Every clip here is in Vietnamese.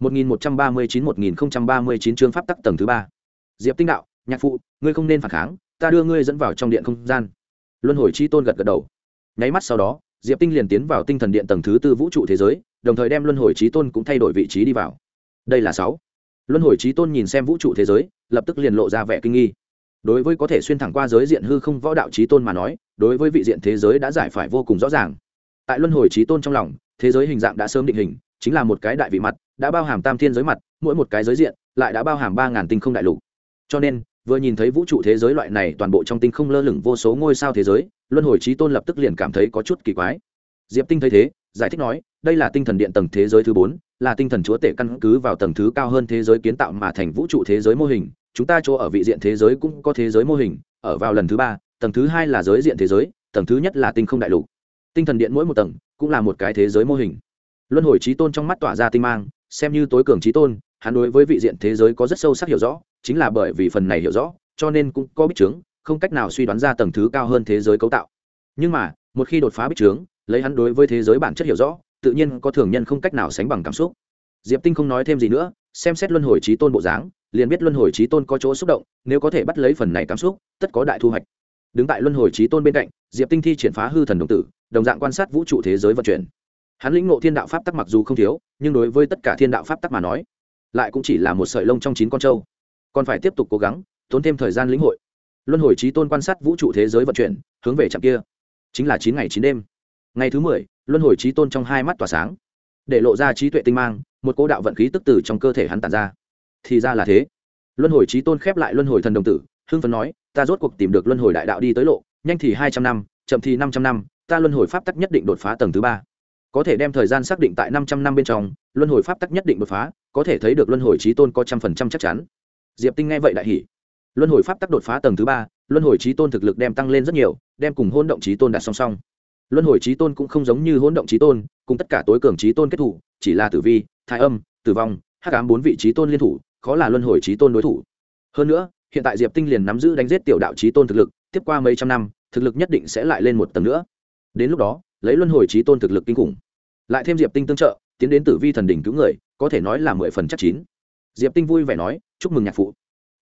1139-1039 chương pháp tắc tầng thứ 3. Diệp Tinh Đạo, nhạc phụ, ngươi không nên phản kháng, ta đưa ngươi dẫn vào trong điện không gian. Luân hồi chi tôn gật gật đầu. Nháy mắt sau đó, Diệp Tinh liền tiến vào tinh thần điện tầng thứ tư vũ trụ thế giới, đồng thời đem luân hồi Chi tôn cũng thay đổi vị trí đi vào. Đây là 6. Luân hồi Chi tôn nhìn xem vũ trụ thế giới, lập tức liền lộ ra vẻ kinh nghi. Đối với có thể xuyên thẳng qua giới diện hư không võ đạo chí tôn mà nói, đối với vị diện thế giới đã giải phải vô cùng rõ ràng. Tại luân hồi chí tôn trong lòng, thế giới hình dạng đã sớm định hình, chính là một cái đại vị mặt, đã bao hàm tam thiên giới mặt mỗi một cái giới diện lại đã bao hàm ba ngàn tinh không đại lục cho nên vừa nhìn thấy vũ trụ thế giới loại này toàn bộ trong tinh không lơ lửng vô số ngôi sao thế giới luân hồi trí tôn lập tức liền cảm thấy có chút kỳ quái diệp tinh thấy thế giải thích nói đây là tinh thần điện tầng thế giới thứ bốn là tinh thần chúa tể căn cứ vào tầng thứ cao hơn thế giới kiến tạo mà thành vũ trụ thế giới mô hình chúng ta chỗ ở vị diện thế giới cũng có thế giới mô hình ở vào lần thứ ba tầng thứ hai là giới diện thế giới tầng thứ nhất là tinh không đại lục tinh thần điện mỗi một tầng cũng là một cái thế giới mô hình luân hồi trí tôn trong mắt tỏa ra tinh mang xem như tối cường trí tôn hắn đối với vị diện thế giới có rất sâu sắc hiểu rõ chính là bởi vì phần này hiểu rõ cho nên cũng có bích trướng không cách nào suy đoán ra tầng thứ cao hơn thế giới cấu tạo nhưng mà một khi đột phá bích trướng lấy hắn đối với thế giới bản chất hiểu rõ tự nhiên có thường nhân không cách nào sánh bằng cảm xúc diệp tinh không nói thêm gì nữa xem xét luân hồi trí tôn bộ dáng liền biết luân hồi trí tôn có chỗ xúc động nếu có thể bắt lấy phần này cảm xúc tất có đại thu hoạch đứng tại luân hồi trí tôn bên cạnh diệp tinh thi triển phá hư thần đồng tử đồng dạng quan sát vũ trụ thế giới vận chuyển hắn lĩnh ngộ thiên đạo pháp tắc mặc dù không thiếu nhưng đối với tất cả thiên đạo pháp tắc mà nói lại cũng chỉ là một sợi lông trong chín con trâu còn phải tiếp tục cố gắng tốn thêm thời gian lĩnh hội luân hồi trí tôn quan sát vũ trụ thế giới vận chuyển hướng về trạm kia chính là chín ngày chín đêm ngày thứ mười luân hồi trí tôn trong hai mắt tỏa sáng để lộ ra trí tuệ tinh mang một cô đạo vận khí tức tử trong cơ thể hắn tàn ra thì ra là thế luân hồi trí tôn khép lại luân hồi thần đồng tử hưng phấn nói ta rốt cuộc tìm được luân hồi đại đạo đi tới lộ nhanh thì hai trăm năm chậm thì năm trăm năm ta luân hồi pháp tắc nhất định đột phá tầng thứ ba có thể đem thời gian xác định tại 500 năm bên trong, luân hồi pháp tắc nhất định đột phá, có thể thấy được luân hồi chí tôn có trăm phần trăm chắc chắn. Diệp Tinh nghe vậy đại hỉ. Luân hồi pháp tắc đột phá tầng thứ ba, luân hồi chí tôn thực lực đem tăng lên rất nhiều, đem cùng hỗn động chí tôn đặt song song. Luân hồi chí tôn cũng không giống như hỗn động chí tôn, cùng tất cả tối cường chí tôn kết thủ, chỉ là tử vi, thái âm, tử vong, hắc ám bốn vị chí tôn liên thủ, khó là luân hồi chí tôn đối thủ. Hơn nữa, hiện tại Diệp Tinh liền nắm giữ đánh giết tiểu đạo chí tôn thực lực, tiếp qua mấy trăm năm, thực lực nhất định sẽ lại lên một tầng nữa. Đến lúc đó, lấy luân hồi trí tôn thực lực kinh khủng lại thêm diệp tinh tương trợ tiến đến tử vi thần đỉnh cứu người có thể nói là mười phần chắc chín diệp tinh vui vẻ nói chúc mừng nhạc phụ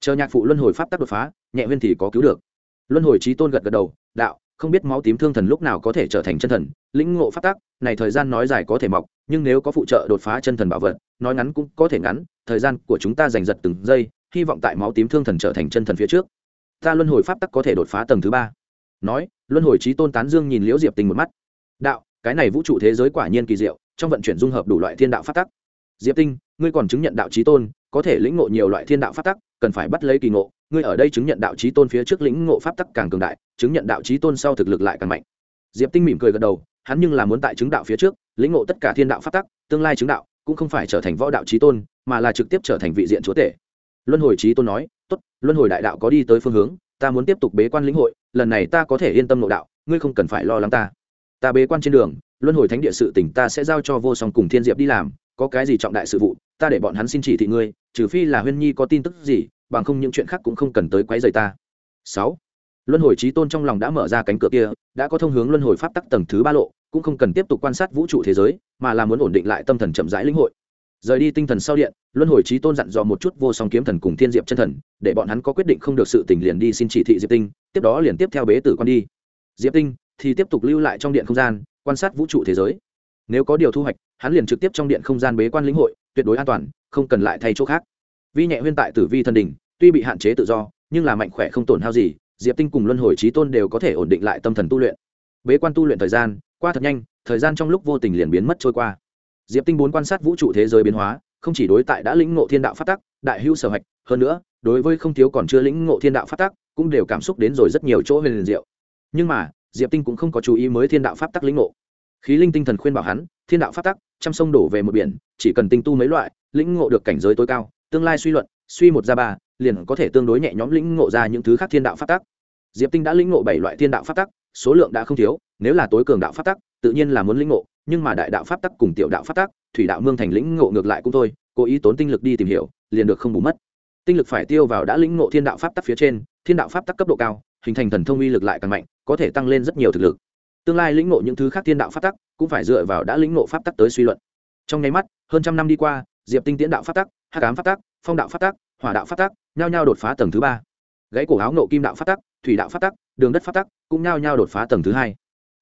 chờ nhạc phụ luân hồi pháp tắc đột phá nhẹ huyên thì có cứu được luân hồi trí tôn gật gật đầu đạo không biết máu tím thương thần lúc nào có thể trở thành chân thần lĩnh ngộ pháp tắc này thời gian nói dài có thể mọc nhưng nếu có phụ trợ đột phá chân thần bảo vật nói ngắn cũng có thể ngắn thời gian của chúng ta giành giật từng giây hy vọng tại máu tím thương thần trở thành chân thần phía trước ta luân hồi pháp tắc có thể đột phá tầng thứ ba nói luân hồi trí tôn tán dương nhìn liễu diệp tinh một mắt đạo cái này vũ trụ thế giới quả nhiên kỳ diệu trong vận chuyển dung hợp đủ loại thiên đạo phát tắc diệp tinh ngươi còn chứng nhận đạo trí tôn có thể lĩnh ngộ nhiều loại thiên đạo phát tắc cần phải bắt lấy kỳ ngộ ngươi ở đây chứng nhận đạo trí tôn phía trước lĩnh ngộ pháp tắc càng cường đại chứng nhận đạo trí tôn sau thực lực lại càng mạnh diệp tinh mỉm cười gật đầu hắn nhưng là muốn tại chứng đạo phía trước lĩnh ngộ tất cả thiên đạo pháp tắc tương lai chứng đạo cũng không phải trở thành võ đạo trí tôn mà là trực tiếp trở thành vị diện chúa tể luân hồi trí tôn nói tốt luân hồi đại đạo có đi tới phương hướng ta muốn tiếp tục bế quan lĩnh hội lần này ta có thể yên tâm nội đạo ngươi không cần phải lo lắng ta ta bế quan trên đường luân hồi thánh địa sự tỉnh ta sẽ giao cho vô song cùng thiên diệp đi làm có cái gì trọng đại sự vụ ta để bọn hắn xin chỉ thị ngươi trừ phi là huyên nhi có tin tức gì bằng không những chuyện khác cũng không cần tới quấy rầy ta sáu luân hồi trí tôn trong lòng đã mở ra cánh cửa kia đã có thông hướng luân hồi pháp tắc tầng thứ ba lộ cũng không cần tiếp tục quan sát vũ trụ thế giới mà là muốn ổn định lại tâm thần chậm rãi linh hội rời đi tinh thần sau điện luân hồi trí tôn dặn dò một chút vô song kiếm thần cùng thiên diệp chân thần để bọn hắn có quyết định không được sự tình liền đi xin chỉ thị diệp tinh tiếp đó liền tiếp theo bế tử con đi diệp tinh thì tiếp tục lưu lại trong điện không gian quan sát vũ trụ thế giới nếu có điều thu hoạch hắn liền trực tiếp trong điện không gian bế quan lĩnh hội tuyệt đối an toàn không cần lại thay chỗ khác vi nhẹ huyên tại tử vi thần đình tuy bị hạn chế tự do nhưng là mạnh khỏe không tổn hao gì diệp tinh cùng luân hồi trí tôn đều có thể ổn định lại tâm thần tu luyện bế quan tu luyện thời gian qua thật nhanh thời gian trong lúc vô tình liền biến mất trôi qua diệp tinh bốn quan sát vũ trụ thế giới biến hóa không chỉ đối tại đã lĩnh ngộ thiên đạo phát tắc đại hữu sở hạch hơn nữa đối với không thiếu còn chưa lĩnh ngộ thiên đạo phát tắc cũng đều cảm xúc đến rồi rất nhiều chỗ huyền liền diệu nhưng mà diệp tinh cũng không có chú ý mới thiên đạo pháp tắc lĩnh ngộ khí linh tinh thần khuyên bảo hắn thiên đạo pháp tắc t r ă m sông đổ về một biển chỉ cần tinh tu mấy loại lĩnh ngộ được cảnh giới tối cao tương lai suy luận suy một ra ba liền có thể tương đối nhẹ nhõm lĩnh ngộ ra những thứ khác thiên đạo pháp tắc diệp tinh đã lĩnh ngộ bảy loại thiên đạo pháp tắc số lượng đã không thiếu nếu là tối cường đạo pháp tắc tự nhiên là muốn lĩnh ngộ nhưng mà đại đạo pháp tắc cùng tiểu đạo pháp tắc thủy đạo mương thành lĩnh ngộ ngược lại cũng thôi cố ý tốn tinh lực đi tìm hiểu liền được không bù mất tinh lực phải tiêu vào đã lĩnh ngộ thiên đạo pháp tắc phía trên thiên đạo pháp tắc cấp độ cao hình thành thần thông uy lực lại càng mạnh có thể tăng lên rất nhiều thực lực tương lai lĩnh ngộ những thứ khác tiên đạo pháp tắc cũng phải dựa vào đã lĩnh ngộ pháp tắc tới suy luận trong nháy mắt hơn trăm năm đi qua diệp tinh tiễn đạo pháp tắc hắc cám pháp tắc phong đạo pháp tắc hỏa đạo pháp tắc nhao nhao đột phá tầng thứ ba gãy cổ áo nộ kim đạo pháp tắc thủy đạo pháp tắc đường đất pháp tắc cũng nhao nhao đột phá tầng thứ hai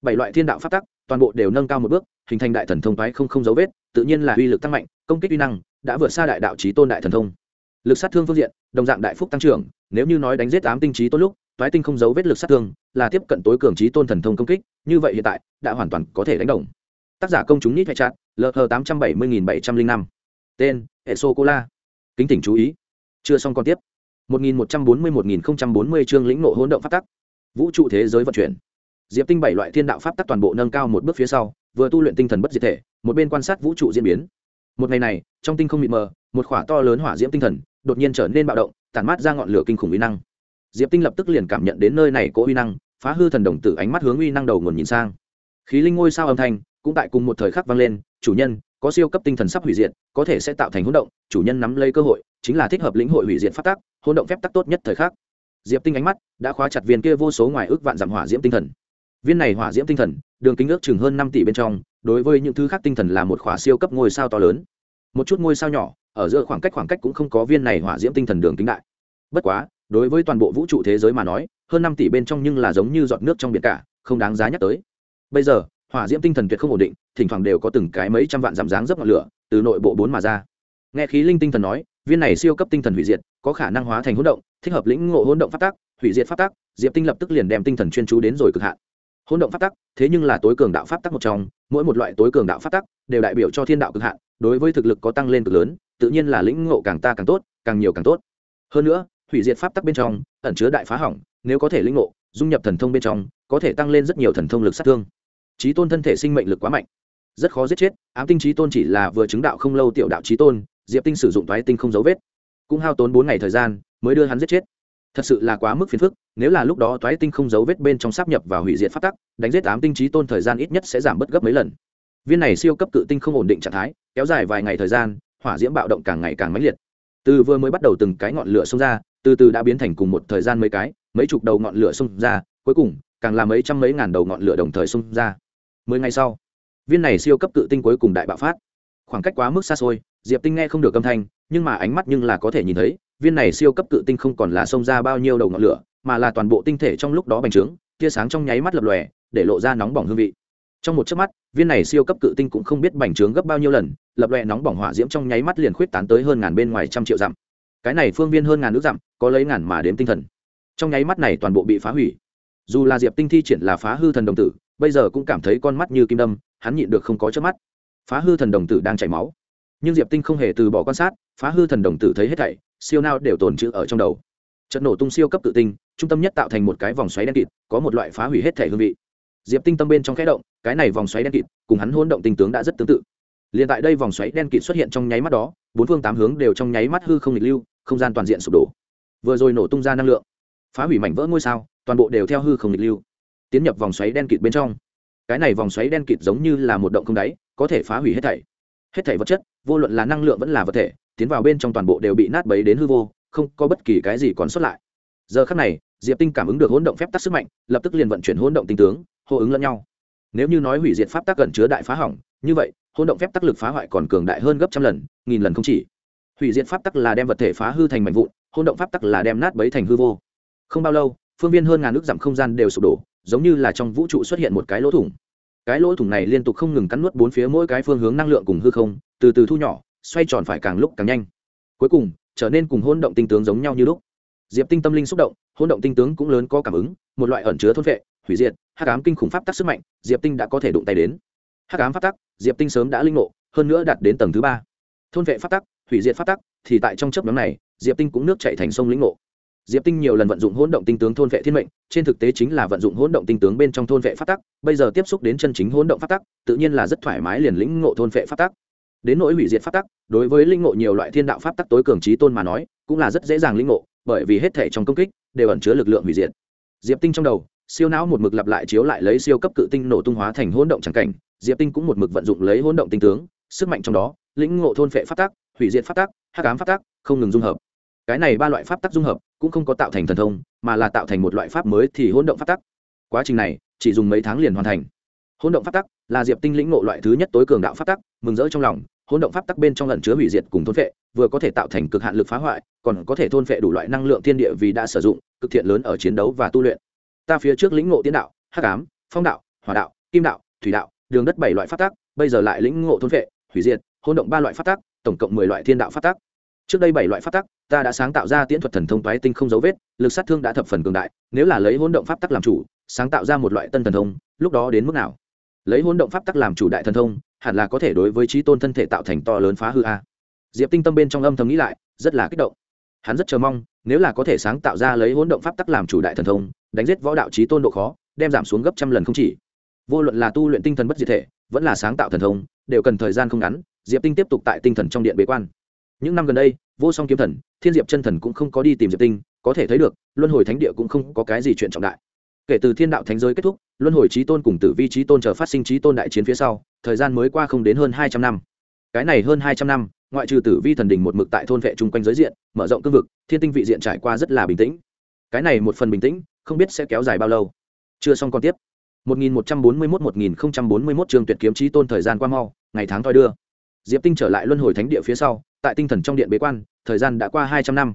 bảy loại thiên đạo pháp tắc toàn bộ đều nâng cao một bước hình thành đại thần thông toái không không dấu vết tự nhiên là uy lực tăng mạnh công kích uy năng đã vượt xa đại đạo chí tôn đại thần thông lực sát thương phương diện đồng dạng đại phúc tăng trưởng nếu như nói đánh giết ám tinh trí tôn lúc toái tinh không giấu vết lực sát thương là tiếp cận tối cường trí tôn thần thông công kích như vậy hiện tại đã hoàn toàn có thể đánh đồng tác giả công chúng nít hay chặt lờ hờ tám trăm bảy mươi nghìn bảy trăm linh năm tên hệ sô cô la kính tỉnh chú ý chưa xong còn tiếp Một một một nghìn nghìn trăm trăm bốn mươi không bốn mươi chương lĩnh nộ hỗn động phát tắc. Vũ trụ thế giới vận chuyển. Diệp Tinh bảy loại thiên đạo pháp tắc toàn bộ nâng cao một bước phía sau, vừa tu luyện tinh thần bất diệt thể, một bên quan sát vũ trụ diễn biến. Một ngày này, trong tinh không mịt mờ, một quả to lớn hỏa diễm tinh thần đột nhiên trở nên bạo động, tản mát ra ngọn lửa kinh khủng uy năng diệp tinh lập tức liền cảm nhận đến nơi này có uy năng phá hư thần đồng tử ánh mắt hướng uy năng đầu nguồn nhìn sang khí linh ngôi sao âm thanh cũng tại cùng một thời khắc vang lên chủ nhân có siêu cấp tinh thần sắp hủy diệt có thể sẽ tạo thành hỗn động chủ nhân nắm lấy cơ hội chính là thích hợp lĩnh hội hủy diệt phát tác hỗn động phép tắc tốt nhất thời khắc diệp tinh ánh mắt đã khóa chặt viên kia vô số ngoài ước vạn dặm hỏa diễm tinh thần viên này hỏa diễm tinh thần đường kính ước chừng hơn năm tỷ bên trong đối với những thứ khác tinh thần là một khỏa siêu cấp ngôi sao to lớn một chút ngôi sao nhỏ ở giữa khoảng cách khoảng cách cũng không có viên này hỏa diễm tinh thần đường kính đại bất quá đối với toàn bộ vũ trụ thế giới mà nói hơn năm tỷ bên trong nhưng là giống như giọt nước trong biển cả không đáng giá nhắc tới bây giờ hỏa diễm tinh thần tuyệt không ổn định thỉnh thoảng đều có từng cái mấy trăm vạn giảm dáng dấp ngọn lửa từ nội bộ bốn mà ra nghe khí linh tinh thần nói viên này siêu cấp tinh thần hủy diệt có khả năng hóa thành hỗn động thích hợp lĩnh ngộ hỗn động phát tác hủy diệt phát tác diệp tinh lập tức liền đem tinh thần chuyên chú đến rồi cực hạn hỗn động phát tác thế nhưng là tối cường đạo phát tác một trong mỗi một loại tối cường đạo phát tác đều đại biểu cho thiên đạo cực hạn đối với thực lực có tăng lên cực lớn tự nhiên là lĩnh ngộ càng ta càng tốt càng nhiều càng tốt hơn nữa hủy diệt pháp tắc bên trong ẩn chứa đại phá hỏng nếu có thể linh ngộ dung nhập thần thông bên trong có thể tăng lên rất nhiều thần thông lực sát thương trí tôn thân thể sinh mệnh lực quá mạnh rất khó giết chết ám tinh trí tôn chỉ là vừa chứng đạo không lâu tiểu đạo trí tôn diệp tinh sử dụng toái tinh không dấu vết cũng hao tốn bốn ngày thời gian mới đưa hắn giết chết thật sự là quá mức phiền phức nếu là lúc đó toái tinh không dấu vết bên trong sáp nhập và hủy diệt phát tắc đánh giết ám tinh trí tôn thời gian ít nhất sẽ giảm bất gấp mấy lần viên này siêu cấp cự tinh không ổn định trạng thái kéo dài vài ngày thời gian hỏa diễm bạo động càng ngày càng mãnh liệt từ vừa mới bắt đầu từng cái ngọn lửa xông ra từ từ đã biến thành cùng một thời gian mấy cái mấy chục đầu ngọn lửa xông ra cuối cùng càng là mấy trăm mấy ngàn đầu ngọn lửa đồng thời xông ra mười ngày sau viên này siêu cấp cự tinh cuối cùng đại bạo phát khoảng cách quá mức xa xôi diệp tinh nghe không được âm thanh nhưng mà ánh mắt nhưng là có thể nhìn thấy viên này siêu cấp cự tinh không còn là xông ra bao nhiêu đầu ngọn lửa mà là toàn bộ tinh thể trong lúc đó bành trướng tia sáng trong nháy mắt lập lòe để lộ ra nóng bỏng hương vị trong một chớp mắt viên này siêu cấp cự tinh cũng không biết bành trướng gấp bao nhiêu lần lập lòe nóng bỏng hỏa diễm trong nháy mắt liền khuyết tán tới hơn ngàn bên ngoài trăm triệu dặm cái này phương viên hơn ngàn nước dặm có lấy ngàn mà đếm tinh thần trong nháy mắt này toàn bộ bị phá hủy dù là diệp tinh thi triển là phá hư thần đồng tử bây giờ cũng cảm thấy con mắt như kim đâm hắn nhịn được không có chớp mắt phá hư thần đồng tử đang chảy máu nhưng diệp tinh không hề từ bỏ quan sát phá hư thần đồng tử thấy hết thảy siêu nao đều tồn trữ ở trong đầu trận nổ tung siêu cấp tự tinh trung tâm nhất tạo thành một cái vòng xoáy đen kịt có một loại phá hủy hết thảy hương vị diệp tinh tâm bên trong khẽ động cái này vòng xoáy đen kịt cùng hắn hôn động tinh tướng đã rất tương tự liền tại đây vòng xoáy đen kịt xuất hiện trong nháy mắt đó bốn phương tám hướng đều trong nháy mắt hư không nghịch lưu không gian toàn diện sụp đổ vừa rồi nổ tung ra năng lượng phá hủy mảnh vỡ ngôi sao toàn bộ đều theo hư không nghịch lưu tiến nhập vòng xoáy đen kịt bên trong cái này vòng xoáy đen kịt giống như là một động không đáy có thể phá hủy hết thảy hết thảy vật chất vô luận là năng lượng vẫn là vật thể tiến vào bên trong toàn bộ đều bị nát bấy đến hư vô không có bất kỳ cái gì còn xuất lại giờ khắc này diệp tinh cảm ứng được hỗn động phép tắc sức mạnh lập tức liền vận chuyển hỗn động tinh tướng hô ứng lẫn nhau nếu như nói hủy diệt pháp tắc cẩn chứa đại phá hỏng như vậy hỗn động phép tắc lực phá hoại còn cường đại hơn gấp trăm lần nghìn lần không chỉ hủy diệt pháp tắc là đem vật thể phá hư thành mảnh vụn hôn động pháp tắc là đem nát bấy thành hư vô không bao lâu phương viên hơn ngàn nước giảm không gian đều sụp đổ giống như là trong vũ trụ xuất hiện một cái lỗ thủng cái lỗ thủng này liên tục không ngừng cắn nuốt bốn phía mỗi cái phương hướng năng lượng cùng hư không từ từ thu nhỏ xoay tròn phải càng lúc càng nhanh cuối cùng trở nên cùng hôn động tinh tướng giống nhau như lúc diệp tinh tâm linh xúc động hôn động tinh tướng cũng lớn có cảm ứng một loại ẩn chứa thôn vệ hủy diệt hắc ám kinh khủng pháp tắc sức mạnh diệp tinh đã có thể đụng tay đến hắc ám pháp tắc diệp tinh sớm đã linh ngộ hơn nữa đạt đến tầng thứ ba thôn vệ pháp tắc hủy diệt phát tắc thì tại trong chấp nhóm này diệp tinh cũng nước chạy thành sông lĩnh ngộ diệp tinh nhiều lần vận dụng hỗn động tinh tướng thôn vệ thiên mệnh trên thực tế chính là vận dụng hỗn động tinh tướng bên trong thôn vệ phát tắc bây giờ tiếp xúc đến chân chính hỗn động phát tắc tự nhiên là rất thoải mái liền lĩnh ngộ thôn vệ phát tắc đến nỗi hủy diệt phát tắc đối với linh ngộ nhiều loại thiên đạo pháp tắc tối cường trí tôn mà nói cũng là rất dễ dàng linh ngộ bởi vì hết thể trong công kích đều ẩn chứa lực lượng hủy diệt diệp tinh trong đầu siêu não một mực lặp lại chiếu lại lấy siêu cấp cự tinh nổ tung hóa thành hỗn động trắng cảnh diệp tinh cũng một mực vận dụng lấy hỗn động tinh tướng sức mạnh trong đó lĩnh ngộ thôn vệ phát tắc hủy diệt pháp tắc hắc ám pháp tắc không ngừng dung hợp cái này ba loại pháp tắc dung hợp cũng không có tạo thành thần thông mà là tạo thành một loại pháp mới thì hỗn động pháp tắc quá trình này chỉ dùng mấy tháng liền hoàn thành hỗn động pháp tắc là diệp tinh lĩnh ngộ loại thứ nhất tối cường đạo pháp tắc mừng rỡ trong lòng hỗn động pháp tắc bên trong ẩn chứa hủy diệt cùng thôn phệ vừa có thể tạo thành cực hạn lực phá hoại còn có thể thôn phệ đủ loại năng lượng thiên địa vì đã sử dụng cực thiện lớn ở chiến đấu và tu luyện ta phía trước lĩnh ngộ tiến đạo hắc ám phong đạo hỏa đạo kim đạo thủy đạo đường đất bảy loại pháp tắc bây giờ lại lĩnh ngộ thôn phệ hủy diệt hỗn động ba loại pháp tắc tổng cộng mười loại thiên đạo pháp tắc trước đây bảy loại pháp tắc ta đã sáng tạo ra tiến thuật thần thông toái tinh không dấu vết lực sát thương đã thập phần cường đại nếu là lấy hỗn động pháp tắc làm chủ sáng tạo ra một loại tân thần thông lúc đó đến mức nào lấy hỗn động pháp tắc làm chủ đại thần thông hẳn là có thể đối với trí tôn thân thể tạo thành to lớn phá hư a diệp tinh tâm bên trong âm thầm nghĩ lại rất là kích động hắn rất chờ mong nếu là có thể sáng tạo ra lấy hỗn động pháp tắc làm chủ đại thần thông đánh giết võ đạo trí tôn độ khó đem giảm xuống gấp trăm lần không chỉ vô luận là tu luyện tinh thần bất diệt thể vẫn là sáng tạo thần thông đều cần thời gian không ngắn diệp tinh tiếp tục tại tinh thần trong điện bế quan những năm gần đây vô song kiếm thần thiên diệp chân thần cũng không có đi tìm diệp tinh có thể thấy được luân hồi thánh địa cũng không có cái gì chuyện trọng đại kể từ thiên đạo thánh giới kết thúc luân hồi trí tôn cùng tử vi trí tôn chờ phát sinh trí tôn đại chiến phía sau thời gian mới qua không đến hơn hai trăm năm cái này hơn hai trăm năm ngoại trừ tử vi thần đình một mực tại thôn vệ chung quanh giới diện mở rộng cương vực thiên tinh vị diện trải qua rất là bình tĩnh cái này một phần bình tĩnh không biết sẽ kéo dài bao lâu chưa xong còn tiếp 1141-1041 chương tuyệt kiếm trí tôn thời gian qua mau ngày tháng thoi đưa diệp tinh trở lại luân hồi thánh địa phía sau tại tinh thần trong điện bế quan thời gian đã qua hai trăm năm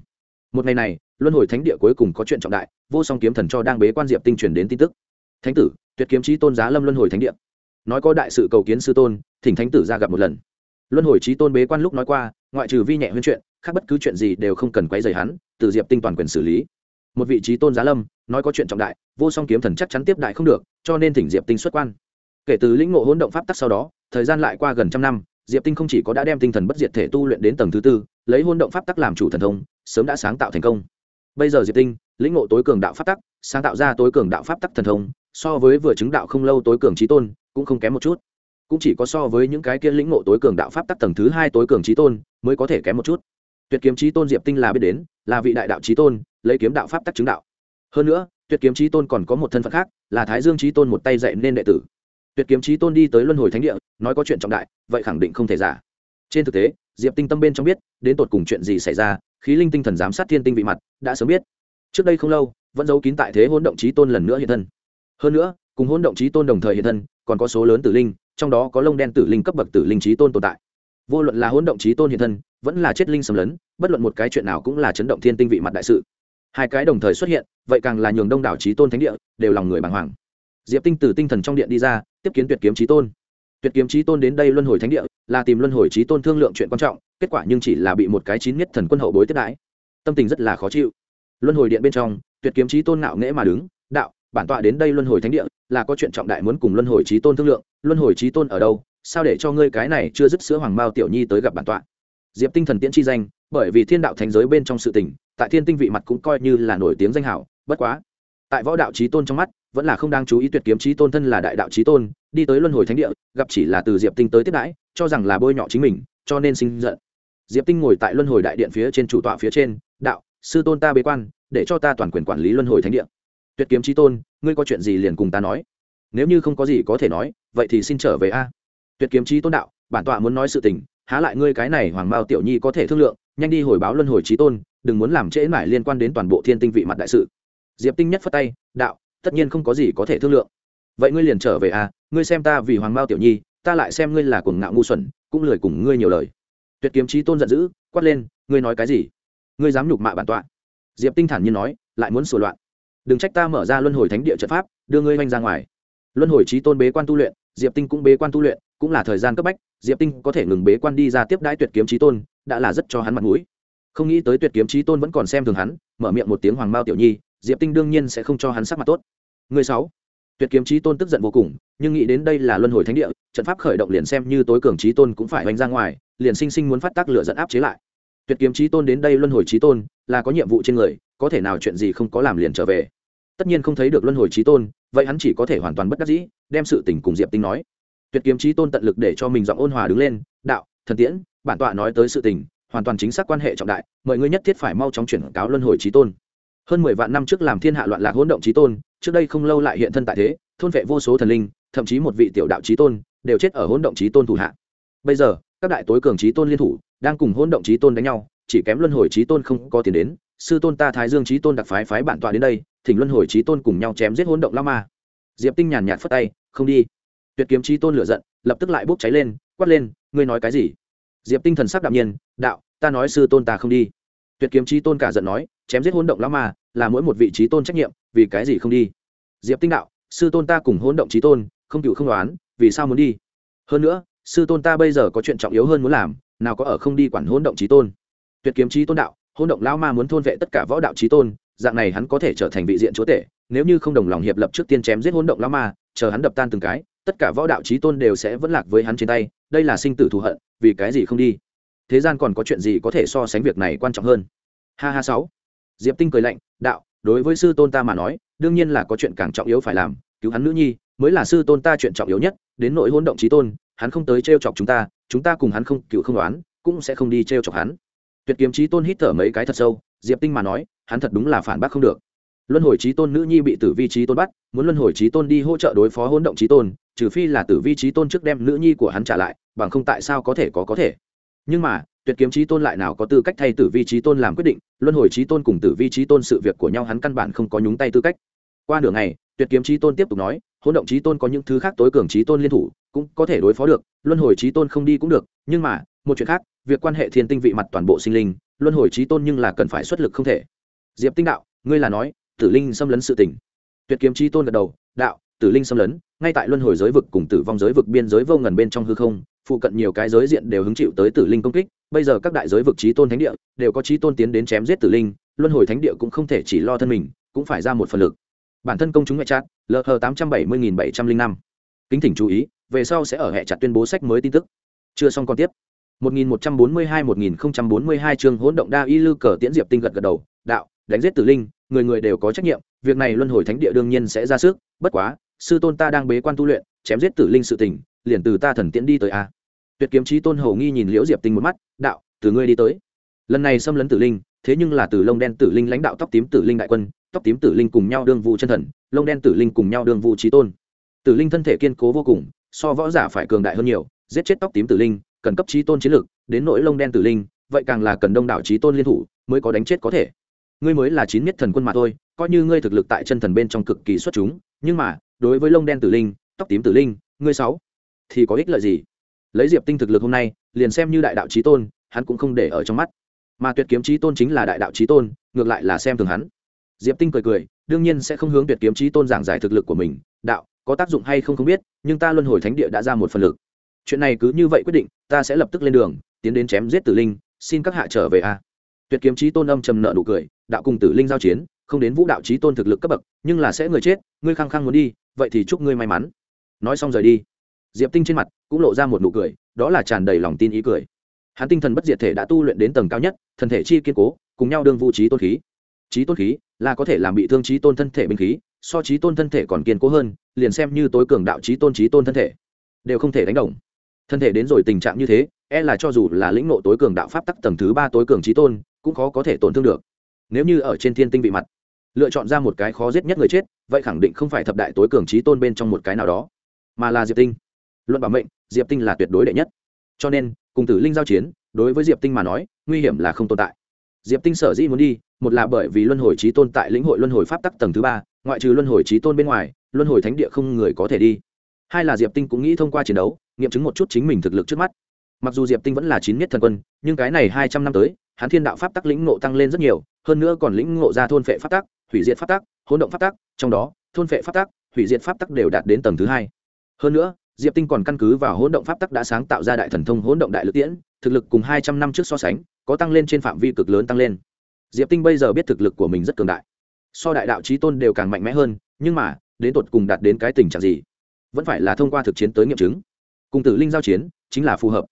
một ngày này luân hồi thánh địa cuối cùng có chuyện trọng đại vô song kiếm thần cho đang bế quan diệp tinh truyền đến tin tức thánh tử tuyệt kiếm trí tôn giá lâm luân hồi thánh địa nói có đại sự cầu kiến sư tôn thỉnh thánh tử ra gặp một lần luân hồi trí tôn bế quan lúc nói qua ngoại trừ vi nhẹ huyên chuyện khác bất cứ chuyện gì đều không cần quấy dày hắn từ diệp tinh toàn quyền xử lý một vị trí tôn giá lâm nói có chuyện trọng đại vô song kiếm thần chắc chắn tiếp đại không được cho nên thỉnh diệp tinh xuất quan kể từ lĩnh ngộ hỗn động pháp tắc sau đó thời gian lại qua gần trăm năm diệp tinh không chỉ có đã đem tinh thần bất diệt thể tu luyện đến tầng thứ tư lấy hôn động pháp tắc làm chủ thần thông sớm đã sáng tạo thành công bây giờ diệp tinh lĩnh ngộ tối cường đạo pháp tắc sáng tạo ra tối cường đạo pháp tắc thần thông so với vừa chứng đạo không lâu tối cường trí tôn cũng không kém một chút cũng chỉ có so với những cái kia lĩnh ngộ tối cường đạo pháp tắc tầng thứ hai tối cường trí tôn mới có thể kém một chút tuyệt kiếm trí tôn diệp tinh là biết đến là vị đại đạo trí tôn lấy kiếm đạo pháp tắc chứng đạo hơn nữa tuyệt kiếm trí tôn còn có một thân phận khác là thái dương trí tôn một tay dạy nên đệ tử tuyệt kiếm trí tôn đi tới luân hồi thánh địa nói có chuyện trọng đại vậy khẳng định không thể giả trên thực tế diệp tinh tâm bên trong biết đến tột cùng chuyện gì xảy ra khí linh tinh thần giám sát thiên tinh vị mặt đã sớm biết trước đây không lâu vẫn giấu kín tại thế hôn động trí tôn lần nữa hiện thân hơn nữa cùng hôn động trí tôn đồng thời hiện thân còn có số lớn tử linh trong đó có lông đen tử linh cấp bậc tử linh trí tôn tồn tại vô luận là hôn động trí tôn hiện thân vẫn là chết linh sầm lớn, bất luận một cái chuyện nào cũng là chấn động thiên tinh vị mặt đại sự hai cái đồng thời xuất hiện vậy càng là nhường đông đảo trí tôn thánh địa đều lòng người bàng hoàng diệp tinh từ tinh thần trong điện đi ra tiếp kiến tuyệt kiếm trí tôn tuyệt kiếm trí tôn đến đây luân hồi thánh địa là tìm luân hồi trí tôn thương lượng chuyện quan trọng kết quả nhưng chỉ là bị một cái chín nhất thần quân hậu bối tiết đãi tâm tình rất là khó chịu luân hồi điện bên trong tuyệt kiếm trí tôn nạo nghễ mà đứng đạo bản tọa đến đây luân hồi thánh địa là có chuyện trọng đại muốn cùng luân hồi trí tôn thương lượng luân hồi trí tôn ở đâu sao để cho ngươi cái này chưa dứt sữa hoàng mao tiểu nhi tới gặp bản tọa diệp tinh thần tiễn chi danh bởi vì thiên đạo thành giới bên trong sự tình tại thiên tinh vị mặt cũng coi như là nổi tiếng danh hảo bất quá tại võ đạo trí tôn trong mắt vẫn là không đang chú ý tuyệt kiếm chí tôn thân là đại đạo chí tôn đi tới luân hồi thánh địa gặp chỉ là từ diệp tinh tới tiếp đãi cho rằng là bôi nhọ chính mình cho nên sinh giận diệp tinh ngồi tại luân hồi đại điện phía trên chủ tọa phía trên đạo sư tôn ta bế quan để cho ta toàn quyền quản lý luân hồi thánh địa tuyệt kiếm chí tôn ngươi có chuyện gì liền cùng ta nói nếu như không có gì có thể nói vậy thì xin trở về a tuyệt kiếm chí tôn đạo bản tọa muốn nói sự tình há lại ngươi cái này hoàng mao tiểu nhi có thể thương lượng nhanh đi hồi báo luân hồi chí tôn đừng muốn làm trễ nải liên quan đến toàn bộ thiên tinh vị mặt đại sự diệp tinh nhất phất tay đạo tất nhiên không có gì có thể thương lượng vậy ngươi liền trở về à ngươi xem ta vì hoàng mao tiểu nhi ta lại xem ngươi là cuồng ngạo ngu xuẩn cũng lười cùng ngươi nhiều lời tuyệt kiếm chí tôn giận dữ quát lên ngươi nói cái gì ngươi dám nhục mạ bản tọa diệp tinh thản nhiên nói lại muốn sửa loạn đừng trách ta mở ra luân hồi thánh địa trận pháp đưa ngươi oanh ra ngoài luân hồi chí tôn bế quan tu luyện diệp tinh cũng bế quan tu luyện cũng là thời gian cấp bách diệp tinh có thể ngừng bế quan đi ra tiếp đãi tuyệt kiếm chí tôn đã là rất cho hắn mặt mũi không nghĩ tới tuyệt kiếm chí tôn vẫn còn xem thường hắn mở miệng một tiếng hoàng mao tiểu nhi diệp tinh đương nhiên sẽ không cho hắn sắc mặt tốt Người sáu, Tuyệt kiếm chí tôn tức giận vô cùng, nhưng nghĩ đến đây là luân hồi thánh địa, trận pháp khởi động liền xem như tối cường chí tôn cũng phải hoành ra ngoài, liền sinh sinh muốn phát tác lửa giận áp chế lại. Tuyệt kiếm chí tôn đến đây luân hồi chí tôn, là có nhiệm vụ trên người, có thể nào chuyện gì không có làm liền trở về. Tất nhiên không thấy được luân hồi chí tôn, vậy hắn chỉ có thể hoàn toàn bất đắc dĩ, đem sự tình cùng Diệp Tinh nói. Tuyệt kiếm chí tôn tận lực để cho mình giọng ôn hòa đứng lên, "Đạo, thần tiễn, bản tọa nói tới sự tình, hoàn toàn chính xác quan hệ trọng đại, mọi người nhất thiết phải mau chóng chuyển cáo luân hồi chí tôn." Hơn mười vạn năm trước làm thiên hạ loạn lạc hỗn động chí tôn, trước đây không lâu lại hiện thân tại thế thôn vệ vô số thần linh thậm chí một vị tiểu đạo chí tôn đều chết ở hỗn động chí tôn thủ hạ bây giờ các đại tối cường chí tôn liên thủ đang cùng hỗn động chí tôn đánh nhau chỉ kém luân hồi chí tôn không có tiền đến sư tôn ta thái dương chí tôn đặc phái phái bản tọa đến đây thỉnh luân hồi chí tôn cùng nhau chém giết hỗn động lao ma diệp tinh nhàn nhạt phất tay không đi tuyệt kiếm chí tôn lửa giận lập tức lại bốc cháy lên quát lên ngươi nói cái gì diệp tinh thần sắc đạm nhiên đạo ta nói sư tôn ta không đi tuyệt kiếm chí tôn cả giận nói chém giết hỗn động lao ma là mỗi một vị chí tôn trách nhiệm vì cái gì không đi diệp tinh đạo sư tôn ta cùng hỗn động trí tôn không cựu không đoán vì sao muốn đi hơn nữa sư tôn ta bây giờ có chuyện trọng yếu hơn muốn làm nào có ở không đi quản hỗn động trí tôn tuyệt kiếm trí tôn đạo hỗn động lão ma muốn thôn vệ tất cả võ đạo trí tôn dạng này hắn có thể trở thành vị diện chúa tể nếu như không đồng lòng hiệp lập trước tiên chém giết hỗn động lão ma chờ hắn đập tan từng cái tất cả võ đạo trí tôn đều sẽ vẫn lạc với hắn trên tay đây là sinh tử thù hận vì cái gì không đi thế gian còn có chuyện gì có thể so sánh việc này quan trọng hơn ha ha sáu diệp tinh cười lạnh đạo đối với sư tôn ta mà nói đương nhiên là có chuyện càng trọng yếu phải làm cứu hắn nữ nhi mới là sư tôn ta chuyện trọng yếu nhất đến nội hôn động trí tôn hắn không tới t r e o chọc chúng ta chúng ta cùng hắn không cựu không đoán cũng sẽ không đi t r e o chọc hắn tuyệt kiếm trí tôn hít thở mấy cái thật sâu diệp tinh mà nói hắn thật đúng là phản bác không được luân hồi trí tôn nữ nhi bị tử vi trí tôn bắt muốn luân hồi trí tôn đi hỗ trợ đối phó hôn động trí tôn trừ phi là tử vi trí tôn trước đem nữ nhi của hắn trả lại bằng không tại sao có thể có có thể nhưng mà tuyệt kiếm Chí tôn lại nào có tư cách thay tử vi trí tôn làm quyết định luân hồi trí tôn cùng tử vi trí tôn sự việc của nhau hắn căn bản không có nhúng tay tư cách qua nửa ngày tuyệt kiếm Chí tôn tiếp tục nói hỗn động trí tôn có những thứ khác tối cường trí tôn liên thủ cũng có thể đối phó được luân hồi trí tôn không đi cũng được nhưng mà một chuyện khác việc quan hệ thiên tinh vị mặt toàn bộ sinh linh luân hồi trí tôn nhưng là cần phải xuất lực không thể diệp tinh đạo ngươi là nói tử linh xâm lấn sự tình tuyệt kiếm Chí tôn gật đầu đạo tử linh xâm lấn ngay tại luân hồi giới vực cùng tử vong giới vực biên giới vô ngần bên trong hư không phụ cận nhiều cái giới diện đều hứng chịu tới tử linh công kích bây giờ các đại giới vực trí tôn thánh địa đều có trí tôn tiến đến chém giết tử linh luân hồi thánh địa cũng không thể chỉ lo thân mình cũng phải ra một phần lực bản thân công chúng ngoại trát, lờ hờ tám trăm bảy mươi nghìn bảy trăm linh năm kính thỉnh chú ý về sau sẽ ở hệ chặt tuyên bố sách mới tin tức chưa xong còn tiếp 1142-1042 trường hỗn động đa y lư cờ tiễn diệp tinh gật gật đầu đạo đánh giết tử linh người người đều có trách nhiệm việc này luân hồi thánh địa đương nhiên sẽ ra sức bất quá sư tôn ta đang bế quan tu luyện chém giết tử linh sự tình liền từ ta thần tiễn đi tới a tuyệt kiếm trí tôn hầu nghi nhìn liễu diệp tinh một mắt đạo từ ngươi đi tới lần này xâm lấn tử linh thế nhưng là từ lông đen tử linh lãnh đạo tóc tím tử linh đại quân tóc tím tử linh cùng nhau đương vụ chân thần lông đen tử linh cùng nhau đương vụ trí tôn tử linh thân thể kiên cố vô cùng so võ giả phải cường đại hơn nhiều giết chết tóc tím tử linh cần cấp trí tôn chiến lược đến nỗi lông đen tử linh vậy càng là cần đông đảo trí tôn liên thủ mới có đánh chết có thể ngươi mới là chín miết thần quân mà thôi coi như ngươi thực lực tại chân thần bên trong cực kỳ xuất chúng nhưng mà đối với lông đen tử linh tóc tím tử linh ngươi sáu thì có ích lợi gì lấy diệp tinh thực lực hôm nay liền xem như đại đạo trí tôn hắn cũng không để ở trong mắt mà tuyệt kiếm trí tôn chính là đại đạo trí tôn ngược lại là xem thường hắn diệp tinh cười cười đương nhiên sẽ không hướng tuyệt kiếm trí tôn giảng giải thực lực của mình đạo có tác dụng hay không không biết nhưng ta luân hồi thánh địa đã ra một phần lực chuyện này cứ như vậy quyết định ta sẽ lập tức lên đường tiến đến chém giết tử linh xin các hạ trở về a tuyệt kiếm trí tôn âm trầm nợ nụ cười đạo cùng tử linh giao chiến không đến vũ đạo trí tôn thực lực cấp bậc nhưng là sẽ người chết ngươi khăng khăng muốn đi vậy thì chúc ngươi may mắn nói xong rời đi diệp tinh trên mặt cũng lộ ra một nụ cười đó là tràn đầy lòng tin ý cười hắn tinh thần bất diệt thể đã tu luyện đến tầng cao nhất thần thể chi kiên cố cùng nhau đương vũ trí tôn khí trí tôn khí là có thể làm bị thương trí tôn thân thể binh khí so trí tôn thân thể còn kiên cố hơn liền xem như tối cường đạo trí tôn trí tôn thân thể đều không thể đánh đồng thân thể đến rồi tình trạng như thế e là cho dù là lĩnh nộ tối cường đạo pháp tắc tầng thứ ba tối cường trí tôn cũng khó có thể tổn thương được nếu như ở trên thiên tinh vị mặt lựa chọn ra một cái khó giết nhất người chết vậy khẳng định không phải thập đại tối cường trí tôn bên trong một cái nào đó mà là diệp tinh luận bảo mệnh diệp tinh là tuyệt đối đệ nhất cho nên cùng tử linh giao chiến đối với diệp tinh mà nói nguy hiểm là không tồn tại diệp tinh sở dĩ muốn đi một là bởi vì luân hồi trí tôn tại lĩnh hội luân hồi pháp tắc tầng thứ ba ngoại trừ luân hồi trí tôn bên ngoài luân hồi thánh địa không người có thể đi hai là diệp tinh cũng nghĩ thông qua chiến đấu nghiệm chứng một chút chính mình thực lực trước mắt mặc dù diệp tinh vẫn là chín nhất thần quân nhưng cái này hai trăm năm tới hắn thiên đạo pháp tắc lĩnh ngộ tăng lên rất nhiều hơn nữa còn lĩnh ngộ ra thôn phệ pháp tắc hủy diệt pháp tắc hỗn động pháp tắc trong đó thôn phệ pháp tắc hủy diệt pháp tắc đều đạt đến tầng thứ hai hơn nữa diệp tinh còn căn cứ vào hỗn động pháp tắc đã sáng tạo ra đại thần thông hỗn động đại lực tiễn thực lực cùng hai trăm năm trước so sánh có tăng lên trên phạm vi cực lớn tăng lên diệp tinh bây giờ biết thực lực của mình rất cường đại so đại đạo trí tôn đều càng mạnh mẽ hơn nhưng mà đến tột cùng đạt đến cái tình trạng gì vẫn phải là thông qua thực chiến tới nghiệm chứng cùng tử linh giao chiến chính là phù hợp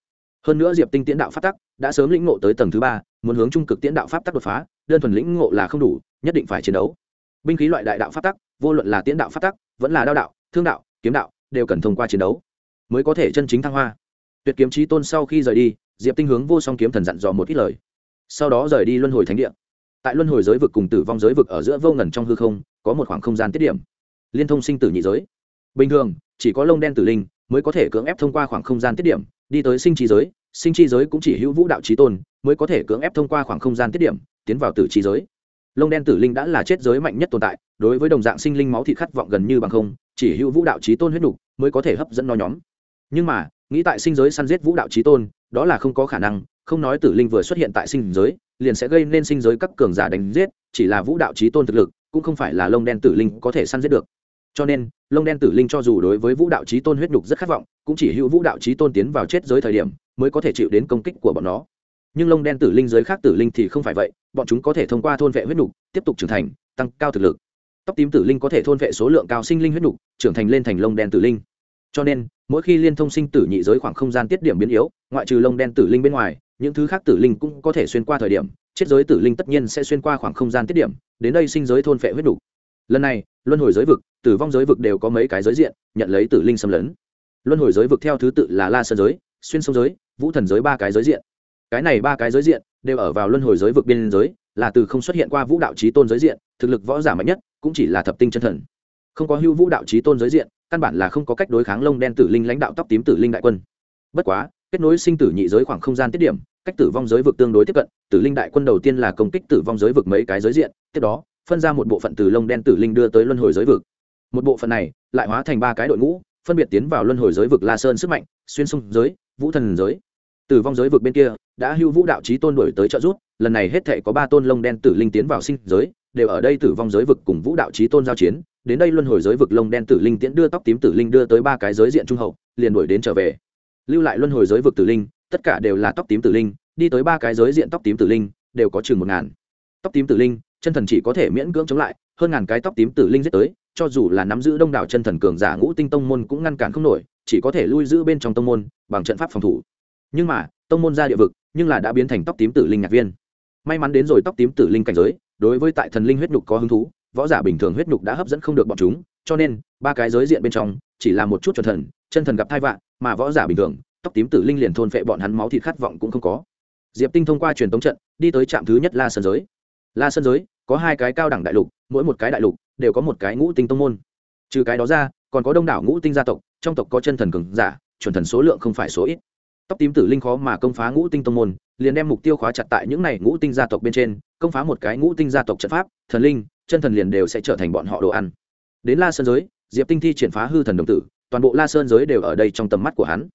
hơn nữa diệp tinh tiến đạo pháp tắc đã sớm lĩnh ngộ tới tầng thứ ba muốn hướng trung cực tiễn đạo pháp tắc đột phá đơn thuần lĩnh ngộ là không đủ nhất định phải chiến đấu binh khí loại đại đạo pháp tắc vô luận là tiến đạo pháp tắc vẫn là đao đạo thương đạo kiếm đạo đều cần thông qua chiến đấu mới có thể chân chính thăng hoa tuyệt kiếm trí tôn sau khi rời đi diệp tinh hướng vô song kiếm thần dặn dò một ít lời sau đó rời đi luân hồi thánh địa tại luân hồi giới vực cùng tử vong giới vực ở giữa vô ngần trong hư không có một khoảng không gian tiết điểm liên thông sinh tử nhị giới bình thường chỉ có lông đen tử linh mới có thể cưỡng ép thông qua khoảng không gian tiết điểm đi tới sinh trí giới sinh chi giới cũng chỉ hữu vũ đạo trí tôn mới có thể cưỡng ép thông qua khoảng không gian tiết điểm tiến vào tử trí giới lông đen tử linh đã là chết giới mạnh nhất tồn tại đối với đồng dạng sinh linh máu thị khát vọng gần như bằng không chỉ hữu vũ đạo trí tôn huyết nục mới có thể hấp dẫn nó nhóm nhưng mà nghĩ tại sinh giới săn giết vũ đạo trí tôn đó là không có khả năng không nói tử linh vừa xuất hiện tại sinh giới liền sẽ gây nên sinh giới các cường giả đánh giết chỉ là vũ đạo trí tôn thực lực cũng không phải là lông đen tử linh có thể săn giết được cho nên lông đen tử linh cho dù đối với vũ đạo trí tôn huyết nhục rất khát vọng cũng chỉ hữu vũ đạo trí tôn tiến vào chết giới thời điểm mới có thể chịu đến công kích của bọn nó nhưng lông đen tử linh giới khác tử linh thì không phải vậy bọn chúng có thể thông qua thôn vệ huyết nhục tiếp tục trưởng thành tăng cao thực lực tóc tím tử linh có thể thôn vệ số lượng cao sinh linh huyết nhục trưởng thành lên thành lông đen tử linh cho nên mỗi khi liên thông sinh tử nhị giới khoảng không gian tiết điểm biến yếu ngoại trừ lông đen tử linh bên ngoài những thứ khác tử linh cũng có thể xuyên qua thời điểm chết giới tử linh tất nhiên sẽ xuyên qua khoảng không gian tiết điểm đến đây sinh giới thôn phệ huyết đủ. lần này luân hồi giới vực tử vong giới vực đều có mấy cái giới diện nhận lấy tử linh xâm lấn luân hồi giới vực theo thứ tự là la sơn giới xuyên sông giới vũ thần giới ba cái giới diện cái này ba cái giới diện đều ở vào luân hồi giới vực biên giới là từ không xuất hiện qua vũ đạo trí tôn giới diện thực lực võ giả mạnh nhất cũng chỉ là thập tinh chân thần không có hưu vũ đạo trí tôn giới diện căn bản là không có cách đối kháng lông đen tử linh lãnh đạo tóc tím tử linh đại quân bất quá kết nối sinh tử nhị giới khoảng không gian tiết điểm cách tử vong giới vực tương đối tiếp cận tử linh đại quân đầu tiên là công kích tử vong giới vực mấy cái giới diện tiếp đó phân ra một bộ phận từ lông đen tử linh đưa tới luân hồi giới vực một bộ phận này lại hóa thành ba cái đội ngũ phân biệt tiến vào luân hồi giới vực la sơn sức mạnh xuyên sông giới vũ thần giới tử vong giới vực bên kia đã hưu vũ đạo Chí tôn đuổi tới trợ giúp lần này hết thể có ba tôn lông đen tử linh tiến vào sinh giới đều ở đây tử vong giới vực cùng vũ đạo Chí tôn giao chiến đến đây luân hồi giới vực lông đen tử linh tiễn đưa tóc tím tử linh đưa tới ba cái giới diện trung hậu liền đuổi đến trở về lưu lại luân hồi giới vực tử linh tất cả đều là tóc tím tử linh đi tới ba cái giới diện tóc tím tử linh đều có chừng một ngàn tóc tím tử linh chân thần chỉ có thể miễn cưỡng chống lại hơn ngàn cái tóc tím tử linh giết tới cho dù là nắm giữ đông đảo chân thần cường giả ngũ tinh tông môn cũng ngăn cản không nổi chỉ có thể lui giữ bên trong tông môn bằng trận pháp phòng thủ nhưng mà tông môn ra địa vực nhưng là đã biến thành tóc tím tử linh nhạc viên may mắn đến rồi tóc tím tử linh cảnh giới đối với tại thần linh huyết nhục có hứng thú võ giả bình thường huyết nhục đã hấp dẫn không được bọn chúng cho nên ba cái giới diện bên trong chỉ là một chút chuẩn thần chân thần gặp thai vạn mà võ giả bình thường tóc tím tử linh liền thôn phệ bọn hắn máu thịt khát vọng cũng không có diệp tinh thông qua truyền tống trận đi tới trạm thứ nhất la sân giới la sân giới có hai cái cao đẳng đại lục mỗi một cái đại lục đều có một cái ngũ tinh tông môn trừ cái đó ra còn có đông đảo ngũ tinh gia tộc trong tộc có chân thần cường giả chuẩn thần số lượng không phải số ít tóc tím tử linh khó mà công phá ngũ tinh tông môn liền đem mục tiêu khóa chặt tại những này ngũ tinh gia tộc bên trên công phá một cái ngũ tinh gia tộc trận pháp thần linh chân thần liền đều sẽ trở thành bọn họ đồ ăn đến la sơn giới diệp tinh thi triển phá hư thần đồng tử toàn bộ la sơn giới đều ở đây trong tầm mắt của hắn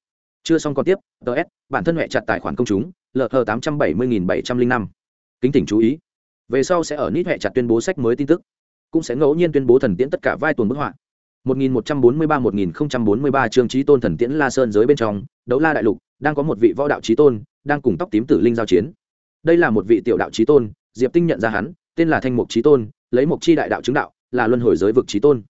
chưa xong còn tiếp ts bản thân huệ chặt tài khoản công chúng lh tám trăm bảy mươi nghìn bảy trăm linh năm kính tỉnh chú ý về sau sẽ ở nít huệ chặt tuyên bố sách mới tin tức cũng sẽ ngẫu nhiên tuyên bố thần tiễn tất cả vai tuần bức họa 1143-1043 chương trí tôn thần tiễn La Sơn giới bên trong, đấu la đại lục, đang có một vị võ đạo trí tôn đang cùng tóc tím tử linh giao chiến đây là một vị tiểu đạo trí tôn diệp tinh nhận ra hắn tên là thanh mục trí tôn lấy mục chi đại đạo chứng đạo là luân hồi giới vực trí tôn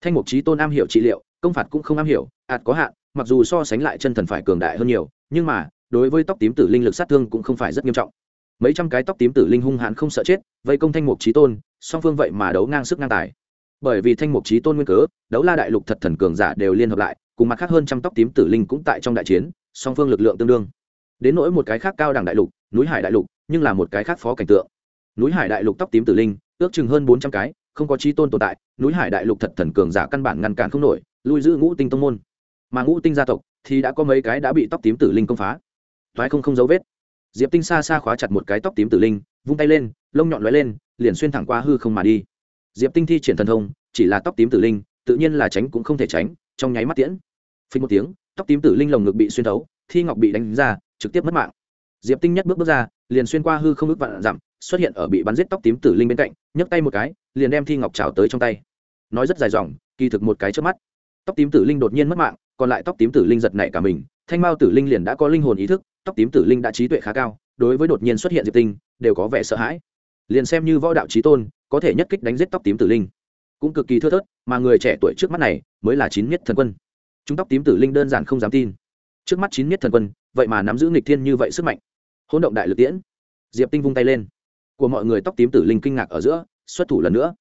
thanh mục trí tôn am hiểu trị liệu công phạt cũng không am hiểu ạt có hạn mặc dù so sánh lại chân thần phải cường đại hơn nhiều nhưng mà đối với tóc tím tử linh lực sát thương cũng không phải rất nghiêm trọng mấy trăm cái tóc tím tử linh hung hãn không sợ chết vây công thanh mục trí tôn song phương vậy mà đấu ngang sức ngang tài bởi vì thanh mục trí tôn nguyên cớ đấu la đại lục thật thần cường giả đều liên hợp lại cùng mặt khác hơn trăm tóc tím tử linh cũng tại trong đại chiến song phương lực lượng tương đương đến nỗi một cái khác cao đẳng đại lục núi hải đại lục nhưng là một cái khác phó cảnh tượng núi hải đại lục tóc tím tử linh ước chừng hơn bốn trăm cái không có trí tôn tồn tại núi hải đại lục thật thần cường giả căn bản ngăn cản không nổi lui giữ ngũ tinh tông môn mà ngũ tinh gia tộc thì đã có mấy cái đã bị tóc tím tử linh công phá thoái không không dấu vết diệp tinh xa xa khóa chặt một cái tóc tím tử linh vung tay lên lông nhọn lóe lên liền xuyên thẳng qua hư không mà đi diệp tinh thi triển thần thông chỉ là tóc tím tử linh tự nhiên là tránh cũng không thể tránh trong nháy mắt tiễn phình một tiếng tóc tím tử linh lồng ngực bị xuyên thấu thi ngọc bị đánh ra trực tiếp mất mạng diệp tinh nhất bước bước ra liền xuyên qua hư không ước vạn dặm xuất hiện ở bị bắn giết tóc tím tử linh bên cạnh nhấc tay một cái liền đem thi ngọc trào tới trong tay nói rất dài dòng kỳ thực một cái trước mắt tóc tím tử linh đột nhiên mất mạng còn lại tóc tím tử linh giật nảy cả mình thanh mao tử linh liền đã có linh hồn ý thức tóc tím tử linh đã trí tuệ khá cao đối với đột nhiên xuất hiện diệp tinh đều có vẻ sợ hãi liền xem như võ đạo trí tôn có thể nhất kích đánh giết tóc tím tử linh cũng cực kỳ thưa thớt mà người trẻ tuổi trước mắt này mới là chín nhất thần quân chúng tóc tím tử linh đơn giản không dám tin trước mắt chín miết thần quân vậy mà nắm giữ nghịch thiên như vậy sức mạnh hỗn động đại lực tiễn diệp tinh vung tay lên của mọi người tóc tím tử linh kinh ngạc ở giữa xuất thủ lần nữa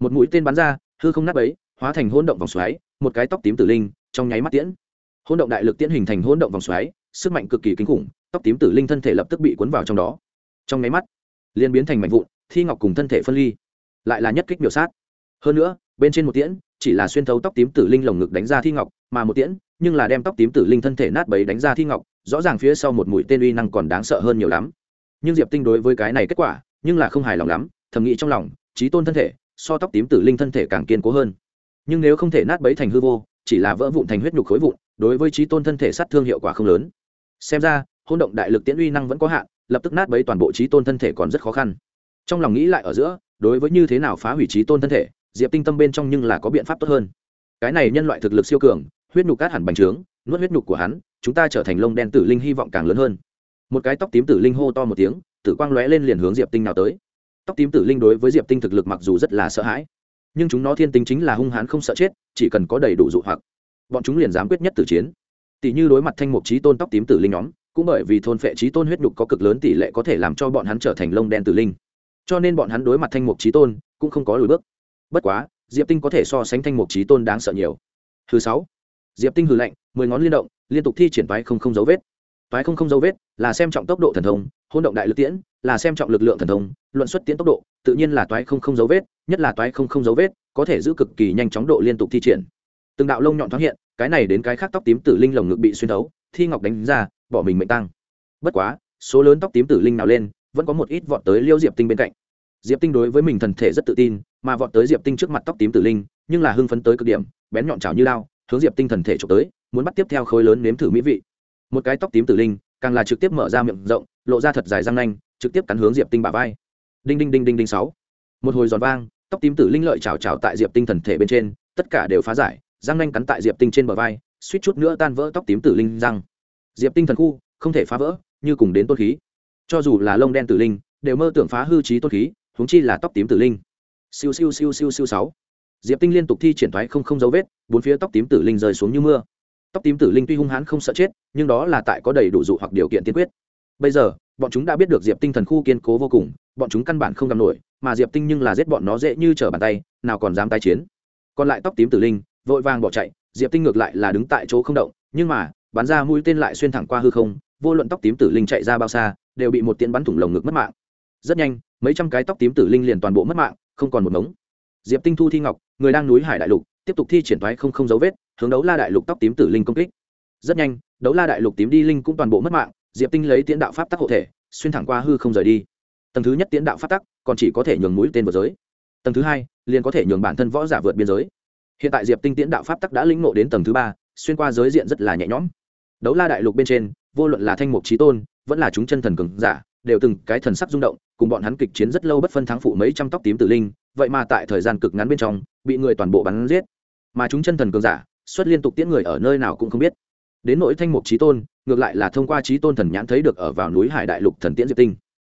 một mũi tên bắn ra hư không nắp ấy hóa thành hỗn động vòng xoáy một cái tóc tím tử linh trong nháy mắt tiễn hỗn động đại lực tiễn hình thành hỗn động vòng xoáy sức mạnh cực kỳ kinh khủng tóc tím tử linh thân thể lập tức bị cuốn vào trong đó trong nháy mắt liên biến thành mạnh vụn thi ngọc cùng thân thể phân ly lại là nhất kích biểu sát hơn nữa bên trên một tiễn chỉ là xuyên thấu tóc tím tử linh lồng ngực đánh ra thi ngọc mà một tiễn nhưng là đem tóc tím tử linh thân thể nát bấy đánh ra thi ngọc rõ ràng phía sau một mũi tên uy năng còn đáng sợ hơn nhiều lắm nhưng diệp tinh đối với cái này kết quả nhưng là không hài lòng lắm thầm nghĩ trong lòng trí tôn thân thể so tóc tím tử linh thân thể càng kiên cố hơn nhưng nếu không thể nát bấy thành hư vô chỉ là vỡ vụn thành huyết nhục khối vụn đối với trí tôn thân thể sát thương hiệu quả không lớn xem ra hôn động đại lực tiễn uy năng vẫn có hạn lập tức nát bấy toàn bộ trí tôn thân thể còn rất khó khăn trong lòng nghĩ lại ở giữa đối với như thế nào phá hủy trí tôn thân thể diệp tinh tâm bên trong nhưng là có biện pháp tốt hơn cái này nhân loại thực lực siêu cường huyết nhục cát hẳn bành trướng nuốt huyết nhục của hắn chúng ta trở thành lông đen tử linh hy vọng càng lớn hơn một cái tóc tím tử linh hô to một tiếng tử quang lóe lên liền hướng diệp tinh nào tới tóc tím tử linh đối với diệp tinh thực lực mặc dù rất là sợ hãi nhưng chúng nó thiên tính chính là hung hãn không sợ chết chỉ cần có đầy đủ dụ hoặc bọn chúng liền dám quyết nhất tử chiến tỷ như đối mặt thanh mục trí tôn tóc tím tử linh nhóm cũng bởi vì thôn phệ trí tôn huyết nhục có cực lớn tỷ lệ có thể làm cho bọn hắn trở thành lông đen tử linh cho nên bọn hắn đối mặt thanh mục trí tôn cũng không có lùi bước bất quá diệp tinh có thể so sánh thanh mục trí tôn đáng sợ nhiều thứ sáu diệp tinh hừ lạnh mười ngón liên động liên tục thi triển toái không không dấu vết toái không không dấu vết là xem trọng tốc độ thần thông hôn động đại lực tiễn là xem trọng lực lượng thần thông luận suất tiễn tốc độ tự nhiên là toái không không dấu vết nhất là toái không không dấu vết có thể giữ cực kỳ nhanh chóng độ liên tục thi triển từng đạo lông nhọn thoáng hiện cái này đến cái khác tóc tím tử linh lồng ngực bị xuyên thấu thi ngọc đánh ra bỏ mình mệnh tăng bất quá số lớn tóc tím tử linh nào lên vẫn có một ít vọt tới liêu diệp tinh bên cạnh diệp tinh đối với mình thần thể rất tự tin mà vọt tới diệp tinh trước mặt tóc tím tử linh nhưng là hưng phấn tới cực điểm bén nhọn chảo như lao hướng diệp tinh thần thể trộm tới muốn bắt tiếp theo khối lớn nếm thử mỹ vị một cái tóc tím tử linh càng là trực tiếp mở ra miệng rộng lộ ra thật dài răng nanh trực tiếp cắn hướng diệp tinh bà vai đinh đinh đinh đinh đinh sáu một hồi giòn vang tóc tím tử linh lợi chào chào tại diệp tinh thần thể bên trên tất cả đều phá giải răng nanh cắn tại diệp tinh trên bờ vai suýt chút nữa tan vỡ tóc tím tử linh răng diệp tinh thần khu không thể phá vỡ như cùng đến tôn khí cho dù là lông đen tử linh đều mơ tưởng phá hư trí tôn khí huống chi là tóc tím tử linh siêu siêu siêu siêu siêu sáu diệp tinh liên tục thi triển thoái không không dấu vết bốn phía tóc tím tử linh rơi xuống như mưa tóc tím tử linh tuy hung hãn không sợ chết nhưng đó là tại có đầy đủ dụ hoặc điều kiện tiên quyết bây giờ bọn chúng đã biết được diệp tinh thần khu kiên cố vô cùng bọn chúng căn bản không đ nổi mà diệp tinh nhưng là giết bọn nó dễ như trở bàn tay nào còn dám tai chiến còn lại tóc tím tử linh vội vàng bỏ chạy diệp tinh ngược lại là đứng tại chỗ không động nhưng mà bắn ra mũi tên lại xuyên thẳng qua hư không vô luận tóc tím tử linh chạy ra bao xa đều bị một tiễn bắn thủng lồng ngực mất mạng rất nhanh mấy trăm cái tóc tím tử linh liền toàn bộ mất mạng không còn một mống diệp tinh thu thi ngọc người đang núi hải đại lục tiếp tục thi triển thoái không không dấu vết hướng đấu la đại lục tóc tím tử linh công kích rất nhanh đấu la đại lục tím đi linh cũng toàn bộ mất mạng diệp tinh lấy tiến đạo pháp tắc hộ thể xuyên thẳng qua hư không rời đi tầng thứ nhất tiến đạo pháp tắc còn chỉ có thể nhường mũi tên vượt giới tầng thứ hai liền có thể nhường bản thân võ giả vượt biên giới hiện tại diệp tinh tiến đạo pháp tắc đã lĩnh ngộ đến tầng thứ ba xuyên qua giới diện rất là nhẹ nhõm đấu la đại lục bên trên vô luận là thanh mục trí tôn vẫn là chúng chân thần cường giả đều từng cái thần sắc rung động cùng bọn hắn kịch chiến rất lâu bất phân thắng phụ mấy trăm tóc tím tử linh vậy mà tại thời gian cực ngắn bên trong bị người toàn bộ bắn giết mà chúng chân thần cường giả xuất liên tục tiến người ở nơi nào cũng không biết đến nỗi thanh mục trí tôn ngược lại là thông qua trí tôn thần nhãn thấy được ở vào núi hải đại lục thần tiễn diệp tinh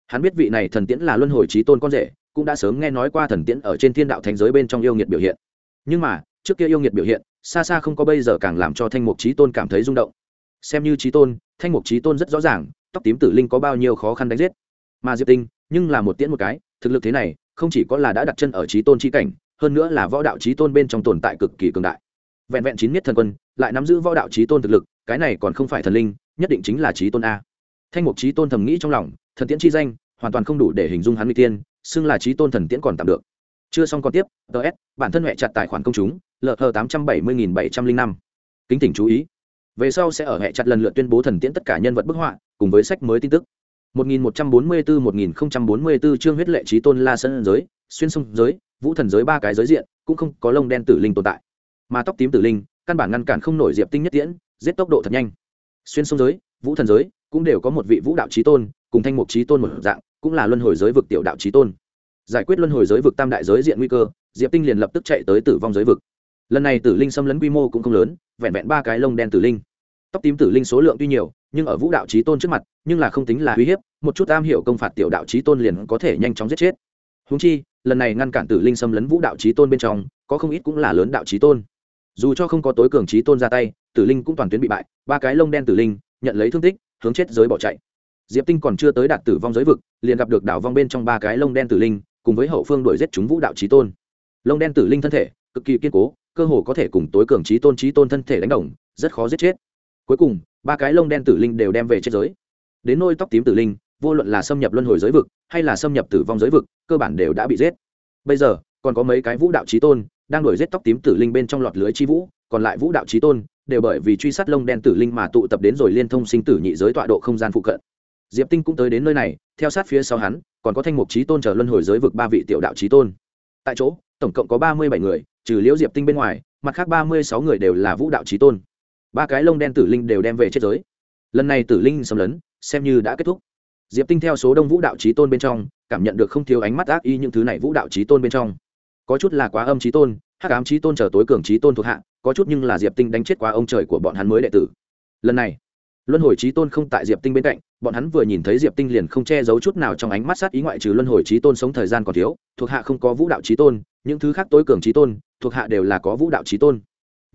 hắn biết vị này thần tiễn là luân hồi trí tôn con rể cũng đã sớm nghe nói qua thần tiễn ở trên thiên đạo thành giới bên trong yêu nghiệt biểu hiện nhưng mà trước kia yêu nghiệt biểu hiện xa xa không có bây giờ càng làm cho thanh mục trí tôn cảm thấy rung động xem như trí tôn thanh mục trí tôn rất rõ ràng tóc tím tử linh có bao nhiêu khó khăn đánh giết mà diệp tinh nhưng là một tiễn một cái thực lực thế này không chỉ có là đã đặt chân ở trí tôn trí cảnh hơn nữa là võ đạo trí tôn bên trong tồn tại cực kỳ cường đại vẹn vẹn chín miết thần quân lại nắm giữ võ đạo trí tôn thực lực cái này còn không phải thần linh nhất định chính là trí tôn a thanh mục trí tôn thầm nghĩ trong lòng thần tiễn chi danh hoàn toàn không đủ để hình dung hắn nguy tiên xưng là trí tôn thần tiễn còn tạm được chưa xong còn tiếp ts bản thân huệ chặt tài khoản công chúng lợt lh tám trăm bảy mươi nghìn bảy trăm linh năm kính tỉnh chú ý về sau sẽ ở hệ chặt lần lượt tuyên bố thần tiễn tất cả nhân vật bức họa cùng với sách mới tin tức 1144-1044 chương huyết lệ trí tôn la sơn giới xuyên sông giới vũ thần giới ba cái giới diện cũng không có lông đen tử linh tồn tại mà tóc tím tử linh căn bản ngăn cản không nổi diệp tinh nhất tiễn giết tốc độ thật nhanh xuyên sông giới vũ thần giới cũng đều có một vị vũ đạo trí tôn cùng thanh mục trí tôn một dạng cũng là luân hồi giới vực tiểu đạo trí tôn giải quyết luân hồi giới vực tam đại giới diện nguy cơ diệp tinh liền lập tức chạy tới tử vong giới vực lần này tử linh xâm lấn quy mô cũng không lớn vẹn vẹn ba cái lông đen tử linh tóc tím tử linh số lượng tuy nhiều nhưng ở vũ đạo trí tôn trước mặt nhưng là không tính là uy hiếp một chút am hiểu công phạt tiểu đạo trí tôn liền có thể nhanh chóng giết chết húng chi lần này ngăn cản tử linh xâm lấn vũ đạo trí tôn bên trong có không ít cũng là lớn đạo trí tôn dù cho không có tối cường trí tôn ra tay tử linh cũng toàn tuyến bị bại ba cái lông đen tử linh nhận lấy thương tích hướng chết giới bỏ chạy diệp tinh còn chưa tới đạt tử vong giới vực liền gặp được đảo vong bên trong ba cái lông đen tử linh cùng với hậu phương đuổi giết chúng vũ đạo trí tôn lông đen tử linh thân thể cực kỳ kiên cố cơ hồ có thể cùng tối cường trí tôn trí tôn thân thể đánh đồng rất khó giết chết cuối cùng ba cái lông đen tử linh đều đem về chết giới đến nôi tóc tím tử linh vô luận là xâm nhập luân hồi giới vực hay là xâm nhập tử vong giới vực cơ bản đều đã bị giết bây giờ còn có mấy cái vũ đạo trí tôn đang đuổi giết tóc tím tử linh bên trong lọt lưới chi vũ còn lại vũ đạo trí tôn đều bởi vì truy sát lông đen tử linh mà tụ tập đến rồi liên thông sinh tử nhị giới tọa độ không gian phụ cận diệp tinh cũng tới đến nơi này theo sát phía sau hắn còn có thanh mục trí tôn chờ luân hồi giới vực ba vị tiểu đạo trí tôn tại chỗ tổng cộng có ba mươi bảy người trừ liễu diệp tinh bên ngoài mặt khác ba mươi sáu người đều là vũ đạo trí tôn ba cái lông đen tử linh đều đem về chết giới lần này tử linh xâm lấn xem như đã kết thúc diệp tinh theo số đông vũ đạo trí tôn bên trong cảm nhận được không thiếu ánh mắt ác y những thứ này vũ đạo trí tôn bên trong có chút là quá âm trí tôn hắc ám trí tôn trở tối cường trí tôn thuộc hạ có chút nhưng là diệp tinh đánh chết quá ông trời của bọn hắn mới đệ tử lần này luân hồi trí tôn không tại diệp tinh bên cạnh bọn hắn vừa nhìn thấy diệp tinh liền không che giấu chút nào trong ánh mắt sát ý ngoại trừ luân hồi trí tôn sống thời gian còn thiếu thuộc hạ không có vũ đạo trí tôn những thứ khác tối cường trí tôn thuộc hạ đều là có vũ đạo trí tôn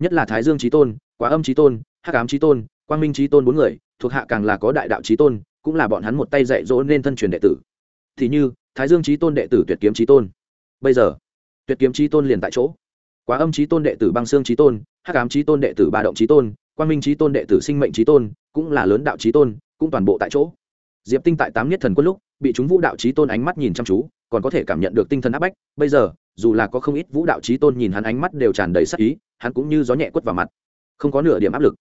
nhất là thái dương trí tôn quá âm trí tôn hắc ám trí tôn quang minh trí tôn bốn người thuộc hạ càng là có đại đạo trí tôn cũng là bọn hắn một tay dạy dỗ nên thân truyền đệ tử thì như thái dương trí tôn đệ tử tuyệt kiếm trí tôn bây giờ tuyệt kiếm trí tôn liền tại chỗ quá âm trí tôn đệ tử băng xương trí tôn hắc ám trí tôn đệ tử ba động trí tôn quang minh trí tôn đệ tử sinh mệnh trí tôn cũng là lớn đạo trí tôn cũng toàn bộ tại chỗ diệp tinh tại tám nhất thần quân lúc bị chúng vũ đạo trí tôn ánh mắt nhìn chăm chú còn có thể cảm nhận được tinh thần áp bách bây giờ dù là có không ít vũ đạo trí tôn nhìn hắn ánh mắt đều tràn đầy sắc ý hắn cũng như gió nhẹ quất vào mặt không có nửa điểm áp lực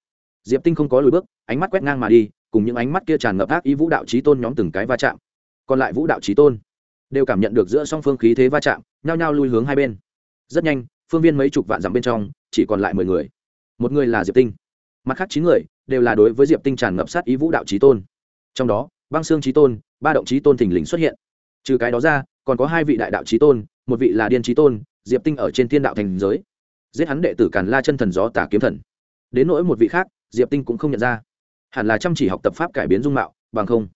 diệp tinh không có lùi bước ánh mắt quét ngang mà đi cùng những ánh mắt kia tràn ngập ác ý vũ đạo trí tôn nhóm từng cái va chạm còn lại vũ đạo trí tôn đều cảm nhận được giữa song phương khí thế va chạm nhao nhao lui hướng hai bên rất nhanh phương viên mấy chục vạn dặm bên trong chỉ còn lại mười người một người là diệp tinh mặt khác chín người đều là đối với diệp tinh tràn ngập sát ý vũ đạo trí tôn trong đó băng xương trí tôn ba động trí tôn thình lình xuất hiện trừ cái đó ra còn có hai vị đại đạo trí tôn một vị là điên trí tôn diệp tinh ở trên thiên đạo thành giới giết hắn đệ tử càn la chân thần gió tả kiếm thần đến nỗi một vị khác diệp tinh cũng không nhận ra hẳn là chăm chỉ học tập pháp cải biến dung mạo bằng không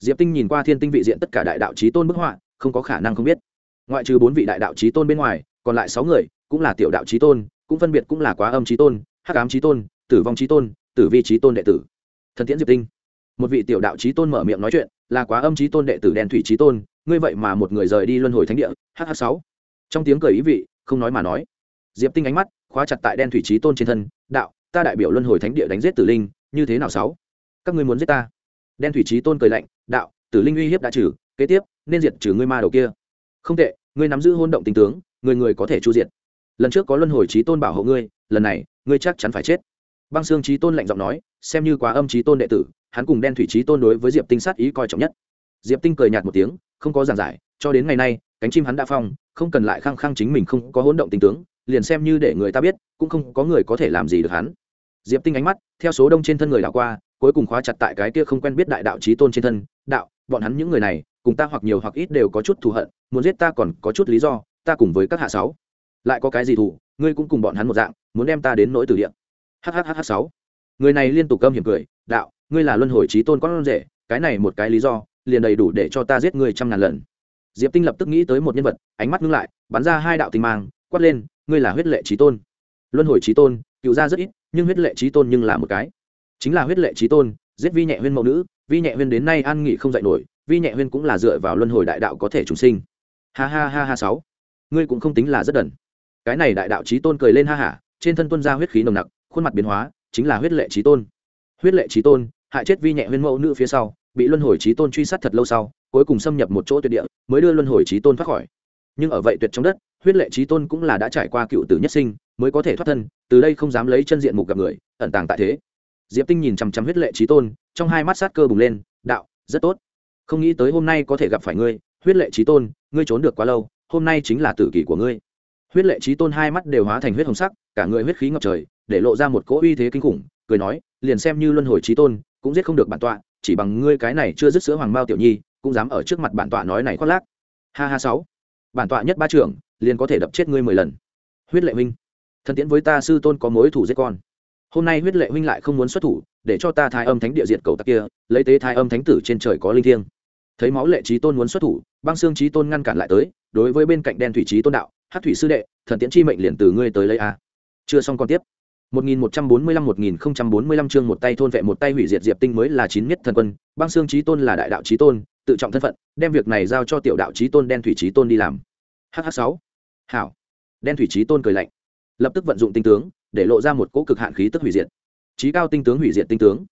diệp tinh nhìn qua thiên tinh vị diện tất cả đại đạo trí tôn bức họa không có khả năng không biết ngoại trừ bốn vị đại đạo trí tôn bên ngoài còn lại sáu người cũng là tiểu đạo trí tôn cũng phân biệt cũng là quá âm trí tôn hắc ám trí tôn tử vong trí tôn tử vi trí tôn đệ tử thân thiện diệp tinh một vị tiểu đạo trí tôn mở miệng nói chuyện là quá âm trí tôn đệ tử đèn thủy trí tôn ngươi vậy mà một người rời đi luân hồi thánh địa hh sáu trong tiếng cười ý vị không nói mà nói diệp tinh ánh mắt khóa chặt tại đen thủy trí tôn trên thân đạo ta đại biểu luân hồi thánh địa đánh giết tử linh như thế nào sáu các ngươi muốn giết ta đen thủy trí tôn cười lạnh đạo tử linh uy hiếp đã trừ kế tiếp nên diệt trừ ngươi ma đầu kia không tệ ngươi nắm giữ hôn động tình tướng người người có thể chu diệt lần trước có luân hồi trí tôn bảo hộ ngươi lần này ngươi chắc chắn phải chết băng xương trí tôn lạnh giọng nói xem như quá âm trí tôn đệ tử hắn cùng đen thủy trí tôn đối với diệp tinh sát ý coi trọng nhất diệp tinh cười nhạt một tiếng không có giảng giải cho đến ngày nay cánh chim hắn đã phong không cần lại khăng khăng chính mình không có hỗn động tình tướng liền xem như để người ta biết cũng không có người có thể làm gì được hắn diệp tinh ánh mắt theo số đông trên thân người đảo qua cuối cùng khóa chặt tại cái kia không quen biết đại đạo trí tôn trên thân đạo bọn hắn những người này cùng ta hoặc nhiều hoặc ít đều có chút thù hận muốn giết ta còn có chút lý do ta cùng với các hạ sáu lại có cái gì thù ngươi cũng cùng bọn hắn một dạng muốn đem ta đến nỗi từ điện hhh sáu người này liên tục câm hiểm cười đạo ngươi là luân hồi trí tôn con rể cái này một cái lý do liền đầy đủ để cho ta giết người trăm ngàn lần diệp tinh lập tức nghĩ tới một nhân vật ánh mắt ngưng lại bắn ra hai đạo tinh mang quát lên ngươi là huyết lệ chí tôn luân hồi chí tôn cựu gia rất ít nhưng huyết lệ chí tôn nhưng là một cái chính là huyết lệ chí tôn giết vi nhẹ huyên mẫu nữ vi nhẹ huyên đến nay an nghỉ không dậy nổi vi nhẹ huyên cũng là dựa vào luân hồi đại đạo có thể trùng sinh ha ha ha ha sáu ngươi cũng không tính là rất đần cái này đại đạo chí tôn cười lên ha hả trên thân tuân ra huyết khí nồng nặc khuôn mặt biến hóa chính là huyết lệ chí tôn huyết lệ chí tôn hại chết vi nhẹ huyên mẫu nữ phía sau bị luân hồi trí tôn truy sát thật lâu sau cuối cùng xâm nhập một chỗ tuyệt địa mới đưa luân hồi trí tôn thoát khỏi nhưng ở vậy tuyệt trong đất huyết lệ trí tôn cũng là đã trải qua cựu tử nhất sinh mới có thể thoát thân từ đây không dám lấy chân diện mục gặp người ẩn tàng tại thế diệp tinh nhìn chằm chằm huyết lệ trí tôn trong hai mắt sát cơ bùng lên đạo rất tốt không nghĩ tới hôm nay có thể gặp phải ngươi huyết lệ trí tôn ngươi trốn được quá lâu hôm nay chính là tử kỳ của ngươi huyết lệ trí tôn hai mắt đều hóa thành huyết hồng sắc cả người huyết khí ngập trời để lộ ra một cỗ uy thế kinh khủng cười nói liền xem như luân hồi trí tôn cũng giết không được bản tọa chỉ bằng ngươi cái này chưa dứt sữa hoàng mao tiểu nhi cũng dám ở trước mặt bản tọa nói này khoác lác ha ha sáu bản tọa nhất ba trưởng liền có thể đập chết ngươi mười lần huyết lệ huynh thân tiễn với ta sư tôn có mối thủ giết con hôm nay huyết lệ huynh lại không muốn xuất thủ để cho ta thai âm thánh địa diệt cầu tặc kia lấy tế thai âm thánh tử trên trời có linh thiêng thấy máu lệ trí tôn muốn xuất thủ băng xương trí tôn ngăn cản lại tới đối với bên cạnh đen thủy trí tôn đạo hát thủy sư đệ thần tiễn chi mệnh liền từ ngươi tới lấy a chưa xong còn tiếp 1145-1045 chương một tay thôn vệ một tay hủy diệt diệp tinh mới là chín nhất thần quân, băng xương trí tôn là đại đạo trí tôn, tự trọng thân phận, đem việc này giao cho tiểu đạo trí tôn đen thủy trí tôn đi làm. Hh sáu Hảo. Đen thủy trí tôn cười lạnh, lập tức vận dụng tinh tướng, để lộ ra một cỗ cực hạn khí tức hủy diệt. trí cao tinh tướng hủy diệt tinh tướng.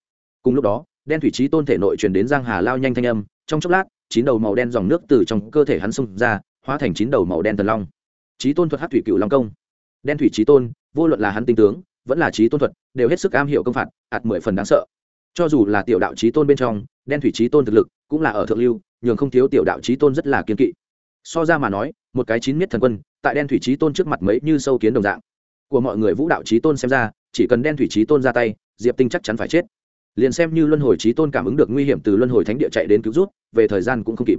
Cùng lúc đó, đen thủy trí tôn thể nội truyền đến giang hà lao nhanh thanh âm, trong chốc lát, chín đầu màu đen dòng nước từ trong cơ thể hắn xung ra, hóa thành chín đầu màu đen thần long. trí tôn thuật hắc thủy cựu long công. Đen thủy trí tôn, vô luận là hắn tinh tướng vẫn là trí tôn thuật đều hết sức am hiểu công phạt ạt mười phần đáng sợ cho dù là tiểu đạo trí tôn bên trong đen thủy trí tôn thực lực cũng là ở thượng lưu nhường không thiếu tiểu đạo trí tôn rất là kiên kỵ so ra mà nói một cái chín miết thần quân tại đen thủy trí tôn trước mặt mấy như sâu kiến đồng dạng của mọi người vũ đạo trí tôn xem ra chỉ cần đen thủy trí tôn ra tay diệp tinh chắc chắn phải chết liền xem như luân hồi trí tôn cảm ứng được nguy hiểm từ luân hồi thánh địa chạy đến cứu rút về thời gian cũng không kịp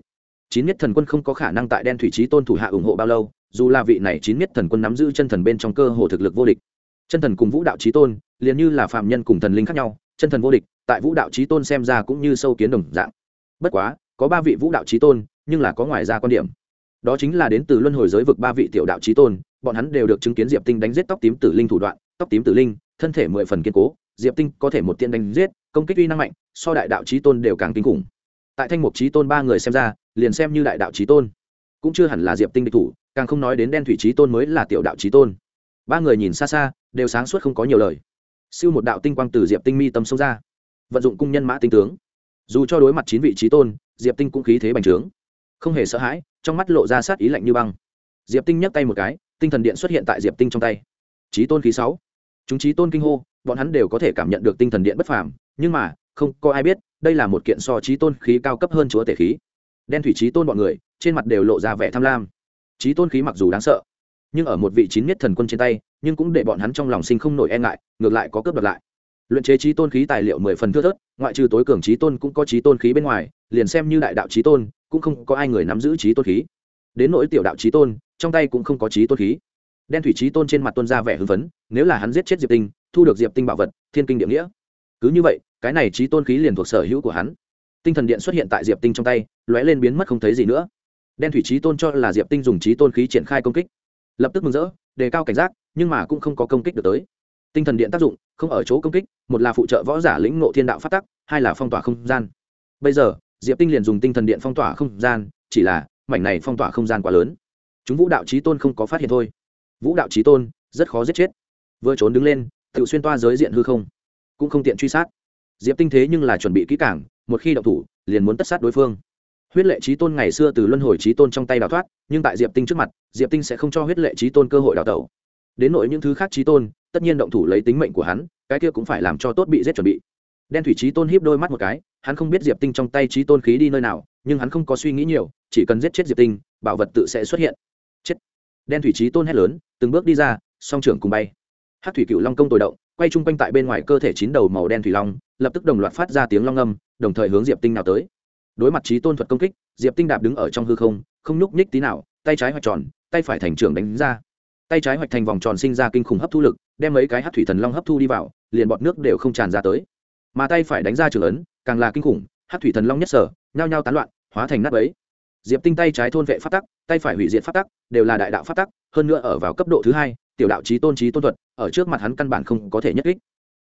chín miết thần quân không có khả năng tại đen thủy trí tôn thủ hạ ủng hộ bao lâu dù là vị này chín miết thần quân nắm giữ chân thần bên trong cơ hồ thực lực vô địch chân thần cùng vũ đạo trí tôn liền như là phạm nhân cùng thần linh khác nhau chân thần vô địch tại vũ đạo trí tôn xem ra cũng như sâu kiến đồng dạng bất quá có ba vị vũ đạo trí tôn nhưng là có ngoài ra quan điểm đó chính là đến từ luân hồi giới vực ba vị tiểu đạo trí tôn bọn hắn đều được chứng kiến diệp tinh đánh giết tóc tím tử linh thủ đoạn tóc tím tử linh thân thể mười phần kiên cố diệp tinh có thể một tiên đánh giết công kích uy năng mạnh so đại đạo trí tôn đều càng kinh khủng tại thanh mục trí tôn ba người xem ra liền xem như đại đạo trí tôn cũng chưa hẳn là diệp tinh địch thủ càng không nói đến đen thủy trí tôn mới là tiểu đạo trí tôn ba người nhìn xa xa đều sáng suốt không có nhiều lời siêu một đạo tinh quang từ diệp tinh mi tâm sông ra vận dụng cung nhân mã tinh tướng dù cho đối mặt chín vị trí tôn diệp tinh cũng khí thế bành trướng không hề sợ hãi trong mắt lộ ra sát ý lạnh như băng diệp tinh nhấc tay một cái tinh thần điện xuất hiện tại diệp tinh trong tay Chí tôn khí sáu chúng chí tôn kinh hô bọn hắn đều có thể cảm nhận được tinh thần điện bất phàm nhưng mà không có ai biết đây là một kiện so chí tôn khí cao cấp hơn chúa tể khí đen thủy chí tôn bọn người trên mặt đều lộ ra vẻ tham lam Chí tôn khí mặc dù đáng sợ nhưng ở một vị chín miết thần quân trên tay nhưng cũng để bọn hắn trong lòng sinh không nổi e ngại ngược lại có cướp đoạt lại luyện chế trí tôn khí tài liệu mười phần thưa thớt ngoại trừ tối cường trí tôn cũng có trí tôn khí bên ngoài liền xem như đại đạo trí tôn cũng không có ai người nắm giữ trí tôn khí đến nỗi tiểu đạo trí tôn trong tay cũng không có trí tôn khí đen thủy trí tôn trên mặt tuân ra vẻ hưng phấn nếu là hắn giết chết diệp tinh thu được diệp tinh bảo vật thiên kinh địa nghĩa cứ như vậy cái này trí tôn khí liền thuộc sở hữu của hắn tinh thần điện xuất hiện tại diệp tinh trong tay lóe lên biến mất không thấy gì nữa đen thủy trí tôn cho là diệp tinh dùng trí tôn khí triển khai công kích lập tức mừng rỡ đề cao cảnh giác nhưng mà cũng không có công kích được tới tinh thần điện tác dụng không ở chỗ công kích một là phụ trợ võ giả lĩnh ngộ thiên đạo phát tắc hai là phong tỏa không gian bây giờ diệp tinh liền dùng tinh thần điện phong tỏa không gian chỉ là mảnh này phong tỏa không gian quá lớn chúng vũ đạo trí tôn không có phát hiện thôi vũ đạo trí tôn rất khó giết chết vừa trốn đứng lên tự xuyên toa giới diện hư không cũng không tiện truy sát diệp tinh thế nhưng là chuẩn bị kỹ cảng một khi động thủ liền muốn tất sát đối phương huyết lệ trí tôn ngày xưa từ luân hồi trí tôn trong tay đào thoát nhưng tại diệp tinh trước mặt diệp tinh sẽ không cho huyết lệ trí tôn cơ hội đào tẩu đến nỗi những thứ khác trí tôn tất nhiên động thủ lấy tính mệnh của hắn cái kia cũng phải làm cho tốt bị giết chuẩn bị đen thủy trí tôn híp đôi mắt một cái hắn không biết diệp tinh trong tay trí tôn khí đi nơi nào nhưng hắn không có suy nghĩ nhiều chỉ cần giết chết diệp tinh bảo vật tự sẽ xuất hiện chết đen thủy trí tôn hét lớn từng bước đi ra song trưởng cùng bay hát thủy cựu long công tồi động quay chung quanh tại bên ngoài cơ thể chín đầu màu đen thủy long lập tức đồng loạt phát ra tiếng long âm đồng thời hướng diệp tinh nào tới đối mặt trí tôn thuật công kích diệp tinh đạp đứng ở trong hư không không nhúc nhích tí nào tay trái hoặc tròn tay phải thành trưởng đánh ra tay trái hoạch thành vòng tròn sinh ra kinh khủng hấp thu lực đem mấy cái hát thủy thần long hấp thu đi vào liền bọt nước đều không tràn ra tới mà tay phải đánh ra trường ấn càng là kinh khủng hát thủy thần long nhất sở nhao nhao tán loạn hóa thành nát ấy diệp tinh tay trái thôn vệ phát tắc tay phải hủy diệt phát tắc đều là đại đạo phát tắc hơn nữa ở vào cấp độ thứ hai tiểu đạo trí tôn trí tôn thuật ở trước mặt hắn căn bản không có thể nhất kích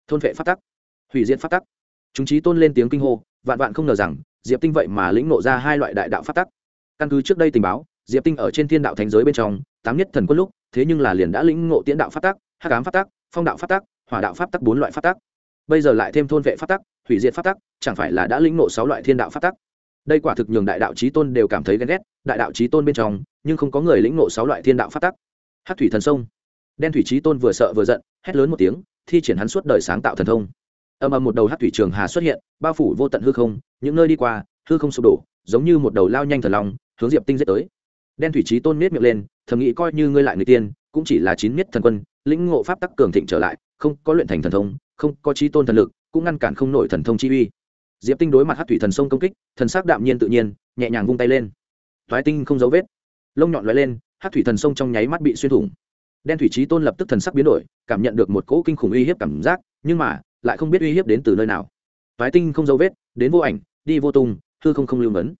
thôn vệ phát tắc hủy diệt phát tắc chúng trí tôn lên tiếng kinh hô vạn vạn không ngờ rằng diệp tinh vậy mà lĩnh nộ ra hai loại đại đạo phát tắc căn cứ trước đây tình báo diệp tinh ở trên thiên đạo thành giới bên trong tám nhất thần quân lúc thế nhưng là liền đã lĩnh ngộ tiến đạo pháp tắc hắc ám pháp tắc phong đạo pháp tắc hỏa đạo pháp tắc bốn loại pháp tắc bây giờ lại thêm thôn vệ pháp tắc hủy diệt pháp tắc chẳng phải là đã lĩnh ngộ sáu loại thiên đạo pháp tắc đây quả thực nhường đại đạo chí tôn đều cảm thấy ghen ghét đại đạo chí tôn bên trong nhưng không có người lĩnh ngộ sáu loại thiên đạo pháp tắc hắc thủy thần sông đen thủy chí tôn vừa sợ vừa giận hét lớn một tiếng thi triển hắn suốt đời sáng tạo thần thông âm âm một đầu hắc thủy trường hà xuất hiện bao phủ vô tận hư không những nơi đi qua hư không sụp đổ giống như một đầu lao nhanh thần long hướng diệp tinh giết tới đen thủy chí tôn miết miệng lên thầm nghĩ coi như ngươi lại người tiên cũng chỉ là chín miết thần quân lĩnh ngộ pháp tắc cường thịnh trở lại không có luyện thành thần thông không có trí tôn thần lực cũng ngăn cản không nổi thần thông chi uy diệp tinh đối mặt hát thủy thần sông công kích thần s ắ c đạm nhiên tự nhiên nhẹ nhàng vung tay lên thoái tinh không dấu vết lông nhọn loại lên hát thủy thần sông trong nháy mắt bị xuyên thủng đen thủy trí tôn lập tức thần sắc biến đổi cảm nhận được một cỗ kinh khủng uy hiếp cảm giác nhưng mà lại không biết uy hiếp đến từ nơi nào thoái tinh không dấu vết đến vô ảnh đi vô tung hư không không lưu ngấn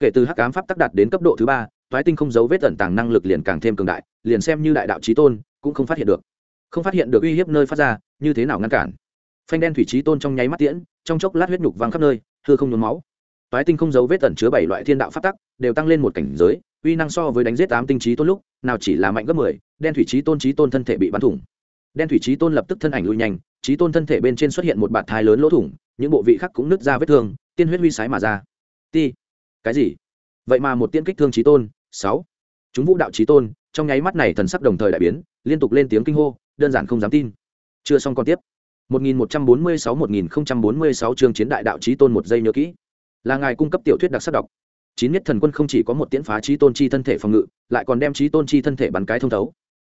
kể từ hắc ám pháp tắc đạt đến cấp độ thứ ba toái tinh không giấu vết tẩn tàng năng lực liền càng thêm cường đại liền xem như đại đạo trí tôn cũng không phát hiện được không phát hiện được uy hiếp nơi phát ra như thế nào ngăn cản phanh đen thủy trí tôn trong nháy mắt tiễn trong chốc lát huyết nhục văng khắp nơi thưa không nhuốm máu toái tinh không giấu vết tẩn chứa bảy loại thiên đạo phát tắc đều tăng lên một cảnh giới uy năng so với đánh giết tám tinh trí tôn lúc nào chỉ là mạnh gấp mười đen thủy trí tôn trí tôn thân thể bị bắn thủng đen thủy trí tôn lập tức thân ảnh lui nhanh trí tôn thân thể bên trên xuất hiện một bạt thai lớn lỗ thủng những bộ vị khác cũng nứt ra vết thương tiên huyết huy sái mà ra ti cái gì vậy mà một tiên kích thương trí tôn sáu chúng vũ đạo chí tôn trong nháy mắt này thần sắc đồng thời đại biến liên tục lên tiếng kinh hô đơn giản không dám tin chưa xong còn tiếp 1146-1046 chương chiến đại đạo chí tôn một giây nhớ kỹ là ngài cung cấp tiểu thuyết đặc sắc đọc chín nhất thần quân không chỉ có một tiễn phá chí tôn chi thân thể phòng ngự lại còn đem chí tôn chi thân thể bắn cái thông thấu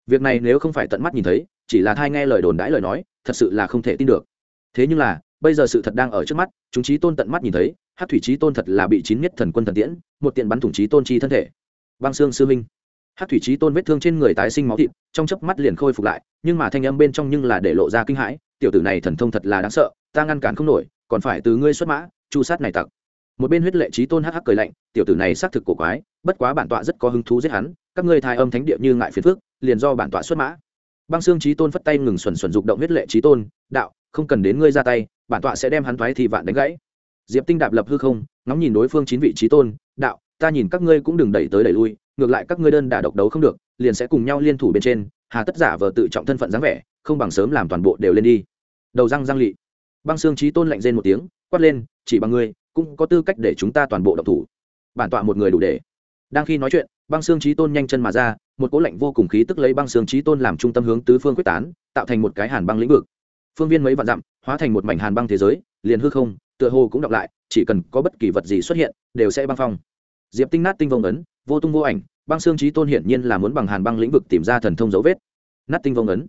việc này nếu không phải tận mắt nhìn thấy chỉ là thai nghe lời đồn đãi lời nói thật sự là không thể tin được thế nhưng là bây giờ sự thật đang ở trước mắt chúng chí tôn tận mắt nhìn thấy hắc thủy chí tôn thật là bị chín nhất thần quân thần tiễn một tiện bắn thủng chí tôn chi thân thể băng xương sư minh hát thủy trí tôn vết thương trên người tái sinh máu thịt trong chớp mắt liền khôi phục lại nhưng mà thanh âm bên trong nhưng là để lộ ra kinh hãi tiểu tử này thần thông thật là đáng sợ ta ngăn cản không nổi còn phải từ ngươi xuất mã chu sát này tặc một bên huyết lệ trí tôn hắc hắc cười lạnh tiểu tử này xác thực cổ quái bất quá bản tọa rất có hứng thú giết hắn các ngươi thai âm thánh địa như ngại phiền phước liền do bản tọa xuất mã băng xương trí tôn phất tay ngừng xuẩn xuẩn dục động huyết lệ trí tôn đạo không cần đến ngươi ra tay bản tọa sẽ đem hắn thoái thì vạn đánh gãy diệp tinh đạp lập hư không ngóng nhìn đối phương chín vị trí tôn đạo ta nhìn các ngươi cũng đừng đẩy tới đẩy lui ngược lại các ngươi đơn đả độc đấu không được liền sẽ cùng nhau liên thủ bên trên hà tất giả vờ tự trọng thân phận dáng vẻ không bằng sớm làm toàn bộ đều lên đi đầu răng răng lị băng xương trí tôn lạnh rên một tiếng quát lên chỉ bằng ngươi cũng có tư cách để chúng ta toàn bộ độc thủ bản tọa một người đủ để đang khi nói chuyện băng xương trí tôn nhanh chân mà ra một cỗ lạnh vô cùng khí tức lấy băng xương trí tôn làm trung tâm hướng tứ phương quyết tán tạo thành một cái hàn băng lĩnh vực phương viên mấy vạn dặm hóa thành một mảnh hàn băng thế giới liền hư không tựa hồ cũng đọc lại chỉ cần có bất kỳ vật gì xuất hiện đều sẽ băng phong diệp tinh nát tinh vông ấn vô tung vô ảnh băng xương trí tôn hiển nhiên là muốn bằng hàn băng lĩnh vực tìm ra thần thông dấu vết nát tinh vông ấn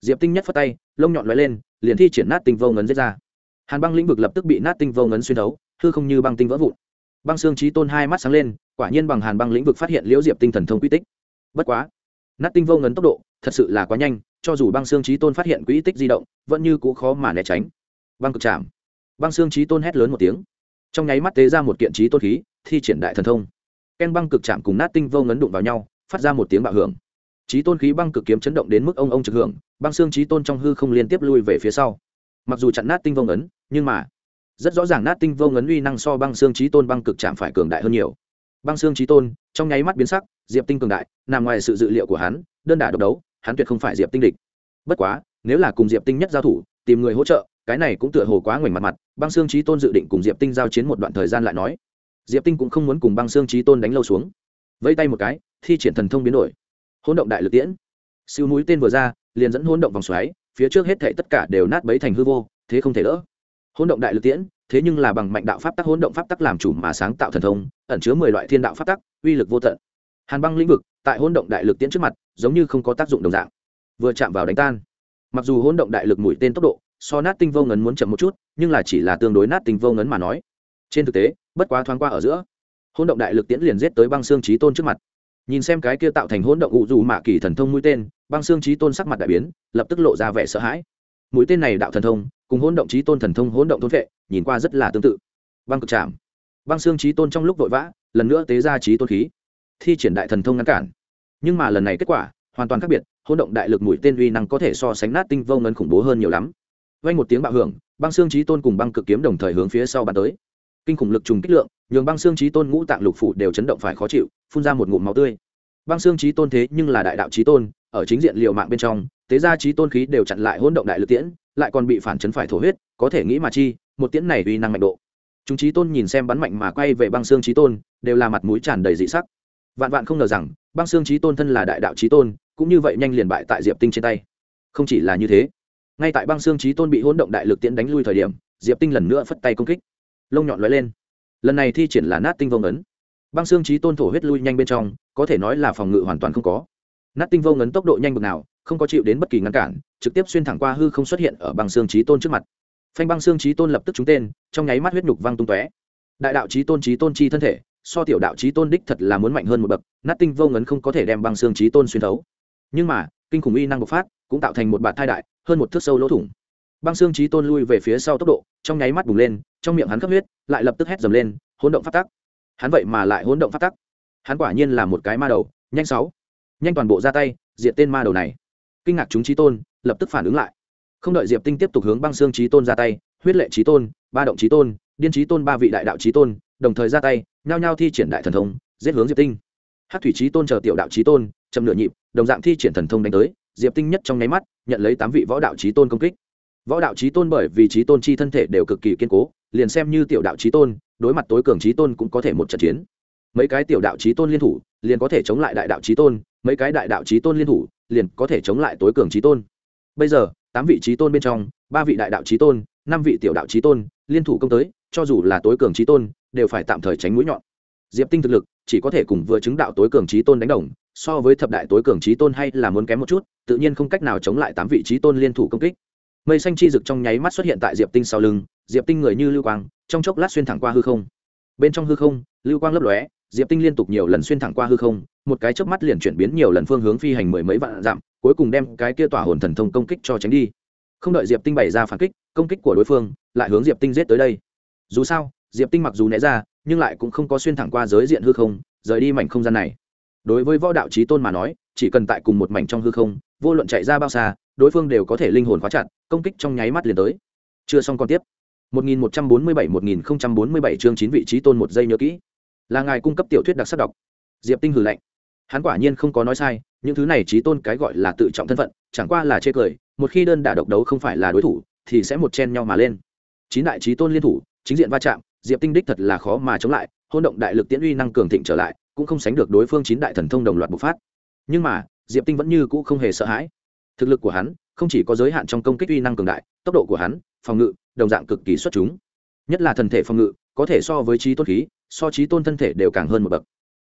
diệp tinh nhất phất tay lông nhọn loại lên liền thi triển nát tinh vông ấn giết ra hàn băng lĩnh vực lập tức bị nát tinh vông ấn xuyên thấu, hư không như băng tinh vỡ vụn băng xương trí tôn hai mắt sáng lên quả nhiên bằng hàn băng lĩnh vực phát hiện liễu diệp tinh thần thông quy tích bất quá nát tinh vông ấn tốc độ thật sự là quá nhanh cho dù băng xương trí tôn phát hiện quỹ tích di động vẫn như cũ khó mà né tránh băng cực chạm băng xương trí tôn hét lớn một tiếng trong nháy mắt tế ra một kiện trí tôn khí thi triển đại thần thông ken băng cực chạm cùng nát tinh vô ngấn đụng vào nhau phát ra một tiếng bạo hưởng trí tôn khí băng cực kiếm chấn động đến mức ông ông trực hưởng băng xương trí tôn trong hư không liên tiếp lui về phía sau mặc dù chặn nát tinh vô ngấn nhưng mà rất rõ ràng nát tinh vô ngấn uy năng so băng xương trí tôn băng cực chạm phải cường đại hơn nhiều băng xương trí tôn trong nháy mắt biến sắc diệp tinh cường đại nằm ngoài sự dự liệu của hắn đơn đả độc đấu hắn tuyệt không phải diệp tinh địch bất quá nếu là cùng diệp tinh nhất giao thủ tìm người hỗ trợ cái này cũng tựa hồ quá ngoảnh mặt mặt băng xương trí tôn dự định cùng diệp tinh giao chiến một đoạn thời gian lại nói diệp tinh cũng không muốn cùng băng xương trí tôn đánh lâu xuống vẫy tay một cái thi triển thần thông biến đổi hỗn động đại lực tiễn siêu núi tên vừa ra liền dẫn hỗn động vòng xoáy phía trước hết thảy tất cả đều nát bấy thành hư vô thế không thể đỡ hỗn động đại lực tiễn thế nhưng là bằng mạnh đạo pháp tắc hỗn động pháp tắc làm chủ mà sáng tạo thần thông ẩn chứa mười loại thiên đạo pháp tắc uy lực vô tận hàn băng lĩnh vực tại hỗn động đại lực tiễn trước mặt giống như không có tác dụng đồng dạng vừa chạm vào đánh tan mặc dù hỗn động đại lực mũi tên tốc độ so nát tinh vô ngấn muốn chậm một chút nhưng là chỉ là tương đối nát tinh vô ngấn mà nói trên thực tế bất quá thoáng qua ở giữa hỗn động đại lực tiễn liền giết tới băng xương trí tôn trước mặt nhìn xem cái kia tạo thành hỗn động ụ dù mạ kỳ thần thông mũi tên băng xương trí tôn sắc mặt đại biến lập tức lộ ra vẻ sợ hãi mũi tên này đạo thần thông cùng hỗn động trí tôn thần thông hỗn động thôn vệ nhìn qua rất là tương tự băng cực chạm băng xương trí tôn trong lúc vội vã lần nữa tế ra trí tôn khí thi triển đại thần thông ngăn cản nhưng mà lần này kết quả hoàn toàn khác biệt hỗn động đại lực mũi tên uy năng có thể so sánh nát tinh vông ngân khủng bố hơn nhiều lắm vang một tiếng bạo hưởng băng xương trí tôn cùng băng cực kiếm đồng thời hướng phía sau bàn tới kinh khủng lực trùng kích lượng nhường băng xương trí tôn ngũ tạng lục phủ đều chấn động phải khó chịu phun ra một ngụm máu tươi băng xương trí tôn thế nhưng là đại đạo trí tôn ở chính diện liều mạng bên trong tế gia trí tôn khí đều chặn lại hỗn động đại lực tiễn lại còn bị phản chấn phải thổ huyết có thể nghĩ mà chi một tiễn này uy năng mạnh độ chúng trí tôn nhìn xem bắn mạnh mà quay về băng xương trí tôn đều là mặt mũi tràn đầy dị sắc vạn vạn không ngờ rằng băng xương trí tôn thân là đại đạo trí tôn cũng như vậy nhanh liền bại tại diệp tinh trên tay không chỉ là như thế ngay tại băng xương trí tôn bị hỗn động đại lực tiễn đánh lui thời điểm diệp tinh lần nữa phất tay công kích lông nhọn lóe lên lần này thi triển là nát tinh vông ấn băng xương chí tôn thổ huyết lui nhanh bên trong có thể nói là phòng ngự hoàn toàn không có nát tinh vông ấn tốc độ nhanh bực nào không có chịu đến bất kỳ ngăn cản trực tiếp xuyên thẳng qua hư không xuất hiện ở băng xương chí tôn trước mặt phanh băng xương chí tôn lập tức trúng tên trong nháy mắt huyết nhục văng tung tóe đại đạo chí tôn chí tôn chi thân thể so tiểu đạo chí tôn đích thật là muốn mạnh hơn một bậc nát tinh vô ấn không có thể đem băng xương chí tôn xuyên thấu nhưng mà kinh khủng uy năng bộc phát cũng tạo thành một bạt thai đại hơn một thước sâu lỗ thủng băng xương chí tôn lui về phía sau tốc độ trong nháy mắt bùng lên trong miệng hắn khắp huyết lại lập tức hét dầm lên hỗn động pháp tắc hắn vậy mà lại hỗn động pháp tắc hắn quả nhiên là một cái ma đầu nhanh sáu nhanh toàn bộ ra tay diện tên ma đầu này kinh ngạc chúng chí tôn lập tức phản ứng lại không đợi diệp tinh tiếp tục hướng băng xương chí tôn ra tay huyết lệ chí tôn ba động chí tôn điên chí tôn ba vị đại đạo chí tôn đồng thời ra tay nhao nhao thi triển đại thần thông, giết hướng diệp tinh Hắc thủy chí tôn chờ tiểu đạo chí tôn chậm nửa nhịp đồng dạng thi triển thần thông đánh tới diệp tinh nhất trong nháy mắt nhận lấy tám vị võ đạo chí tôn công kích võ đạo trí tôn bởi vì trí tôn chi thân thể đều cực kỳ kiên cố liền xem như tiểu đạo trí tôn đối mặt tối cường trí tôn cũng có thể một trận chiến mấy cái tiểu đạo trí tôn liên thủ liền có thể chống lại đại đạo trí tôn mấy cái đại đạo trí tôn liên thủ liền có thể chống lại tối cường trí tôn bây giờ tám vị trí tôn bên trong ba vị đại đạo trí tôn năm vị tiểu đạo trí tôn liên thủ công tới cho dù là tối cường trí tôn đều phải tạm thời tránh mũi nhọn diệp tinh thực lực chỉ có thể cùng vừa chứng đạo tối cường trí tôn đánh đồng so với thập đại tối cường trí tôn hay là muốn kém một chút tự nhiên không cách nào chống lại tám vị trí tôn liên thủ công kích mây xanh chi rực trong nháy mắt xuất hiện tại diệp tinh sau lưng diệp tinh người như lưu quang trong chốc lát xuyên thẳng qua hư không bên trong hư không lưu quang lấp lóe diệp tinh liên tục nhiều lần xuyên thẳng qua hư không một cái chớp mắt liền chuyển biến nhiều lần phương hướng phi hành mười mấy vạn dặm cuối cùng đem cái kia tỏa hồn thần thông công kích cho tránh đi không đợi diệp tinh bày ra phản kích công kích của đối phương lại hướng diệp tinh giết tới đây dù sao diệp tinh mặc dù né ra nhưng lại cũng không có xuyên thẳng qua giới diện hư không rời đi mảnh không gian này đối với võ đạo trí tôn mà nói chỉ cần tại cùng một mảnh trong hư không vô luận chạy ra bao xa đối phương đều có thể linh hồn khóa chặt công kích trong nháy mắt liền tới chưa xong còn tiếp 1147-1047 chương 9 vị trí tôn một giây nhớ kỹ là ngài cung cấp tiểu thuyết đặc sắc đọc diệp tinh hử lạnh hắn quả nhiên không có nói sai những thứ này trí tôn cái gọi là tự trọng thân phận chẳng qua là chê cười một khi đơn đả độc đấu không phải là đối thủ thì sẽ một chen nhau mà lên chín đại trí tôn liên thủ chính diện va chạm diệp tinh đích thật là khó mà chống lại hôn động đại lực tiễn uy năng cường thịnh trở lại cũng không sánh được đối phương chín đại thần thông đồng loạt bộc phát nhưng mà diệp tinh vẫn như cũ không hề sợ hãi thực lực của hắn không chỉ có giới hạn trong công kích uy năng cường đại tốc độ của hắn phòng ngự đồng dạng cực kỳ xuất chúng nhất là thần thể phòng ngự có thể so với trí tôn khí so trí tôn thân thể đều càng hơn một bậc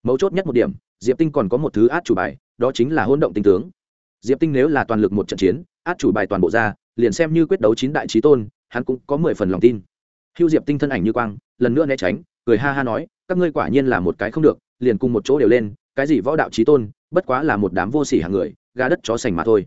mấu chốt nhất một điểm diệp tinh còn có một thứ át chủ bài đó chính là hôn động tinh tướng diệp tinh nếu là toàn lực một trận chiến át chủ bài toàn bộ ra liền xem như quyết đấu chín đại trí tôn hắn cũng có mười phần lòng tin hưu diệp tinh thân ảnh như quang lần nữa né tránh cười ha ha nói các ngươi quả nhiên là một cái không được liền cùng một chỗ đều lên cái gì võ đạo trí tôn bất quá là một đám vô sỉ hàng người gà đất chó sành mà thôi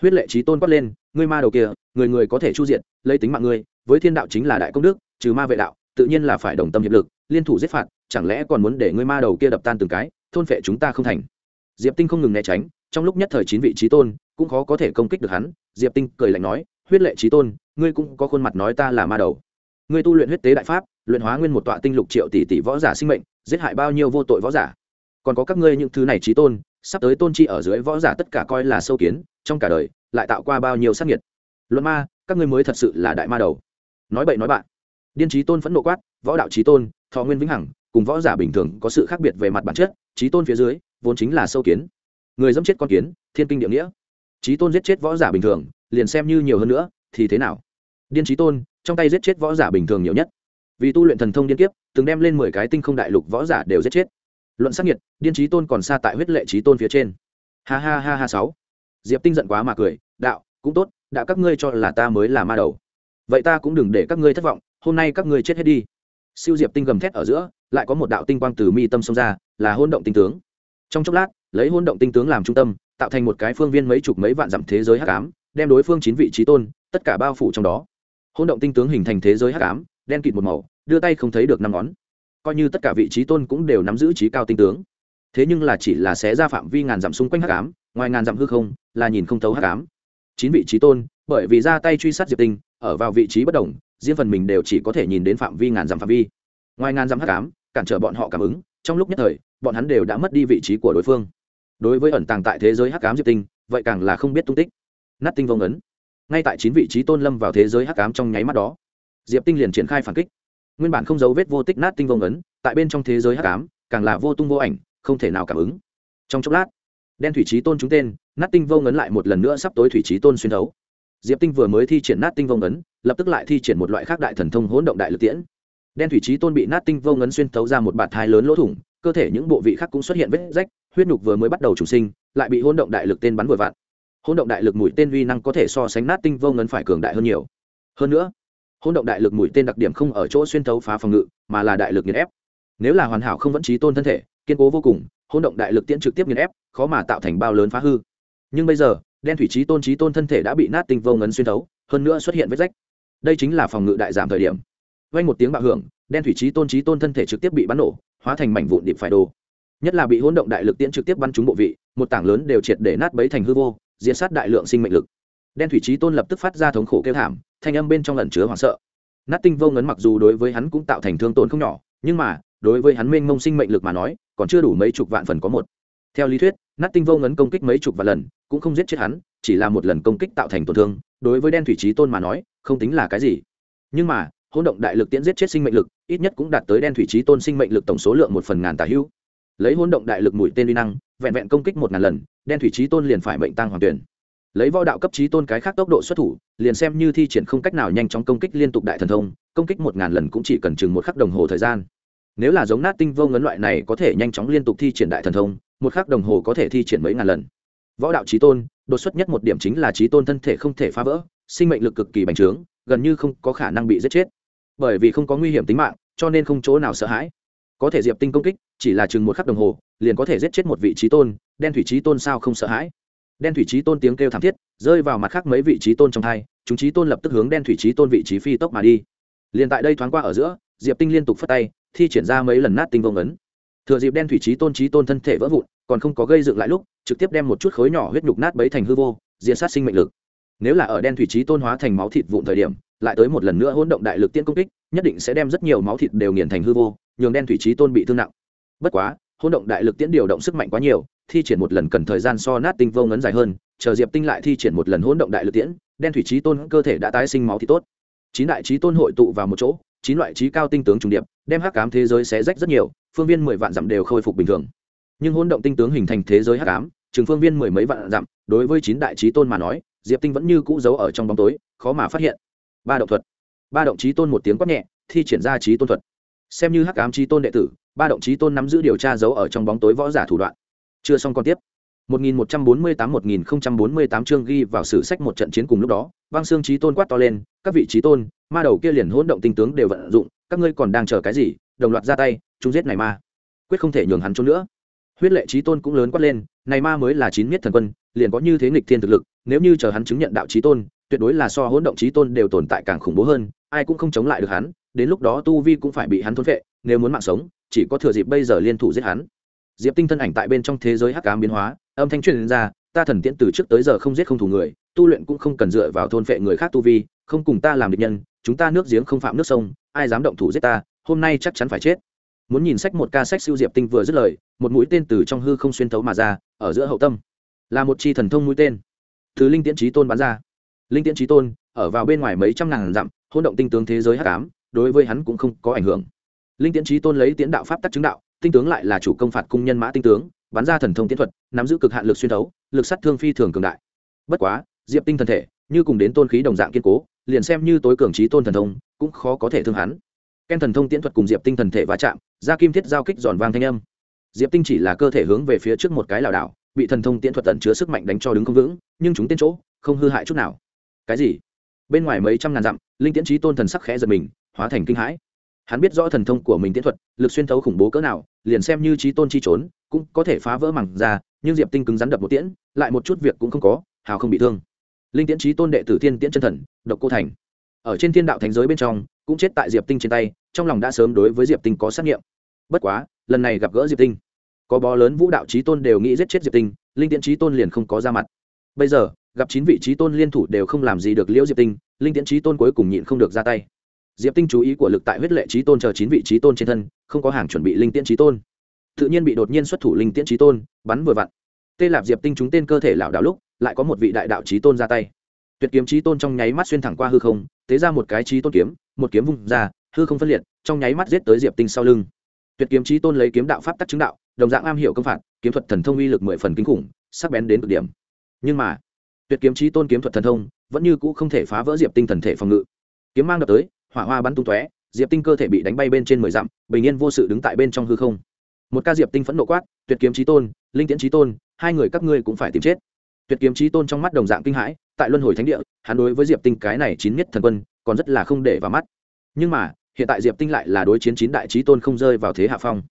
huyết lệ trí tôn quát lên ngươi ma đầu kia người người có thể chu diện lấy tính mạng ngươi với thiên đạo chính là đại công đức trừ ma vệ đạo tự nhiên là phải đồng tâm hiệp lực liên thủ giết phạt chẳng lẽ còn muốn để ngươi ma đầu kia đập tan từng cái thôn phệ chúng ta không thành diệp tinh không ngừng né tránh trong lúc nhất thời chín vị trí tôn cũng khó có thể công kích được hắn diệp tinh cười lạnh nói huyết lệ trí tôn ngươi cũng có khuôn mặt nói ta là ma đầu ngươi tu luyện huyết tế đại pháp luyện hóa nguyên một tọa tinh lục triệu tỷ tỷ võ giả sinh mệnh giết hại bao nhiêu vô tội võ giả còn có các ngươi những thứ này trí tôn sắp tới tôn chi ở dưới võ giả tất cả coi là sâu kiến trong cả đời lại tạo qua bao nhiêu sát nhiệt luận ma các ngươi mới thật sự là đại ma đầu nói bậy nói bạn điên trí tôn phẫn nộ quát võ đạo trí tôn thọ nguyên vĩnh hằng cùng võ giả bình thường có sự khác biệt về mặt bản chất trí tôn phía dưới vốn chính là sâu kiến người dẫm chết con kiến thiên kinh địa nghĩa trí tôn giết chết võ giả bình thường liền xem như nhiều hơn nữa thì thế nào điên trí tôn trong tay giết chết võ giả bình thường nhiều nhất vì tu luyện thần thông điên kiếp từng đem lên mười cái tinh không đại lục võ giả đều giết chết luận sắc nhiệt điên trí tôn còn xa tại huyết lệ trí tôn phía trên ha ha ha ha sáu diệp tinh giận quá mà cười đạo cũng tốt đạo các ngươi cho là ta mới là ma đầu vậy ta cũng đừng để các ngươi thất vọng hôm nay các ngươi chết hết đi siêu diệp tinh gầm thét ở giữa lại có một đạo tinh quang từ mi tâm xông ra là hôn động tinh tướng trong chốc lát lấy hôn động tinh tướng làm trung tâm tạo thành một cái phương viên mấy chục mấy vạn dặm thế giới hắc ám đem đối phương chín vị trí tôn tất cả bao phủ trong đó hôn động tinh tướng hình thành thế giới hắc ám đen kịt một màu đưa tay không thấy được năm ngón coi như tất cả vị trí tôn cũng đều nắm giữ trí cao tinh tướng thế nhưng là chỉ là xé ra phạm vi ngàn dặm xung quanh hắc ám ngoài ngàn dặm hư không là nhìn không thấu hắc ám chín vị trí tôn bởi vì ra tay truy sát diệp tinh ở vào vị trí bất đồng riêng phần mình đều chỉ có thể nhìn đến phạm vi ngàn dặm phạm vi ngoài ngàn dặm hắc ám cản trở bọn họ cảm ứng trong lúc nhất thời bọn hắn đều đã mất đi vị trí của đối phương đối với ẩn tàng tại thế giới hắc ám diệp tinh vậy càng là không biết tung tích nát tinh vông ấn ngay tại chín vị trí tôn lâm vào thế giới hắc ám trong nháy mắt đó diệp tinh liền triển khai phản kích nguyên bản không dấu vết vô tích nát tinh vông ấn tại bên trong thế giới hắc ám càng là vô tung vô ảnh không thể nào cảm ứng trong chốc lát đen thủy trí tôn chúng tên nát tinh vông ấn lại một lần nữa sắp tối thủy trí tôn xuyên thấu diệp tinh vừa mới thi triển nát tinh vông ấn lập tức lại thi triển một loại khác đại thần thông hỗn động đại lực tiễn đen thủy trí tôn bị nát tinh vông ấn xuyên thấu ra một bạt thai lớn lỗ thủng cơ thể những bộ vị khác cũng xuất hiện vết rách huyết nhục vừa mới bắt đầu trùng sinh lại bị hỗn động đại lực tên bắn vừa vặn hỗn động đại lực mũi tên uy năng có thể so sánh nát tinh vông ấn phải cường đại hơn nhiều hơn nữa hôn động đại lực mũi tên đặc điểm không ở chỗ xuyên thấu phá phòng ngự mà là đại lực nghiền ép nếu là hoàn hảo không vẫn trí tôn thân thể kiên cố vô cùng hôn động đại lực tiễn trực tiếp nghiền ép khó mà tạo thành bao lớn phá hư nhưng bây giờ đen thủy trí tôn trí tôn thân thể đã bị nát tinh vô ngấn xuyên thấu hơn nữa xuất hiện vết rách đây chính là phòng ngự đại giảm thời điểm vay một tiếng bạo hưởng đen thủy trí tôn trí tôn thân thể trực tiếp bị bắn nổ hóa thành mảnh vụn điệp phải đồ nhất là bị hôn động đại lực tiễn trực tiếp bắn trúng bộ vị một tảng lớn đều triệt để nát bấy thành hư vô diệt sát đại lượng sinh mệnh lực đen thủy trí tôn lập tức phát ra thống khổ kêu thảm thanh âm bên trong lẩn chứa hoảng sợ nát tinh vô ngấn mặc dù đối với hắn cũng tạo thành thương tổn không nhỏ nhưng mà đối với hắn mênh mông sinh mệnh lực mà nói còn chưa đủ mấy chục vạn phần có một theo lý thuyết nát tinh vô ngấn công kích mấy chục vạn lần cũng không giết chết hắn chỉ là một lần công kích tạo thành tổn thương đối với đen thủy chí tôn mà nói không tính là cái gì nhưng mà hỗn động đại lực tiễn giết chết sinh mệnh lực ít nhất cũng đạt tới đen thủy chí tôn sinh mệnh lực tổng số lượng một phần ngàn tà hưu. lấy hỗn động đại lực mũi tên uy năng vẹn vẹn công kích một ngàn lần đen thủy chí tôn liền phải mệnh tăng hoàng tuyển lấy võ đạo cấp trí tôn cái khác tốc độ xuất thủ liền xem như thi triển không cách nào nhanh chóng công kích liên tục đại thần thông công kích một ngàn lần cũng chỉ cần chừng một khắc đồng hồ thời gian nếu là giống nát tinh vô ngấn loại này có thể nhanh chóng liên tục thi triển đại thần thông một khắc đồng hồ có thể thi triển mấy ngàn lần võ đạo trí tôn đột xuất nhất một điểm chính là trí tôn thân thể không thể phá vỡ sinh mệnh lực cực kỳ bành trướng gần như không có khả năng bị giết chết bởi vì không có nguy hiểm tính mạng cho nên không chỗ nào sợ hãi có thể diệp tinh công kích chỉ là chừng một khắc đồng hồ liền có thể giết chết một vị trí tôn đen thủy trí tôn sao không sợ hãi đen thủy trí tôn tiếng kêu thảm thiết rơi vào mặt khác mấy vị trí tôn trong thai, chúng trí tôn lập tức hướng đen thủy trí tôn vị trí phi tốc mà đi liền tại đây thoáng qua ở giữa diệp tinh liên tục phất tay thi triển ra mấy lần nát tinh vông ấn thừa dịp đen thủy trí tôn trí tôn thân thể vỡ vụn còn không có gây dựng lại lúc trực tiếp đem một chút khối nhỏ huyết nhục nát bấy thành hư vô diện sát sinh mệnh lực nếu là ở đen thủy trí tôn hóa thành máu thịt vụn thời điểm lại tới một lần nữa hỗn động đại lực tiên công kích nhất định sẽ đem rất nhiều máu thịt đều nghiền thành hư vô nhường đen thủy trí tôn bị thương nặng bất quá hỗn động đại lực tiễn điều động sức mạnh quá nhiều thi triển một lần cần thời gian so nát tinh vô ngấn dài hơn chờ diệp tinh lại thi triển một lần hỗn động đại lực tiễn đen thủy trí tôn cơ thể đã tái sinh máu thì tốt chín đại trí tôn hội tụ vào một chỗ chín loại trí cao tinh tướng trùng điệp đem hắc ám thế giới xé rách rất nhiều phương viên mười vạn dặm đều khôi phục bình thường nhưng hỗn động tinh tướng hình thành thế giới hắc ám chừng phương viên mười mấy vạn dặm đối với chín đại trí tôn mà nói diệp tinh vẫn như cũ giấu ở trong bóng tối khó mà phát hiện ba động thuật ba động trí tôn một tiếng quát nhẹ thi triển ra trí tôn thuật xem như hắc ám trí tôn đệ tử ba động trí tôn nắm giữ điều tra giấu ở trong bóng tối võ giả thủ đoạn chưa xong còn tiếp 1148-1048 chương ghi vào sử sách một trận chiến cùng lúc đó vang xương trí tôn quát to lên các vị trí tôn ma đầu kia liền hỗn động tinh tướng đều vận dụng các ngươi còn đang chờ cái gì đồng loạt ra tay chúng giết này ma quyết không thể nhường hắn trốn nữa huyết lệ trí tôn cũng lớn quát lên này ma mới là chín miết thần quân liền có như thế nghịch thiên thực lực nếu như chờ hắn chứng nhận đạo trí tôn tuyệt đối là so hỗn động trí tôn đều tồn tại càng khủng bố hơn ai cũng không chống lại được hắn đến lúc đó tu vi cũng phải bị hắn thôn vệ nếu muốn mạng sống chỉ có thừa dịp bây giờ liên thủ giết hắn diệp tinh thân ảnh tại bên trong thế giới hắc ám biến hóa âm thanh truyền ra ta thần tiễn từ trước tới giờ không giết không thủ người tu luyện cũng không cần dựa vào thôn phệ người khác tu vi không cùng ta làm địch nhân chúng ta nước giếng không phạm nước sông ai dám động thủ giết ta hôm nay chắc chắn phải chết muốn nhìn sách một ca sách siêu diệp tinh vừa dứt lời một mũi tên từ trong hư không xuyên thấu mà ra ở giữa hậu tâm là một chi thần thông mũi tên Thứ linh tiễn trí tôn bắn ra linh tiễn trí tôn ở vào bên ngoài mấy trăm ngàn dặm hôn động tinh tướng thế giới hắc ám đối với hắn cũng không có ảnh hưởng linh tiễn trí tôn lấy tiễn đạo pháp tắc chứng đạo tinh tướng lại là chủ công phạt cung nhân mã tinh tướng bắn ra thần thông tiến thuật nắm giữ cực hạn lực xuyên thấu lực sát thương phi thường cường đại bất quá diệp tinh thần thể như cùng đến tôn khí đồng dạng kiên cố liền xem như tối cường trí tôn thần thông cũng khó có thể thương hắn ken thần thông tiến thuật cùng diệp tinh thần thể va chạm ra kim thiết giao kích giòn vang thanh âm diệp tinh chỉ là cơ thể hướng về phía trước một cái lảo đảo bị thần thông tiễn thuật tận chứa sức mạnh đánh cho đứng không vững nhưng chúng tên chỗ không hư hại chút nào cái gì bên ngoài mấy trăm ngàn dặm linh tiễn trí tôn thần sắc khẽ giật mình hóa thành kinh hãi hắn biết rõ thần thông của mình tiến thuật lực xuyên thấu khủng bố cỡ nào liền xem như trí tôn chi trốn cũng có thể phá vỡ mảng ra nhưng diệp tinh cứng rắn đập một tiễn lại một chút việc cũng không có hào không bị thương linh tiễn trí tôn đệ tử thiên tiễn chân thần độc cô thành ở trên thiên đạo thành giới bên trong cũng chết tại diệp tinh trên tay trong lòng đã sớm đối với diệp tinh có xác nghiệm bất quá lần này gặp gỡ diệp tinh có bò lớn vũ đạo trí tôn đều nghĩ giết chết diệp tinh linh tiễn trí tôn liền không có ra mặt bây giờ gặp chín vị trí tôn liên thủ đều không làm gì được liễu diệp tinh linh tiễn trí tôn cuối cùng nhịn không được ra tay diệp tinh chú ý của lực tại huyết lệ trí tôn chờ chín vị trí tôn trên thân không có hàng chuẩn bị linh tiễn trí tôn tự nhiên bị đột nhiên xuất thủ linh tiễn trí tôn bắn vừa vặn tê lạp diệp tinh chúng tên cơ thể lảo đảo lúc lại có một vị đại đạo trí tôn ra tay tuyệt kiếm trí tôn trong nháy mắt xuyên thẳng qua hư không tế ra một cái trí tôn kiếm một kiếm vung ra hư không phân liệt trong nháy mắt giết tới diệp tinh sau lưng tuyệt kiếm trí tôn lấy kiếm đạo pháp tắc chứng đạo đồng dạng am hiệu công phạt kiếm thuật thần thông uy lực mười phần kinh khủng sắc bén đến cực điểm nhưng mà tuyệt kiếm trí tôn kiếm thuật thần thông vẫn như cũ không thể phá vỡ diệp tinh thần thể phòng ngự kiếm mang đập tới hỏa hoa bắn tung tóe diệp tinh cơ thể bị đánh bay bên trên mười dặm bình yên vô sự đứng tại bên trong hư không một ca diệp tinh phẫn nộ quát tuyệt kiếm trí tôn linh tiễn trí tôn hai người các ngươi cũng phải tìm chết tuyệt kiếm trí tôn trong mắt đồng dạng kinh hãi tại luân hồi thánh địa hắn đối với diệp tinh cái này chín nhất thần quân còn rất là không để vào mắt nhưng mà hiện tại diệp tinh lại là đối chiến chín đại trí tôn không rơi vào thế hạ phong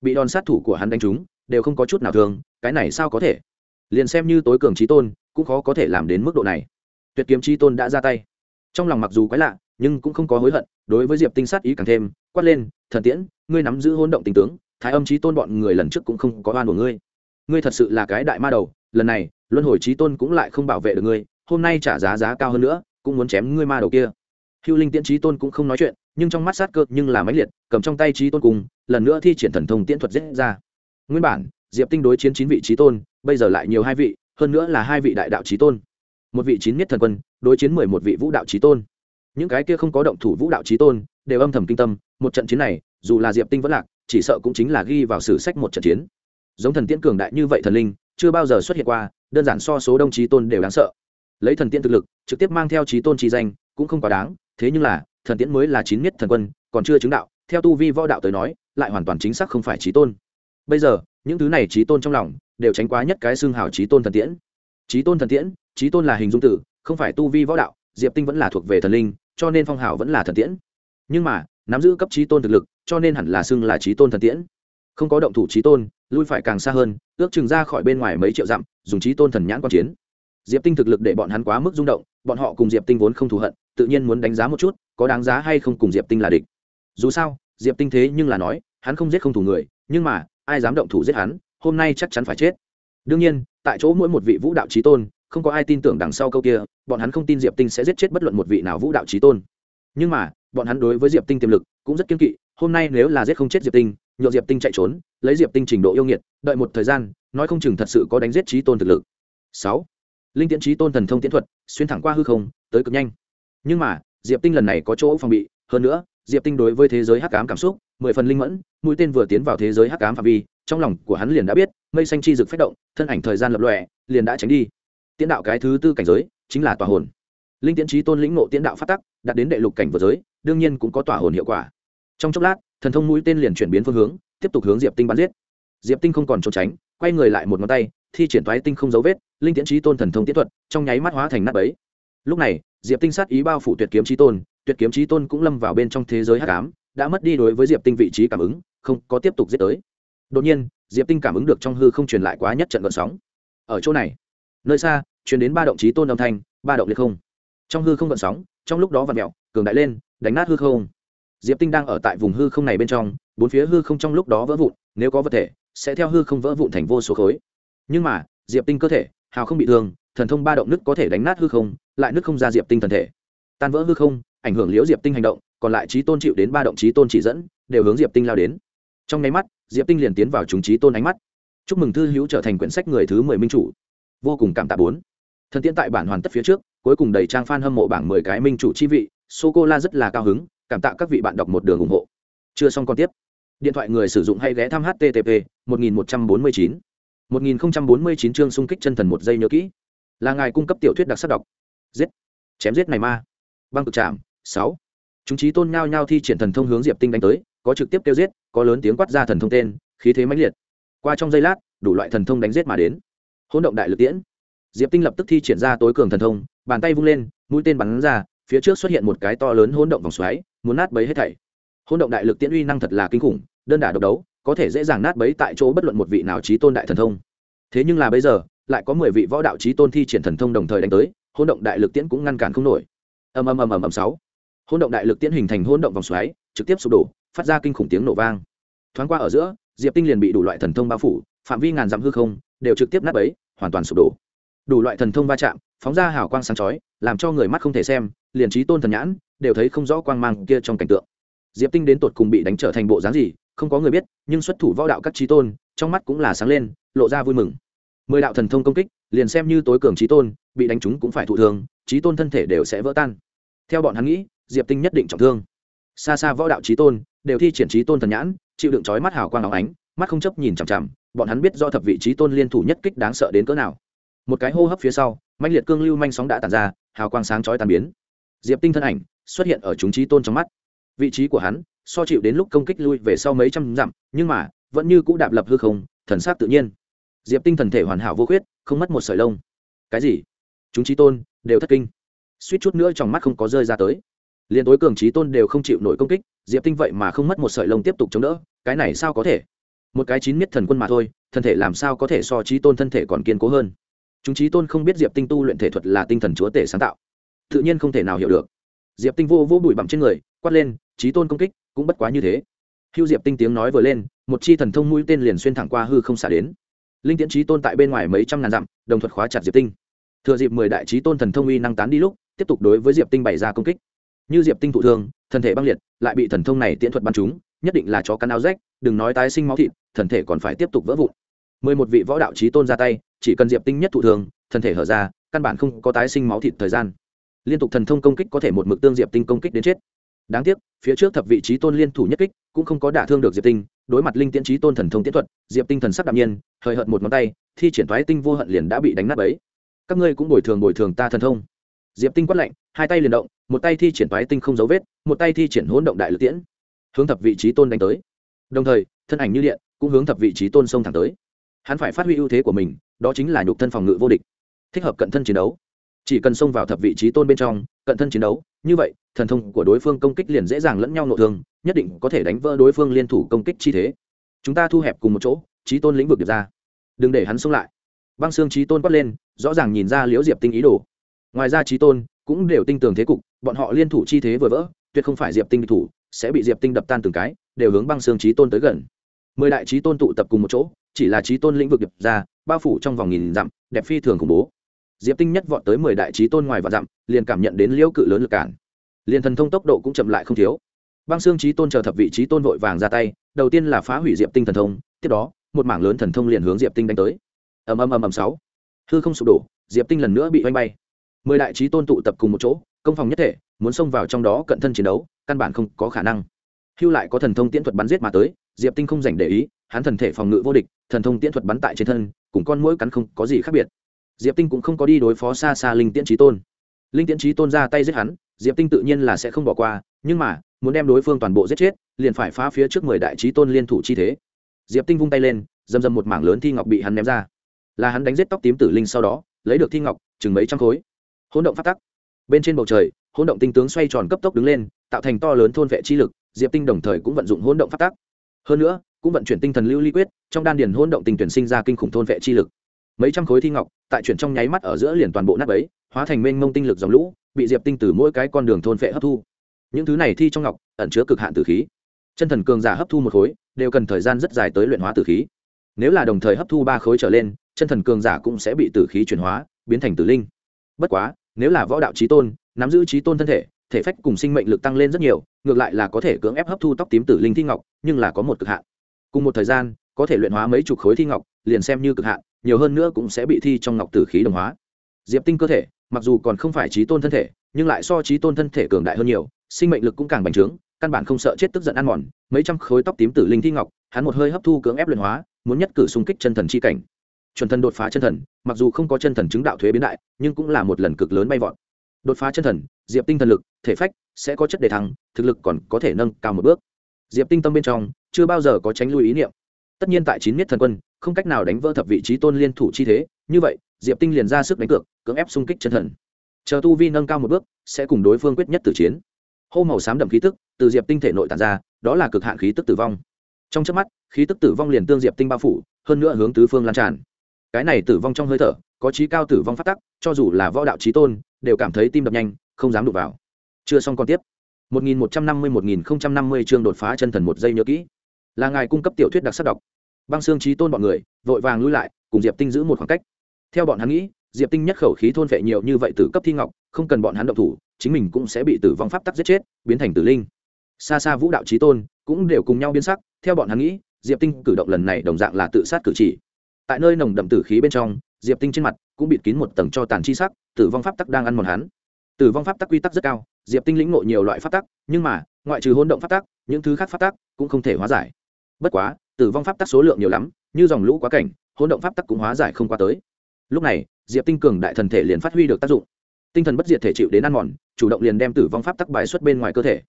bị đòn sát thủ của hắn đánh trúng đều không có chút nào thường cái này sao có thể liền xem như tối cường trí tôn cũng khó có thể làm đến mức độ này tuyệt kiếm trí tôn đã ra tay trong lòng mặc dù quái lạ nhưng cũng không có hối hận đối với diệp tinh sát ý càng thêm quát lên thần tiễn ngươi nắm giữ hôn động tình tướng thái âm trí tôn bọn người lần trước cũng không có oan của ngươi ngươi thật sự là cái đại ma đầu lần này luân hồi trí tôn cũng lại không bảo vệ được ngươi hôm nay trả giá giá cao hơn nữa cũng muốn chém ngươi ma đầu kia hưu linh tiễn trí tôn cũng không nói chuyện nhưng trong mắt sát cơ nhưng là mãnh liệt cầm trong tay trí tôn cùng lần nữa thi triển thần thông tiễn thuật dễ ra nguyên bản diệp tinh đối chiến chín vị trí tôn bây giờ lại nhiều hai vị hơn nữa là hai vị đại đạo trí tôn một vị chín nhất thần quân đối chiến mười một vị vũ đạo trí tôn những cái kia không có động thủ vũ đạo trí tôn đều âm thầm kinh tâm một trận chiến này dù là diệp tinh vẫn lạc chỉ sợ cũng chính là ghi vào sử sách một trận chiến giống thần tiễn cường đại như vậy thần linh chưa bao giờ xuất hiện qua đơn giản so số đông trí tôn đều đáng sợ lấy thần tiễn thực lực trực tiếp mang theo trí tôn trí danh cũng không quá đáng thế nhưng là thần tiễn mới là chín miết thần quân còn chưa chứng đạo theo tu vi võ đạo tới nói lại hoàn toàn chính xác không phải trí tôn bây giờ những thứ này trí tôn trong lòng đều tránh quá nhất cái xương hào trí tôn thần tiễn trí tôn thần tiễn trí tôn là hình dung tử không phải tu vi võ đạo diệp tinh vẫn là thuộc về thần linh cho nên phong hào vẫn là thần tiễn nhưng mà nắm giữ cấp trí tôn thực lực cho nên hẳn là xưng là trí tôn thần tiễn không có động thủ trí tôn lui phải càng xa hơn ước chừng ra khỏi bên ngoài mấy triệu dặm dùng trí tôn thần nhãn quan chiến diệp tinh thực lực để bọn hắn quá mức rung động bọn họ cùng diệp tinh vốn không thù hận tự nhiên muốn đánh giá một chút có đáng giá hay không cùng diệp tinh là địch dù sao diệp tinh thế nhưng là nói hắn không giết không thủ người nhưng mà ai dám động thủ giết hắn hôm nay chắc chắn phải chết đương nhiên tại chỗ mỗi một vị vũ đạo trí tôn không có ai tin tưởng đằng sau câu kia bọn hắn không tin diệp tinh sẽ giết chết bất luận một vị nào vũ đạo trí tôn nhưng mà bọn hắn đối với diệp tinh tiềm lực cũng rất kiên kỵ hôm nay nếu là giết không chết diệp tinh nhộn diệp tinh chạy trốn lấy diệp tinh trình độ yêu nghiệt đợi một thời gian nói không chừng thật sự có đánh giết trí tôn thực lực sáu linh tiễn trí tôn thần thông tiễn thuật xuyên thẳng qua hư không tới cực nhanh nhưng mà diệp tinh lần này có chỗ phòng bị hơn nữa diệp tinh đối với thế giới hắc ám cảm xúc mười phần linh mẫn mũi tên vừa tiến vào thế giới hắc ám phạm vi trong lòng của hắn liền đã biết mây xanh chi rực phách động thân ảnh thời gian lập lòe liền đã tránh đi tiễn đạo cái thứ tư cảnh giới chính là tòa hồn linh tiễn trí tôn lĩnh ngộ tiễn đạo phát tắc đạt đến đệ lục cảnh vừa giới đương nhiên cũng có tòa hồn hiệu quả trong chốc lát thần thông mũi tên liền chuyển biến phương hướng tiếp tục hướng diệp tinh bắn giết diệp tinh không còn trốn tránh quay người lại một ngón tay thi triển thoái tinh không dấu vết linh tiễn trí tôn thần thông tiễn thuật trong nháy mắt hóa thành nát bấy lúc này diệp tinh sát ý bao phủ tuyệt kiếm trí tôn tuyệt kiếm trí tôn cũng lâm vào bên trong thế giới hát cám đã mất đi đối với diệp tinh vị trí cảm ứng không có tiếp tục giết tới đột nhiên diệp tinh cảm ứng được trong hư không truyền lại quá nhất trận gợn sóng ở chỗ này nơi xa chuyển đến ba động trí tôn âm thanh ba động liệt không trong hư không gợn sóng trong lúc đó vặn mẹo cường đại lên đánh nát hư không diệp tinh đang ở tại vùng hư không này bên trong bốn phía hư không trong lúc đó vỡ vụn nếu có vật thể sẽ theo hư không vỡ vụn thành vô số khối nhưng mà diệp tinh cơ thể hào không bị thương thần thông ba động nứt có thể đánh nát hư không lại nứt không ra diệp tinh thần thể tan vỡ hư không ảnh hưởng liễu diệp tinh hành động còn lại trí tôn chịu đến ba động trí tôn chỉ dẫn đều hướng diệp tinh lao đến trong nháy mắt diệp tinh liền tiến vào chúng trí tôn ánh mắt chúc mừng thư hữu trở thành quyển sách người thứ mười minh chủ vô cùng cảm tạ bốn thần tiễn tại bản hoàn tất phía trước cuối cùng đầy trang f a n hâm mộ bảng mười cái minh chủ chi vị sô cô la rất là cao hứng cảm tạ các vị bạn đọc một đường ủng hộ chưa xong còn tiếp điện thoại người sử dụng hay ghé thăm http 1149 1049 chương xung kích chân thần một giây nhớ kỹ là ngài cung cấp tiểu thuyết đặc sắc đọc giết chém giết này ma băng cực chạm sáu chúng trí tôn nhao nhao thi triển thần thông hướng diệp tinh đánh tới có trực tiếp kêu giết có lớn tiếng quát ra thần thông tên khí thế mãnh liệt qua trong giây lát đủ loại thần thông đánh giết mà đến hỗn động đại lực tiễn diệp tinh lập tức thi triển ra tối cường thần thông bàn tay vung lên mũi tên bắn ra phía trước xuất hiện một cái to lớn hỗn động vòng xoáy muốn nát bấy hết thảy hỗn động đại lực tiễn uy năng thật là kinh khủng đơn đả độc đấu có thể dễ dàng nát bấy tại chỗ bất luận một vị nào trí tôn đại thần thông thế nhưng là bây giờ lại có mười vị võ đạo trí tôn thi triển thần thông đồng thời đánh tới hỗn động đại lực tiễn cũng ngăn cản không nổi ầm ầm ầm ầm ầm sáu hỗn động đại lực tiễn hình thành hỗn động vòng xoáy trực tiếp sụp đổ phát ra kinh khủng tiếng nổ vang thoáng qua ở giữa diệp tinh liền bị đủ loại thần thông bao phủ phạm vi ngàn dặm hư không đều trực tiếp nát bấy hoàn toàn sụp đổ đủ loại thần thông va chạm phóng ra hào quang sáng chói làm cho người mắt không thể xem liền trí tôn thần nhãn đều thấy không rõ quang mang kia trong cảnh tượng diệp tinh đến tột cùng bị đánh trở thành bộ dáng gì không có người biết nhưng xuất thủ võ đạo các trí tôn trong mắt cũng là sáng lên lộ ra vui mừng mười đạo thần thông công kích liền xem như tối cường trí tôn bị đánh chúng cũng phải thụ thương trí tôn thân thể đều sẽ vỡ tan theo bọn hắn nghĩ diệp tinh nhất định trọng thương xa xa võ đạo trí tôn đều thi triển trí tôn thần nhãn chịu đựng trói mắt hào quang óng ánh mắt không chấp nhìn chằm chằm bọn hắn biết do thập vị trí tôn liên thủ nhất kích đáng sợ đến cỡ nào một cái hô hấp phía sau mạnh liệt cương lưu manh sóng đã tàn ra hào quang sáng chói tàn biến diệp tinh thân ảnh xuất hiện ở chúng trí tôn trong mắt vị trí của hắn so chịu đến lúc công kích lui về sau mấy trăm dặm nhưng mà vẫn như cũ đạp lập hư không thần sát tự nhiên diệp tinh thần thể hoàn hảo vô khuyết không mất một sợi lông cái gì chúng trí tôn đều thất kinh suýt chút nữa trong mắt không có rơi ra tới liền tối cường trí tôn đều không chịu nổi công kích diệp tinh vậy mà không mất một sợi lông tiếp tục chống đỡ cái này sao có thể một cái chín miết thần quân mà thôi thân thể làm sao có thể so trí tôn thân thể còn kiên cố hơn chúng trí tôn không biết diệp tinh tu luyện thể thuật là tinh thần chúa tể sáng tạo tự nhiên không thể nào hiểu được diệp tinh vô vô bụi bặm trên người quát lên trí tôn công kích cũng bất quá như thế hưu diệp tinh tiếng nói vừa lên một chi thần thông mũi tên liền xuyên thẳng qua hư không xả đến linh tiễn trí tôn tại bên ngoài mấy trăm ngàn dặm đồng thuật khóa chặt diệp tinh thừa dịp mười đại trí tôn thần thông uy năng tán đi lúc tiếp tục đối với diệp tinh bày ra công kích như diệp tinh thụ thương thân thể băng liệt lại bị thần thông này tiễn thuật bắn chúng nhất định là chó cắn áo rách đừng nói tái sinh máu thịt thần thể còn phải tiếp tục vỡ vụn mười một vị võ đạo trí tôn ra tay chỉ cần diệp tinh nhất thụ thường thần thể hở ra căn bản không có tái sinh máu thịt thời gian liên tục thần thông công kích có thể một mực tương diệp tinh công kích đến chết đáng tiếc phía trước thập vị trí tôn liên thủ nhất kích cũng không có đả thương được diệp tinh đối mặt linh tiễn trí tôn thần thông tiễn thuật diệp tinh thần sắc đạm nhiên hời hợt một ngón tay thi triển thoái tinh vô hận liền đã bị đánh nát ấy các ngươi cũng bồi thường bồi thường ta thần thông diệp tinh quát lạnh hai tay liền động một tay thi triển thoái tinh không dấu vết một tay thi triển hỗn động đại lực tiễn hướng thập vị trí tôn đánh tới đồng thời thân ảnh như điện cũng hướng thập vị trí tôn sông thẳng tới hắn phải phát huy ưu thế của mình đó chính là nhục thân phòng ngự vô địch thích hợp cận thân chiến đấu chỉ cần xông vào thập vị trí tôn bên trong cận thân chiến đấu như vậy thần thông của đối phương công kích liền dễ dàng lẫn nhau nội thương nhất định có thể đánh vỡ đối phương liên thủ công kích chi thế chúng ta thu hẹp cùng một chỗ trí tôn lĩnh vực điệp ra đừng để hắn xông lại băng xương trí tôn quát lên rõ ràng nhìn ra liễu diệp tinh ý đồ ngoài ra trí tôn cũng đều tinh tường thế cục bọn họ liên thủ chi thế vừa vỡ tuyệt không phải diệp tinh địch thủ sẽ bị diệp tinh đập tan từng cái đều hướng băng xương trí tôn tới gần mười đại trí tôn tụ tập cùng một chỗ chỉ là trí tôn lĩnh vực đập ra bao phủ trong vòng nghìn dặm đẹp phi thường khủng bố diệp tinh nhất vọt tới mười đại trí tôn ngoài và dặm liền cảm nhận đến liễu cự lớn lực cản liền thần thông tốc độ cũng chậm lại không thiếu băng xương trí tôn chờ thập vị trí tôn vội vàng ra tay đầu tiên là phá hủy diệp tinh thần thông tiếp đó một mảng lớn thần thông liền hướng diệp tinh đánh tới ầm ầm ầm ầm sáu hư không sụp đổ diệp tinh lần nữa bị oanh bay mười đại trí tôn tụ tập cùng một chỗ công phòng nhất thể muốn xông vào trong đó cận thân chiến đấu căn bản không có khả năng hưu lại có thần thông tiễn thuật bắn giết mà tới diệp tinh không rảnh để ý hắn thần thể phòng ngự vô địch thần thông tiễn thuật bắn tại trên thân cùng con mũi cắn không có gì khác biệt diệp tinh cũng không có đi đối phó xa xa linh tiễn trí tôn linh tiễn trí tôn ra tay giết hắn diệp tinh tự nhiên là sẽ không bỏ qua nhưng mà muốn đem đối phương toàn bộ giết chết liền phải phá phía trước mười đại trí tôn liên thủ chi thế diệp tinh vung tay lên dầm dầm một mảng lớn thi ngọc bị hắn ném ra là hắn đánh giết tóc tím tử linh sau đó lấy được thi ngọc chừng mấy trăm khối hỗn động phát tắc bên trên bầu trời hỗn động tinh tướng xoay tròn cấp tốc đứng lên tạo thành to lớn thôn vệ chi lực diệp tinh đồng thời cũng vận dụng hỗn động phát tắc, hơn nữa cũng vận chuyển tinh thần lưu ly quyết trong đan điền hỗn động tinh tuyển sinh ra kinh khủng thôn vệ chi lực mấy trăm khối thi ngọc tại chuyển trong nháy mắt ở giữa liền toàn bộ nắp ấy hóa thành mênh mông tinh lực dòng lũ bị diệp tinh từ mỗi cái con đường thôn vệ hấp thu những thứ này thi trong ngọc ẩn chứa cực hạn tử khí chân thần cường giả hấp thu một khối đều cần thời gian rất dài tới luyện hóa tử khí nếu là đồng thời hấp thu ba khối trở lên chân thần cường giả cũng sẽ bị tử khí chuyển hóa biến thành tử linh bất quá nếu là võ đạo trí tôn nắm giữ trí tôn thân thể thể phách cùng sinh mệnh lực tăng lên rất nhiều ngược lại là có thể cưỡng ép hấp thu tóc tím tử linh thi ngọc nhưng là có một cực hạn cùng một thời gian có thể luyện hóa mấy chục khối thi ngọc liền xem như cực hạn nhiều hơn nữa cũng sẽ bị thi trong ngọc tử khí đồng hóa diệp tinh cơ thể mặc dù còn không phải chí tôn thân thể nhưng lại so chí tôn thân thể cường đại hơn nhiều sinh mệnh lực cũng càng mạnh trướng căn bản không sợ chết tức giận ăn mòn mấy trăm khối tóc tím tử linh thi ngọc hắn một hơi hấp thu cưỡng ép luyện hóa muốn nhất cử xung kích chân thần chi cảnh chuẩn thân đột phá chân thần mặc dù không có chân thần chứng đạo thuế biến đại nhưng cũng là một lần cực lớn bay vọt đột phá chân thần diệp tinh thần lực thể phách sẽ có chất đề thăng thực lực còn có thể nâng cao một bước diệp tinh tâm bên trong chưa bao giờ có tránh lui ý niệm tất nhiên tại chín miết thần quân không cách nào đánh vỡ thập vị trí tôn liên thủ chi thế như vậy diệp tinh liền ra sức đánh cược cưỡng ép xung kích chân thần chờ tu vi nâng cao một bước sẽ cùng đối phương quyết nhất tử chiến hô màu xám đậm khí tức từ diệp tinh thể nội tàn ra đó là cực hạn khí tức tử vong trong trước mắt khí tức tử vong liền tương diệp tinh bao phủ hơn nữa hướng tứ phương lan tràn cái này tử vong trong hơi thở có trí cao tử vong phát tắc cho dù là võ đạo trí tôn đều cảm thấy tim đập nhanh không dám đụng vào chưa xong còn tiếp 1150-1050 chương đột phá chân thần một giây nhớ kỹ là ngài cung cấp tiểu thuyết đặc sắc đọc băng xương trí tôn bọn người vội vàng lui lại cùng diệp tinh giữ một khoảng cách theo bọn hắn nghĩ diệp tinh nhất khẩu khí thôn vệ nhiều như vậy từ cấp thi ngọc không cần bọn hắn động thủ chính mình cũng sẽ bị tử vong pháp tắc giết chết biến thành tử linh xa xa vũ đạo trí tôn cũng đều cùng nhau biến sắc theo bọn hắn nghĩ diệp tinh cử động lần này đồng dạng là tự sát cử chỉ tại nơi nồng đậm tử khí bên trong diệp tinh trên mặt cũng bịt kín một tầng cho tàn chi sắc tử vong pháp tắc đang ăn mòn hắn tử vong pháp tắc quy tắc rất cao diệp tinh lĩnh ngộ nhiều loại pháp tắc nhưng mà ngoại trừ hôn động pháp tắc những thứ khác pháp tắc cũng không thể hóa giải bất quá tử vong pháp tắc số lượng nhiều lắm như dòng lũ quá cảnh hôn động pháp tắc cũng hóa giải không qua tới lúc này diệp tinh cường đại thần thể liền phát huy được tác dụng tinh thần bất diệt thể chịu đến ăn mòn chủ động liền đem tử vong pháp tắc bài xuất bên ngoài cơ thể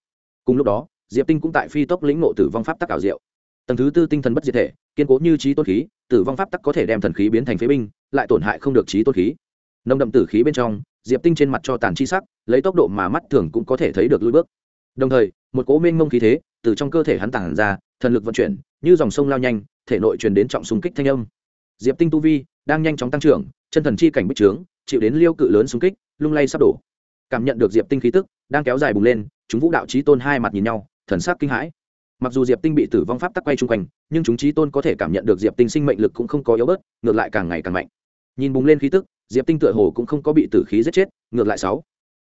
cùng lúc đó diệp tinh cũng tại phi tốc lĩnh ngộ tử vong pháp tắc ảo diệu tầng thứ tư tinh thần bất diệt thể kiên cố như trí tôn khí tử vong pháp tắc có thể đem thần khí biến thành phế binh lại tổn hại không được trí tôn khí nồng đậm tử khí bên trong diệp tinh trên mặt cho tàn chi sắc lấy tốc độ mà mắt thường cũng có thể thấy được lưỡi bước đồng thời một cố mênh mông khí thế từ trong cơ thể hắn tản ra thần lực vận chuyển như dòng sông lao nhanh thể nội truyền đến trọng súng kích thanh âm diệp tinh tu vi đang nhanh chóng tăng trưởng chân thần chi cảnh bích trướng chịu đến liêu cự lớn súng kích lung lay sắp đổ cảm nhận được diệp tinh khí tức đang kéo dài bùng lên chúng vũ đạo trí tôn hai mặt nhìn nhau thần sắc kinh hãi mặc dù diệp tinh bị tử vong pháp tắc quay chung quanh nhưng chúng trí tôn có thể cảm nhận được diệp tinh sinh mệnh lực cũng không có yếu bớt ngược lại càng ngày càng mạnh nhìn bùng lên khí tức diệp tinh tựa hồ cũng không có bị tử khí giết chết ngược lại sáu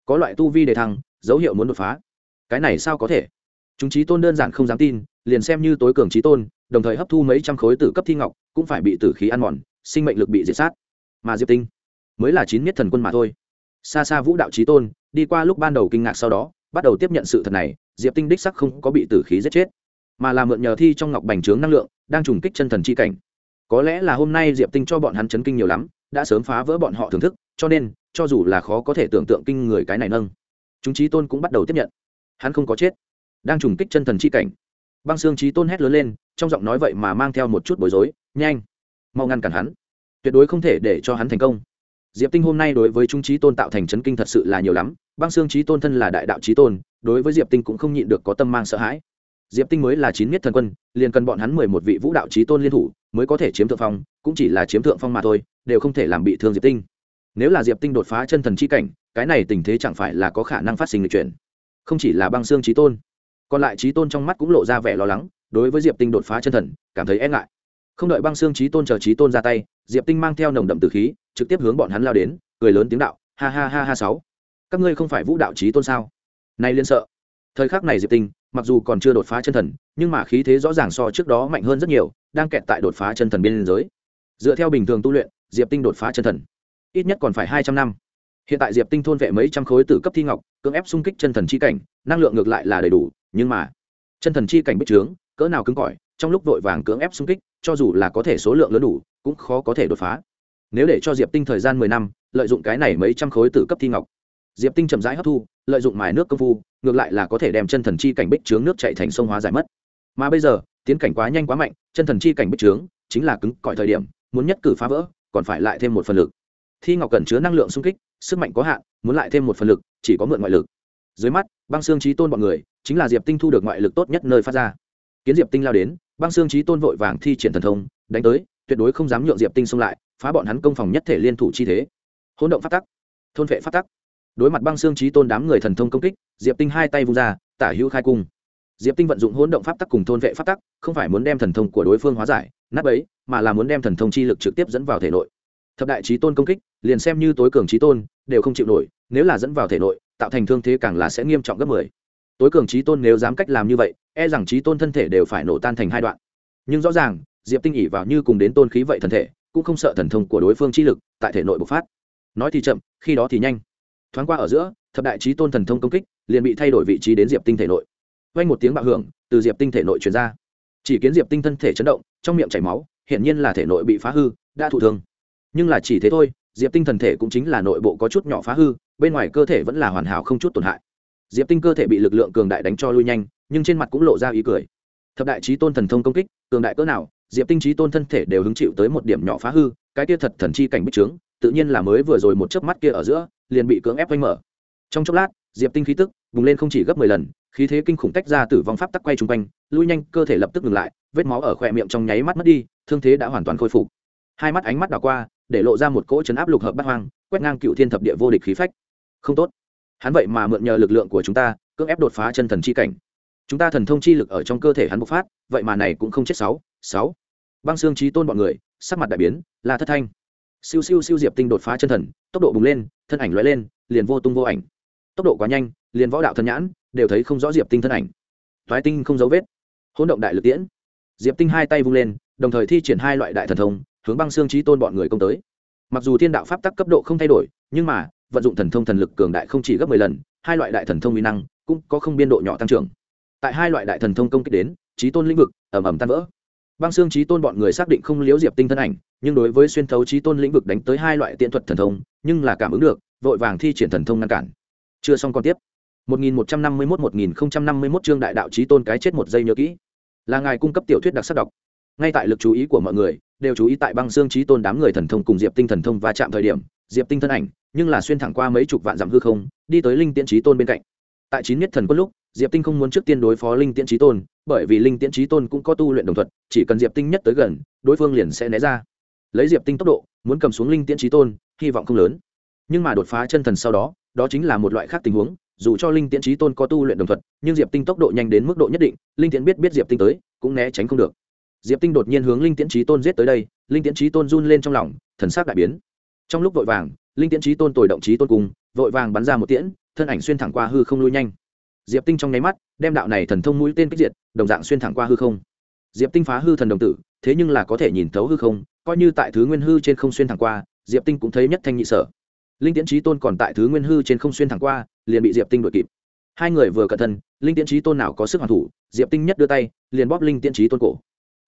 có loại tu vi đề thăng dấu hiệu muốn đột phá cái này sao có thể chúng trí tôn đơn giản không dám tin liền xem như tối cường trí tôn đồng thời hấp thu mấy trăm khối tử cấp thi ngọc cũng phải bị tử khí ăn mòn sinh mệnh lực bị diệt sát mà diệp tinh mới là chín miết thần quân mà thôi xa xa vũ đạo trí tôn đi qua lúc ban đầu kinh ngạc sau đó bắt đầu tiếp nhận sự thật này diệp tinh đích sắc không có bị tử khí giết chết mà là mượn nhờ thi trong ngọc bành trướng năng lượng đang trùng kích chân thần chi cảnh có lẽ là hôm nay diệp tinh cho bọn hắn chấn kinh nhiều lắm đã sớm phá vỡ bọn họ thưởng thức cho nên cho dù là khó có thể tưởng tượng kinh người cái này nâng chúng trí tôn cũng bắt đầu tiếp nhận hắn không có chết đang trùng kích chân thần chi cảnh băng xương trí tôn hét lớn lên trong giọng nói vậy mà mang theo một chút bối rối nhanh mau ngăn cản hắn tuyệt đối không thể để cho hắn thành công diệp tinh hôm nay đối với trung trí tôn tạo thành chấn kinh thật sự là nhiều lắm băng xương trí tôn thân là đại đạo trí tôn đối với diệp tinh cũng không nhịn được có tâm mang sợ hãi diệp tinh mới là chín miết thần quân liền cần bọn hắn mười một vị vũ đạo trí tôn liên thủ mới có thể chiếm thượng phong cũng chỉ là chiếm thượng phong mà thôi đều không thể làm bị thương diệp tinh nếu là diệp tinh đột phá chân thần c h i cảnh cái này tình thế chẳng phải là có khả năng phát sinh lịch chuyển không chỉ là băng xương trí tôn còn lại trí tôn trong mắt cũng lộ ra vẻ lo lắng đối với diệp tinh đột phá chân thần cảm thấy e ngại không đợi băng xương trí tôn chờ trí tôn ra tay diệp tinh mang theo nồng đậm từ khí trực tiếp hướng bọn hắn lao đến cười lớn tiếng đạo ha ha ha ha sáu các ngươi không phải vũ đạo trí tôn sao nay liên sợ thời khắc này diệp tinh mặc dù còn chưa đột phá chân thần nhưng mà khí thế rõ ràng so trước đó mạnh hơn rất nhiều đang kẹt tại đột phá chân thần biên giới dựa theo bình thường tu luyện diệp tinh đột phá chân thần ít nhất còn phải hai trăm năm hiện tại diệp tinh thôn vệ mấy trăm khối từ cấp thi ngọc cưỡng ép xung kích chân thần c h i cảnh năng lượng ngược lại là đầy đủ nhưng mà chân thần c h i cảnh bích trướng cỡ nào cứng cỏi trong lúc vội vàng cưỡng ép xung kích cho dù là có thể số lượng lớn đủ cũng khó có thể đột phá nếu để cho diệp tinh thời gian mười năm lợi dụng cái này mấy trăm khối từ cấp thi ngọc diệp tinh chậm rãi hấp thu lợi dụng mài nước công phu ngược lại là có thể đem chân thần chi cảnh bích trướng nước chạy thành sông hóa giải mất mà bây giờ tiến cảnh quá nhanh quá mạnh chân thần chi cảnh bích trướng chính là cứng cỏi thời điểm muốn nhất cử phá vỡ còn phải lại thêm một phần lực thi ngọc cần chứa năng lượng sung kích sức mạnh có hạn muốn lại thêm một phần lực chỉ có mượn ngoại lực dưới mắt băng xương trí tôn b ọ n người chính là diệp tinh thu được ngoại lực tốt nhất nơi phát ra kiến diệp tinh lao đến băng xương trí tôn vội vàng thi triển thần thông đánh tới tuyệt đối không dám nhượng diệp tinh xông lại phá bọn hắn công phòng nhất thể liên thủ chi thế hỗn động phát tắc thôn vệ phát tắc đối mặt băng xương trí tôn đám người thần thông công kích diệp tinh hai tay vung ra tả hữu khai cung diệp tinh vận dụng hỗn động pháp tắc cùng thôn vệ pháp tắc không phải muốn đem thần thông của đối phương hóa giải nát ấy mà là muốn đem thần thông chi lực trực tiếp dẫn vào thể nội thập đại trí tôn công kích liền xem như tối cường trí tôn đều không chịu nổi nếu là dẫn vào thể nội tạo thành thương thế càng là sẽ nghiêm trọng gấp mười. tối cường trí tôn nếu dám cách làm như vậy e rằng trí tôn thân thể đều phải nổ tan thành hai đoạn nhưng rõ ràng diệp tinh ỉ vào như cùng đến tôn khí vậy thần thể cũng không sợ thần thông của đối phương chi lực tại thể nội bộc phát nói thì chậm khi đó thì nhanh thoáng qua ở giữa thập đại trí tôn thần thông công kích liền bị thay đổi vị trí đến diệp tinh thể nội Quanh một tiếng bạo hưởng từ diệp tinh thể nội truyền ra chỉ kiến diệp tinh thân thể chấn động trong miệng chảy máu hiển nhiên là thể nội bị phá hư đã thụ thương nhưng là chỉ thế thôi diệp tinh thần thể cũng chính là nội bộ có chút nhỏ phá hư bên ngoài cơ thể vẫn là hoàn hảo không chút tổn hại diệp tinh cơ thể bị lực lượng cường đại đánh cho lui nhanh nhưng trên mặt cũng lộ ra ý cười thập đại trí tôn thần thông công kích cường đại cỡ nào diệp tinh trí tôn thân thể đều hứng chịu tới một điểm nhỏ phá hư cái tia thật thần chi cảnh bích trướng tự nhiên là mới vừa rồi một chớp mắt kia ở giữa liền bị cưỡng ép quanh mở trong chốc lát diệp tinh khí tức bùng lên không chỉ gấp mười lần khí thế kinh khủng tách ra từ vong pháp tắc quay trung quanh lui nhanh cơ thể lập tức ngừng lại vết máu ở khỏe miệng trong nháy mắt mất đi thương thế đã hoàn toàn khôi phục hai mắt ánh mắt đảo qua để lộ ra một cỗ chấn áp lục hợp bắt hoang quét ngang cựu thiên thập địa vô địch khí phách không tốt hắn vậy mà mượn nhờ lực lượng của chúng ta cưỡng ép đột phá chân thần chi cảnh chúng ta thần thông chi lực ở trong cơ thể hắn bộc phát vậy mà này cũng không chết sáu sáu băng xương chí tôn bọn người sắc mặt đại biến là thất thanh siêu siêu siêu diệp tinh đột phá chân thần tốc độ bùng lên thân ảnh l lên liền vô tung vô ảnh tốc độ quá nhanh liền võ đạo thần nhãn đều thấy không rõ diệp tinh thân ảnh thoái tinh không dấu vết hỗn động đại lực tiễn diệp tinh hai tay vung lên đồng thời thi triển hai loại đại thần thông hướng băng xương trí tôn bọn người công tới mặc dù thiên đạo pháp tắc cấp độ không thay đổi nhưng mà vận dụng thần thông thần lực cường đại không chỉ gấp mười lần hai loại đại thần thông uy năng cũng có không biên độ nhỏ tăng trưởng tại hai loại đại thần thông công kích đến trí tôn lĩnh vực ẩm ẩm tan vỡ băng xương trí tôn bọn người xác định không liếu diệp tinh thân ảnh nhưng đối với xuyên thấu trí tôn lĩnh vực đánh tới hai loại tiện thuật thần thông nhưng là cảm ứng được vội vàng thi triển thần thông ngăn cản chưa xong còn tiếp 1151-1051 chương đại đạo trí tôn cái chết một giây nhớ kỹ là ngài cung cấp tiểu thuyết đặc sắc đọc ngay tại lực chú ý của mọi người đều chú ý tại băng xương trí tôn đám người thần thông cùng diệp tinh thần thông và chạm thời điểm diệp tinh thân ảnh nhưng là xuyên thẳng qua mấy chục vạn dặm hư không đi tới linh tiễn trí tôn bên cạnh tại chín nhất thần quân lúc diệp tinh không muốn trước tiên đối phó linh tiễn Chí tôn bởi vì linh tiễn Chí tôn cũng có tu luyện đồng thuật chỉ cần diệp tinh nhất tới gần đối phương liền sẽ né ra lấy diệp tinh tốc độ muốn cầm xuống linh tiễn Chí tôn hy vọng không lớn nhưng mà đột phá chân thần sau đó đó chính là một loại khác tình huống dù cho linh tiễn Chí tôn có tu luyện đồng thuật nhưng diệp tinh tốc độ nhanh đến mức độ nhất định linh tiễn biết biết diệp tinh tới cũng né tránh không được diệp tinh đột nhiên hướng linh tiễn Chí tôn giết tới đây linh tiễn Chí tôn run lên trong lòng thần sắc đại biến trong lúc vội vàng linh tiễn Chí tôn tồi động chí tôn cùng vội vàng bắn ra một tiễn thân ảnh xuyên thẳng qua hư không lui nhanh diệp tinh trong nháy mắt đem đạo này thần thông mũi tên kích diệt đồng dạng xuyên thẳng qua hư không diệp tinh phá hư thần đồng tử thế nhưng là có thể nhìn thấu hư không coi như tại thứ nguyên hư trên không xuyên thẳng qua diệp tinh cũng thấy nhất thanh nhị sở linh tiễn trí tôn còn tại thứ nguyên hư trên không xuyên thẳng qua liền bị diệp tinh đuổi kịp hai người vừa cẩn thân linh tiễn trí tôn nào có sức hoàn thủ diệp tinh nhất đưa tay liền bóp linh tiễn trí tôn cổ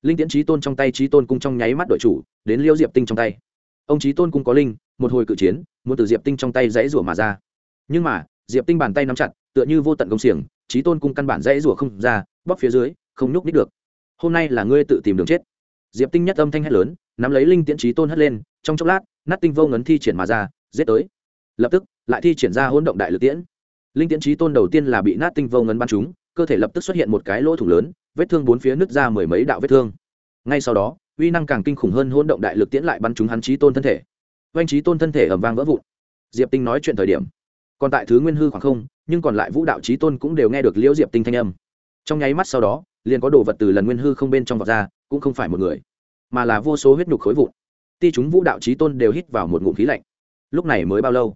linh tiễn trí tôn trong tay trí tôn cung trong nháy mắt đội chủ đến liêu diệp tinh trong tay ông trí tôn cung có linh một hồi cự chiến muốn từ diệp tinh trong tay dãy rủa mà ra nhưng mà diệp tinh bàn tay nắm chặt tựa như vô tận công xiềng trí tôn cung căn bản dãy rủa không ra bóc phía dưới không nhúc nít được hôm nay là ngươi tự tìm đường chết diệp tinh nhất âm thanh hét lớn nắm lấy linh tiễn trí tôn hất lên trong chốc lát nát tinh vô ngấn thi triển mà ra giết tới lập tức lại thi triển ra hỗn động đại lực tiễn linh tiễn trí tôn đầu tiên là bị nát tinh vô ngấn bắn trúng cơ thể lập tức xuất hiện một cái lỗ thủng lớn vết thương bốn phía nứt ra mười mấy đạo vết thương ngay sau đó uy năng càng kinh khủng hơn hỗn động đại lực tiễn lại bắn trúng hắn trí tôn thân thể oanh trí tôn thân thể ầm vang vỡ vụn diệp tinh nói chuyện thời điểm còn tại thứ nguyên hư khoảng không nhưng còn lại vũ đạo trí tôn cũng đều nghe được liễu diệp tinh thanh âm trong nháy mắt sau đó liền có đồ vật từ lần nguyên hư không bên trong vọt ra cũng không phải một người mà là vô số huyết nhục khối vụn ti chúng vũ đạo trí tôn đều hít vào một ngụm khí lạnh lúc này mới bao lâu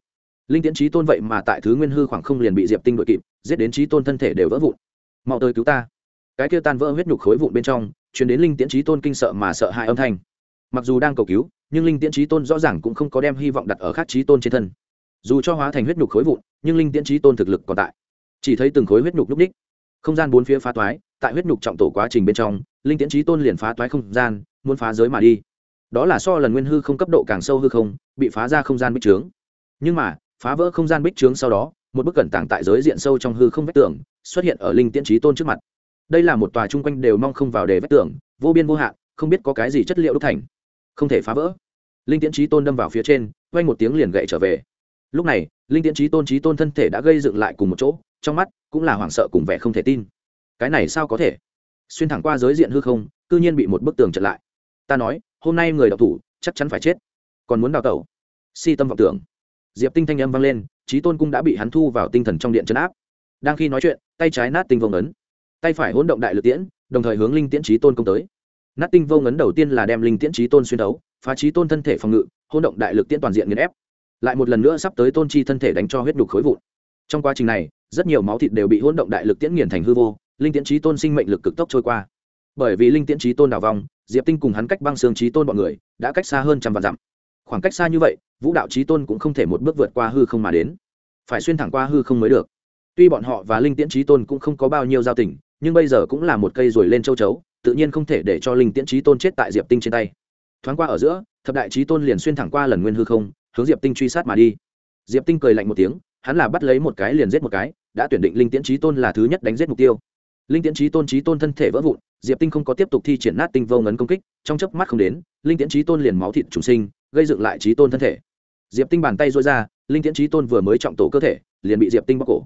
linh tiễn trí tôn vậy mà tại thứ nguyên hư khoảng không liền bị diệp tinh đội kịp giết đến trí tôn thân thể đều vỡ vụn mau tới cứu ta cái kia tan vỡ huyết nhục khối vụn bên trong chuyển đến linh tiễn trí tôn kinh sợ mà sợ hãi âm thanh mặc dù đang cầu cứu nhưng linh tiễn trí tôn rõ ràng cũng không có đem hy vọng đặt ở khác trí tôn trên thân dù cho hóa thành huyết nhục khối vụn nhưng linh tiễn trí tôn thực lực còn tại chỉ thấy từng khối huyết nhục lúc ních không gian bốn phía phá toái tại huyết nhục trọng tổ quá trình bên trong linh tiễn trí tôn liền phá toái không gian muốn phá giới mà đi đó là so lần nguyên hư không cấp độ càng sâu hư không bị phá ra không gian bích trướng nhưng mà phá vỡ không gian bích trướng sau đó một bức cẩn tàng tại giới diện sâu trong hư không vách tường xuất hiện ở linh tiễn trí tôn trước mặt đây là một tòa chung quanh đều mong không vào đề vách tường vô biên vô hạn không biết có cái gì chất liệu đúc thành không thể phá vỡ linh tiễn trí tôn đâm vào phía trên quanh một tiếng liền gậy trở về lúc này linh tiễn trí tôn trí tôn thân thể đã gây dựng lại cùng một chỗ trong mắt cũng là hoảng sợ cùng vẻ không thể tin cái này sao có thể xuyên thẳng qua giới diện hư không c ư nhiên bị một bức tường chặn lại ta nói hôm nay người đọc thủ chắc chắn phải chết còn muốn đào tẩu si tâm vọng tưởng diệp tinh thanh âm vang lên trí tôn cung đã bị hắn thu vào tinh thần trong điện chấn áp đang khi nói chuyện tay trái nát tinh vông ấn tay phải hỗn động đại lực tiễn đồng thời hướng linh tiễn trí tôn công tới nát tinh vông ấn đầu tiên là đem linh tiễn trí tôn xuyên đấu phá trí tôn thân thể phòng ngự hỗn động đại lực tiễn toàn diện nghiền ép lại một lần nữa sắp tới tôn chi thân thể đánh cho huyết đục khối vụn trong quá trình này rất nhiều máu thịt đều bị hỗn động đại lực tiễn nghiền thành hư vô linh tiễn trí tôn sinh mệnh lực cực tốc trôi qua bởi vì linh tiễn trí tôn đào vong diệp tinh cùng hắn cách băng xương trí tôn b ọ n người đã cách xa hơn trăm vạn dặm khoảng cách xa như vậy vũ đạo trí tôn cũng không thể một bước vượt qua hư không mà đến phải xuyên thẳng qua hư không mới được tuy bọn họ và linh tiễn trí tôn cũng không có bao nhiêu giao tình nhưng bây giờ cũng là một cây rồi lên châu chấu tự nhiên không thể để cho linh tiễn trí tôn chết tại diệp tinh trên tay thoáng qua ở giữa thập đại trí tôn liền xuyên thẳng qua lần nguyên hư không hướng diệp tinh truy sát mà đi diệp tinh cười lạnh một tiếng hắn là bắt lấy một cái liền giết một cái đã tuyển định linh tiễn trí tôn là thứ nhất đánh giết mục tiêu linh tiễn trí tôn trí tôn thân thể vỡ vụn diệp tinh không có tiếp tục thi triển nát tinh vô ngấn công kích trong chớp mắt không đến linh tiễn trí tôn liền máu thịt chủ sinh gây dựng lại trí tôn thân thể diệp tinh bàn tay dối ra linh tiễn trí tôn vừa mới trọng tổ cơ thể liền bị diệp tinh bóc cổ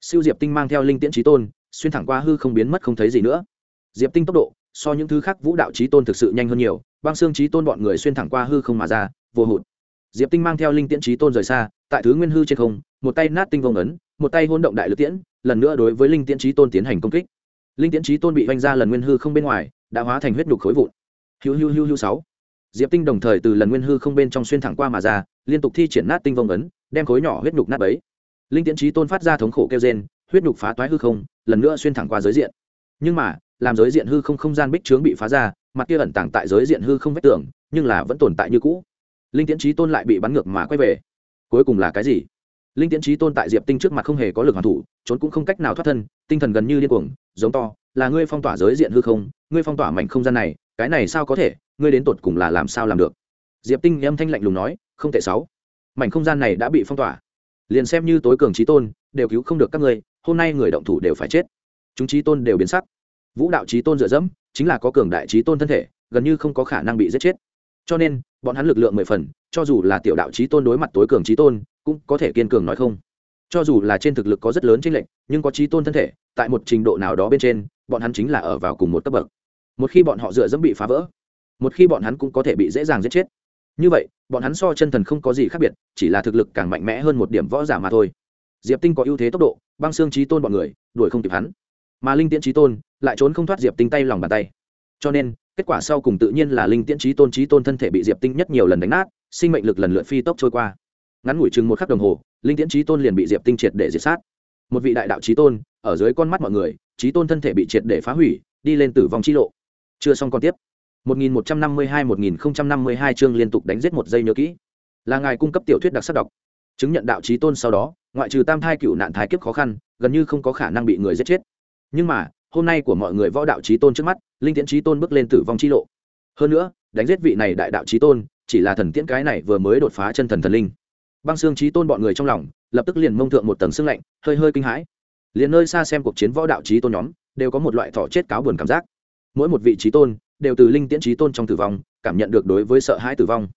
siêu diệp tinh mang theo linh tiễn trí tôn xuyên thẳng qua hư không biến mất không thấy gì nữa diệp tinh tốc độ so những thứ khác vũ đạo trí tôn thực sự nhanh hơn nhiều băng xương trí tôn bọn người xuyên thẳng qua hư không mà ra vô hụt diệp tinh mang theo linh tiễn Chí tôn rời xa tại thứ nguyên hư trên không một tay nát tinh vông ấn một tay hôn động đại lữ tiễn lần nữa đối với linh tiễn Chí tôn tiến hành công kích linh tiễn Chí tôn bị vanh ra lần nguyên hư không bên ngoài đã hóa thành huyết nhục khối vụn hiu hiu hiu hiu sáu diệp tinh đồng thời từ lần nguyên hư không bên trong xuyên thẳng qua mà ra liên tục thi triển nát tinh vông ấn đem khối nhỏ huyết nhục nát bấy linh tiễn Chí tôn phát ra thống khổ kêu trên huyết nhục phá toái hư không lần nữa xuyên thẳng qua giới diện nhưng mà làm giới diện hư không không gian bích trướng bị phá ra mặt kia ẩn tàng tại giới diện hư không vết tường nhưng là vẫn tồn tại như cũ linh tiễn trí tôn lại bị bắn ngược mà quay về cuối cùng là cái gì linh tiễn trí tôn tại diệp tinh trước mặt không hề có lực hoàn thủ trốn cũng không cách nào thoát thân tinh thần gần như điên cuồng giống to là ngươi phong tỏa giới diện hư không ngươi phong tỏa mảnh không gian này cái này sao có thể ngươi đến tột cùng là làm sao làm được diệp tinh âm thanh lạnh lùng nói không thể sáu mảnh không gian này đã bị phong tỏa liền xem như tối cường trí tôn đều cứu không được các ngươi hôm nay người động thủ đều phải chết chúng trí tôn đều biến sắc vũ đạo trí tôn dựa dẫm chính là có cường đại trí tôn thân thể gần như không có khả năng bị giết chết cho nên bọn hắn lực lượng mười phần cho dù là tiểu đạo trí tôn đối mặt tối cường trí tôn cũng có thể kiên cường nói không cho dù là trên thực lực có rất lớn tranh lệch nhưng có trí tôn thân thể tại một trình độ nào đó bên trên bọn hắn chính là ở vào cùng một cấp bậc một khi bọn họ dựa dẫm bị phá vỡ một khi bọn hắn cũng có thể bị dễ dàng giết chết như vậy bọn hắn so chân thần không có gì khác biệt chỉ là thực lực càng mạnh mẽ hơn một điểm võ giả mà thôi diệp tinh có ưu thế tốc độ băng xương trí tôn bọn người đuổi không kịp hắn mà linh tiễn trí tôn lại trốn không thoát diệp tinh tay lòng bàn tay cho nên kết quả sau cùng tự nhiên là linh tiễn trí tôn trí tôn thân thể bị diệp tinh nhất nhiều lần đánh nát sinh mệnh lực lần lượt phi tốc trôi qua ngắn ngủi chừng một khắc đồng hồ linh tiễn trí tôn liền bị diệp tinh triệt để diệt sát một vị đại đạo trí tôn ở dưới con mắt mọi người trí tôn thân thể bị triệt để phá hủy đi lên tử vong chi lộ chưa xong còn tiếp 1152-1052 chương liên tục đánh giết một giây nhớ kỹ là ngài cung cấp tiểu thuyết đặc sắc đọc chứng nhận đạo trí tôn sau đó ngoại trừ tam thai cựu nạn thái kiếp khó khăn gần như không có khả năng bị người giết chết nhưng mà hôm nay của mọi người võ đạo chí tôn trước mắt linh tiễn chí tôn bước lên tử vong chi lộ hơn nữa đánh giết vị này đại đạo chí tôn chỉ là thần tiễn cái này vừa mới đột phá chân thần thần linh băng xương chí tôn bọn người trong lòng lập tức liền mông thượng một tầng xương lạnh hơi hơi kinh hãi liền nơi xa xem cuộc chiến võ đạo chí tôn nhóm đều có một loại thọ chết cáo buồn cảm giác mỗi một vị chí tôn đều từ linh tiễn chí tôn trong tử vong cảm nhận được đối với sợ hãi tử vong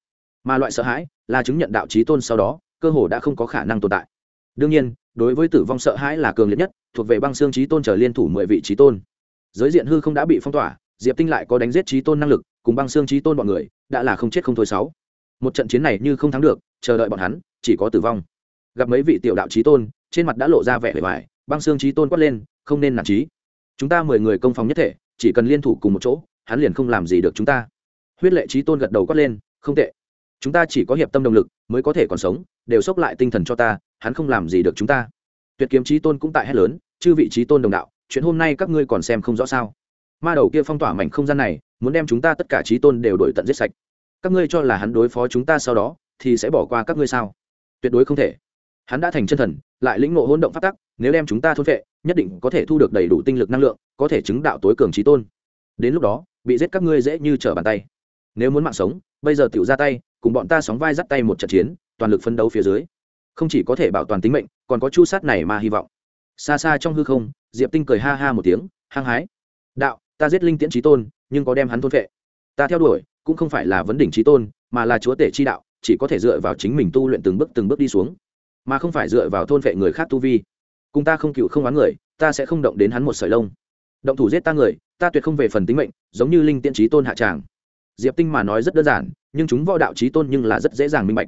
mà loại sợ hãi là chứng nhận đạo chí tôn sau đó cơ hồ đã không có khả năng tồn tại đương nhiên đối với tử vong sợ hãi là cường liệt nhất thuộc về băng xương chí tôn trở liên thủ mười vị chí tôn giới diện hư không đã bị phong tỏa diệp tinh lại có đánh giết chí tôn năng lực cùng băng xương chí tôn bọn người đã là không chết không thôi sáu một trận chiến này như không thắng được chờ đợi bọn hắn chỉ có tử vong gặp mấy vị tiểu đạo chí tôn trên mặt đã lộ ra vẻ vẻ vải băng xương chí tôn quát lên không nên nản chí. chúng ta mười người công phòng nhất thể chỉ cần liên thủ cùng một chỗ hắn liền không làm gì được chúng ta huyết lệ chí tôn gật đầu quát lên không tệ chúng ta chỉ có hiệp tâm đồng lực mới có thể còn sống đều xốc lại tinh thần cho ta hắn không làm gì được chúng ta tuyệt kiếm trí tôn cũng tại hét lớn chư vị trí tôn đồng đạo chuyện hôm nay các ngươi còn xem không rõ sao ma đầu kia phong tỏa mảnh không gian này muốn đem chúng ta tất cả trí tôn đều đổi tận giết sạch các ngươi cho là hắn đối phó chúng ta sau đó thì sẽ bỏ qua các ngươi sao tuyệt đối không thể hắn đã thành chân thần lại lĩnh ngộ hỗn động phát tắc nếu đem chúng ta thôn vệ nhất định có thể thu được đầy đủ tinh lực năng lượng có thể chứng đạo tối cường trí tôn đến lúc đó bị giết các ngươi dễ như trở bàn tay nếu muốn mạng sống bây giờ tiểu ra tay cùng bọn ta sóng vai dắt tay một trận chiến toàn lực phấn đấu phía dưới không chỉ có thể bảo toàn tính mệnh còn có chu sát này mà hy vọng xa xa trong hư không diệp tinh cười ha ha một tiếng hăng hái đạo ta giết linh tiễn trí tôn nhưng có đem hắn thôn vệ ta theo đuổi cũng không phải là vấn đỉnh trí tôn mà là chúa tể chi đạo chỉ có thể dựa vào chính mình tu luyện từng bước từng bước đi xuống mà không phải dựa vào thôn vệ người khác tu vi cùng ta không cựu không oán người ta sẽ không động đến hắn một sợi lông động thủ giết ta người ta tuyệt không về phần tính mệnh giống như linh tiễn trí tôn hạ tràng diệp tinh mà nói rất đơn giản nhưng chúng võ đạo trí tôn nhưng là rất dễ dàng minh bạch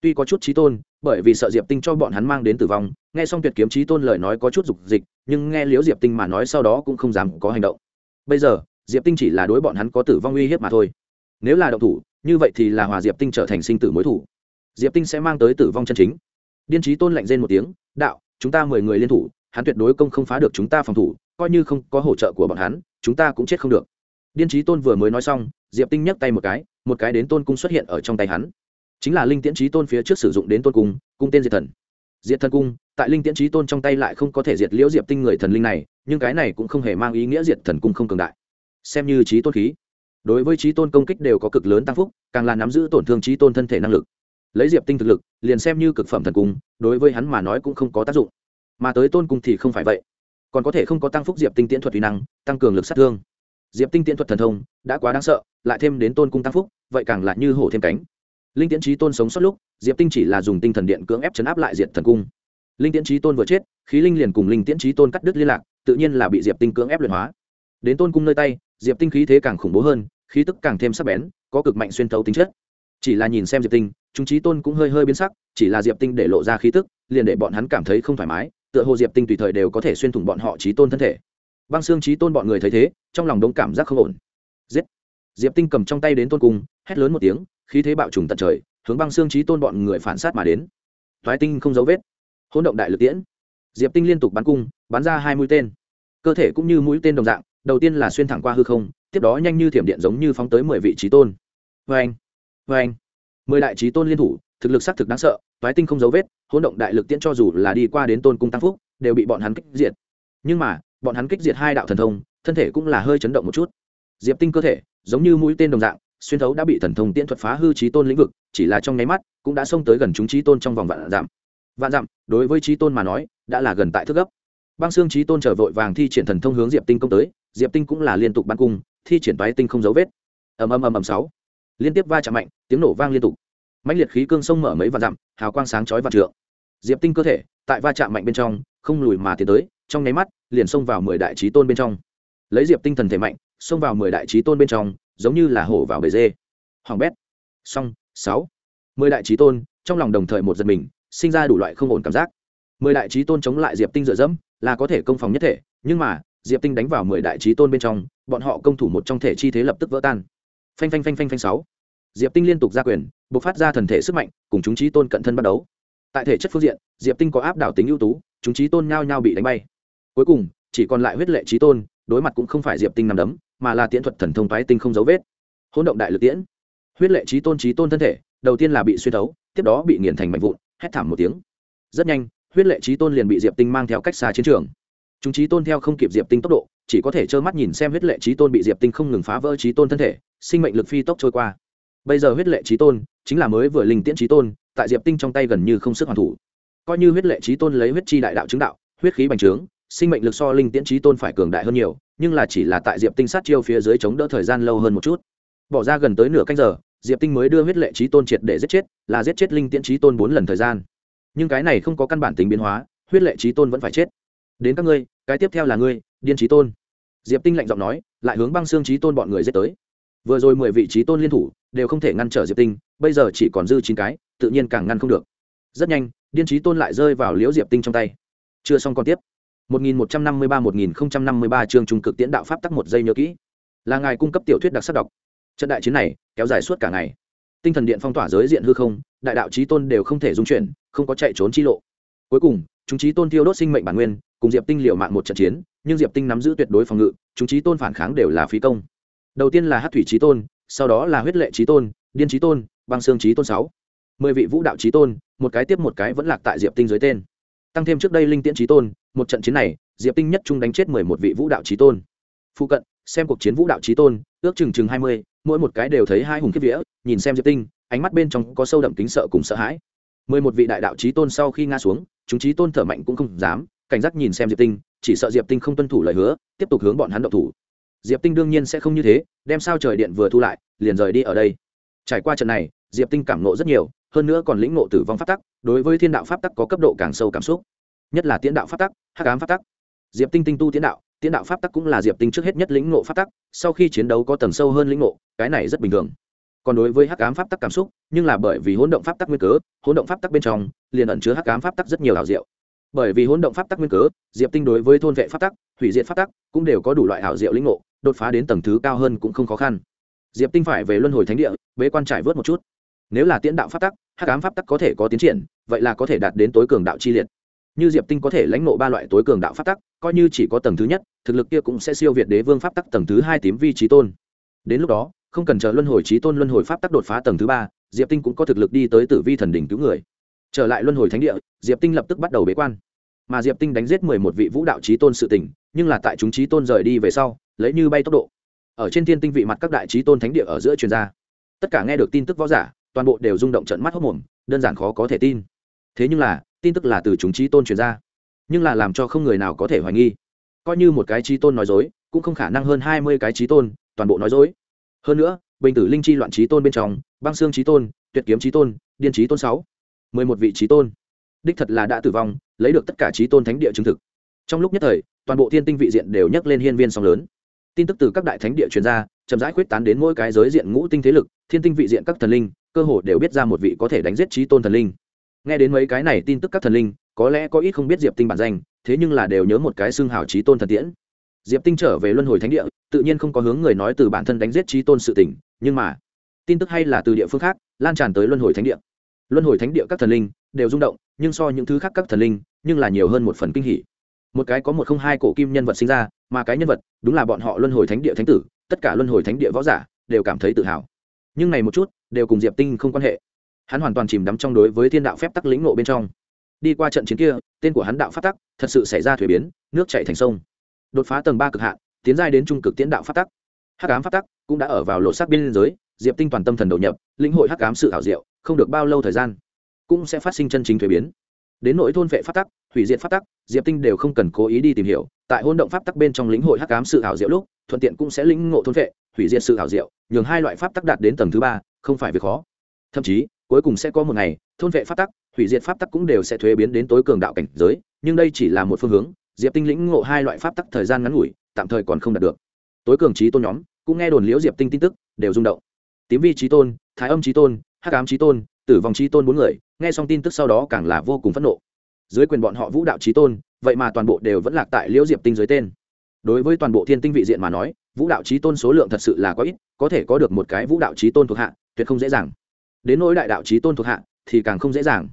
tuy có chút trí tôn bởi vì sợ diệp tinh cho bọn hắn mang đến tử vong nghe xong tuyệt kiếm trí tôn lời nói có chút dục dịch nhưng nghe liếu diệp tinh mà nói sau đó cũng không dám có hành động bây giờ diệp tinh chỉ là đối bọn hắn có tử vong uy hiếp mà thôi nếu là động thủ như vậy thì là hòa diệp tinh trở thành sinh tử mối thủ diệp tinh sẽ mang tới tử vong chân chính điên trí tôn lạnh rên một tiếng đạo chúng ta mười người liên thủ hắn tuyệt đối công không phá được chúng ta phòng thủ coi như không có hỗ trợ của bọn hắn chúng ta cũng chết không được điên trí tôn vừa mới nói xong diệp tinh nhấc tay một cái một cái đến tôn cung xuất hiện ở trong tay hắn chính là linh tiễn trí tôn phía trước sử dụng đến tôn cung cung tên diệt thần diệt thần cung tại linh tiễn trí tôn trong tay lại không có thể diệt liễu diệp tinh người thần linh này nhưng cái này cũng không hề mang ý nghĩa diệt thần cung không cường đại xem như trí tôn khí đối với trí tôn công kích đều có cực lớn tăng phúc càng là nắm giữ tổn thương trí tôn thân thể năng lực lấy diệp tinh thực lực liền xem như cực phẩm thần cung đối với hắn mà nói cũng không có tác dụng mà tới tôn cung thì không phải vậy còn có thể không có tăng phúc diệp tinh tiễn thuật uy năng tăng cường lực sát thương diệp tinh tiễn thuật thần thông đã quá đáng sợ lại thêm đến tôn cung tam phúc vậy càng lại như hổ thêm cánh linh tiễn trí tôn sống sót lúc diệp tinh chỉ là dùng tinh thần điện cưỡng ép chấn áp lại diệt thần cung linh tiễn trí tôn vừa chết khí linh liền cùng linh tiễn trí tôn cắt đứt liên lạc tự nhiên là bị diệp tinh cưỡng ép luyện hóa đến tôn cung nơi tay diệp tinh khí thế càng khủng bố hơn khí tức càng thêm sắc bén có cực mạnh xuyên thấu tính chất chỉ là nhìn xem diệp tinh chúng trí tôn cũng hơi hơi biến sắc chỉ là diệp tinh để lộ ra khí tức liền để bọn hắn cảm thấy không thoải mái tựa hồ diệp tinh tùy thời đều có thể xuyên thủng bọn họ trí tôn thân thể băng xương trí tôn bọn người thấy thế trong lòng đống cảm giác không ổn giết diệp tinh cầm trong tay đến tôn cung hét lớn một tiếng khí thế bạo trùng tận trời hướng băng xương trí tôn bọn người phản sát mà đến Toái tinh không dấu vết hỗn động đại lực tiễn diệp tinh liên tục bắn cung bắn ra hai mũi tên cơ thể cũng như mũi tên đồng dạng đầu tiên là xuyên thẳng qua hư không tiếp đó nhanh như thiểm điện giống như phóng tới mười vị trí tôn vê anh mười đại trí tôn liên thủ thực lực sát thực đáng sợ toái tinh không dấu vết hỗn động đại lực tiễn cho dù là đi qua đến tôn cung tăng phúc đều bị bọn hắn kích diệt nhưng mà bọn hắn kích diệt hai đạo thần thông thân thể cũng là hơi chấn động một chút diệp tinh cơ thể giống như mũi tên đồng dạng xuyên thấu đã bị thần thông tiễn thuật phá hư trí tôn lĩnh vực chỉ là trong nháy mắt cũng đã xông tới gần chúng trí tôn trong vòng vạn giảm vạn giảm đối với trí tôn mà nói đã là gần tại thức gấp băng xương trí tôn trở vội vàng thi triển thần thông hướng diệp tinh công tới diệp tinh cũng là liên tục bắn cung thi triển toái tinh không dấu vết ầm ầm ầm ầm sáu liên tiếp va chạm mạnh tiếng nổ vang liên tục mãnh liệt khí cương sông mở mấy vạn dặm hào quang sáng chói vạn trượng diệp tinh cơ thể tại va chạm mạnh bên trong không lùi mà tiến tới trong nháy mắt liền xông vào mười đại trí tôn bên trong lấy diệp tinh thần thể mạnh xông vào mười đại trí tôn bên trong giống như là hổ vào bề dê hoàng bét song sáu mười đại trí tôn trong lòng đồng thời một giật mình sinh ra đủ loại không ổn cảm giác mười đại trí tôn chống lại diệp tinh dựa dẫm là có thể công phòng nhất thể nhưng mà diệp tinh đánh vào mười đại trí tôn bên trong bọn họ công thủ một trong thể chi thế lập tức vỡ tan phanh phanh phanh phanh phanh sáu diệp tinh liên tục ra quyền b phát ra thần thể sức mạnh cùng chúng trí tôn cận thân bắt đấu tại thể chất phương diện diệp tinh có áp đảo tính ưu tú chúng trí tôn nhao nhao bị đánh bay cuối cùng chỉ còn lại huyết lệ trí tôn đối mặt cũng không phải diệp tinh nằm đấm mà là tiễn thuật thần thông toái tinh không dấu vết hỗn động đại lực tiễn huyết lệ trí tôn trí tôn thân thể đầu tiên là bị xuyên thấu tiếp đó bị nghiền thành mạnh vụn hét thảm một tiếng rất nhanh huyết lệ trí tôn liền bị diệp tinh mang theo cách xa chiến trường chúng trí tôn theo không kịp diệp tinh tốc độ chỉ có thể trơ mắt nhìn xem huyết lệ trí tôn bị diệp tinh không ngừng phá vỡ trí tôn thân thể sinh mệnh lực phi tốc trôi qua bây giờ huyết lệ trí tôn chính là mới vừa linh tiễn trí tôn tại diệp tinh trong tay gần như không sức hoàn thủ coi như huyết lệ trí tôn lấy huyết chi đại đạo chứng đạo huyết khí bành trướng sinh mệnh lực so linh tiễn trí tôn phải cường đại hơn nhiều nhưng là chỉ là tại diệp tinh sát chiêu phía dưới chống đỡ thời gian lâu hơn một chút bỏ ra gần tới nửa canh giờ diệp tinh mới đưa huyết lệ trí tôn triệt để giết chết là giết chết linh tiễn trí tôn bốn lần thời gian nhưng cái này không có căn bản tính biến hóa huyết lệ trí tôn vẫn phải chết đến các ngươi cái tiếp theo là ngươi điên trí tôn diệp tinh lạnh giọng nói lại hướng băng xương trí tôn bọn người giết tới vừa rồi mười vị trí tôn liên thủ đều không thể ngăn trở diệp tinh bây giờ chỉ còn dư chín cái tự nhiên càng ngăn không được rất nhanh điên trí tôn lại rơi vào liễu diệp tinh trong tay chưa xong còn tiếp 1153-1053 chương trung cực tiễn đạo pháp tắc một giây nhớ kỹ. Là ngài cung cấp tiểu thuyết đặc sắc đọc. Trận đại chiến này kéo dài suốt cả ngày. Tinh thần điện phong tỏa giới diện hư không, đại đạo chí tôn đều không thể dung chuyển, không có chạy trốn chi lộ. Cuối cùng, chúng chí tôn tiêu đốt sinh mệnh bản nguyên, cùng Diệp Tinh liều mạng một trận chiến, nhưng Diệp Tinh nắm giữ tuyệt đối phòng ngự, chúng chí tôn phản kháng đều là phí công. Đầu tiên là Hắc thủy chí tôn, sau đó là huyết lệ chí tôn, điên chí tôn, băng xương chí tôn 6. mười vị vũ đạo chí tôn, một cái tiếp một cái vẫn lạc tại Diệp Tinh dưới tên tăng thêm trước đây linh tiễn chí tôn một trận chiến này diệp tinh nhất trung đánh chết mười một vị vũ đạo trí tôn phụ cận xem cuộc chiến vũ đạo trí tôn ước chừng chừng hai mươi mỗi một cái đều thấy hai hùng kiếp vĩa nhìn xem diệp tinh ánh mắt bên trong có sâu đậm kính sợ cùng sợ hãi mười một vị đại đạo trí tôn sau khi nga xuống chúng trí tôn thở mạnh cũng không dám cảnh giác nhìn xem diệp tinh chỉ sợ diệp tinh không tuân thủ lời hứa tiếp tục hướng bọn hắn động thủ diệp tinh đương nhiên sẽ không như thế đem sao trời điện vừa thu lại liền rời đi ở đây trải qua trận này diệp tinh cảm nộ rất nhiều hơn nữa còn lĩnh nộ tử vong pháp tắc đối với thiên đạo pháp tắc có cấp độ càng sâu cảm xúc nhất là tiễn đạo pháp tắc hắc ám pháp tắc diệp tinh tinh tu tiến đạo tiến đạo pháp tắc cũng là diệp tinh trước hết nhất lĩnh ngộ pháp tắc sau khi chiến đấu có tầng sâu hơn lĩnh ngộ cái này rất bình thường còn đối với hắc ám pháp tắc cảm xúc nhưng là bởi vì hỗn động pháp tắc nguyên cớ hỗn động pháp tắc bên trong liền ẩn chứa hắc ám pháp tắc rất nhiều hảo diệu bởi vì hỗn động pháp tắc nguyên cớ diệp tinh đối với thôn vệ pháp tắc hủy diệt pháp tắc cũng đều có đủ loại hảo diệu lĩnh ngộ đột phá đến tầng thứ cao hơn cũng không khó khăn diệp tinh phải về luân hồi thánh địa bế quan trải vớt một chút nếu là tiễn đạo pháp tắc hắc ám pháp tắc có thể có tiến triển vậy là có thể đạt đến tối cường đạo chi liệt như diệp tinh có thể lãnh nộ ba loại tối cường đạo pháp tắc coi như chỉ có tầng thứ nhất thực lực kia cũng sẽ siêu việt đế vương pháp tắc tầng thứ hai tím vi trí tôn đến lúc đó không cần chờ luân hồi trí tôn luân hồi pháp tắc đột phá tầng thứ ba diệp tinh cũng có thực lực đi tới tử vi thần đỉnh cứu người trở lại luân hồi thánh địa diệp tinh lập tức bắt đầu bế quan mà diệp tinh đánh giết mười một vị vũ đạo trí tôn sự tỉnh nhưng là tại chúng trí tôn rời đi về sau lấy như bay tốc độ ở trên thiên tinh vị mặt các đại trí tôn thánh địa ở giữa chuyên gia tất cả nghe được tin tức võ giả toàn bộ đều rung động trận mắt hốc mồm đơn giản khó có thể tin thế nhưng là tin tức là từ chúng trí tôn truyền ra nhưng là làm cho không người nào có thể hoài nghi coi như một cái trí tôn nói dối cũng không khả năng hơn hai mươi cái trí tôn toàn bộ nói dối hơn nữa bình tử linh chi loạn trí tôn bên trong băng xương trí tôn tuyệt kiếm trí tôn điên trí tôn sáu mười một vị trí tôn đích thật là đã tử vong lấy được tất cả trí tôn thánh địa chứng thực trong lúc nhất thời toàn bộ thiên tinh vị diện đều nhắc lên hiên viên song lớn tin tức từ các đại thánh địa truyền ra, chậm rãi khuyết tán đến mỗi cái giới diện ngũ tinh thế lực thiên tinh vị diện các thần linh cơ hồ đều biết ra một vị có thể đánh giết trí tôn thần linh nghe đến mấy cái này tin tức các thần linh có lẽ có ít không biết diệp tinh bản danh thế nhưng là đều nhớ một cái xương hào trí tôn thần tiễn diệp tinh trở về luân hồi thánh địa tự nhiên không có hướng người nói từ bản thân đánh giết trí tôn sự tỉnh nhưng mà tin tức hay là từ địa phương khác lan tràn tới luân hồi thánh địa luân hồi thánh địa các thần linh đều rung động nhưng so những thứ khác các thần linh nhưng là nhiều hơn một phần kinh hỉ một cái có một không hai cổ kim nhân vật sinh ra mà cái nhân vật đúng là bọn họ luân hồi thánh địa thánh tử tất cả luân hồi thánh địa võ giả đều cảm thấy tự hào nhưng này một chút đều cùng diệp tinh không quan hệ hắn hoàn toàn chìm đắm trong đối với thiên đạo phép tắc lĩnh ngộ bên trong đi qua trận chiến kia tên của hắn đạo phát tắc thật sự xảy ra thuế biến nước chạy thành sông đột phá tầng ba cực hạn tiến giai đến trung cực tiến đạo phát tắc hắc ám phát tắc cũng đã ở vào lộ sắc biên giới diệp tinh toàn tâm thần đầu nhập lĩnh hội hắc ám sự thảo diệu không được bao lâu thời gian cũng sẽ phát sinh chân chính thuế biến đến nỗi thôn vệ phát tắc hủy diệt phát tắc diệp tinh đều không cần cố ý đi tìm hiểu tại hôn động pháp tắc bên trong lĩnh hội hắc ám sự thảo diệu lúc thuận tiện cũng sẽ lĩnh ngộ thôn vệ hủy diệt sự thảo diệu nhường hai loại pháp tắc đạt đến tầng thứ ba không phải việc khó thậm chí cuối cùng sẽ có một ngày thôn vệ pháp tắc hủy diệt pháp tắc cũng đều sẽ thuế biến đến tối cường đạo cảnh giới nhưng đây chỉ là một phương hướng diệp tinh lĩnh ngộ hai loại pháp tắc thời gian ngắn ngủi tạm thời còn không đạt được tối cường trí tôn nhóm cũng nghe đồn liễu diệp tinh tin tức đều rung động tím vi trí tôn thái âm trí tôn hắc ám trí tôn tử vong trí tôn bốn người nghe xong tin tức sau đó càng là vô cùng phẫn nộ dưới quyền bọn họ vũ đạo trí tôn vậy mà toàn bộ đều vẫn lạc tại liễu diệp tinh dưới tên đối với toàn bộ thiên tinh vị diện mà nói vũ đạo trí tôn số lượng thật sự là có ít có thể có được một cái vũ đạo trí tôn thuộc hạ tuyệt không dễ dàng đến nỗi đại đạo trí tôn thuộc hạ thì càng không dễ dàng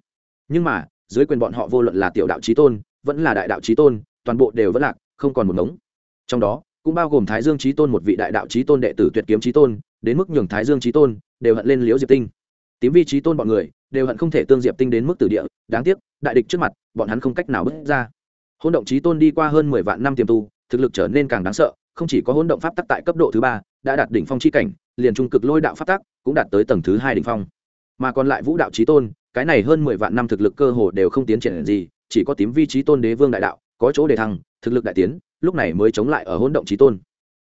nhưng mà dưới quyền bọn họ vô luận là tiểu đạo trí tôn vẫn là đại đạo trí tôn toàn bộ đều vẫn lạc không còn một ngống trong đó cũng bao gồm thái dương trí tôn một vị đại đạo trí tôn đệ tử tuyệt kiếm trí tôn đến mức nhường thái dương trí tôn đều hận lên liễu diệp tinh tím vi trí tôn bọn người đều hận không thể tương diệp tinh đến mức tử địa đáng tiếc đại địch trước mặt bọn hắn không cách nào bước ra hôn động trí tôn đi qua hơn mười vạn năm tiềm tu thực lực trở nên càng đáng sợ không chỉ có hôn động pháp tắc tại cấp độ thứ ba đã đạt đỉnh phong chi cảnh liền trung cực lôi đạo pháp tắc cũng đạt tới tầng thứ hai đỉnh phong mà còn lại vũ đạo trí tôn cái này hơn mười vạn năm thực lực cơ hồ đều không tiến triển gì chỉ có tím vi trí tôn đế vương đại đạo có chỗ để thăng thực lực đại tiến lúc này mới chống lại ở hỗn động trí tôn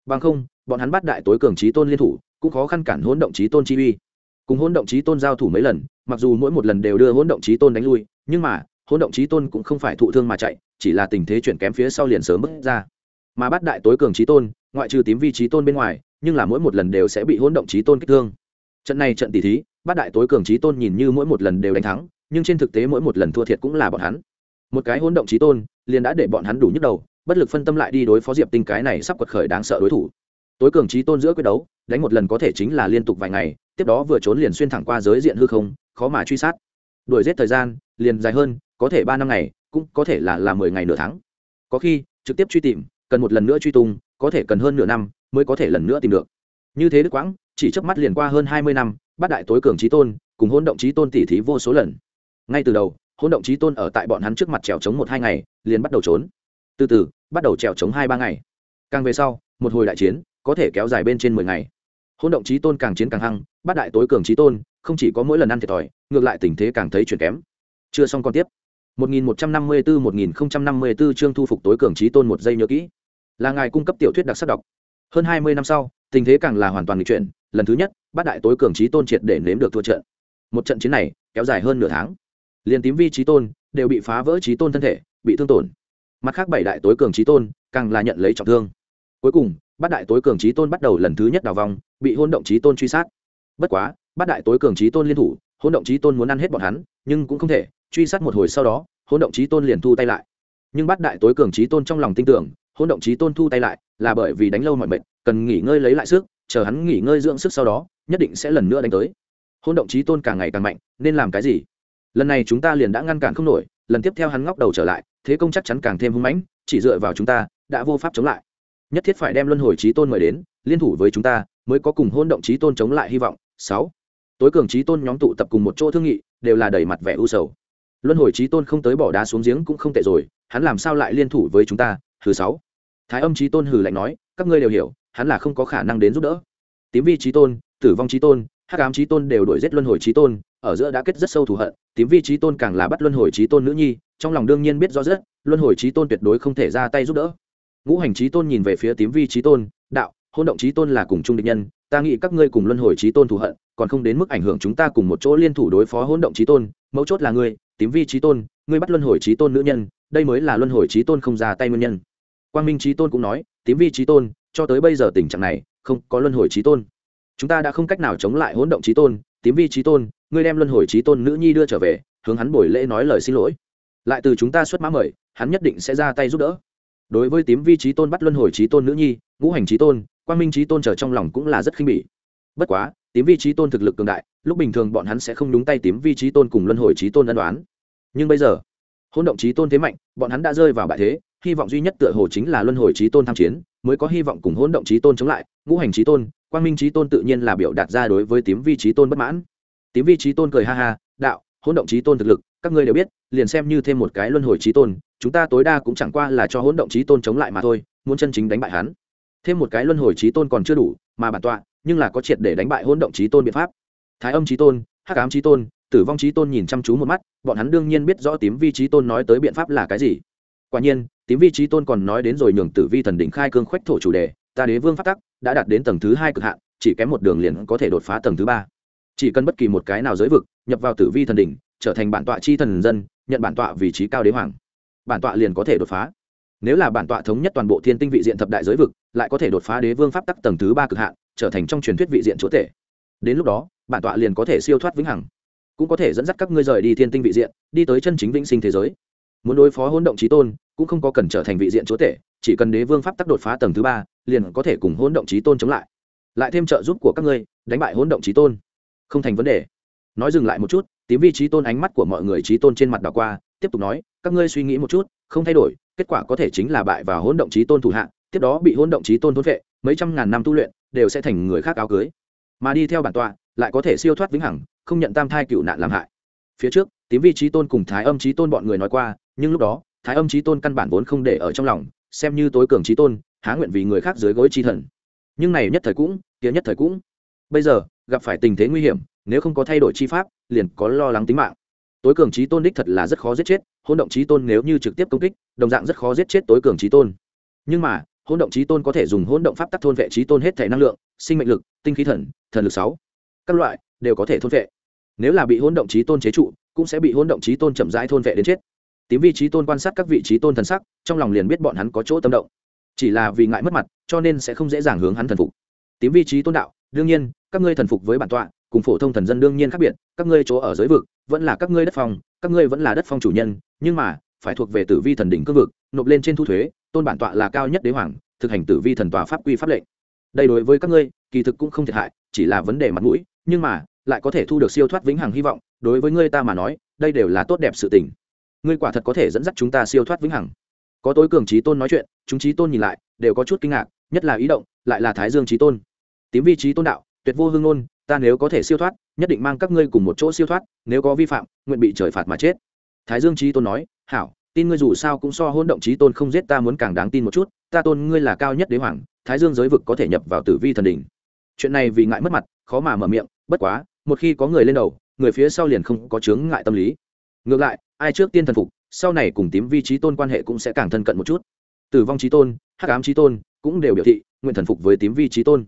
bằng không bọn hắn bắt đại tối cường trí tôn liên thủ cũng khó khăn cản hỗn động trí tôn chi uy cùng hỗn động trí tôn giao thủ mấy lần mặc dù mỗi một lần đều đưa hỗn động trí tôn đánh lui nhưng mà hỗn động trí tôn cũng không phải thụ thương mà chạy chỉ là tình thế chuyển kém phía sau liền sớm bước ra mà bắt đại tối cường trí tôn ngoại trừ tím vi trí tôn bên ngoài nhưng là mỗi một lần đều sẽ bị hỗn động trí tôn kích thương trận này trận tỷ thí bát đại tối cường trí tôn nhìn như mỗi một lần đều đánh thắng nhưng trên thực tế mỗi một lần thua thiệt cũng là bọn hắn một cái hỗn động trí tôn liền đã để bọn hắn đủ nhức đầu bất lực phân tâm lại đi đối phó diệp tinh cái này sắp quật khởi đáng sợ đối thủ tối cường trí tôn giữa quyết đấu đánh một lần có thể chính là liên tục vài ngày tiếp đó vừa trốn liền xuyên thẳng qua giới diện hư không khó mà truy sát đuổi giết thời gian liền dài hơn có thể ba năm ngày cũng có thể là là mười ngày nửa tháng có khi trực tiếp truy tìm cần một lần nữa truy tung có thể cần hơn nửa năm mới có thể lần nữa tìm được như thế đức quãng chỉ chớp mắt liền qua hơn hai mươi năm bát đại tối cường chí tôn cùng hôn động chí tôn tỉ thí vô số lần ngay từ đầu hôn động chí tôn ở tại bọn hắn trước mặt trèo chống một hai ngày liền bắt đầu trốn từ từ bắt đầu trèo chống hai ba ngày càng về sau một hồi đại chiến có thể kéo dài bên trên mười ngày hôn động chí tôn càng chiến càng hăng bát đại tối cường chí tôn không chỉ có mỗi lần ăn thiệt thòi ngược lại tình thế càng thấy chuyển kém chưa xong còn tiếp 1154-1054 chương thu phục tối cường chí tôn một giây nhớ kỹ là ngài cung cấp tiểu thuyết đặc sắc đọc hơn 20 năm sau tình thế càng là hoàn toàn nghịch chuyển lần thứ nhất bát đại tối cường trí tôn triệt để nếm được thua trận một trận chiến này kéo dài hơn nửa tháng liền tím vi trí tôn đều bị phá vỡ trí tôn thân thể bị thương tổn mặt khác bảy đại tối cường trí tôn càng là nhận lấy trọng thương cuối cùng bát đại tối cường trí tôn bắt đầu lần thứ nhất đào vòng bị hôn động trí tôn truy sát bất quá bát đại tối cường trí tôn liên thủ hôn động trí tôn muốn ăn hết bọn hắn nhưng cũng không thể truy sát một hồi sau đó hôn động trí tôn liền thu tay lại nhưng bát đại tối cường trí tôn trong lòng tin tưởng hôn động trí tôn thu tay lại là bởi vì đánh lâu mọi mệt cần nghỉ ngơi lấy lại sức chờ hắn nghỉ ngơi dưỡng sức sau đó nhất định sẽ lần nữa đánh tới hôn động trí tôn càng ngày càng mạnh nên làm cái gì lần này chúng ta liền đã ngăn cản không nổi lần tiếp theo hắn ngóc đầu trở lại thế công chắc chắn càng thêm hung mãnh chỉ dựa vào chúng ta đã vô pháp chống lại nhất thiết phải đem luân hồi trí tôn mời đến liên thủ với chúng ta mới có cùng hôn động trí tôn chống lại hy vọng sáu tối cường trí tôn nhóm tụ tập cùng một chỗ thương nghị đều là đầy mặt vẻ u sầu luân hồi trí tôn không tới bỏ đá xuống giếng cũng không tệ rồi hắn làm sao lại liên thủ với chúng ta thứ sáu thái âm trí tôn hừ lạnh nói các ngươi đều hiểu hắn là không có khả năng đến giúp đỡ tím vi trí tôn tử vong trí tôn hắc ám trí tôn đều đổi giết luân hồi trí tôn ở giữa đã kết rất sâu thù hận tím vi trí tôn càng là bắt luân hồi trí tôn nữ nhi trong lòng đương nhiên biết rõ rất luân hồi trí tôn tuyệt đối không thể ra tay giúp đỡ ngũ hành trí tôn nhìn về phía tím vi trí tôn đạo hôn động trí tôn là cùng chung địch nhân ta nghĩ các ngươi cùng luân hồi trí tôn thù hận còn không đến mức ảnh hưởng chúng ta cùng một chỗ liên thủ đối phó hôn động trí tôn mấu chốt là ngươi tím vi trí tôn ngươi bắt luân hồi trí tôn nữ nhân đây mới là luân hồi trí tôn không ra tay nguyên nhân quang minh trí tôn cũng nói tím vi trí tôn cho tới bây giờ tình trạng này không có luân hồi trí tôn chúng ta đã không cách nào chống lại hỗn động trí tôn tím vi trí tôn ngươi đem luân hồi trí tôn nữ nhi đưa trở về hướng hắn buổi lễ nói lời xin lỗi lại từ chúng ta xuất mã mời hắn nhất định sẽ ra tay giúp đỡ đối với tím vi trí tôn bắt luân hồi trí tôn nữ nhi ngũ hành trí tôn quang minh trí tôn trở trong lòng cũng là rất khinh bỉ bất quá tím vi trí tôn thực lực cường đại lúc bình thường bọn hắn sẽ không đúng tay tím vi trí tôn cùng luân hồi trí tôn ân đoán nhưng bây giờ hỗn động trí tôn thế mạnh bọn hắn đã rơi vào bại thế hy vọng duy nhất tựa hồ chính là luân hồi trí tôn tham chiến mới có hy vọng cùng hỗn động trí tôn chống lại ngũ hành trí tôn quang minh trí tôn tự nhiên là biểu đạt ra đối với tím vi trí tôn bất mãn tím vi trí tôn cười ha ha đạo hỗn động trí tôn thực lực các ngươi đều biết liền xem như thêm một cái luân hồi trí tôn chúng ta tối đa cũng chẳng qua là cho hỗn động trí tôn chống lại mà thôi muốn chân chính đánh bại hắn thêm một cái luân hồi trí tôn còn chưa đủ mà bản tọa nhưng là có triệt để đánh bại hỗn động trí tôn biện pháp thái âm trí tôn hắc ám trí tôn tử vong trí tôn nhìn chăm chú một mắt bọn hắn đương nhiên biết rõ tím vi trí tôn nói tới biện pháp là cái gì quả nhiên tím vi trí tôn còn nói đến rồi nhường tử vi thần đỉnh khai cương khoách thổ chủ đề ta đế vương phát tắc đã đạt đến tầng thứ hai cực hạn chỉ kém một đường liền có thể đột phá tầng thứ ba chỉ cần bất kỳ một cái nào giới vực nhập vào tử vi thần đỉnh trở thành bản tọa chi thần dân nhận bản tọa vị trí cao đế hoàng bản tọa liền có thể đột phá nếu là bản tọa thống nhất toàn bộ thiên tinh vị diện thập đại giới vực lại có thể đột phá đế vương pháp tắc tầng thứ ba cực hạn trở thành trong truyền thuyết vị diện chúa tể đến lúc đó bản tọa liền có thể siêu thoát vĩnh hằng cũng có thể dẫn dắt các ngươi rời đi thiên tinh vị diện đi tới chân chính vĩnh sinh thế giới muốn đối phó hỗn động trí tôn cũng không có cần trở thành vị diện chúa tể chỉ cần đế vương pháp tắc đột phá tầng thứ ba liền có thể cùng hỗn động trí tôn chống lại lại thêm trợ giúp của các ngươi đánh bại hỗn động trí tôn không thành vấn đề nói dừng lại một chút tím vi trí tôn ánh mắt của mọi người trí tôn trên mặt đảo qua tiếp tục nói các ngươi suy nghĩ một chút không thay đổi kết quả có thể chính là bại và hỗn động trí tôn thủ hạng tiếp đó bị hỗn động trí tôn thôn vệ mấy trăm ngàn năm tu luyện đều sẽ thành người khác áo cưới mà đi theo bản tọa lại có thể siêu thoát vĩnh hằng không nhận tam thai cựu nạn làm hại phía trước tím vi trí tôn cùng thái âm trí tôn bọn người nói qua nhưng lúc đó thái âm trí tôn căn bản vốn không để ở trong lòng xem như tối cường trí tôn há nguyện vì người khác dưới gối trí thần nhưng này nhất thời cũng kia nhất thời cũng bây giờ gặp phải tình thế nguy hiểm nếu không có thay đổi chi pháp liền có lo lắng tính mạng tối cường trí tôn đích thật là rất khó giết chết hôn động trí tôn nếu như trực tiếp công kích đồng dạng rất khó giết chết tối cường trí tôn nhưng mà hôn động trí tôn có thể dùng hôn động pháp tắc thôn vệ trí tôn hết thể năng lượng sinh mệnh lực tinh khí thần thần lực sáu các loại đều có thể thôn vệ nếu là bị hôn động trí tôn chế trụ cũng sẽ bị hôn động trí tôn chậm rãi thôn vệ đến chết tím vị trí tôn quan sát các vị trí tôn thần sắc trong lòng liền biết bọn hắn có chỗ tâm động chỉ là vì ngại mất mặt cho nên sẽ không dễ dàng hướng hắn thần phục tím vị trí tôn đạo đương nhiên các ngươi thần phục với bản tọa cùng phổ thông thần dân đương nhiên khác biệt các ngươi chỗ ở giới vực vẫn là các ngươi đất phong các ngươi vẫn là đất phong chủ nhân nhưng mà phải thuộc về tử vi thần đỉnh cương vực nộp lên trên thu thuế tôn bản tọa là cao nhất đế hoàng thực hành tử vi thần tòa pháp quy pháp lệnh đây đối với các ngươi kỳ thực cũng không thiệt hại chỉ là vấn đề mặt mũi nhưng mà lại có thể thu được siêu thoát vĩnh hằng hy vọng đối với ngươi ta mà nói đây đều là tốt đẹp sự tình ngươi quả thật có thể dẫn dắt chúng ta siêu thoát vĩnh hằng có tối cường trí tôn nói chuyện chúng trí tôn nhìn lại đều có chút kinh ngạc nhất là ý động lại là thái dương trí tôn tím vi trí tôn đạo tuyệt vô hương ngôn ta nếu có thể siêu thoát nhất định mang các ngươi cùng một chỗ siêu thoát nếu có vi phạm nguyện bị trời phạt mà chết thái dương trí tôn nói hảo tin ngươi dù sao cũng so hôn động trí tôn không giết ta muốn càng đáng tin một chút ta tôn ngươi là cao nhất đế hoàng thái dương giới vực có thể nhập vào tử vi thần đình chuyện này vì ngại mất mặt khó mà mở miệng bất quá một khi có người lên đầu người phía sau liền không có chướng ngại tâm lý ngược lại ai trước tiên thần phục sau này cùng tím vi trí tôn quan hệ cũng sẽ càng thân cận một chút tử vong trí tôn hắc ám trí tôn cũng đều biểu thị nguyện thần phục với tím vi trí tôn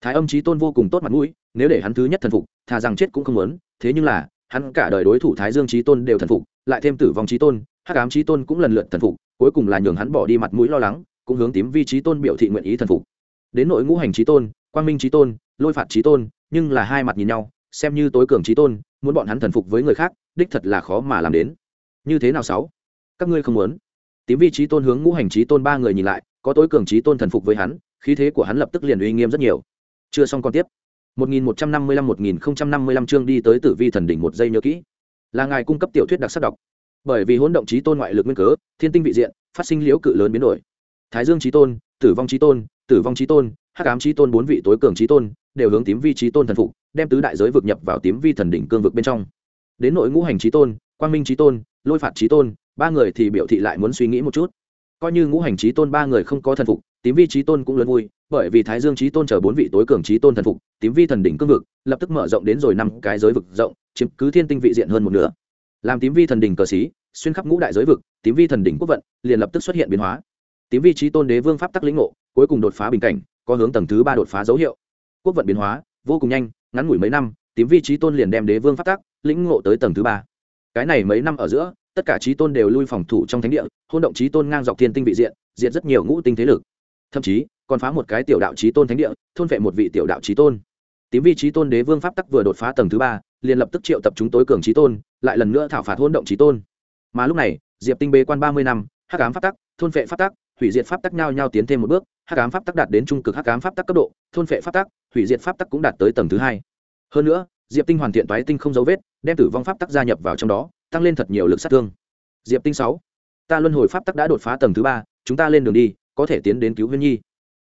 thái âm trí tôn vô cùng tốt mặt mũi nếu để hắn thứ nhất thần phục thà rằng chết cũng không muốn thế nhưng là hắn cả đời đối thủ thái dương trí tôn đều thần phục lại thêm tử vong trí tôn hắc ám trí tôn cũng lần lượt thần phục cuối cùng là nhường hắn bỏ đi mặt mũi lo lắng cũng hướng tím vi trí tôn biểu thị nguyện ý thần phục đến nội ngũ hành trí tôn quang minh trí tôn lôi phạt trí tôn nhưng là hai mặt nhìn nhau xem như tối cường trí tôn muốn bọn hắn thần phục với người khác đích thật là khó mà làm đến như thế nào sáu các ngươi không muốn tím vi trí tôn hướng ngũ hành trí tôn ba người nhìn lại có tối cường trí tôn thần phục với hắn khí thế của hắn lập tức liền uy nghiêm rất nhiều chưa xong còn tiếp 1155-1055 chương đi tới tử vi thần đỉnh một giây nhớ kỹ là ngài cung cấp tiểu thuyết đặc sắc đọc bởi vì hỗn động trí tôn ngoại lực nguyên cớ thiên tinh vị diện phát sinh liễu cự lớn biến đổi thái dương trí tôn tử vong trí tôn tử vong trí tôn hắc ám trí tôn bốn vị tối cường trí tôn đều hướng tím vi trí tôn thần phục đem tứ đại giới vực nhập vào tím vi thần đỉnh cương vực bên trong đến nội ngũ hành trí tôn quang minh trí tôn lôi phạt trí tôn ba người thì biểu thị lại muốn suy nghĩ một chút coi như ngũ hành trí tôn ba người không có thần phục tím vi trí tôn cũng lớn vui bởi vì thái dương trí tôn chờ bốn vị tối cường trí tôn thần phục tím vi thần đỉnh cương vực lập tức mở rộng đến rồi năm cái giới vực rộng chiếm cứ thiên tinh vị diện hơn một nửa làm tím vi thần đỉnh cờ sĩ, xuyên khắp ngũ đại giới vực tím vi thần đỉnh quốc vận liền lập tức xuất hiện biến hóa tím vi trí tôn đế vương pháp tắc lĩnh ngộ cuối cùng đột phá bình cảnh có hướng tầng thứ ba đột phá dấu hiệu quốc vận biến hóa vô cùng nhanh ngắn ngủi mấy năm tím vi trí tôn liền đem đế vương phát tác lĩnh ngộ tới tầng thứ ba cái này mấy năm ở giữa tất cả trí tôn đều lui phòng thủ trong thánh địa hôn động trí tôn ngang dọc thiên tinh vị diện diện rất nhiều ngũ tinh thế lực thậm chí còn phá một cái tiểu đạo trí tôn thánh địa thôn vệ một vị tiểu đạo trí tôn tím vi trí tôn đế vương pháp tắc vừa đột phá tầng thứ ba liền lập tức triệu tập chúng tối cường trí tôn lại lần nữa thảo phạt hôn động trí tôn mà lúc này diệp tinh bê quan ba mươi năm hắc ám pháp tắc thôn vệ pháp tắc hủy diệt pháp tắc nhau nhau tiến thêm một bước hắc ám pháp tắc đạt đến trung cực hắc ám pháp tắc cấp độ thôn phệ pháp tắc hủy diệt pháp tắc cũng đạt tới tầng thứ hai hơn nữa diệp tinh hoàn thiện toái tinh không dấu vết đem tử vong pháp tắc gia nhập vào trong đó tăng lên thật nhiều lực sát thương diệp tinh sáu ta luân hồi pháp tắc đã đột phá tầng thứ ba chúng ta lên đường đi có thể tiến đến cứu huyên nhi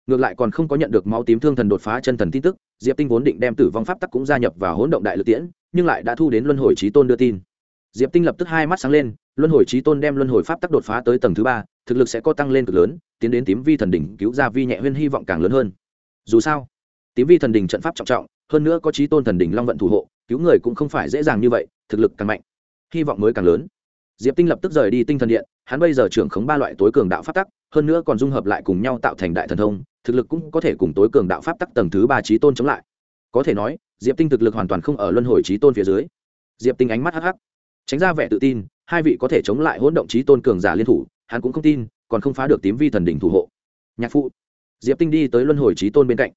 ngược lại còn không có nhận được máu tím thương thần đột phá chân thần tin tức diệp tinh vốn định đem tử vong pháp tắc cũng gia nhập vào hỗn động đại lực tiễn nhưng lại đã thu đến luân hồi trí tôn đưa tin diệp tinh lập tức hai mắt sáng lên luân hồi trí tôn đem luân hồi pháp tắc đột phá tới tầng thứ ba thực lực sẽ có tăng lên cực lớn tiến đến tím vi thần đỉnh cứu ra vi nhẹ huyên hy vọng càng lớn hơn dù sao tím vi thần đỉnh trận pháp trọng trọng hơn nữa có trí tôn thần đỉnh long vận thủ hộ cứu người cũng không phải dễ dàng như vậy thực lực càng mạnh hy vọng mới càng lớn diệp tinh lập tức rời đi tinh thần điện hắn bây giờ trưởng khống ba loại tối cường đạo pháp tắc hơn nữa còn dung hợp lại cùng nhau tạo thành đại thần thông thực lực cũng có thể cùng tối cường đạo pháp tắc tầng thứ ba trí tôn chống lại có thể nói diệp tinh thực lực hoàn toàn không ở luân hồi trí tôn phía dưới diệp tinh ánh mắt hắc hắc tránh ra vẻ tự tin hai vị có thể chống lại hỗn động trí tôn cường giả liên thủ hắn cũng không tin còn không phá được tím vi thần đỉnh thủ hộ nhạc phụ diệp tinh đi tới luân hồi trí tôn bên cạnh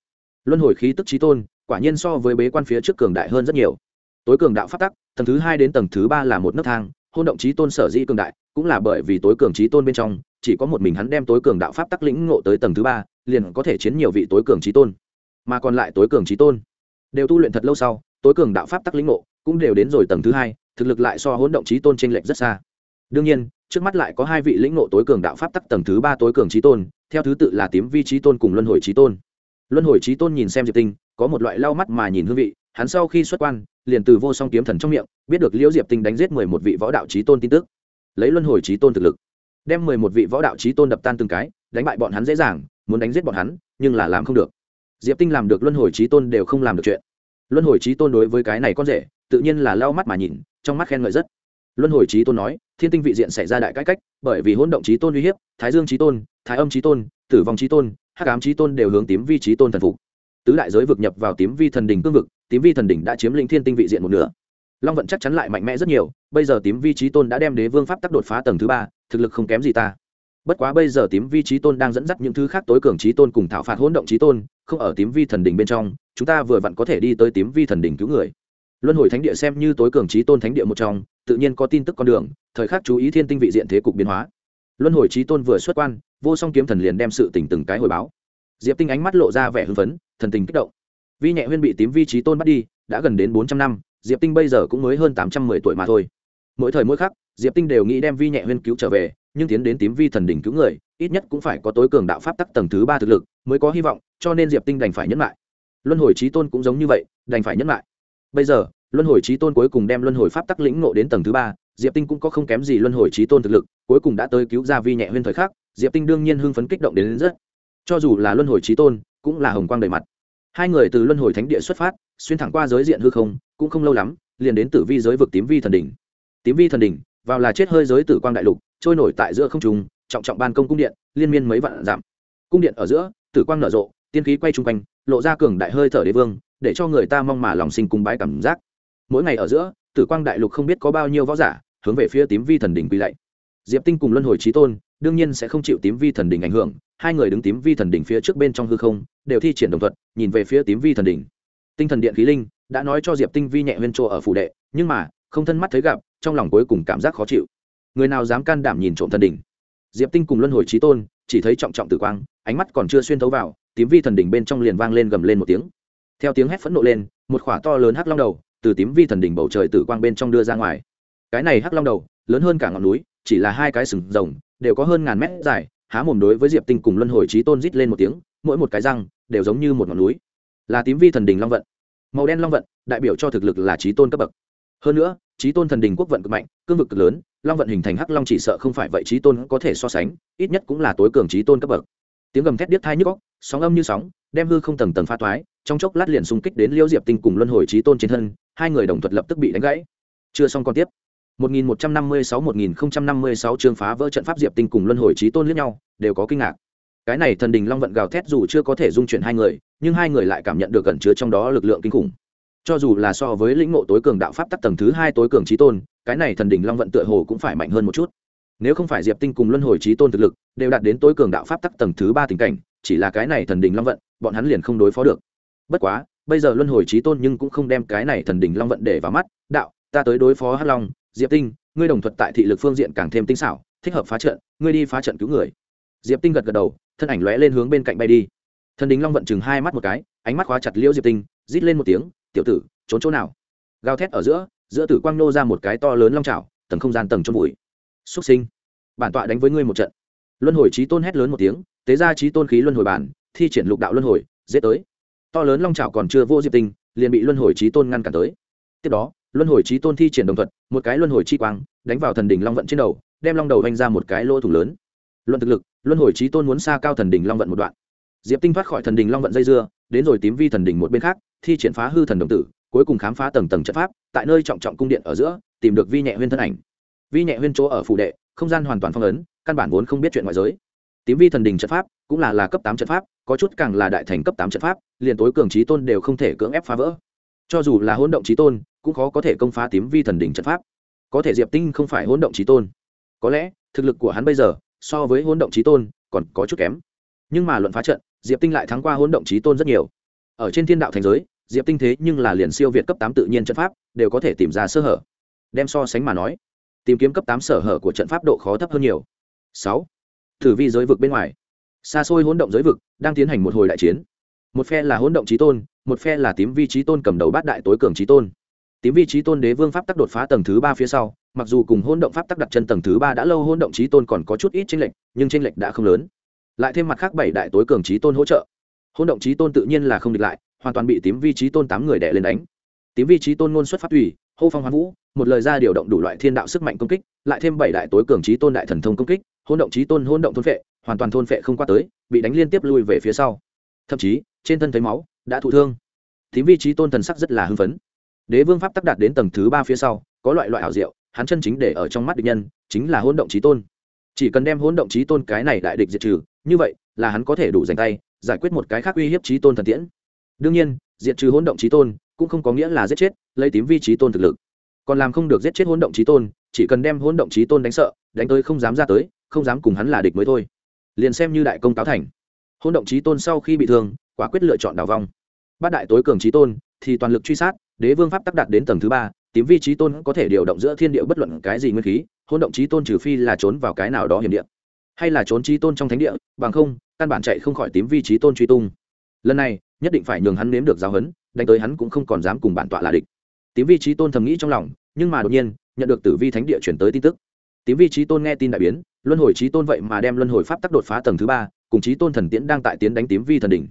luân hồi khí tức trí tôn quả nhiên so với bế quan phía trước cường đại hơn rất nhiều tối cường đạo phát tắc tầng thứ hai đến tầng thứ ba là một nấc thang hôn động trí tôn sở di cường đại cũng là bởi vì tối cường trí tôn bên trong chỉ có một mình hắn đem tối cường đạo pháp tắc lĩnh ngộ tới tầng thứ ba liền có thể chiến nhiều vị tối cường trí tôn mà còn lại tối cường trí tôn đều tu luyện thật lâu sau tối cường đạo pháp tắc lĩnh ngộ cũng đều đến rồi tầng thứ hai thực lực lại so hỗn động trí tôn chênh lệch rất xa. Đương nhiên, trước mắt lại có hai vị lĩnh ngộ tối cường đạo pháp tắc tầng thứ ba tối cường trí tôn, theo thứ tự là tím vi trí tôn cùng luân hồi trí tôn. Luân hồi trí tôn nhìn xem Diệp Tinh, có một loại lau mắt mà nhìn hương vị, hắn sau khi xuất quan, liền từ vô song kiếm thần trong miệng, biết được Liễu Diệp Tinh đánh giết mười một vị võ đạo trí tôn tin tức. Lấy luân hồi trí tôn thực lực, đem mười một vị võ đạo trí tôn đập tan từng cái, đánh bại bọn hắn dễ dàng, muốn đánh giết bọn hắn, nhưng là làm không được. Diệp Tinh làm được luân hồi trí tôn đều không làm được chuyện. Luân hồi trí tôn đối với cái này con rể, tự nhiên là lau mắt mà nhìn trong mắt khen ngợi rất luân hồi trí tôn nói thiên tinh vị diện xảy ra đại cãi cách bởi vì hỗn động trí tôn uy hiếp thái dương trí tôn thái âm trí tôn tử vong trí tôn hắc ám trí tôn đều hướng tím vi trí tôn thần phục tứ đại giới vực nhập vào tím vi thần đỉnh cương vực tím vi thần đỉnh đã chiếm lĩnh thiên tinh vị diện một nửa long vận chắc chắn lại mạnh mẽ rất nhiều bây giờ tím vi trí tôn đã đem đế vương pháp tắc đột phá tầng thứ ba thực lực không kém gì ta bất quá bây giờ tím vi trí tôn đang dẫn dắt những thứ khác tối cường trí tôn cùng thảo phạt hỗn động trí tôn không ở tím vi thần đỉnh bên trong chúng ta vừa vặn có thể đi tới tím vi thần đỉnh cứu người luân hồi thánh địa xem như tối cường chí tôn thánh địa một trong tự nhiên có tin tức con đường thời khắc chú ý thiên tinh vị diện thế cục biến hóa luân hồi chí tôn vừa xuất quan vô song kiếm thần liền đem sự tình từng cái hồi báo diệp tinh ánh mắt lộ ra vẻ hưng phấn thần tình kích động vi nhẹ huyên bị tím vi chí tôn bắt đi đã gần đến bốn trăm năm diệp tinh bây giờ cũng mới hơn tám trăm mười tuổi mà thôi mỗi thời mỗi khắc diệp tinh đều nghĩ đem vi nhẹ huyên cứu trở về nhưng tiến đến tím vi thần đỉnh cứu người ít nhất cũng phải có tối cường đạo pháp tắc tầng thứ ba thực lực mới có hy vọng cho nên diệp tinh đành phải nhẫn lại luân hồi chí tôn cũng giống như vậy đành phải nhẫn lại bây giờ luân hồi trí tôn cuối cùng đem luân hồi pháp tắc lĩnh ngộ đến tầng thứ ba diệp tinh cũng có không kém gì luân hồi trí tôn thực lực cuối cùng đã tới cứu ra vi nhẹ huyên thời khắc diệp tinh đương nhiên hưng phấn kích động đến, đến rất cho dù là luân hồi trí tôn cũng là hồng quang đầy mặt hai người từ luân hồi thánh địa xuất phát xuyên thẳng qua giới diện hư không cũng không lâu lắm liền đến tử vi giới vực tím vi thần đỉnh tím vi thần đỉnh vào là chết hơi giới tử quang đại lục trôi nổi tại giữa không trùng trọng trọng ban công cung điện liên miên mấy vạn giảm cung điện ở giữa tử quang nở rộ tiên khí quay trung quanh lộ ra cường đại hơi thở đế vương để cho người ta mong mà lòng sinh cung bái cảm giác mỗi ngày ở giữa tử quang đại lục không biết có bao nhiêu võ giả hướng về phía tím vi thần đỉnh quy lại. diệp tinh cùng luân hồi chí tôn đương nhiên sẽ không chịu tím vi thần đỉnh ảnh hưởng hai người đứng tím vi thần đỉnh phía trước bên trong hư không đều thi triển đồng thuận nhìn về phía tím vi thần đỉnh tinh thần điện khí linh đã nói cho diệp tinh vi nhẹ nguyên trô ở phủ đệ nhưng mà không thân mắt thấy gặp trong lòng cuối cùng cảm giác khó chịu người nào dám can đảm nhìn trộm thần đỉnh diệp tinh cùng luân hồi chí tôn chỉ thấy trọng trọng tử quang ánh mắt còn chưa xuyên thấu vào tím vi thần đỉnh bên trong liền vang lên gầm lên một tiếng theo tiếng hét phẫn nộ lên một khỏa to lớn hắc long đầu từ tím vi thần đỉnh bầu trời tử quang bên trong đưa ra ngoài cái này hắc long đầu lớn hơn cả ngọn núi chỉ là hai cái sừng rồng đều có hơn ngàn mét dài há mồm đối với diệp tinh cùng luân hồi trí tôn rít lên một tiếng mỗi một cái răng đều giống như một ngọn núi là tím vi thần đình long vận màu đen long vận đại biểu cho thực lực là trí tôn cấp bậc hơn nữa trí tôn thần đình quốc vận cực mạnh cương vực cực lớn long vận hình thành hắc long chỉ sợ không phải vậy trí tôn có thể so sánh ít nhất cũng là tối cường trí tôn cấp bậc tiếng gầm thét điếc thai nhức góc sóng âm như sóng đem hư không tầng tầng pha toái trong chốc lát liền xung kích đến liêu diệp tinh cùng luân hồi trí tôn trên thân hai người đồng thuật lập tức bị đánh gãy chưa xong còn tiếp 1156-1056 chương phá vỡ trận pháp diệp tinh cùng luân hồi trí tôn liếc nhau đều có kinh ngạc cái này thần đình long vận gào thét dù chưa có thể dung chuyển hai người nhưng hai người lại cảm nhận được cẩn chứa trong đó lực lượng kinh khủng cho dù là so với lĩnh ngộ tối cường đạo pháp tắc tầng thứ hai tối cường trí tôn cái này thần đình long vận tựa hồ cũng phải mạnh hơn một chút nếu không phải diệp tinh cùng luân hồi trí tôn thực lực đều đạt đến tối cường đạo pháp tắc tầng thứ ba tình cảnh chỉ là cái này thần đình long vận bọn hắn liền không đối phó được bất quá bây giờ luân hồi trí tôn nhưng cũng không đem cái này thần đỉnh long vận để vào mắt đạo ta tới đối phó hắc long diệp tinh ngươi đồng thuật tại thị lực phương diện càng thêm tinh xảo thích hợp phá trận ngươi đi phá trận cứu người diệp tinh gật gật đầu thân ảnh lóe lên hướng bên cạnh bay đi thần đỉnh long vận chừng hai mắt một cái ánh mắt khóa chặt liễu diệp tinh rít lên một tiếng tiểu tử trốn chỗ nào gào thét ở giữa giữa tử quang nô ra một cái to lớn long trào tầng không gian tầng trong bụi xúc sinh bản tọa đánh với ngươi một trận luân hồi trí tôn hét lớn một tiếng tế ra trí tôn khí luân hồi bản thi triển lục đạo luân hồi dễ tới to lớn long trào còn chưa vô diệp tinh liền bị luân hồi trí tôn ngăn cản tới tiếp đó luân hồi trí tôn thi triển đồng thuật, một cái luân hồi chi quang đánh vào thần đỉnh long vận trên đầu đem long đầu vanh ra một cái lỗ thủng lớn luận thực lực luân hồi trí tôn muốn xa cao thần đỉnh long vận một đoạn diệp tinh thoát khỏi thần đỉnh long vận dây dưa đến rồi tím vi thần đỉnh một bên khác thi triển phá hư thần đồng tử cuối cùng khám phá tầng tầng trận pháp tại nơi trọng trọng cung điện ở giữa tìm được vi nhẹ huyên thân ảnh vi nhẹ huyên chỗ ở phụ đệ không gian hoàn toàn phong ấn căn bản vốn không biết chuyện ngoại giới tím vi thần đình trận pháp cũng là là cấp tám trận pháp có chút càng là đại thành cấp tám trận pháp liền tối cường trí tôn đều không thể cưỡng ép phá vỡ cho dù là hỗn động trí tôn cũng khó có thể công phá tím vi thần đỉnh trận pháp có thể diệp tinh không phải hỗn động trí tôn có lẽ thực lực của hắn bây giờ so với hỗn động trí tôn còn có chút kém nhưng mà luận phá trận diệp tinh lại thắng qua hỗn động trí tôn rất nhiều ở trên thiên đạo thành giới diệp tinh thế nhưng là liền siêu việt cấp tám tự nhiên trận pháp đều có thể tìm ra sơ hở đem so sánh mà nói tìm kiếm cấp tám sở hở của trận pháp độ khó thấp hơn nhiều sáu thử vi giới vực bên ngoài xa xôi hỗn động giới vực đang tiến hành một hồi đại chiến một phe là hỗn động trí tôn một phe là tím vi trí tôn cầm đầu bát đại tối cường trí tôn tím vi trí tôn đế vương pháp tắc đột phá tầng thứ ba phía sau mặc dù cùng hỗn động pháp tắc đặt chân tầng thứ ba đã lâu hỗn động trí tôn còn có chút ít tranh lệch nhưng tranh lệch đã không lớn lại thêm mặt khác bảy đại tối cường trí tôn hỗ trợ hỗn động trí tôn tự nhiên là không địch lại hoàn toàn bị tím vi trí tôn tám người đẻ lên đánh tím vi trí tôn ngôn xuất phát thủy hô phong hoán vũ một lời ra điều động đủ loại thiên đạo sức mạnh công kích lại thêm bảy đại tối cường trí tôn đại thần thông công kích hôn động trí tôn hôn động thôn phệ hoàn toàn thôn phệ không qua tới bị đánh liên tiếp lui về phía sau thậm chí trên thân thấy máu đã thụ thương Tím vi trí tôn thần sắc rất là hưng phấn đế vương pháp tắc đạt đến tầng thứ ba phía sau có loại loại ảo diệu hắn chân chính để ở trong mắt địch nhân chính là hôn động trí tôn chỉ cần đem hôn động trí tôn cái này đại địch diệt trừ như vậy là hắn có thể đủ dành tay giải quyết một cái khác uy hiếp trí tôn thần tiễn đương nhiên diệt trừ hôn động trí tôn cũng không có nghĩa là giết chết lấy tím vi trí tôn thực lực còn làm không được giết chết hôn động trí tôn chỉ cần đem hôn động trí tôn đánh sợ đánh tới không dám ra tới không dám cùng hắn là địch mới thôi liền xem như đại công táo thành hôn động trí tôn sau khi bị thương quả quyết lựa chọn đào vong bát đại tối cường trí tôn thì toàn lực truy sát đế vương pháp tắc đạt đến tầng thứ ba tím vi trí tôn có thể điều động giữa thiên địa bất luận cái gì nguyên khí hôn động trí tôn trừ phi là trốn vào cái nào đó hiểm địa hay là trốn trí tôn trong thánh địa bằng không căn bản chạy không khỏi tím vi trí tôn truy tung lần này nhất định phải nhường hắn nếm được giáo hấn đánh tới hắn cũng không còn dám cùng bản tọa là địch tím vi trí tôn thầm nghĩ trong lòng nhưng mà đột nhiên nhận được tử vi thánh địa chuyển tới tin tức tím vi trí tôn nghe tin đại biến luân hồi trí tôn vậy mà đem luân hồi pháp tắc đột phá tầng thứ ba cùng trí tôn thần tiễn đang tại tiến đánh tím vi thần đỉnh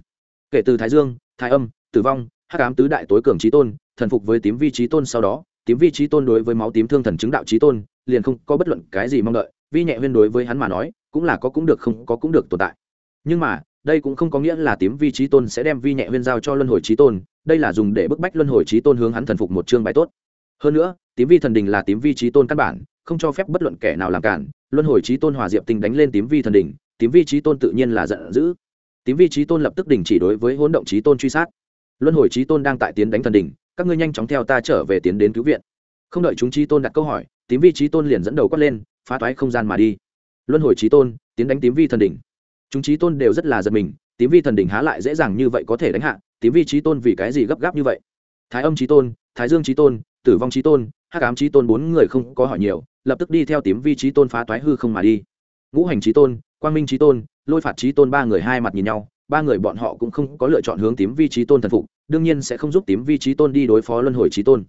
kể từ thái dương thái âm tử vong hát cám tứ đại tối cường trí tôn thần phục với tím vi trí tôn sau đó tím vi trí tôn đối với máu tím thương thần chứng đạo trí tôn liền không có bất luận cái gì mong đợi vi nhẹ huyên đối với hắn mà nói cũng là có cũng được không có cũng được tồn tại nhưng mà đây cũng không có nghĩa là tím vi trí tôn sẽ đem vi nhẹ huyên giao cho luân hồi trí tôn đây là dùng để bức bách luân hồi trí tôn hướng hắn thần phục một chương bài tốt hơn nữa tím vi thần đình là tím vi trí tôn căn bản không cho phép bất luận kẻ nào làm cản luân hồi trí tôn hòa diệp tinh đánh lên tím vi thần đỉnh tím vi trí tôn tự nhiên là giận dữ tím vi trí tôn lập tức đình chỉ đối với hỗn động trí tôn truy sát luân hồi trí tôn đang tại tiến đánh thần đỉnh các ngươi nhanh chóng theo ta trở về tiến đến cứu viện không đợi chúng trí tôn đặt câu hỏi tím vi trí tôn liền dẫn đầu quát lên phá toái không gian mà đi luân hồi trí tôn tiến đánh tím vi thần đỉnh chúng trí tôn đều rất là giật mình tím vi thần đỉnh há lại dễ dàng như vậy có thể đánh hạ tím vi trí tôn vì cái gì gấp gáp như vậy thái âm trí tôn thái dương trí tôn tử vong trí tôn hắc ám trí tôn bốn người không có hỏi nhiều lập tức đi theo tím vi trí tôn phá toái hư không mà đi ngũ hành trí tôn quang minh trí tôn lôi phạt trí tôn ba người hai mặt nhìn nhau ba người bọn họ cũng không có lựa chọn hướng tím vi trí tôn thần phục đương nhiên sẽ không giúp tím vi trí tôn đi đối phó luân hồi trí tôn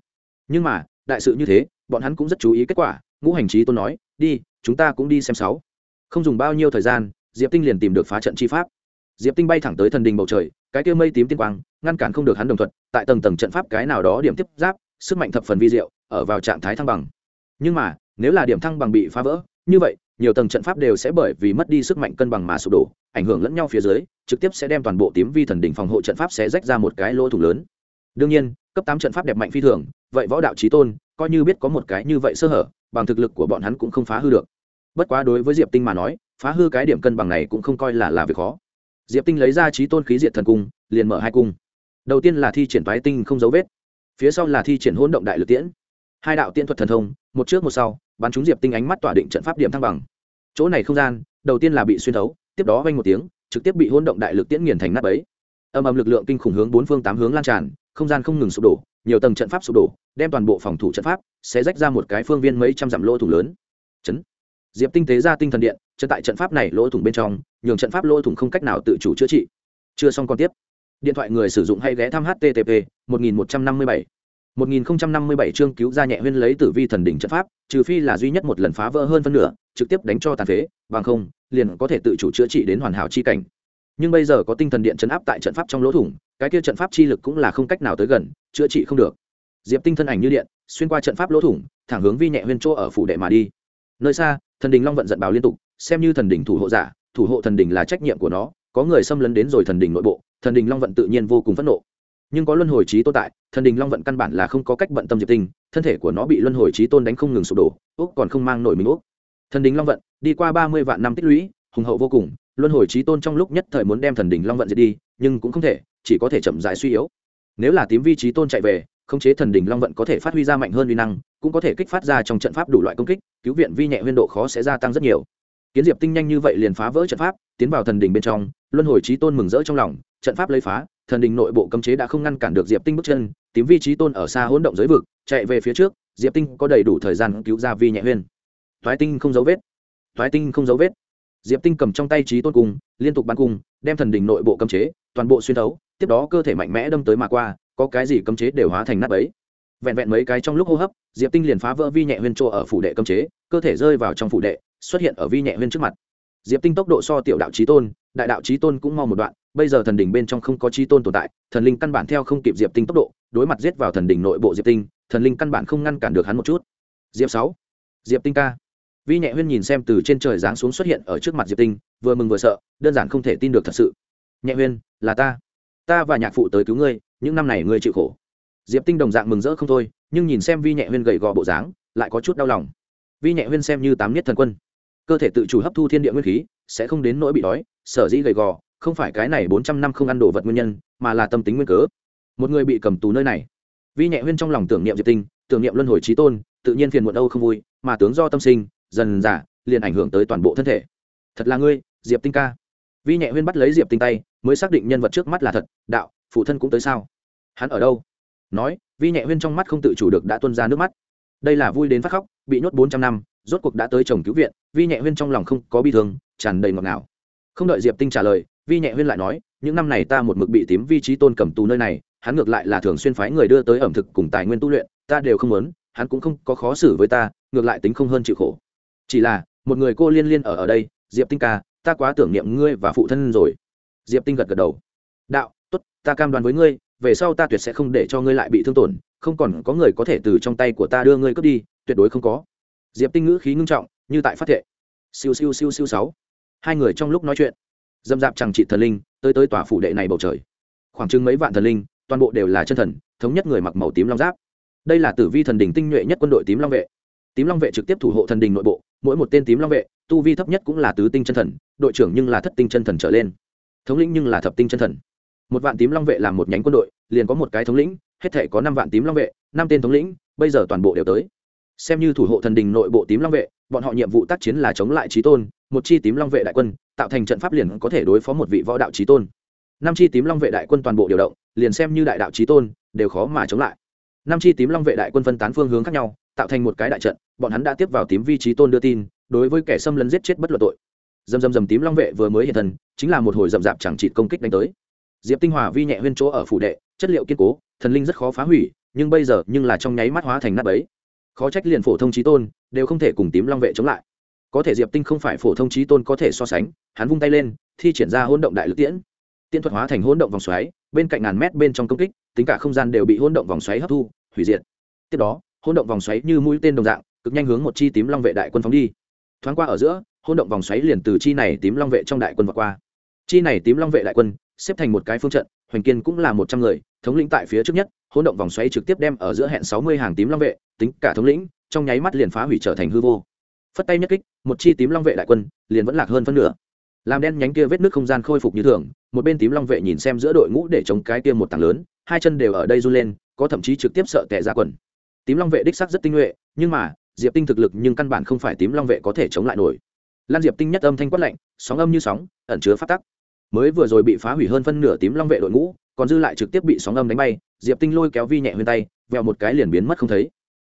nhưng mà đại sự như thế bọn hắn cũng rất chú ý kết quả ngũ hành trí tôn nói đi chúng ta cũng đi xem sáu không dùng bao nhiêu thời gian diệp tinh liền tìm được phá trận chi pháp diệp tinh bay thẳng tới thần đình bầu trời cái kia mây tím tiên quang ngăn cản không được hắn đồng thuận tại tầng tầng trận pháp cái nào đó điểm tiếp giáp sức mạnh thập phần vi diệu ở vào trạng thái thăng bằng nhưng mà nếu là điểm thăng bằng bị phá vỡ như vậy nhiều tầng trận pháp đều sẽ bởi vì mất đi sức mạnh cân bằng mà sụp đổ ảnh hưởng lẫn nhau phía dưới trực tiếp sẽ đem toàn bộ tím vi thần đỉnh phòng hộ trận pháp sẽ rách ra một cái lỗ thủng lớn đương nhiên cấp tám trận pháp đẹp mạnh phi thường vậy võ đạo trí tôn coi như biết có một cái như vậy sơ hở bằng thực lực của bọn hắn cũng không phá hư được bất quá đối với diệp tinh mà nói phá hư cái điểm cân bằng này cũng không coi là là việc khó diệp tinh lấy ra trí tôn khí diệt thần cung liền mở hai cung đầu tiên là thi triển toái tinh không dấu vết phía sau là thi triển hỗn động đại lực tiễn hai đạo tiên thuật thần thông một trước một sau bắn chúng diệp tinh ánh mắt tỏa định trận pháp điểm thăng bằng chỗ này không gian đầu tiên là bị xuyên thấu tiếp đó vang một tiếng trực tiếp bị hỗn động đại lực tiễn nghiền thành nát bấy âm âm lực lượng kinh khủng hướng bốn phương tám hướng lan tràn không gian không ngừng sụp đổ nhiều tầng trận pháp sụp đổ đem toàn bộ phòng thủ trận pháp sẽ rách ra một cái phương viên mấy trăm dặm lỗ thủng lớn chấn diệp tinh tế ra tinh thần điện trận tại trận pháp này lỗ thủng bên trong nhường trận pháp lỗ thủng không cách nào tự chủ chữa trị chưa xong còn tiếp điện thoại người sử dụng hay ghé thăm http 1157 1057 chương cứu ra nhẹ huyên lấy tử vi thần đỉnh trận pháp, trừ phi là duy nhất một lần phá vỡ hơn phân nửa, trực tiếp đánh cho tàn phế, bằng không, liền có thể tự chủ chữa trị đến hoàn hảo chi cảnh. Nhưng bây giờ có tinh thần điện trấn áp tại trận pháp trong lỗ thủng, cái kia trận pháp chi lực cũng là không cách nào tới gần, chữa trị không được. Diệp Tinh thân ảnh như điện, xuyên qua trận pháp lỗ thủng, thẳng hướng vi nhẹ huyên chỗ ở phủ đệ mà đi. Nơi xa, thần đỉnh long vận giận báo liên tục, xem như thần đỉnh thủ hộ giả, thủ hộ thần đỉnh là trách nhiệm của nó, có người xâm lấn đến rồi thần đỉnh nội bộ, thần đỉnh long vận tự nhiên vô cùng phẫn nộ nhưng có luân hồi trí tôn tại thần đình long vận căn bản là không có cách bận tâm diệp tinh thân thể của nó bị luân hồi trí tôn đánh không ngừng sụp đổ úc còn không mang nổi mình úc thần đình long vận đi qua ba mươi vạn năm tích lũy hùng hậu vô cùng luân hồi trí tôn trong lúc nhất thời muốn đem thần đình long vận diệt đi nhưng cũng không thể chỉ có thể chậm dại suy yếu nếu là tím vi trí tôn chạy về khống chế thần đình long vận có thể phát huy ra mạnh hơn uy năng cũng có thể kích phát ra trong trận pháp đủ loại công kích cứu viện vi nhẹ huyên độ khó sẽ gia tăng rất nhiều kiến diệp tinh nhanh như vậy liền phá vỡ trận pháp tiến vào thần đình bên trong luân hồi trí tôn mừng rỡ trong lòng trận pháp lấy phá thần đình nội bộ cấm chế đã không ngăn cản được diệp tinh bước chân tím vi trí tôn ở xa hỗn động giới vực chạy về phía trước diệp tinh có đầy đủ thời gian cứu ra vi nhẹ huyên thoái tinh không dấu vết thoái tinh không dấu vết diệp tinh cầm trong tay trí tôn cung liên tục bắn cung đem thần đình nội bộ cấm chế toàn bộ xuyên thấu tiếp đó cơ thể mạnh mẽ đâm tới mà qua có cái gì cấm chế đều hóa thành nắp ấy vẹn vẹn mấy cái trong lúc hô hấp diệp tinh liền phá vỡ vi nhẹ huyên chỗ ở phủ đệ cấm chế cơ thể rơi vào trong phủ đệ xuất hiện ở vi nhẹ huyên trước mặt diệp tinh tốc độ so tiểu đạo trí tôn đại đạo trí tôn cũng mau một đoạn bây giờ thần đỉnh bên trong không có chi tôn tồn tại thần linh căn bản theo không kịp diệp tinh tốc độ đối mặt giết vào thần đỉnh nội bộ diệp tinh thần linh căn bản không ngăn cản được hắn một chút diệp sáu diệp tinh ca vi nhẹ huyên nhìn xem từ trên trời giáng xuống xuất hiện ở trước mặt diệp tinh vừa mừng vừa sợ đơn giản không thể tin được thật sự nhẹ huyên là ta ta và nhạc phụ tới cứu ngươi những năm này ngươi chịu khổ diệp tinh đồng dạng mừng rỡ không thôi nhưng nhìn xem vi nhẹ huyên gầy gò bộ dáng lại có chút đau lòng vi nhẹ huyên xem như tám nhất thần quân cơ thể tự chủ hấp thu thiên địa nguyên khí sẽ không đến nỗi bị đói sở dĩ gầy gò không phải cái này bốn trăm năm không ăn đồ vật nguyên nhân mà là tâm tính nguyên cớ một người bị cầm tù nơi này vi nhẹ huyên trong lòng tưởng niệm diệp tinh tưởng niệm luân hồi chí tôn tự nhiên phiền muộn đâu không vui mà tướng do tâm sinh dần giả liền ảnh hưởng tới toàn bộ thân thể thật là ngươi diệp tinh ca vi nhẹ huyên bắt lấy diệp tinh tay mới xác định nhân vật trước mắt là thật đạo phụ thân cũng tới sao hắn ở đâu nói vi nhẹ huyên trong mắt không tự chủ được đã tuôn ra nước mắt đây là vui đến phát khóc bị nhốt bốn trăm năm rốt cuộc đã tới chồng cứu viện vi nhẹ huyên trong lòng không có bi thương tràn đầy ngọt ngào không đợi diệp tinh trả lời vi nhẹ huyên lại nói những năm này ta một mực bị tím vi trí tôn cầm tù nơi này hắn ngược lại là thường xuyên phái người đưa tới ẩm thực cùng tài nguyên tu luyện ta đều không muốn hắn cũng không có khó xử với ta ngược lại tính không hơn chịu khổ chỉ là một người cô liên liên ở ở đây diệp tinh ca ta quá tưởng niệm ngươi và phụ thân rồi diệp tinh gật gật đầu đạo t ố t ta cam đoan với ngươi về sau ta tuyệt sẽ không để cho ngươi lại bị thương tổn không còn có người có thể từ trong tay của ta đưa ngươi cướp đi tuyệt đối không có diệp tinh ngữ khí ngưng trọng như tại phát thệ siêu siêu siêu siêu sáu hai người trong lúc nói chuyện dâm dạp chẳng trị thần linh tới tới tòa phủ đệ này bầu trời khoảng chừng mấy vạn thần linh toàn bộ đều là chân thần thống nhất người mặc màu tím long giáp đây là tử vi thần đình tinh nhuệ nhất quân đội tím long vệ tím long vệ trực tiếp thủ hộ thần đình nội bộ mỗi một tên tím long vệ tu vi thấp nhất cũng là tứ tinh chân thần đội trưởng nhưng là thất tinh chân thần trở lên thống lĩnh nhưng là thập tinh chân thần một vạn tím long vệ làm một nhánh quân đội liền có một cái thống lĩnh hết thể có năm vạn tím long vệ năm tên thống lĩnh bây giờ toàn bộ đều tới xem như thủ hộ thần đình nội bộ tím long vệ bọn họ nhiệm vụ tác chiến là chống lại trí tôn một chi tím long vệ đại quân tạo thành trận pháp liền có thể đối phó một vị võ đạo trí tôn năm chi tím long vệ đại quân toàn bộ điều động liền xem như đại đạo trí tôn đều khó mà chống lại năm chi tím long vệ đại quân phân tán phương hướng khác nhau tạo thành một cái đại trận bọn hắn đã tiếp vào tím vi trí tôn đưa tin đối với kẻ xâm lấn giết chết bất luận tội dầm dầm dầm tím long vệ vừa mới hiện thần chính là một hồi rậm dạp chẳng trịt công kích đánh tới diệp tinh hòa vi nhẹ huyên chỗ ở phủ đệ chất liệu kiên cố thần linh rất khó phá hủy nhưng bây giờ nhưng là trong nháy mắt hóa thành nát ấy khó trách liền phổ thông trí tôn đều không thể cùng tím long vệ chống lại có thể diệp tinh không phải phổ thông trí tôn có thể so sánh hắn vung tay lên thi triển ra hỗn động đại lực tiễn tiễn thuật hóa thành hỗn động vòng xoáy bên cạnh ngàn mét bên trong công kích tính cả không gian đều bị hỗn động vòng xoáy hấp thu hủy diệt tiếp đó hỗn động vòng xoáy như mũi tên đồng dạng cực nhanh hướng một chi tím long vệ đại quân phóng đi thoáng qua ở giữa hỗn động vòng xoáy liền từ chi này tím long vệ trong đại quân vượt qua chi này tím long vệ đại quân xếp thành một cái phương trận hoành kiên cũng là một trăm người thống lĩnh tại phía trước nhất hỗn động vòng xoáy trực tiếp đem ở giữa hẹn sáu mươi hàng tím long vệ tính cả thống lĩnh trong nháy mắt liền phá hủy trở thành hư vô phất tay nhất kích một chi tím long vệ đại quân liền vẫn lạc hơn phân nửa làm đen nhánh kia vết nước không gian khôi phục như thường một bên tím long vệ nhìn xem giữa đội ngũ để chống cái kia một tảng lớn hai chân đều ở đây run lên có thậm chí trực tiếp sợ tẻ ra quần tím long vệ đích sắc rất tinh nhuệ nhưng mà diệp tinh thực lực nhưng căn bản không phải tím long vệ có thể chống lại nổi lan diệp tinh nhất âm thanh quát lạnh sóng âm như sóng ẩn chứa phát tắc mới vừa rồi bị phá hủy hơn phân nửa tím long vệ đội ngũ còn dư lại trực tiếp bị sóng âm đánh bay diệp tinh lôi kéo vi nhẹ huyên tay vèo một cái liền biến mất không thấy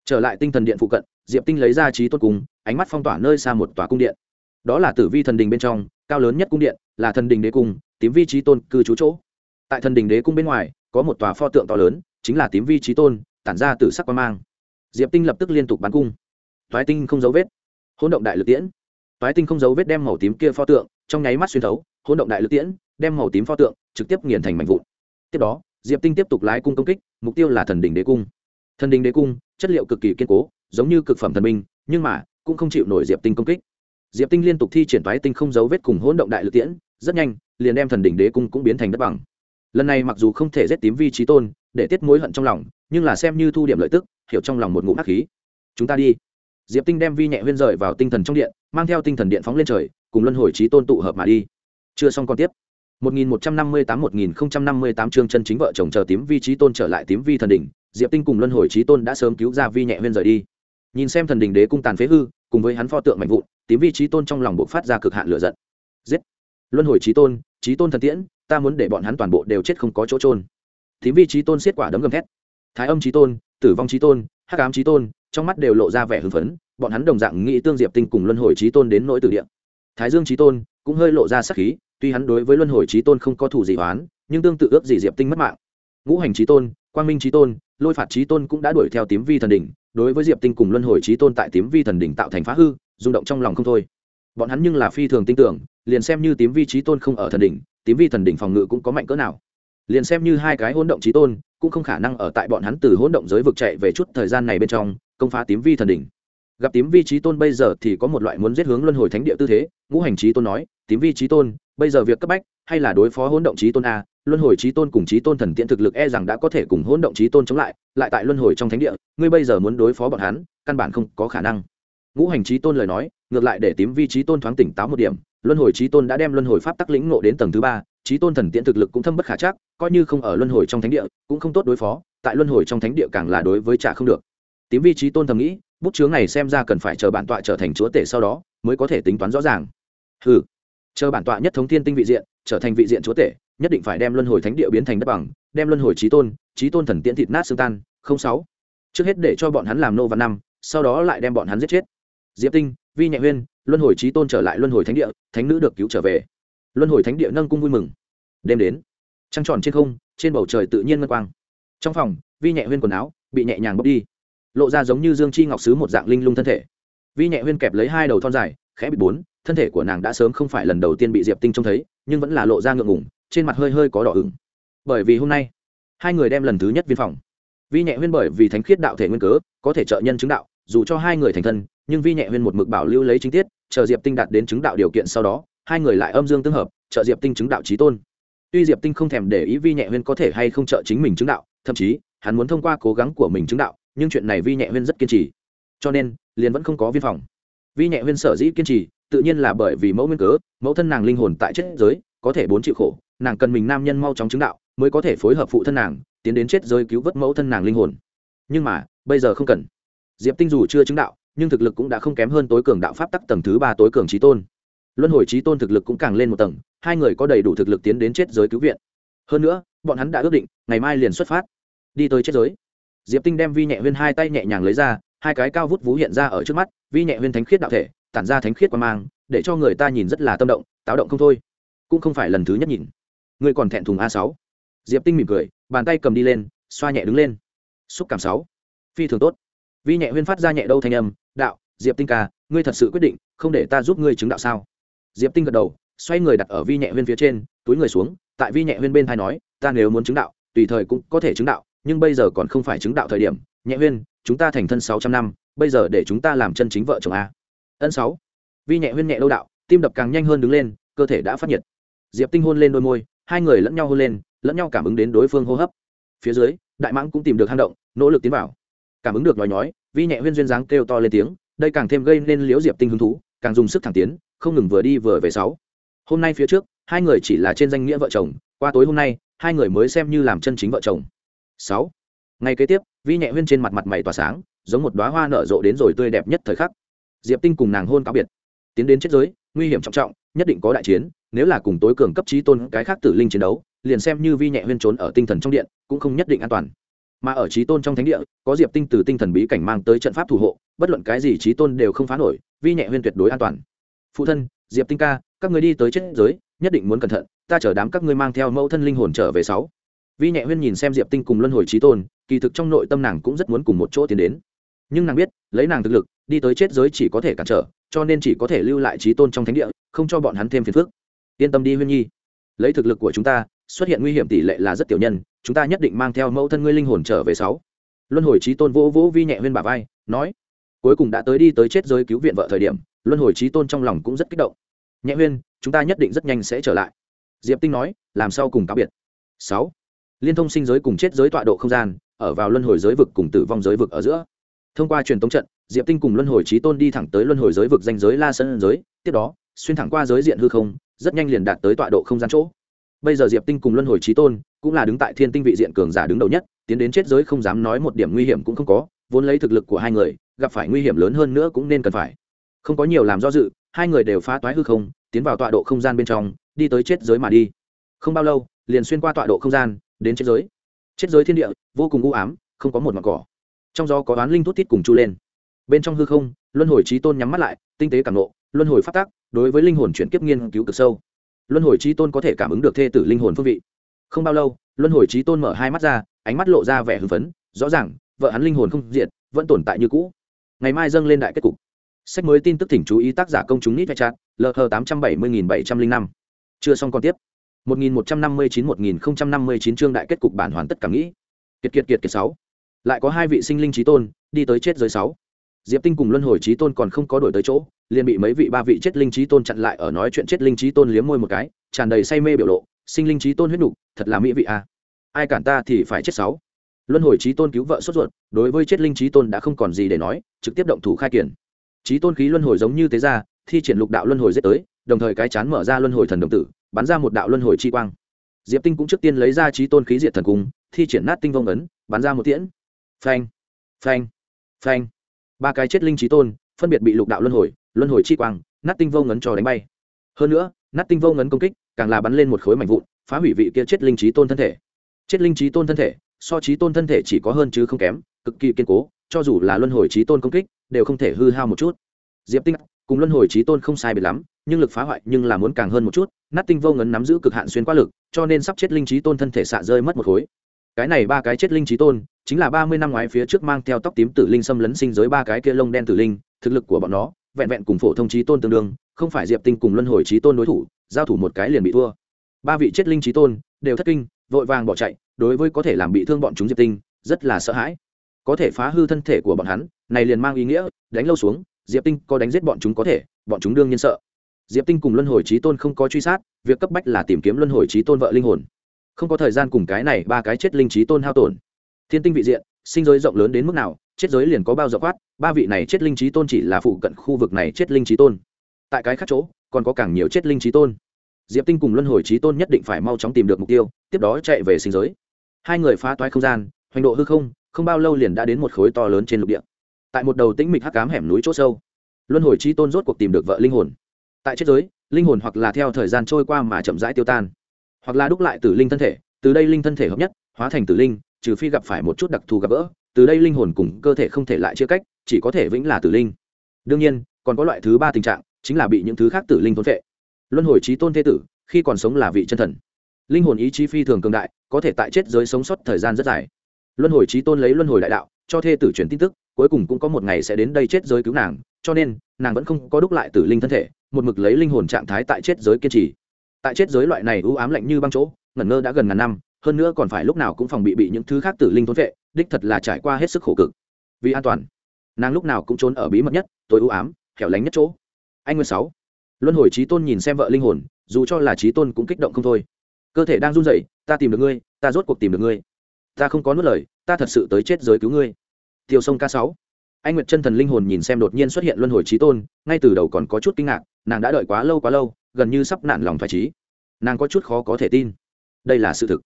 trở lại tinh thần điện phụ cận diệp tinh lấy ra trí tôn cùng, ánh mắt phong tỏa nơi xa một tòa cung điện đó là tử vi thần đình bên trong cao lớn nhất cung điện là thần đình đế cung tím vi trí tôn cư trú chỗ tại thần đình đế cung bên ngoài có một tòa pho tượng to lớn chính là tím vi trí tôn tản ra từ sắc quan mang diệp tinh lập tức liên tục bắn cung toái tinh không dấu vết hỗn động đại lực tiễn toái tinh không dấu vết đem màu tím kia pho tượng trong nháy mắt xuyên thấu hỗn động đại lực tiễn đem màu tím pho tượng trực tiếp nghiền thành mảnh vụn tiếp đó diệp tinh tiếp tục lái cung công kích mục tiêu là thần đình đế cung thần đình đế cung chất liệu cực kỳ kiên cố giống như cực phẩm thần minh nhưng mà cũng không chịu nổi diệp tinh công kích diệp tinh liên tục thi triển toái tinh không dấu vết cùng hỗn động đại lực tiễn rất nhanh liền đem thần đỉnh đế cung cũng biến thành đất bằng lần này mặc dù không thể giết tím vi trí tôn để tiết mối hận trong lòng nhưng là xem như thu điểm lợi tức hiểu trong lòng một ngụm ác khí chúng ta đi diệp tinh đem vi nhẹ huyên rời vào tinh thần trong điện mang theo tinh thần điện phóng lên trời cùng luân hồi trí tôn tụ hợp mà đi chưa xong còn tiếp 1158-1058 chương chân chính vợ chồng chờ tím vi trí tôn trở lại tím vi thần đỉnh diệp tinh cùng luân hồi trí tôn đã sớm cứu ra vi nhẹ huyên rời đi nhìn xem thần đình đế cung tàn phế hư cùng với hắn pho tượng mạnh vụn tím vi trí tôn trong lòng buộc phát ra cực hạn lửa giận giết luân hồi trí tôn trí tôn thần tiễn ta muốn để bọn hắn toàn bộ đều chết không có chỗ trôn tím vi trí tôn xiết quả đấm gầm thét thái âm trí tôn tử vong trí tôn hắc ám trí tôn trong mắt đều lộ ra vẻ hưng phấn bọn hắn đồng dạng nghĩ tương diệp tinh cùng luân hồi trí tôn đến nỗi tử địa thái dương trí tôn cũng hơi lộ ra sắc khí tuy hắn đối với luân hồi trí tôn không có thủ gì hoán nhưng tương tự ước gì diệp tinh mất mạng ngũ hành trí tôn quang minh trí tôn lôi phạt trí tôn cũng đã đuổi theo tím vi thần đỉnh đối với diệp tinh cùng luân hồi trí tôn tại tím vi thần đỉnh tạo thành phá hư rung động trong lòng không thôi bọn hắn nhưng là phi thường tin tưởng liền xem như tím vi trí tôn không ở thần đỉnh tím vi thần đỉnh phòng ngự cũng có mạnh cỡ nào liền xem như hai cái hỗn động trí tôn cũng không khả năng ở tại bọn hắn từ hỗn động giới vực chạy về chút thời gian này bên trong công phá tím vi thần đỉnh gặp tím vi trí tôn bây giờ thì có một loại muốn giết hướng luân hồi thánh địa tư thế ngũ hành trí tôn nói tím vi trí tôn bây giờ việc cấp bách hay là đối phó hỗn động trí tôn a luân hồi trí tôn cùng trí tôn thần tiễn thực lực e rằng đã có thể cùng hỗn động trí tôn chống lại lại tại luân hồi trong thánh địa ngươi bây giờ muốn đối phó bọn hắn căn bản không có khả năng ngũ hành trí tôn lời nói ngược lại để tím vi trí tôn thoáng tỉnh táo một điểm luân hồi trí tôn đã đem luân hồi pháp tắc lĩnh ngộ đến tầng thứ ba trí tôn thần tiễn thực lực cũng thâm bất khả chắc coi như không ở luân hồi trong thánh địa cũng không tốt đối phó tại luân hồi trong thánh địa càng là đối với trả không được tím vi trí tôn thầm nghĩ bút chướng này xem ra cần phải chờ bản tọa trở thành chúa tể sau đó mới có thể tính toán rõ ràng ừ chờ bản tọa nhất thống thiên tinh vị diện trở thành vị diện chúa tể nhất định phải đem luân hồi thánh địa biến thành đất bằng đem luân hồi trí tôn trí tôn thần tiễn thịt nát xương tan không sáu trước hết để cho bọn hắn làm nô văn năm sau đó lại đem bọn hắn giết chết diệp tinh vi nhẹ huyên luân hồi trí tôn trở lại luân hồi thánh địa thánh nữ được cứu trở về luân hồi thánh địa nâng cung vui mừng đêm đến trăng tròn trên không trên bầu trời tự nhiên ngân quang trong phòng vi nhẹ huyên quần áo bị nhẹ nhàng bốc đi lộ ra giống như dương chi ngọc sứ một dạng linh lung thân thể vi nhẹ huyên kẹp lấy hai đầu thon dài khẽ bị bốn thân thể của nàng đã sớm không phải lần đầu tiên bị diệp tinh trông thấy nhưng vẫn là lộ ra ngượng ngủng trên mặt hơi hơi có đỏ ửng bởi vì hôm nay hai người đem lần thứ nhất viên phòng vi nhẹ huyên bởi vì thánh khiết đạo thể nguyên cớ có thể trợ nhân chứng đạo dù cho hai người thành thân nhưng vi nhẹ huyên một mực bảo lưu lấy chính tiết chờ diệp tinh đạt đến chứng đạo điều kiện sau đó hai người lại âm dương tương hợp trợ diệp tinh chứng đạo trí tôn tuy diệp tinh không thèm để ý vi nhẹ huyên có thể hay không trợ chính mình chứng đạo thậm chí hắn muốn thông qua cố gắng của mình chứng đạo nhưng chuyện này vi nhẹ huyên rất kiên trì cho nên liền vẫn không có viên phòng vi nhẹ huyên sở dĩ kiên trì tự nhiên là bởi vì mẫu nguyên cớ mẫu thân nàng linh hồn tại chết giới có thể bốn chịu khổ nàng cần mình nam nhân mau chóng chứng đạo mới có thể phối hợp phụ thân nàng tiến đến chết giới cứu vớt mẫu thân nàng linh hồn nhưng mà bây giờ không cần diệp tinh dù chưa chứng đạo nhưng thực lực cũng đã không kém hơn tối cường đạo pháp tắc tầng thứ ba tối cường trí tôn luân hồi trí tôn thực lực cũng càng lên một tầng hai người có đầy đủ thực lực tiến đến chết giới cứu viện hơn nữa bọn hắn đã ước định ngày mai liền xuất phát đi tới chết giới diệp tinh đem vi nhẹ huyên hai tay nhẹ nhàng lấy ra hai cái cao vút vú hiện ra ở trước mắt vi nhẹ huyên thánh khiết đạo thể tản ra thánh khiết qua mang để cho người ta nhìn rất là tâm động táo động không thôi cũng không phải lần thứ nhất nhìn ngươi còn thẹn thùng a sáu diệp tinh mỉm cười bàn tay cầm đi lên xoa nhẹ đứng lên xúc cảm sáu phi thường tốt vi nhẹ huyên phát ra nhẹ đâu thanh âm đạo diệp tinh ca ngươi thật sự quyết định không để ta giúp ngươi chứng đạo sao diệp tinh gật đầu xoay người đặt ở vi nhẹ huyên phía trên túi người xuống tại vi nhẹ huyên bên thai nói ta nếu muốn chứng đạo tùy thời cũng có thể chứng đạo nhưng bây giờ còn không phải chứng đạo thời điểm nhẹ huyên chúng ta thành thân sáu trăm năm bây giờ để chúng ta làm chân chính vợ chồng a ân sáu vi nhẹ huyên nhẹ lâu đạo tim đập càng nhanh hơn đứng lên cơ thể đã phát nhiệt diệp tinh hôn lên đôi môi hai người lẫn nhau hôn lên lẫn nhau cảm ứng đến đối phương hô hấp phía dưới đại mãng cũng tìm được hang động nỗ lực tiến vào cảm ứng được nói nhói vi nhẹ huyên duyên dáng kêu to lên tiếng đây càng thêm gây nên liễu diệp tinh hứng thú càng dùng sức thẳng tiến không ngừng vừa đi vừa về sáu hôm nay phía trước hai người chỉ là trên danh nghĩa vợ chồng qua tối hôm nay hai người mới xem như làm chân chính vợ chồng sáu ngày kế tiếp vi nhẹ huyên trên mặt mặt mày tỏa sáng giống một đoá hoa nở rộ đến rồi tươi đẹp nhất thời khắc diệp tinh cùng nàng hôn cáo biệt tiến đến chết giới nguy hiểm trọng trọng nhất định có đại chiến nếu là cùng tối cường cấp trí tôn cái khác tử linh chiến đấu liền xem như vi nhẹ huyên trốn ở tinh thần trong điện cũng không nhất định an toàn mà ở trí tôn trong thánh địa có diệp tinh từ tinh thần bí cảnh mang tới trận pháp thủ hộ bất luận cái gì trí tôn đều không phá nổi vi nhẹ huyên tuyệt đối an toàn phụ thân diệp tinh ca các người đi tới chết giới nhất định muốn cẩn thận ta chở đám các ngươi mang theo mẫu thân linh hồn trở về sáu vi nhẹ huyên nhìn xem diệp tinh cùng luân hồi trí tôn kỳ thực trong nội tâm nàng cũng rất muốn cùng một chỗ tiến đến nhưng nàng biết lấy nàng thực lực đi tới chết giới chỉ có thể cản trở cho nên chỉ có thể lưu lại trí tôn trong thánh địa không cho bọn hắn thêm phiền phức yên tâm đi huyên nhi lấy thực lực của chúng ta xuất hiện nguy hiểm tỷ lệ là rất tiểu nhân chúng ta nhất định mang theo mẫu thân ngươi linh hồn trở về sáu luân hồi trí tôn vỗ vỗ vi nhẹ huyên bà vai nói cuối cùng đã tới đi tới chết giới cứu viện vợ thời điểm luân hồi trí tôn trong lòng cũng rất kích động nhẹ huyên chúng ta nhất định rất nhanh sẽ trở lại diệp tinh nói làm sao cùng cáo biệt sáu liên thông sinh giới cùng chết giới tọa độ không gian ở vào luân hồi giới vực cùng tử vong giới vực ở giữa thông qua truyền tống trận diệp tinh cùng luân hồi trí tôn đi thẳng tới luân hồi giới vực danh giới la sơn giới tiếp đó xuyên thẳng qua giới diện hư không rất nhanh liền đạt tới tọa độ không gian chỗ bây giờ diệp tinh cùng luân hồi trí tôn cũng là đứng tại thiên tinh vị diện cường giả đứng đầu nhất tiến đến chết giới không dám nói một điểm nguy hiểm cũng không có vốn lấy thực lực của hai người gặp phải nguy hiểm lớn hơn nữa cũng nên cần phải không có nhiều làm do dự hai người đều phá toái hư không tiến vào tọa độ không gian bên trong đi tới chết giới mà đi không bao lâu liền xuyên qua tọa độ không gian đến chết giới chết giới thiên địa vô cùng u ám không có một mặt cỏ trong gió có oán linh thút tít cùng chu lên bên trong hư không luân hồi trí tôn nhắm mắt lại tinh tế cảm nộ luân hồi phát tác đối với linh hồn chuyển kiếp nghiên cứu cực sâu luân hồi trí tôn có thể cảm ứng được thê tử linh hồn phương vị không bao lâu luân hồi trí tôn mở hai mắt ra ánh mắt lộ ra vẻ hưng phấn rõ ràng vợ hắn linh hồn không diệt vẫn tồn tại như cũ ngày mai dâng lên đại kết cục sách mới tin tức thỉnh chú ý tác giả công chúng nít vai chát lh tám trăm bảy mươi nghìn bảy trăm linh năm chưa xong còn tiếp 1159-1059 chương đại kết cục bản hoàn tất cả nghĩ. Kiệt kiệt kiệt kiệt 6. Lại có hai vị sinh linh chí tôn, đi tới chết giới 6. Diệp Tinh cùng Luân Hồi Chí Tôn còn không có đổi tới chỗ, liền bị mấy vị ba vị chết linh chí tôn chặn lại ở nói chuyện chết linh chí tôn liếm môi một cái, tràn đầy say mê biểu lộ, sinh linh chí tôn huyết nục, thật là mỹ vị a. À. Ai cản ta thì phải chết sáu. Luân Hồi Chí Tôn cứu vợ sốt ruột, đối với chết linh chí tôn đã không còn gì để nói, trực tiếp động thủ khai kiển. Chí tôn khí luân hồi giống như thế ra, thi triển lục đạo luân hồi giết tới, đồng thời cái chán mở ra luân hồi thần đồng tử, bắn ra một đạo luân hồi chi quang diệp tinh cũng trước tiên lấy ra trí tôn khí diệt thần cung thi triển nát tinh vông ấn bắn ra một tiễn phanh phanh phanh ba cái chết linh trí tôn phân biệt bị lục đạo luân hồi luân hồi chi quang nát tinh vông ấn cho đánh bay hơn nữa nát tinh vông ấn công kích càng là bắn lên một khối mảnh vụn phá hủy vị kia chết linh trí tôn thân thể chết linh trí tôn thân thể so trí tôn thân thể chỉ có hơn chứ không kém cực kỳ kiên cố cho dù là luân hồi trí tôn công kích đều không thể hư hao một chút diệp tinh cùng luân hồi trí tôn không sai biệt lắm nhưng lực phá hoại nhưng là muốn càng hơn một chút nát tinh vô ngấn nắm giữ cực hạn xuyên qua lực cho nên sắp chết linh trí tôn thân thể xạ rơi mất một khối cái này ba cái chết linh trí tôn chính là ba mươi năm ngoái phía trước mang theo tóc tím tử linh xâm lấn sinh giới ba cái kia lông đen tử linh thực lực của bọn nó vẹn vẹn cùng phổ thông trí tôn tương đương không phải diệp tinh cùng luân hồi trí tôn đối thủ giao thủ một cái liền bị thua ba vị chết linh trí tôn đều thất kinh vội vàng bỏ chạy đối với có thể làm bị thương bọn chúng diệp tinh rất là sợ hãi có thể phá hư thân thể của bọn hắn này liền mang ý nghĩa đánh lâu xuống diệp tinh có đánh giết bọn chúng có thể bọn chúng đương nhiên sợ diệp tinh cùng luân hồi trí tôn không có truy sát việc cấp bách là tìm kiếm luân hồi trí tôn vợ linh hồn không có thời gian cùng cái này ba cái chết linh trí tôn hao tổn thiên tinh vị diện sinh giới rộng lớn đến mức nào chết giới liền có bao dọc quát ba vị này chết linh trí tôn chỉ là phụ cận khu vực này chết linh trí tôn tại cái khác chỗ còn có càng nhiều chết linh trí tôn diệp tinh cùng luân hồi trí tôn nhất định phải mau chóng tìm được mục tiêu tiếp đó chạy về sinh giới hai người phá toái không gian hoành độ hư không không bao lâu liền đã đến một khối to lớn trên lục địa tại một đầu tĩnh mịch hắc cám hẻm núi c h ỗ sâu luân hồi trí tôn rốt cuộc tìm được vợ linh hồn tại chết giới linh hồn hoặc là theo thời gian trôi qua mà chậm rãi tiêu tan hoặc là đúc lại từ linh thân thể từ đây linh thân thể hợp nhất hóa thành tử linh trừ phi gặp phải một chút đặc thù gặp gỡ từ đây linh hồn cùng cơ thể không thể lại chia cách chỉ có thể vĩnh là tử linh đương nhiên còn có loại thứ ba tình trạng chính là bị những thứ khác tử linh thôn vệ luân hồi trí tôn thế tử khi còn sống là vị chân thần linh hồn ý chí phi thường cường đại có thể tại chết giới sống sót thời gian rất dài luân hồi trí tôn lấy luân hồi đại đạo cho thê tử truyền tin tức cuối cùng cũng có một ngày sẽ đến đây chết giới cứu nàng cho nên nàng vẫn không có đúc lại tử linh thân thể một mực lấy linh hồn trạng thái tại chết giới kiên trì tại chết giới loại này ưu ám lạnh như băng chỗ ngẩn ngơ đã gần ngàn năm hơn nữa còn phải lúc nào cũng phòng bị bị những thứ khác tử linh thốn vệ đích thật là trải qua hết sức khổ cực vì an toàn nàng lúc nào cũng trốn ở bí mật nhất tối ưu ám hẻo lánh nhất chỗ anh nguyên sáu luân hồi trí tôn nhìn xem vợ linh hồn dù cho là trí tôn cũng kích động không thôi cơ thể đang run rẩy ta tìm được ngươi ta rốt cuộc tìm được ngươi ta không có nuốt lời ta thật sự tới chết giới cứu ngươi tiêu sông ca sáu anh nguyệt chân thần linh hồn nhìn xem đột nhiên xuất hiện luân hồi trí tôn ngay từ đầu còn có chút kinh ngạc nàng đã đợi quá lâu quá lâu gần như sắp nản lòng phải trí nàng có chút khó có thể tin đây là sự thực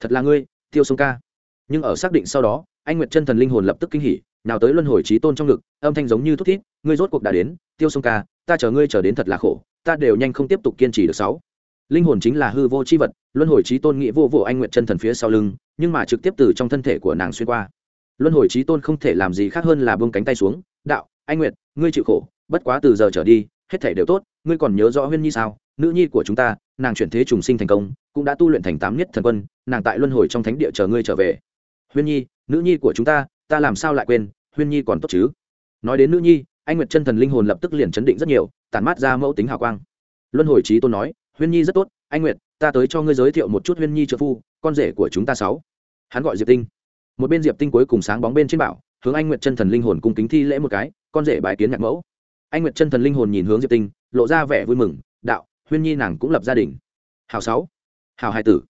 thật là ngươi tiêu sông ca nhưng ở xác định sau đó anh nguyệt chân thần linh hồn lập tức kinh hỉ nào tới luân hồi trí tôn trong ngực âm thanh giống như thúc thiết, ngươi rốt cuộc đã đến tiêu sông ca ta chờ ngươi chờ đến thật là khổ ta đều nhanh không tiếp tục kiên trì được sáu linh hồn chính là hư vô chi vật luân hồi trí tôn nghĩa vô vô anh nguyệt chân thần phía sau lưng nhưng mà trực tiếp từ trong thân thể của nàng xuyên qua luân hồi trí tôn không thể làm gì khác hơn là bông cánh tay xuống đạo anh nguyệt ngươi chịu khổ bất quá từ giờ trở đi hết thể đều tốt ngươi còn nhớ rõ huyên nhi sao nữ nhi của chúng ta nàng chuyển thế trùng sinh thành công cũng đã tu luyện thành tám nhất thần quân nàng tại luân hồi trong thánh địa chờ ngươi trở về huyên nhi nữ nhi của chúng ta ta làm sao lại quên huyên nhi còn tốt chứ nói đến nữ nhi anh nguyệt chân thần linh hồn lập tức liền chấn định rất nhiều tản mát ra mẫu tính hào quang luân hồi trí tôn nói huyên nhi rất tốt anh nguyệt ta tới cho ngươi giới thiệu một chút huyên nhi trợ phu con rể của chúng ta sáu hắn gọi diệp tinh một bên diệp tinh cuối cùng sáng bóng bên trên bảo hướng anh nguyệt chân thần linh hồn cùng kính thi lễ một cái con rể bài kiến nhạc mẫu anh nguyệt chân thần linh hồn nhìn hướng diệp tinh lộ ra vẻ vui mừng đạo huyên nhi nàng cũng lập gia đình hào sáu hào hai tử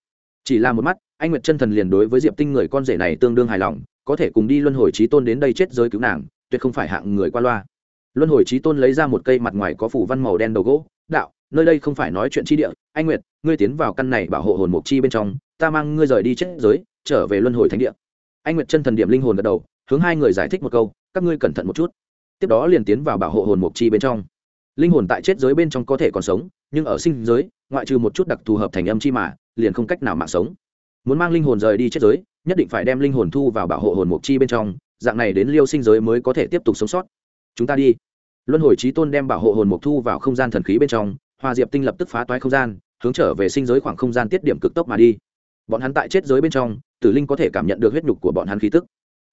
chỉ là một mắt anh nguyệt chân thần liền đối với diệp tinh người con rể này tương đương hài lòng có thể cùng đi luân hồi trí tôn đến đây chết giới cứu nàng tuyệt không phải hạng người qua loa luân hồi trí tôn lấy ra một cây mặt ngoài có phủ văn màu đen đầu gỗ đạo nơi đây không phải nói chuyện chi địa anh nguyệt ngươi tiến vào căn này bảo hộ hồn mục chi bên trong ta mang ngươi rời đi chết giới trở về luân hồi thánh địa anh nguyệt chân thần điểm linh hồn gật đầu hướng hai người giải thích một câu các ngươi cẩn thận một chút tiếp đó liền tiến vào bảo hộ hồn mục chi bên trong linh hồn tại chết giới bên trong có thể còn sống nhưng ở sinh giới ngoại trừ một chút đặc thù hợp thành âm chi mà liền không cách nào mạng sống muốn mang linh hồn rời đi chết giới nhất định phải đem linh hồn thu vào bảo hộ hồn mục chi bên trong dạng này đến liêu sinh giới mới có thể tiếp tục sống sót chúng ta đi luân hồi trí tôn đem bảo hộ hồn mục thu vào không gian thần khí bên trong hòa diệp tinh lập tức phá toái không gian hướng trở về sinh giới khoảng không gian tiết điểm cực tốc mà đi bọn hắn tại chết giới bên trong tử linh có thể cảm nhận được huyết nhục của bọn hắn khí tức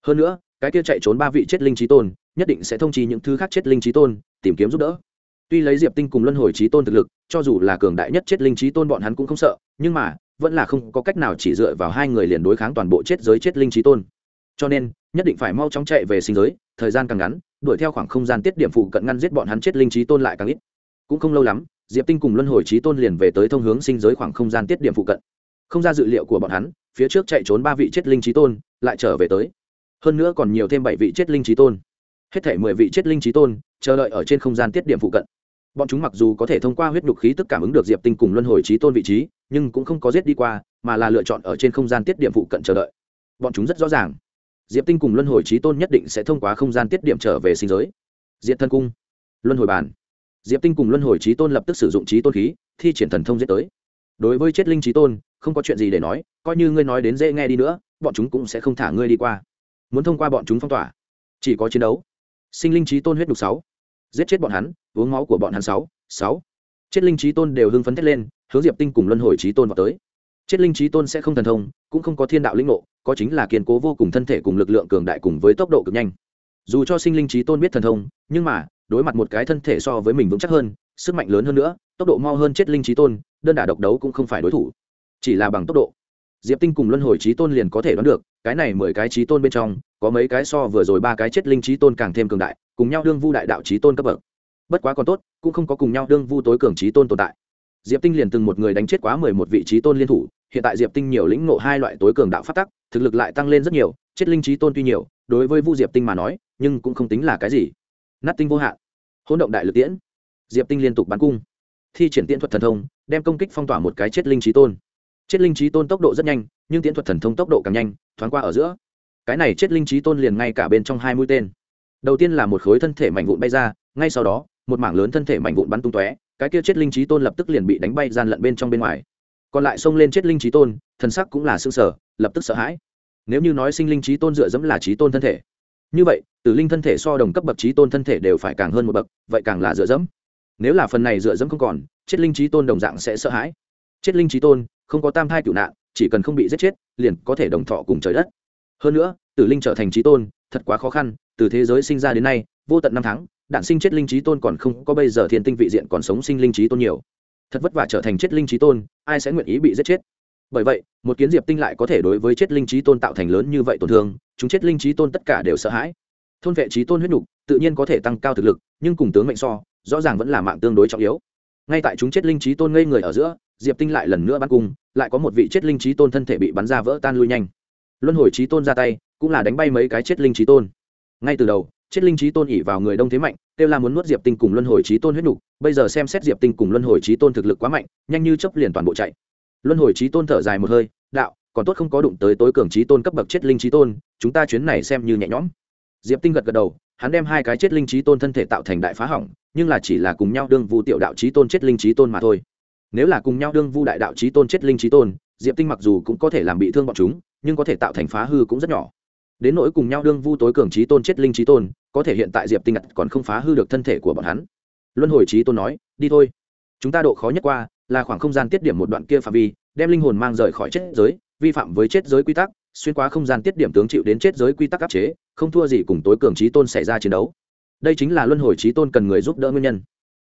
hơn nữa cái kia chạy trốn ba vị chết linh trí tôn nhất định sẽ thông trì những thứ khác chết linh trí tôn tìm kiếm giúp đỡ tuy lấy diệp tinh cùng luân hồi trí tôn thực lực cho dù là cường đại nhất chết linh trí tôn bọn hắn cũng không sợ nhưng mà vẫn là không có cách nào chỉ dựa vào hai người liền đối kháng toàn bộ chết giới chết linh trí tôn cho nên nhất định phải mau chóng chạy về sinh giới thời gian càng ngắn đuổi theo khoảng không gian tiết điểm phụ cận ngăn giết bọn hắn chết linh trí tôn lại càng ít cũng không lâu lắm diệp tinh cùng luân hồi trí tôn liền về tới thông hướng sinh giới khoảng không gian tiết điểm phụ cận không ra dự liệu của bọn hắn phía trước chạy trốn ba vị chết linh trí tôn lại trở về tới hơn nữa còn nhiều thêm bảy vị chết linh trí tôn hết thể mười vị chết linh trí tôn chờ đợi ở trên không gian tiết điểm phụ cận bọn chúng mặc dù có thể thông qua huyết đục khí tức cảm ứng được diệp tinh cùng luân hồi trí tôn vị trí nhưng cũng không có giết đi qua mà là lựa chọn ở trên không gian tiết điểm phụ cận chờ đợi bọn chúng rất rõ ràng diệp tinh cùng luân hồi trí tôn nhất định sẽ thông qua không gian tiết điểm trở về sinh giới diện thân cung luân hồi bàn diệp tinh cùng luân hồi trí tôn lập tức sử dụng trí tôn khí thi triển thần thông dễ tới đối với chết linh trí tôn không có chuyện gì để nói coi như ngươi nói đến dễ nghe đi nữa bọn chúng cũng sẽ không thả ngươi đi qua muốn thông qua bọn chúng phong tỏa chỉ có chiến đấu sinh linh trí tôn huyết đục sáu giết chết bọn hắn uống máu của bọn hắn sáu sáu chết linh trí tôn đều hưng phấn thét lên hướng diệp tinh cùng luân hồi trí tôn vào tới chết linh trí tôn sẽ không thần thông cũng không có thiên đạo linh mộ có chính là kiên cố vô cùng thân thể cùng lực lượng cường đại cùng với tốc độ cực nhanh dù cho sinh linh trí tôn biết thần thông nhưng mà đối mặt một cái thân thể so với mình vững chắc hơn sức mạnh lớn hơn nữa tốc độ mau hơn chết linh trí tôn đơn đả độc đấu cũng không phải đối thủ chỉ là bằng tốc độ diệp tinh cùng luân hồi trí tôn liền có thể đoán được cái này mười cái trí tôn bên trong có mấy cái so vừa rồi ba cái chết linh trí tôn càng thêm cường đại cùng nhau đương vu đại đạo trí tôn cấp bậc bất quá còn tốt cũng không có cùng nhau đương vu tối cường trí tôn tồn tại diệp tinh liền từng một người đánh chết quá mười một vị trí tôn liên thủ hiện tại diệp tinh nhiều lĩnh ngộ hai loại tối cường đạo phát tắc thực lực lại tăng lên rất nhiều chết linh trí tôn tuy nhiều đối với vu diệp tinh mà nói nhưng cũng không tính là cái gì nát tinh vô hạn hỗn động đại lực tiễn diệp tinh liên tục bắn cung thi triển tiễn thuật thần thông đem công kích phong tỏa một cái chết linh trí tôn chết linh trí tôn tốc độ rất nhanh nhưng tiễn thuật thần thông tốc độ càng nhanh thoáng qua ở giữa cái này chết linh trí tôn liền ngay cả bên trong hai mũi tên đầu tiên là một khối thân thể mảnh vụn bay ra ngay sau đó một mảng lớn thân thể mảnh vụn bắn tung tóe cái kia chết linh trí tôn lập tức liền bị đánh bay gian lận bên trong bên ngoài còn lại xông lên chết linh trí tôn thần sắc cũng là xương sở lập tức sợ hãi nếu như nói sinh linh trí tôn dựa dẫm là trí tôn thân thể như vậy tử linh thân thể so đồng cấp bậc trí tôn thân thể đều phải càng hơn một bậc vậy càng là dựa dẫm nếu là phần này dựa dẫm không còn chết linh trí tôn đồng dạng sẽ sợ hãi chết linh trí tôn không có tam thai cựu nạn chỉ cần không bị giết chết liền có thể đồng thọ cùng trời đất hơn nữa tử linh trở thành trí tôn thật quá khó khăn từ thế giới sinh ra đến nay vô tận năm tháng đạn sinh chết linh trí tôn còn không có bây giờ thiên tinh vị diện còn sống sinh linh trí tôn nhiều thật vất vả trở thành chết linh trí tôn ai sẽ nguyện ý bị giết chết bởi vậy một kiến diệp tinh lại có thể đối với chết linh trí tôn tạo thành lớn như vậy tổn thương chúng chết linh trí tôn tất cả đều sợ hãi thôn vệ trí tôn huyết nhục tự nhiên có thể tăng cao thực lực nhưng cùng tướng mệnh so rõ ràng vẫn là mạng tương đối trọng yếu ngay tại chúng chết linh trí tôn ngây người ở giữa diệp tinh lại lần nữa bắn cung lại có một vị chết linh trí tôn thân thể bị bắn ra vỡ tan lui nhanh luân hồi trí tôn ra tay cũng là đánh bay mấy cái chết linh trí tôn ngay từ đầu chết linh trí tôn ỉ vào người đông thế mạnh kêu la muốn nuốt diệp tinh cùng luân hồi trí tôn huyết nhục bây giờ xem xét diệp tinh cùng luân hồi trí tôn thực lực quá mạnh nhanh như chấp liền toàn bộ chạy luân hồi trí tôn thở dài một hơi đạo còn tốt không có đụng tới tối cường trí tôn cấp bậc chết linh trí tôn chúng ta chuyến này xem như nhẹ nhõm diệp tinh gật gật đầu hắn đem hai cái chết linh trí tôn thân thể tạo thành đại phá hỏng nhưng là chỉ là cùng nhau đương vu tiểu đạo trí tôn chết linh trí tôn mà thôi nếu là cùng nhau đương vu đại đạo trí tôn chết linh trí tôn diệp tinh mặc dù cũng có thể làm bị thương bọn chúng nhưng có thể tạo thành phá hư cũng rất nhỏ đến nỗi cùng nhau đương vu tối cường trí tôn chết linh trí tôn có thể hiện tại diệp tinh ngặt còn không phá hư được thân thể của bọn hắn luân hồi trí tôn nói đi thôi chúng ta độ khó nhất qua là khoảng không gian tiết điểm một đoạn kia phạm vi đem linh hồn mang rời khỏi chết giới vi phạm với chết giới quy tắc xuyên qua không gian tiết điểm tướng chịu đến chết giới quy tắc áp chế không thua gì cùng tối cường trí tôn xảy ra chiến đấu đây chính là luân hồi trí tôn cần người giúp đỡ nguyên nhân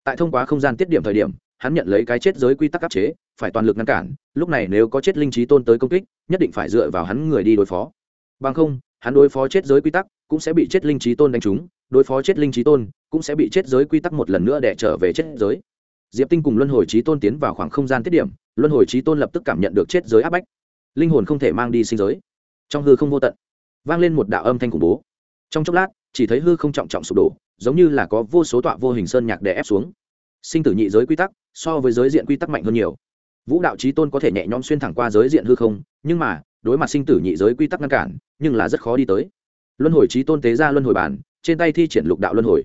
tại thông qua không gian tiết điểm thời điểm hắn nhận lấy cái chết giới quy tắc áp chế phải toàn lực ngăn cản lúc này nếu có chết linh trí tôn tới công kích nhất định phải dựa vào hắn người đi đối phó bằng không hắn đối phó chết giới quy tắc cũng sẽ bị chết linh trí tôn đánh trúng đối phó chết linh trí tôn cũng sẽ bị chết giới quy tắc một lần nữa để trở về chết giới diệp tinh cùng luân hồi trí tôn tiến vào khoảng không gian tiết điểm luân hồi trí tôn lập tức cảm nhận được chết giới áp bách linh hồn không thể mang đi sinh giới trong hư không vô tận vang lên một đạo âm thanh khủng bố trong chốc lát chỉ thấy hư không trọng trọng sụp đổ giống như là có vô số tọa vô hình sơn nhạc đè ép xuống sinh tử nhị giới quy tắc so với giới diện quy tắc mạnh hơn nhiều vũ đạo trí tôn có thể nhẹ nhõm xuyên thẳng qua giới diện hư không nhưng mà đối mặt sinh tử nhị giới quy tắc ngăn cản nhưng là rất khó đi tới luân hồi trí tôn tế ra luân hồi bản trên tay thi triển lục đạo luân hồi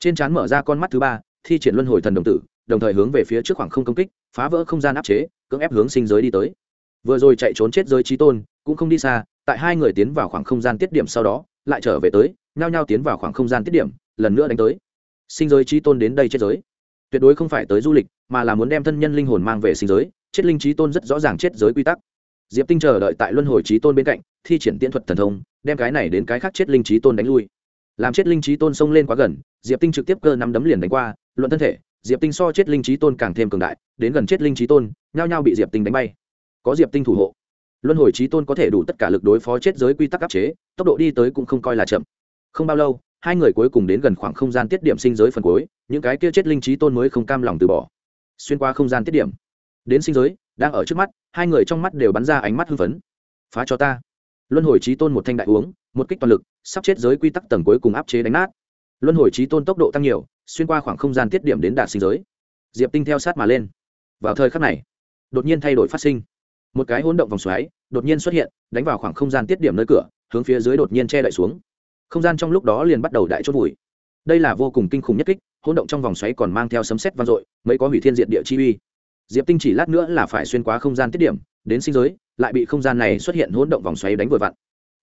trên trán mở ra con mắt thứ ba thi triển luân hồi thần đồng tử đồng thời hướng về phía trước khoảng không công kích phá vỡ không gian áp chế cưỡng ép hướng sinh giới đi tới vừa rồi chạy trốn chết giới trí tôn cũng không đi xa tại hai người tiến vào khoảng không gian tiết điểm sau đó lại trở về tới nhao nhao tiến vào khoảng không gian tiết điểm lần nữa đánh tới sinh giới trí tôn đến đây chết giới tuyệt đối không phải tới du lịch mà là muốn đem thân nhân linh hồn mang về sinh giới chết linh trí tôn rất rõ ràng chết giới quy tắc diệp tinh chờ đợi tại luân hồi trí tôn bên cạnh thi triển tiễn thuật thần thông đem cái này đến cái khác chết linh trí tôn đánh lui làm chết linh trí tôn xông lên quá gần diệp tinh trực tiếp cơ nắm đấm liền đánh qua luận thân thể diệp tinh so chết linh trí tôn càng thêm cường đại đến gần chết linh trí tôn nhao nhao bị diệp tinh đánh bay có diệp tinh thủ hộ luân hồi trí tôn có thể đủ tất cả lực đối phó chết giới quy tắc áp chế tốc độ đi tới cũng không coi là chậm không bao lâu hai người cuối cùng đến gần khoảng không gian tiết điểm sinh giới phần cuối những cái kia chết linh trí tôn mới không cam lòng từ bỏ xuyên qua không gian tiết điểm đến sinh giới đang ở trước mắt hai người trong mắt đều bắn ra ánh mắt hưng phấn phá cho ta luân hồi trí tôn một thanh đại uống một kích toàn lực sắp chết giới quy tắc tầng cuối cùng áp chế đánh nát luân hồi trí tôn tốc độ tăng nhiều xuyên qua khoảng không gian tiết điểm đến đạt sinh giới diệp tinh theo sát mà lên vào thời khắc này đột nhiên thay đổi phát sinh một cái hỗn động vòng xoáy đột nhiên xuất hiện đánh vào khoảng không gian tiết điểm nơi cửa hướng phía dưới đột nhiên che đậy xuống không gian trong lúc đó liền bắt đầu đại chốt vùi đây là vô cùng kinh khủng nhất kích hỗn động trong vòng xoáy còn mang theo sấm sét vang dội mấy có hủy thiên diện địa chi uy diệp tinh chỉ lát nữa là phải xuyên qua không gian tiết điểm đến sinh giới lại bị không gian này xuất hiện hỗn động vòng xoáy đánh vội vặn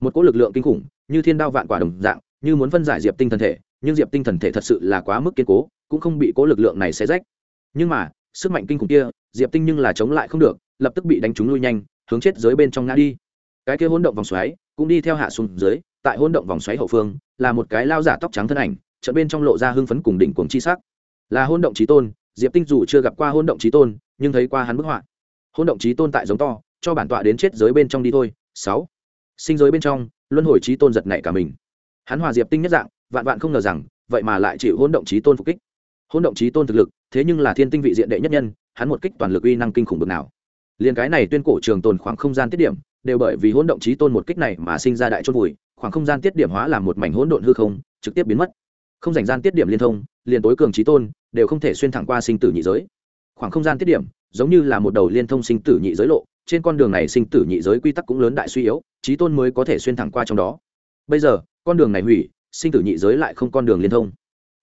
một cỗ lực lượng kinh khủng như thiên đao vạn quả đồng dạng như muốn phân giải diệp tinh thân thể nhưng diệp tinh thần thể thật sự là quá mức kiên cố cũng không bị cố lực lượng này xé rách nhưng mà sức mạnh kinh khủng kia diệp tinh nhưng là chống lại không được lập tức bị đánh trúng lui nhanh hướng chết dưới bên trong ngã đi cái kia hỗn động vòng xoáy cũng đi theo hạ xuống dưới tại hỗn động vòng xoáy hậu phương là một cái lao giả tóc trắng thân ảnh trận bên trong lộ ra hưng phấn cùng đỉnh cuồng chi sắc là hỗn động trí tôn diệp tinh dù chưa gặp qua hỗn động trí tôn nhưng thấy qua hắn bức họa hỗn động trí tôn tại giống to cho bản tọa đến chết giới bên trong đi thôi sáu sinh giới bên trong luân hồi trí tôn giật nảy cả mình hắn hòa diệp tinh nhất dạng vạn vạn không ngờ rằng vậy mà lại chịu hỗn động trí tôn phục kích hỗn động trí tôn thực lực thế nhưng là thiên tinh vị diện đệ nhất nhân hắn một kích toàn lực uy năng kinh khủng bực nào liền cái này tuyên cổ trường tồn khoảng không gian tiết điểm đều bởi vì hỗn động trí tôn một kích này mà sinh ra đại chôn vùi khoảng không gian tiết điểm hóa làm một mảnh hỗn độn hư không trực tiếp biến mất không dành gian tiết điểm liên thông liền tối cường trí tôn đều không thể xuyên thẳng qua sinh tử nhị giới khoảng không gian tiết điểm giống như là một đầu liên thông sinh tử nhị giới lộ trên con đường này sinh tử nhị giới quy tắc cũng lớn đại suy yếu trí tôn mới có thể xuyên thẳng qua trong đó bây giờ con đường này hủy sinh tử nhị giới lại không con đường liên thông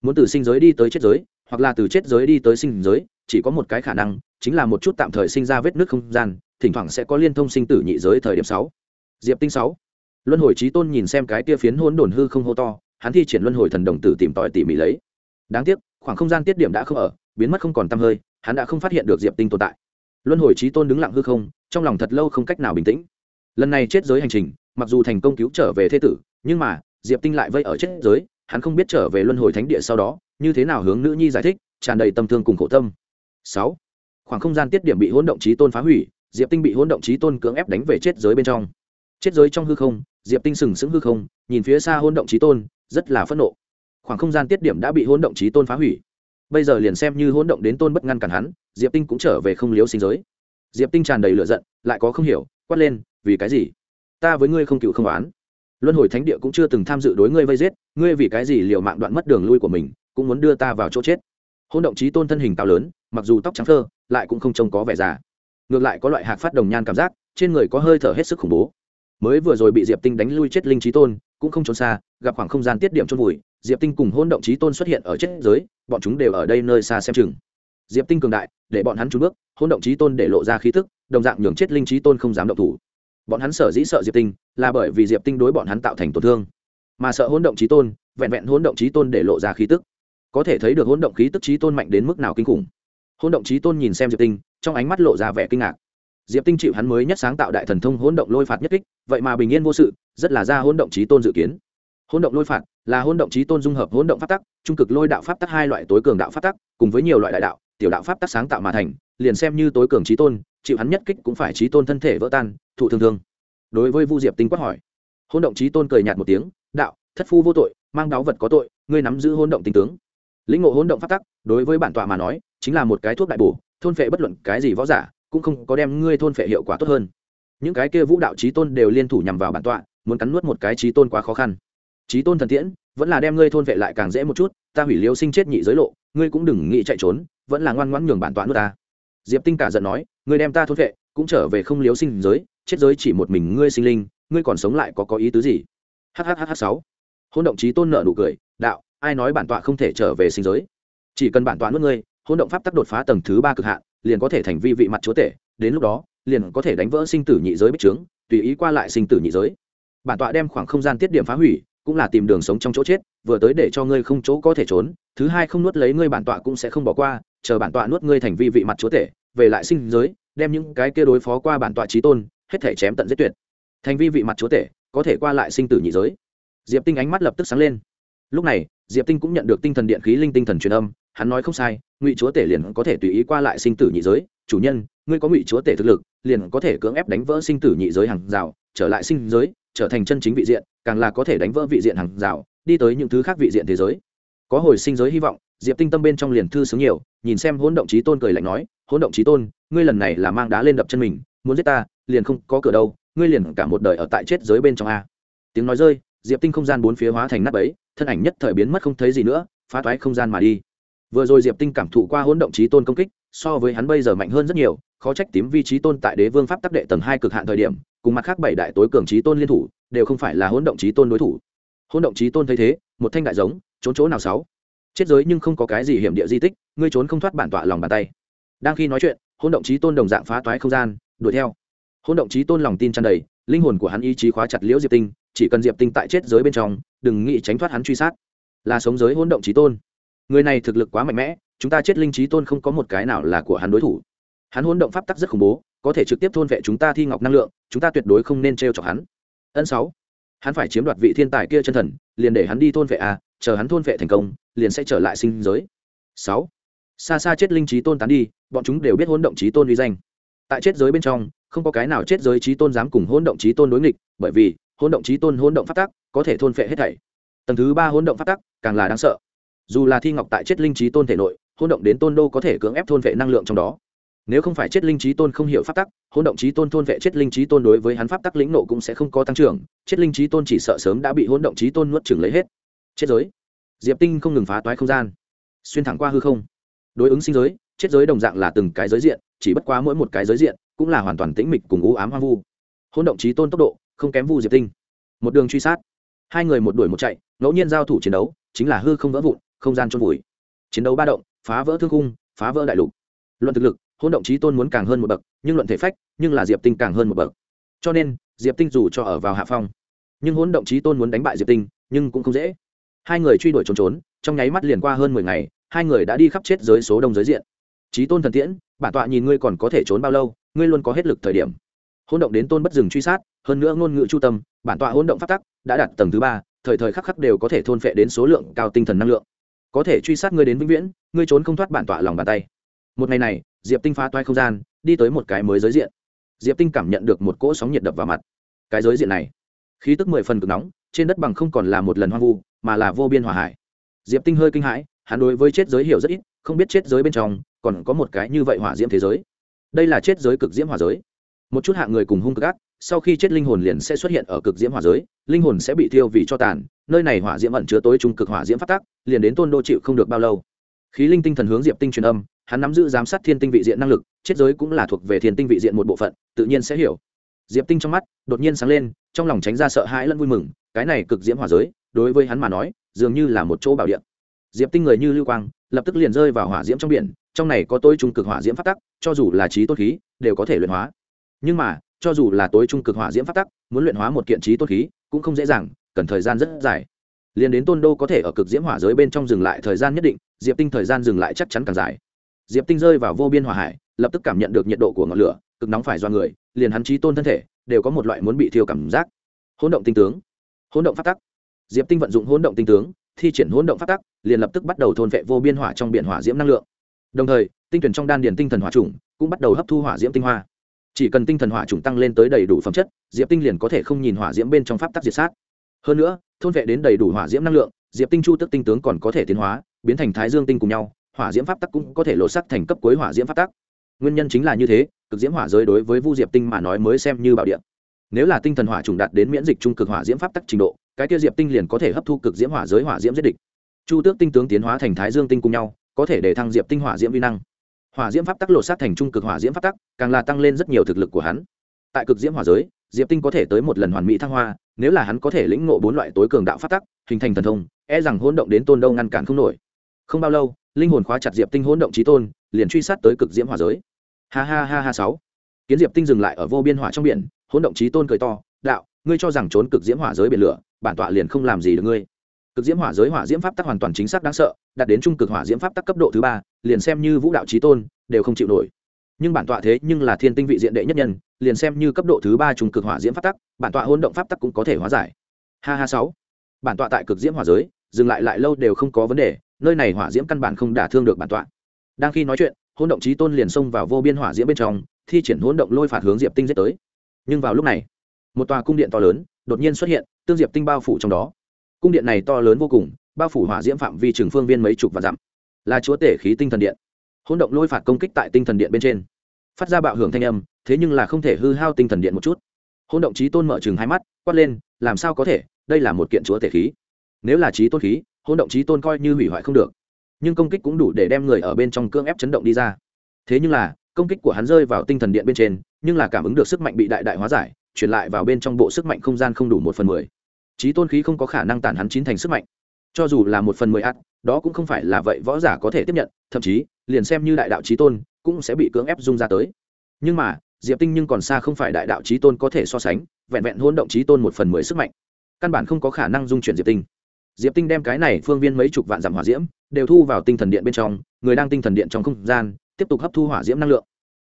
muốn từ sinh giới đi tới chết giới hoặc là từ chết giới đi tới sinh giới chỉ có một cái khả năng chính là một chút tạm thời sinh ra vết nước không gian thỉnh thoảng sẽ có liên thông sinh tử nhị giới thời điểm sáu diệp tinh sáu luân hồi trí tôn nhìn xem cái tia phiến hỗn đồn hư không hô to hắn thi triển luân hồi thần đồng tử tìm tòi tỉ mỉ lấy đáng tiếc khoảng không gian tiết điểm đã không ở biến mất không còn tăm hơi hắn đã không phát hiện được diệp tinh tồn tại luân hồi trí tôn đứng lặng hư không trong lòng thật lâu không cách nào bình tĩnh lần này chết giới hành trình mặc dù thành công cứu trở về thế tử nhưng mà diệp tinh lại vây ở chết giới hắn không biết trở về luân hồi thánh địa sau đó như thế nào hướng nữ nhi giải thích tràn đầy tâm thương cùng khổ tâm sáu khoảng không gian tiết điểm bị hỗn động trí tôn phá hủy diệp tinh bị hỗn động trí tôn cưỡng ép đánh về chết giới bên trong chết giới trong hư không diệp tinh sừng sững hư không nhìn phía xa hỗn động trí tôn rất là phẫn nộ khoảng không gian tiết điểm đã bị hỗn động trí tôn phá hủy bây giờ liền xem như hỗn động đến tôn bất ngăn cản hắn diệp tinh cũng trở về không liếu sinh giới diệp tinh tràn đầy lửa giận lại có không hiểu quát lên vì cái gì ta với ngươi không cựu không oán luân hồi thánh địa cũng chưa từng tham dự đối ngươi vây giết ngươi vì cái gì liệu mạng đoạn mất đường lui của mình cũng muốn đưa ta vào chỗ chết hôn động trí tôn thân hình cao lớn mặc dù tóc trắng thơ lại cũng không trông có vẻ già ngược lại có loại hạc phát đồng nhan cảm giác trên người có hơi thở hết sức khủng bố mới vừa rồi bị diệp tinh đánh lui chết linh trí tôn cũng không trốn xa gặp khoảng không gian tiết điểm trôn vùi diệp tinh cùng hôn động trí tôn xuất hiện ở chết giới bọn chúng đều ở đây nơi xa xem chừng diệp tinh cường đại để bọn hắn trúng bước hôn động trí tôn để lộ ra khí thức đồng dạng nhường chết linh trí tôn không dám động thủ bọn hắn sở dĩ sợ diệp tinh là bởi vì diệp tinh đối bọn hắn tạo thành tổn thương mà sợ hỗn động trí tôn vẹn vẹn hỗn động trí tôn để lộ ra khí tức có thể thấy được hỗn động khí tức trí tôn mạnh đến mức nào kinh khủng hỗn động trí tôn nhìn xem diệp tinh trong ánh mắt lộ ra vẻ kinh ngạc diệp tinh chịu hắn mới nhất sáng tạo đại thần thông hỗn động lôi phạt nhất kích vậy mà bình yên vô sự rất là ra hỗn động trí tôn dự kiến hỗn động lôi phạt là hỗn động trí tôn dung hợp hỗn động pháp tắc trung cực lôi đạo pháp tắc hai loại tối cường đạo pháp tắc cùng với nhiều loại đại đạo tiểu đạo pháp tắc sáng tạo mà thành liền xem như tối cường trí tôn chịu hắn nhất kích cũng phải trí tôn thân thể vỡ tan thụ thương thương đối với vu diệp tinh quát hỏi hôn động trí tôn cười nhạt một tiếng đạo thất phu vô tội mang đáo vật có tội ngươi nắm giữ hôn động tinh tướng lĩnh ngộ hôn động phát tắc đối với bản tọa mà nói chính là một cái thuốc đại bổ thôn phệ bất luận cái gì võ giả cũng không có đem ngươi thôn phệ hiệu quả tốt hơn những cái kia vũ đạo trí tôn đều liên thủ nhằm vào bản tọa muốn cắn nuốt một cái trí tôn quá khó khăn trí tôn thần tiễn vẫn là đem ngươi thôn phệ lại càng dễ một chút ta hủy liêu sinh chết nhị giới lộ ngươi cũng đừng nghĩ chạy trốn vẫn là ngoan ngoãn nhường bản tọa nuốt ta diệp tinh cả giận nói ngươi đem ta thốt vệ cũng trở về không liếu sinh giới chết giới chỉ một mình ngươi sinh linh ngươi còn sống lại có có ý tứ gì hhh sáu hôn động Chí tôn nợ nụ cười đạo ai nói bản tọa không thể trở về sinh giới chỉ cần bản tọa nuốt ngươi hôn động pháp tắc đột phá tầng thứ ba cực hạn liền có thể thành vi vị mặt chúa tể đến lúc đó liền có thể đánh vỡ sinh tử nhị giới bích trướng tùy ý qua lại sinh tử nhị giới bản tọa đem khoảng không gian tiết điểm phá hủy cũng là tìm đường sống trong chỗ chết vừa tới để cho ngươi không chỗ có thể trốn thứ hai không nuốt lấy ngươi bản tọa cũng sẽ không bỏ qua chờ bản tọa nuốt ngươi thành vi vị mặt chúa tể về lại sinh giới đem những cái kia đối phó qua bản tọa trí tôn hết thể chém tận giết tuyệt thành vi vị mặt chúa tể có thể qua lại sinh tử nhị giới diệp tinh ánh mắt lập tức sáng lên lúc này diệp tinh cũng nhận được tinh thần điện khí linh tinh thần truyền âm hắn nói không sai ngụy chúa tể liền có thể tùy ý qua lại sinh tử nhị giới chủ nhân ngươi có ngụy chúa tể thực lực liền có thể cưỡng ép đánh vỡ sinh tử nhị giới hàng rào trở lại sinh giới trở thành chân chính vị diện càng là có thể đánh vỡ vị diện hàng rào đi tới những thứ khác vị diện thế giới có hồi sinh giới hy vọng diệp tinh tâm bên trong liền thư sướng nhiều nhìn xem hỗn động trí tôn cười lạnh nói hỗn động trí tôn ngươi lần này là mang đá lên đập chân mình muốn giết ta liền không có cửa đâu ngươi liền cả một đời ở tại chết giới bên trong a tiếng nói rơi diệp tinh không gian bốn phía hóa thành nắp ấy thân ảnh nhất thời biến mất không thấy gì nữa phá toái không gian mà đi vừa rồi diệp tinh cảm thụ qua hỗn động trí tôn công kích so với hắn bây giờ mạnh hơn rất nhiều khó trách tím vi trí tôn tại đế vương pháp tắc đệ tầng hai cực hạn thời điểm cùng mặt khác bảy đại tối cường trí tôn liên thủ đều không phải là hỗn động trí tôn đối thủ hỗn động trí tôn thấy thế một thanh đại giống trốn chỗ nào sáu chết giới nhưng không có cái gì hiểm địa di tích ngươi trốn không thoát bản tọa lòng bàn tay đang khi nói chuyện hôn động trí tôn đồng dạng phá toái không gian đuổi theo hôn động trí tôn lòng tin tràn đầy linh hồn của hắn ý chí khóa chặt liễu diệp tinh chỉ cần diệp tinh tại chết giới bên trong đừng nghĩ tránh thoát hắn truy sát là sống giới hôn động trí tôn người này thực lực quá mạnh mẽ chúng ta chết linh trí tôn không có một cái nào là của hắn đối thủ hắn hôn động pháp tắc rất khủng bố có thể trực tiếp thôn vệ chúng ta thi ngọc năng lượng chúng ta tuyệt đối không nên t chọc hắn ân sáu hắn phải chiếm đoạt vị thiên tài kia chân thần liền để hắn đi thôn vệ à chờ hắn thôn vệ thành công liền sẽ trở lại sinh giới sáu xa xa chết linh trí tôn tán đi bọn chúng đều biết hôn động trí tôn uy danh tại chết giới bên trong không có cái nào chết giới trí tôn dám cùng hôn động trí tôn đối nghịch bởi vì hôn động trí tôn hôn động phát tắc có thể thôn phệ hết thảy tầng thứ ba hôn động phát tắc càng là đáng sợ dù là thi ngọc tại chết linh trí tôn thể nội hôn động đến tôn đô có thể cưỡng ép thôn vệ năng lượng trong đó nếu không phải chết linh trí tôn không hiểu pháp tắc hôn động trí tôn thôn vệ chết linh trí tôn đối với hắn pháp tắc lĩnh nộ cũng sẽ không có tăng trưởng chết linh trí tôn chỉ sợ sớm đã bị hôn động trí tôn nuốt chửng lấy hết chết giới diệp tinh không ngừng phá toái không gian xuyên thẳng qua hư không đối ứng sinh giới chết giới đồng dạng là từng cái giới diện chỉ bất quá mỗi một cái giới diện cũng là hoàn toàn tĩnh mịch cùng u ám hoang vu hôn động trí tôn tốc độ không kém vu diệp tinh một đường truy sát hai người một đuổi một chạy ngẫu nhiên giao thủ chiến đấu chính là hư không vỡ vụn không gian trôn vùi chiến đấu ba động phá vỡ thương khung phá vỡ đại lục luận thực lực hôn động trí tôn muốn càng hơn một bậc nhưng luận thể phách nhưng là diệp tinh càng hơn một bậc cho nên diệp tinh dù cho ở vào hạ phong nhưng hôn động trí tôn muốn đánh bại diệp tinh nhưng cũng không dễ hai người truy đuổi trốn trốn trong nháy mắt liền qua hơn mười ngày hai người đã đi khắp chết giới số đông giới diện trí tôn thần tiễn bản tọa nhìn ngươi còn có thể trốn bao lâu ngươi luôn có hết lực thời điểm hôn động đến tôn bất dừng truy sát hơn nữa ngôn ngữ chu tâm bản tọa hôn động phát tắc đã đạt tầng thứ ba thời thời khắc khắc đều có thể thôn phệ đến số lượng cao tinh thần năng lượng có thể truy sát ngươi đến vĩnh viễn ngươi trốn không thoát bản tọa lòng bàn tay một ngày này diệp tinh phá toai không gian đi tới một cái mới giới diện diệp tinh cảm nhận được một cỗ sóng nhiệt đập vào mặt cái giới diện này khí tức mười phần cực nóng trên đất bằng không còn là một lần hoang vu mà là vô biên hòa hải diệp tinh hơi kinh hãi hắn đối với chết giới hiểu rất ít không biết chết giới bên trong còn có một cái như vậy hỏa diễm thế giới đây là chết giới cực diễm hỏa giới một chút hạng người cùng hung cực ác sau khi chết linh hồn liền sẽ xuất hiện ở cực diễm hỏa giới linh hồn sẽ bị thiêu vì cho tàn nơi này hỏa diễm ẩn chứa tối trung cực hỏa diễm phát tác liền đến tôn đô chịu không được bao lâu khí linh tinh thần hướng diệp tinh truyền âm hắn nắm giữ giám sát thiên tinh vị diện năng lực chết giới cũng là thuộc về thiên tinh vị diện một bộ phận tự nhiên sẽ hiểu diệp tinh trong mắt đột nhiên sáng lên trong lòng tránh ra sợ hãi lẫn vui mừng cái này cực diễm hỏa giới đối với hắn mà nói dường như là một chỗ bảo điện diệp tinh người như lưu quang lập tức liền rơi vào hỏa diễm trong biển trong này có tối trung cực hỏa diễm phát tắc cho dù là trí tốt khí đều có thể luyện hóa nhưng mà cho dù là tối trung cực hỏa diễm phát tắc muốn luyện hóa một kiện trí tốt khí cũng không dễ dàng cần thời gian rất dài liền đến tôn đô có thể ở cực diễm hỏa giới bên trong dừng lại thời gian nhất định diệp tinh thời gian dừng lại chắc chắn càng dài diệp tinh rơi vào vô biên hỏa hải lập tức cảm nhận được nhiệt độ của ngọn lửa cực nóng phải do người liền hắn trí tôn thân thể đều có một loại muốn bị thiêu cảm giác hỗn động tinh tướng hỗn động phát tắc diệp tinh vận dụng hỗn động tinh tướng thi triển hỗn động pháp tắc liền lập tức bắt đầu thôn vệ vô biên hỏa trong biển hỏa diễm năng lượng đồng thời tinh tuyển trong đan điền tinh thần hỏa trùng cũng bắt đầu hấp thu hỏa diễm tinh hoa chỉ cần tinh thần hỏa trùng tăng lên tới đầy đủ phẩm chất diệp tinh liền có thể không nhìn hỏa diễm bên trong pháp tắc diệt sát hơn nữa thôn vệ đến đầy đủ hỏa diễm năng lượng diệp tinh chu tức tinh tướng còn có thể tiến hóa biến thành thái dương tinh cùng nhau hỏa diễm pháp tắc cũng có thể lộ sắc thành cấp cuối hỏa diễm pháp tắc nguyên nhân chính là như thế cực diễm hỏa giới đối với vu diệp tinh mà nói mới xem như bảo địa. nếu là tinh thần hỏa trùng đạt đến miễn dịch trung cực hỏa diễm pháp tắc trình độ cái kia diệp tinh liền có thể hấp thu cực diễm hỏa giới hỏa diễm giết địch chu tước tinh tướng tiến hóa thành thái dương tinh cùng nhau có thể để thăng diệp tinh hỏa diễm vi năng hỏa diễm pháp tắc lột sát thành trung cực hỏa diễm pháp tắc càng là tăng lên rất nhiều thực lực của hắn tại cực diễm hỏa giới diệp tinh có thể tới một lần hoàn mỹ thăng hoa nếu là hắn có thể lĩnh ngộ bốn loại tối cường đạo pháp tắc hình thành thần thông e rằng hỗn động đến tôn đâu ngăn cản không nổi không bao lâu linh hồn khóa chặt diệp tinh hỗn động trí tôn liền truy sát tới cực diễm hỏa giới ha ha ha ha sáu kiến diệp tinh dừng lại ở vô biên hỏa trong biển hỗn động trí tôn cười to đạo ngươi cho rằng trốn cực diễm hỏa giới biển lửa bản tọa liền không làm gì được ngươi cực diễm hỏa giới hỏa diễm pháp tắc hoàn toàn chính xác đáng sợ đạt đến trung cực hỏa diễm pháp tắc cấp độ thứ ba liền xem như vũ đạo chí tôn đều không chịu nổi nhưng bản tọa thế nhưng là thiên tinh vị diện đệ nhất nhân liền xem như cấp độ thứ ba trung cực hỏa diễm pháp tắc bản tọa hôn động pháp tắc cũng có thể hóa giải Ha ha sáu bản tọa tại cực diễm hỏa giới dừng lại lại lâu đều không có vấn đề nơi này hỏa diễm căn bản không đả thương được bản tọa đang khi nói chuyện hôn động chí tôn liền xông vào vô biên hỏa diễm bên trong thi triển hôn động lôi phạt hướng diệp tinh giết tới nhưng vào lúc này một tòa cung điện to lớn đột nhiên xuất hiện tương diệp tinh bao phủ trong đó cung điện này to lớn vô cùng bao phủ hỏa diễm phạm vi trường phương viên mấy chục và dặm là chúa tể khí tinh thần điện hỗn động lôi phạt công kích tại tinh thần điện bên trên phát ra bạo hưởng thanh âm thế nhưng là không thể hư hao tinh thần điện một chút hỗn động trí tôn mở chừng hai mắt quát lên làm sao có thể đây là một kiện chúa tể khí nếu là trí tôn khí hỗn động trí tôn coi như hủy hoại không được nhưng công kích cũng đủ để đem người ở bên trong cương ép chấn động đi ra thế nhưng là công kích của hắn rơi vào tinh thần điện bên trên nhưng là cảm ứng được sức mạnh bị đại đại hóa giải chuyển lại vào bên trong bộ sức mạnh không gian không đủ một phần mười trí tôn khí không có khả năng tản hắn chín thành sức mạnh cho dù là một phần mười ắt đó cũng không phải là vậy võ giả có thể tiếp nhận thậm chí liền xem như đại đạo trí tôn cũng sẽ bị cưỡng ép dung ra tới nhưng mà diệp tinh nhưng còn xa không phải đại đạo trí tôn có thể so sánh vẹn vẹn hôn động trí tôn một phần mười sức mạnh căn bản không có khả năng dung chuyển diệp tinh diệp tinh đem cái này phương viên mấy chục vạn dặm hỏa diễm đều thu vào tinh thần điện bên trong người đang tinh thần điện trong không gian tiếp tục hấp thu hỏa diễm năng lượng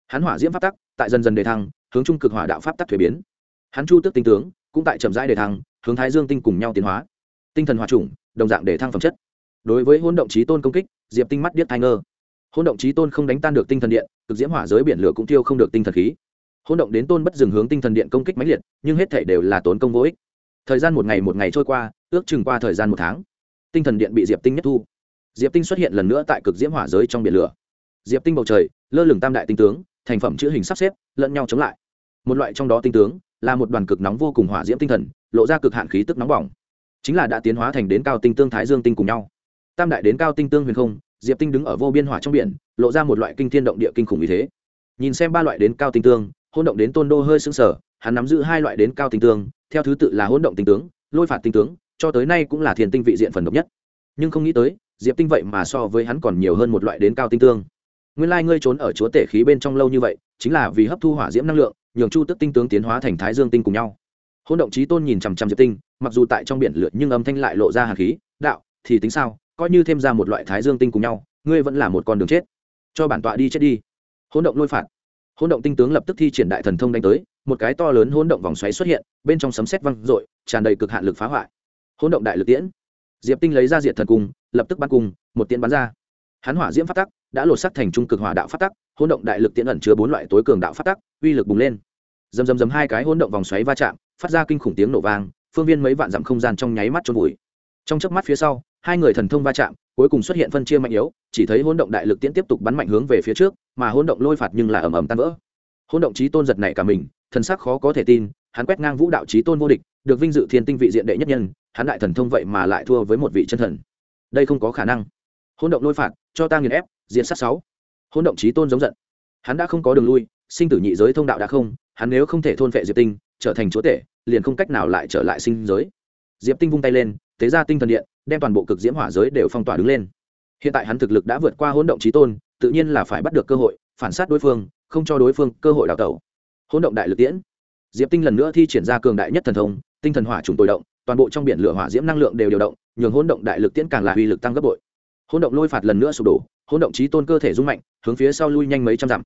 hắn hỏa diễm pháp tắc tại dần dần đề thăng hướng trung cực hỏa đạo pháp tắc thuế biến hắn chu tước tinh tướng cũng tại chậm rãi để thăng hướng thái dương tinh cùng nhau tiến hóa tinh thần hòa trùng đồng dạng để thăng phẩm chất đối với hôn động trí tôn công kích diệp tinh mắt điếc thai ngơ hôn động trí tôn không đánh tan được tinh thần điện cực diễm hỏa giới biển lửa cũng tiêu không được tinh thần khí hôn động đến tôn bất dừng hướng tinh thần điện công kích máy liệt nhưng hết thể đều là tốn công vô ích thời gian một ngày một ngày trôi qua ước chừng qua thời gian một tháng tinh thần điện bị diệp tinh nhất thu diệp tinh xuất hiện lần nữa tại cực diễm hỏa giới trong biển lửa diệp tinh bầu trời lơ lửng tam đại tinh tướng thành phẩm chữ hình sắp xếp lẫn nhau chống lại một loại trong đó tinh tướng là một đoàn cực nóng vô cùng hỏa diễm tinh thần lộ ra cực hạn khí tức nóng bỏng chính là đã tiến hóa thành đến cao tinh tương thái dương tinh cùng nhau tam đại đến cao tinh tương huyền không diệp tinh đứng ở vô biên hỏa trong biển lộ ra một loại kinh thiên động địa kinh khủng như thế nhìn xem ba loại đến cao tinh tương hỗn động đến tôn đô hơi xương sờ, hắn nắm giữ hai loại đến cao tinh tương theo thứ tự là hỗn động tinh tướng lôi phạt tinh tướng cho tới nay cũng là thiền tinh vị diện phần độc nhất nhưng không nghĩ tới diệp tinh vậy mà so với hắn còn nhiều hơn một loại đến cao tinh tương nguyên lai like ngươi trốn ở chúa tể khí bên trong lâu như vậy chính là vì hấp thu hỏa diễm năng lượng nhường chu tức tinh tướng tiến hóa thành thái dương tinh cùng nhau hôn động trí tôn nhìn chằm chằm diệp tinh mặc dù tại trong biển lượt nhưng âm thanh lại lộ ra hạt khí đạo thì tính sao coi như thêm ra một loại thái dương tinh cùng nhau ngươi vẫn là một con đường chết cho bản tọa đi chết đi hôn động lôi phạt hôn động tinh tướng lập tức thi triển đại thần thông đánh tới một cái to lớn hôn động vòng xoáy xuất hiện bên trong sấm xét văng r tràn đầy cực hạn lực phá hoại hôn động đại lực tiễn diệp tinh lấy ra diệt thần cung lập tức bắn cùng một tiễn bắn ra hắn hỏa diễm phát tắc đã lột sắc thành trung cực hỏa đạo phát tắc hỗn động đại lực tiện ẩn chứa bốn loại tối cường đạo phát tắc uy lực bùng lên dầm dầm dầm hai cái hỗn động vòng xoáy va chạm phát ra kinh khủng tiếng nổ vang phương viên mấy vạn dặm không gian trong nháy mắt trôn bụi. trong chớp mắt phía sau hai người thần thông va chạm cuối cùng xuất hiện phân chia mạnh yếu chỉ thấy hỗn động đại lực tiễn tiếp tục bắn mạnh hướng về phía trước mà hỗn động lôi phạt nhưng là ầm ầm tan vỡ hỗn động trí tôn giật này cả mình thần sắc khó có thể tin hắn quét ngang vũ đạo trí tôn vô địch được vinh dự thiên tinh vị diện đệ nhất nhân hắn đại thần thông vậy mà lại thua với một vị chân thần đây không có khả năng hỗn động lôi phạt cho ta nghiền ép diện sát sáu hỗn động trí tôn giống giận hắn đã không có đường lui sinh tử nhị giới thông đạo đã không hắn nếu không thể thôn vệ diệp tinh trở thành chúa tể liền không cách nào lại trở lại sinh giới diệp tinh vung tay lên tế ra tinh thần điện đem toàn bộ cực diễm hỏa giới đều phong tỏa đứng lên hiện tại hắn thực lực đã vượt qua hỗn động trí tôn tự nhiên là phải bắt được cơ hội phản sát đối phương không cho đối phương cơ hội đào tẩu hỗn động đại lực tiễn diệp tinh lần nữa thi triển ra cường đại nhất thần thông tinh thần hỏa trùng tồi động toàn bộ trong biển lửa hỏa diễm năng lượng đều điều động nhường hỗn động đại lực tiễn càng là uy lực tăng gấp bội hỗn động lôi phạt lần nữa sụp đổ hỗn động trí tôn cơ thể rung mạnh hướng phía sau lui nhanh mấy trăm dặm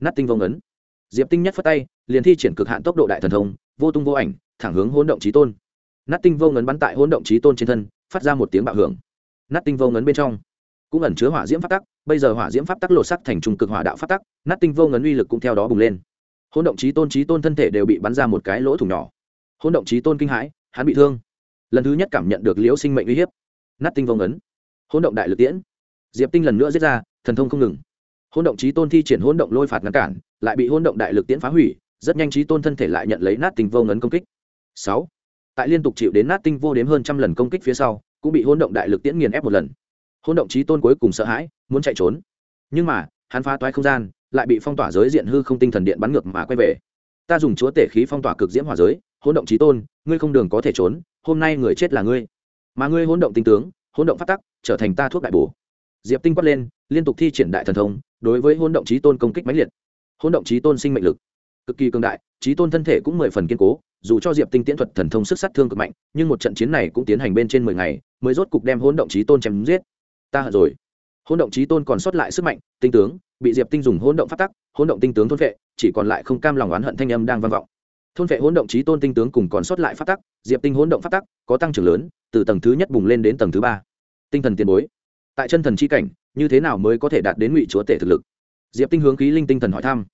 nát tinh vông ấn diệp tinh nhất phất tay liền thi triển cực hạn tốc độ đại thần thông vô tung vô ảnh thẳng hướng hỗn động trí tôn nát tinh vô ngấn bắn tại hỗn động trí tôn trên thân phát ra một tiếng bạo hưởng nát tinh vô ngấn bên trong cũng ẩn chứa hỏa diễm pháp tắc bây giờ hỏa diễm pháp tắc lột sắc thành trung cực hỏa đạo pháp tắc nát tinh vô ngấn uy lực cũng theo đó bùng lên hỗn động trí tôn trí tôn thân thể đều bị bắn ra một cái lỗ thủng nhỏ hỗn động trí tôn kinh hãi hắn bị thương lần thứ nhất cảm nhận được liễu sinh mệnh uy hiếp nát tinh vô ngấn hỗn động đại lực tiễn diệp tinh lần nữa giết ra thần thông không ngừng hỗn động trí tôn thi triển hỗn động lôi phạt ngăn cản lại bị hỗn động đại lực tiễn phá hủy rất nhanh trí tôn thân thể lại nhận lấy nát tinh vô ngấn công kích sáu tại liên tục chịu đến nát tinh vô đếm hơn trăm lần công kích phía sau cũng bị hỗn động đại lực tiễn nghiền ép một lần hỗn động trí tôn cuối cùng sợ hãi muốn chạy trốn nhưng mà hắn phá toái không gian lại bị phong tỏa giới diện hư không tinh thần điện bắn ngược mà quay về ta dùng chúa tể khí phong tỏa cực diễm hỏa giới hỗn động trí tôn ngươi không đường có thể trốn hôm nay người chết là ngươi mà ngươi hỗn động tinh tướng hỗn động phát tắc trở thành ta thuốc đại bổ diệp tinh quát lên liên tục thi triển đại thần thông đối với hôn động trí tôn công kích mãnh liệt hôn động trí tôn sinh mệnh lực cực kỳ cường đại trí tôn thân thể cũng mười phần kiên cố dù cho diệp tinh tiễn thuật thần thông sức sát thương cực mạnh nhưng một trận chiến này cũng tiến hành bên trên mười ngày mới rốt cục đem hôn động trí tôn chém giết ta hận rồi hôn động trí tôn còn sót lại sức mạnh tinh tướng bị diệp tinh dùng hôn động phát tắc hôn động tinh tướng thôn phệ chỉ còn lại không cam lòng oán hận thanh âm đang vang vọng thôn phệ hôn động trí tôn tinh tướng cùng còn sót lại phát tắc diệp tinh hôn động phát tắc có tăng trưởng lớn từ tầng thứ nhất bùng lên đến tầng thứ ba tinh thần tiền bối tại chân thần c h i cảnh như thế nào mới có thể đạt đến ngụy chúa tể thực lực diệp tinh hướng khí linh tinh thần hỏi thăm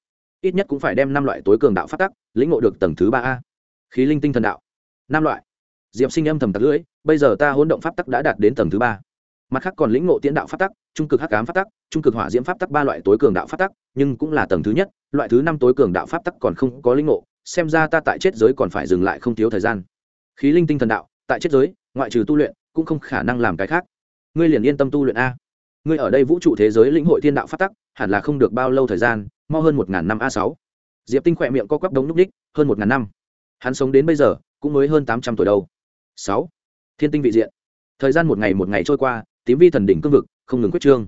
ít nhất cũng phải đem năm loại tối cường đạo phát tắc lĩnh ngộ được tầng thứ ba a khí linh tinh thần đạo năm loại diệp sinh âm thầm tặc lưỡi bây giờ ta hỗn động pháp tắc đã đạt đến tầng thứ ba mặt khác còn lĩnh ngộ tiến đạo pháp tắc trung cực hắc cám pháp tắc trung cực hỏa diễm pháp tắc ba loại tối cường đạo pháp tắc nhưng cũng là tầng thứ nhất loại thứ năm tối cường đạo pháp tắc còn không có lĩnh ngộ xem ra ta tại chết giới còn phải dừng lại không thiếu thời gian khí linh tinh thần đạo tại chết giới ngoại trừ tu luyện cũng không khả năng làm cái khác ngươi liền yên tâm tu luyện a ngươi ở đây vũ trụ thế giới lĩnh hội thiên đạo phát tắc hẳn là không được bao lâu thời gian mo hơn một ngàn năm a sáu diệp tinh khỏe miệng co quắp đống núc đích hơn một ngàn năm hắn sống đến bây giờ cũng mới hơn tám trăm tuổi đầu sáu thiên tinh vị diện thời gian một ngày một ngày trôi qua tím vi thần đỉnh cương vực không ngừng quyết trương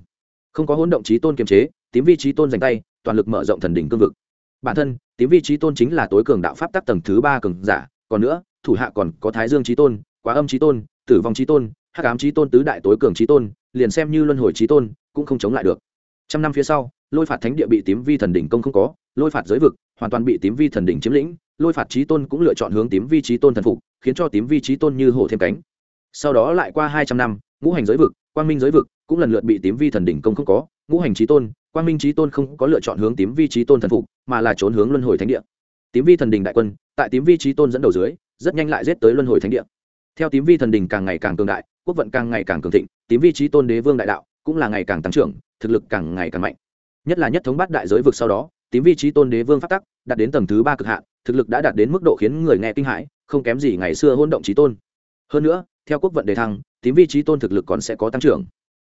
không có hỗn động trí tôn kiềm chế tím vi trí tôn dành tay toàn lực mở rộng thần đỉnh cương vực bản thân tím vi trí tôn chính là tối cường đạo pháp tắc tầng thứ ba cường giả còn nữa thủ hạ còn có thái dương trí tôn quá âm trí tôn tử vong trí tôn hắc ám trí tôn tứ đại tối cường trí tôn liền xem như luân hồi trí tôn cũng không chống lại được trăm năm phía sau lôi phạt thánh địa bị tím vi thần đỉnh công không có lôi phạt giới vực hoàn toàn bị tím vi thần đỉnh chiếm lĩnh lôi phạt trí tôn cũng lựa chọn hướng tím vi trí tôn thần phục khiến cho tím vi trí tôn như hổ thêm cánh sau đó lại qua hai trăm năm ngũ hành giới vực quang minh giới vực cũng lần lượt bị tím vi thần đỉnh công không có ngũ hành trí tôn quang minh trí tôn không có lựa chọn hướng tím vi trí tôn thần phục mà là trốn hướng luân hồi thánh địa tím vi thần đỉnh đại quân tại tím vi trí tôn dẫn đầu dưới rất nhanh lại giết tới luân hồi thánh địa theo tím vi thần đỉnh càng ngày càng cường đại quốc vận càng ngày càng cường thịnh tím vị trí tôn đế vương đại đạo cũng là ngày càng tăng trưởng thực lực càng ngày càng mạnh nhất là nhất thống bát đại giới vực sau đó tím vị trí tôn đế vương phát tắc đạt đến tầng thứ ba cực hạn thực lực đã đạt đến mức độ khiến người nghe kinh hãi không kém gì ngày xưa hôn động trí tôn hơn nữa theo quốc vận đề thăng tím vị trí tôn thực lực còn sẽ có tăng trưởng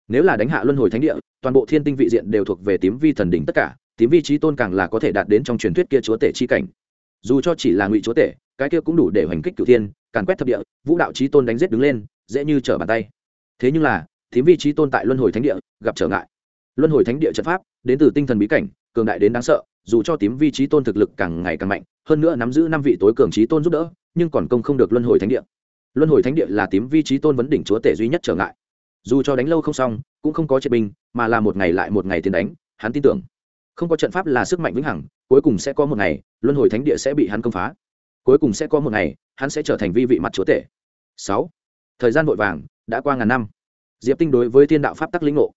nếu là đánh hạ luân hồi thánh địa toàn bộ thiên tinh vị diện đều thuộc về tím vi thần đỉnh tất cả tím vi trí tôn càng là có thể đạt đến trong truyền thuyết kia chúa tể chi cảnh dù cho chỉ là ngụy chúa tể cái kia cũng đủ để hoành kích cửu thiên càn quét thập địa vũ đạo trí tôn đánh giết đứng lên dễ như trở bàn tay thế nhưng là thím vị trí tồn tại luân hồi thánh địa gặp trở ngại luân hồi thánh địa trận pháp đến từ tinh thần bí cảnh cường đại đến đáng sợ dù cho tím vị trí tôn thực lực càng ngày càng mạnh hơn nữa nắm giữ năm vị tối cường trí tôn giúp đỡ nhưng còn công không được luân hồi thánh địa luân hồi thánh địa là tím vị trí tôn vấn đỉnh chúa tể duy nhất trở ngại dù cho đánh lâu không xong cũng không có triệt binh mà là một ngày lại một ngày tiến đánh hắn tin tưởng không có trận pháp là sức mạnh vĩnh hằng cuối cùng sẽ có một ngày luân hồi thánh địa sẽ bị hắn công phá cuối cùng sẽ có một ngày hắn sẽ trở thành vi vị mặt chúa tể sáu thời gian vội vàng đã qua ngàn năm diệp tinh đối với thiên đạo pháp tắc lĩnh ngộ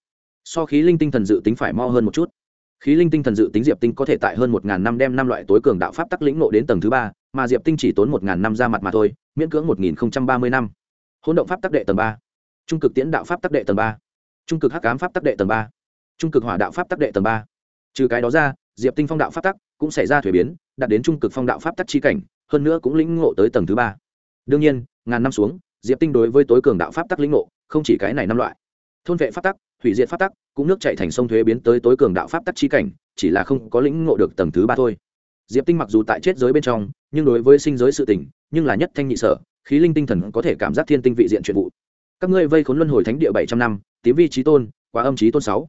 so khí linh tinh thần dự tính phải mo hơn một chút khí linh tinh thần dự tính diệp tinh có thể tại hơn một ngàn năm đem năm loại tối cường đạo pháp tắc lĩnh ngộ đến tầng thứ ba mà diệp tinh chỉ tốn một ngàn năm ra mặt mà thôi miễn cưỡng một nghìn không trăm ba mươi năm hỗn động pháp tắc đệ tầng ba trung cực tiễn đạo pháp tắc đệ tầng ba trung cực hắc ám pháp tắc đệ tầng ba trung cực hỏa đạo pháp tắc đệ tầng ba trừ cái đó ra diệp tinh phong đạo pháp tắc cũng xảy ra thuế biến đạt đến trung cực phong đạo pháp tắc chi cảnh hơn nữa cũng lĩnh ngộ tới tầng thứ ba đương nhiên ngàn năm xuống diệp tinh đối với tối cường đạo pháp tắc lĩnh ngộ không chỉ cái này năm loại thôn vệ pháp tắc hủy diệt pháp tắc cũng nước chạy thành sông thuế biến tới tối cường đạo pháp tắc chi cảnh chỉ là không có lĩnh ngộ được tầng thứ ba thôi diệp tinh mặc dù tại chết giới bên trong nhưng đối với sinh giới sự tỉnh nhưng là nhất thanh nhị sở khí linh tinh thần có thể cảm giác thiên tinh vị diện chuyện vụ các ngươi vây khốn luân hồi thánh địa bảy trăm năm tím vi trí tôn quá âm trí tôn sáu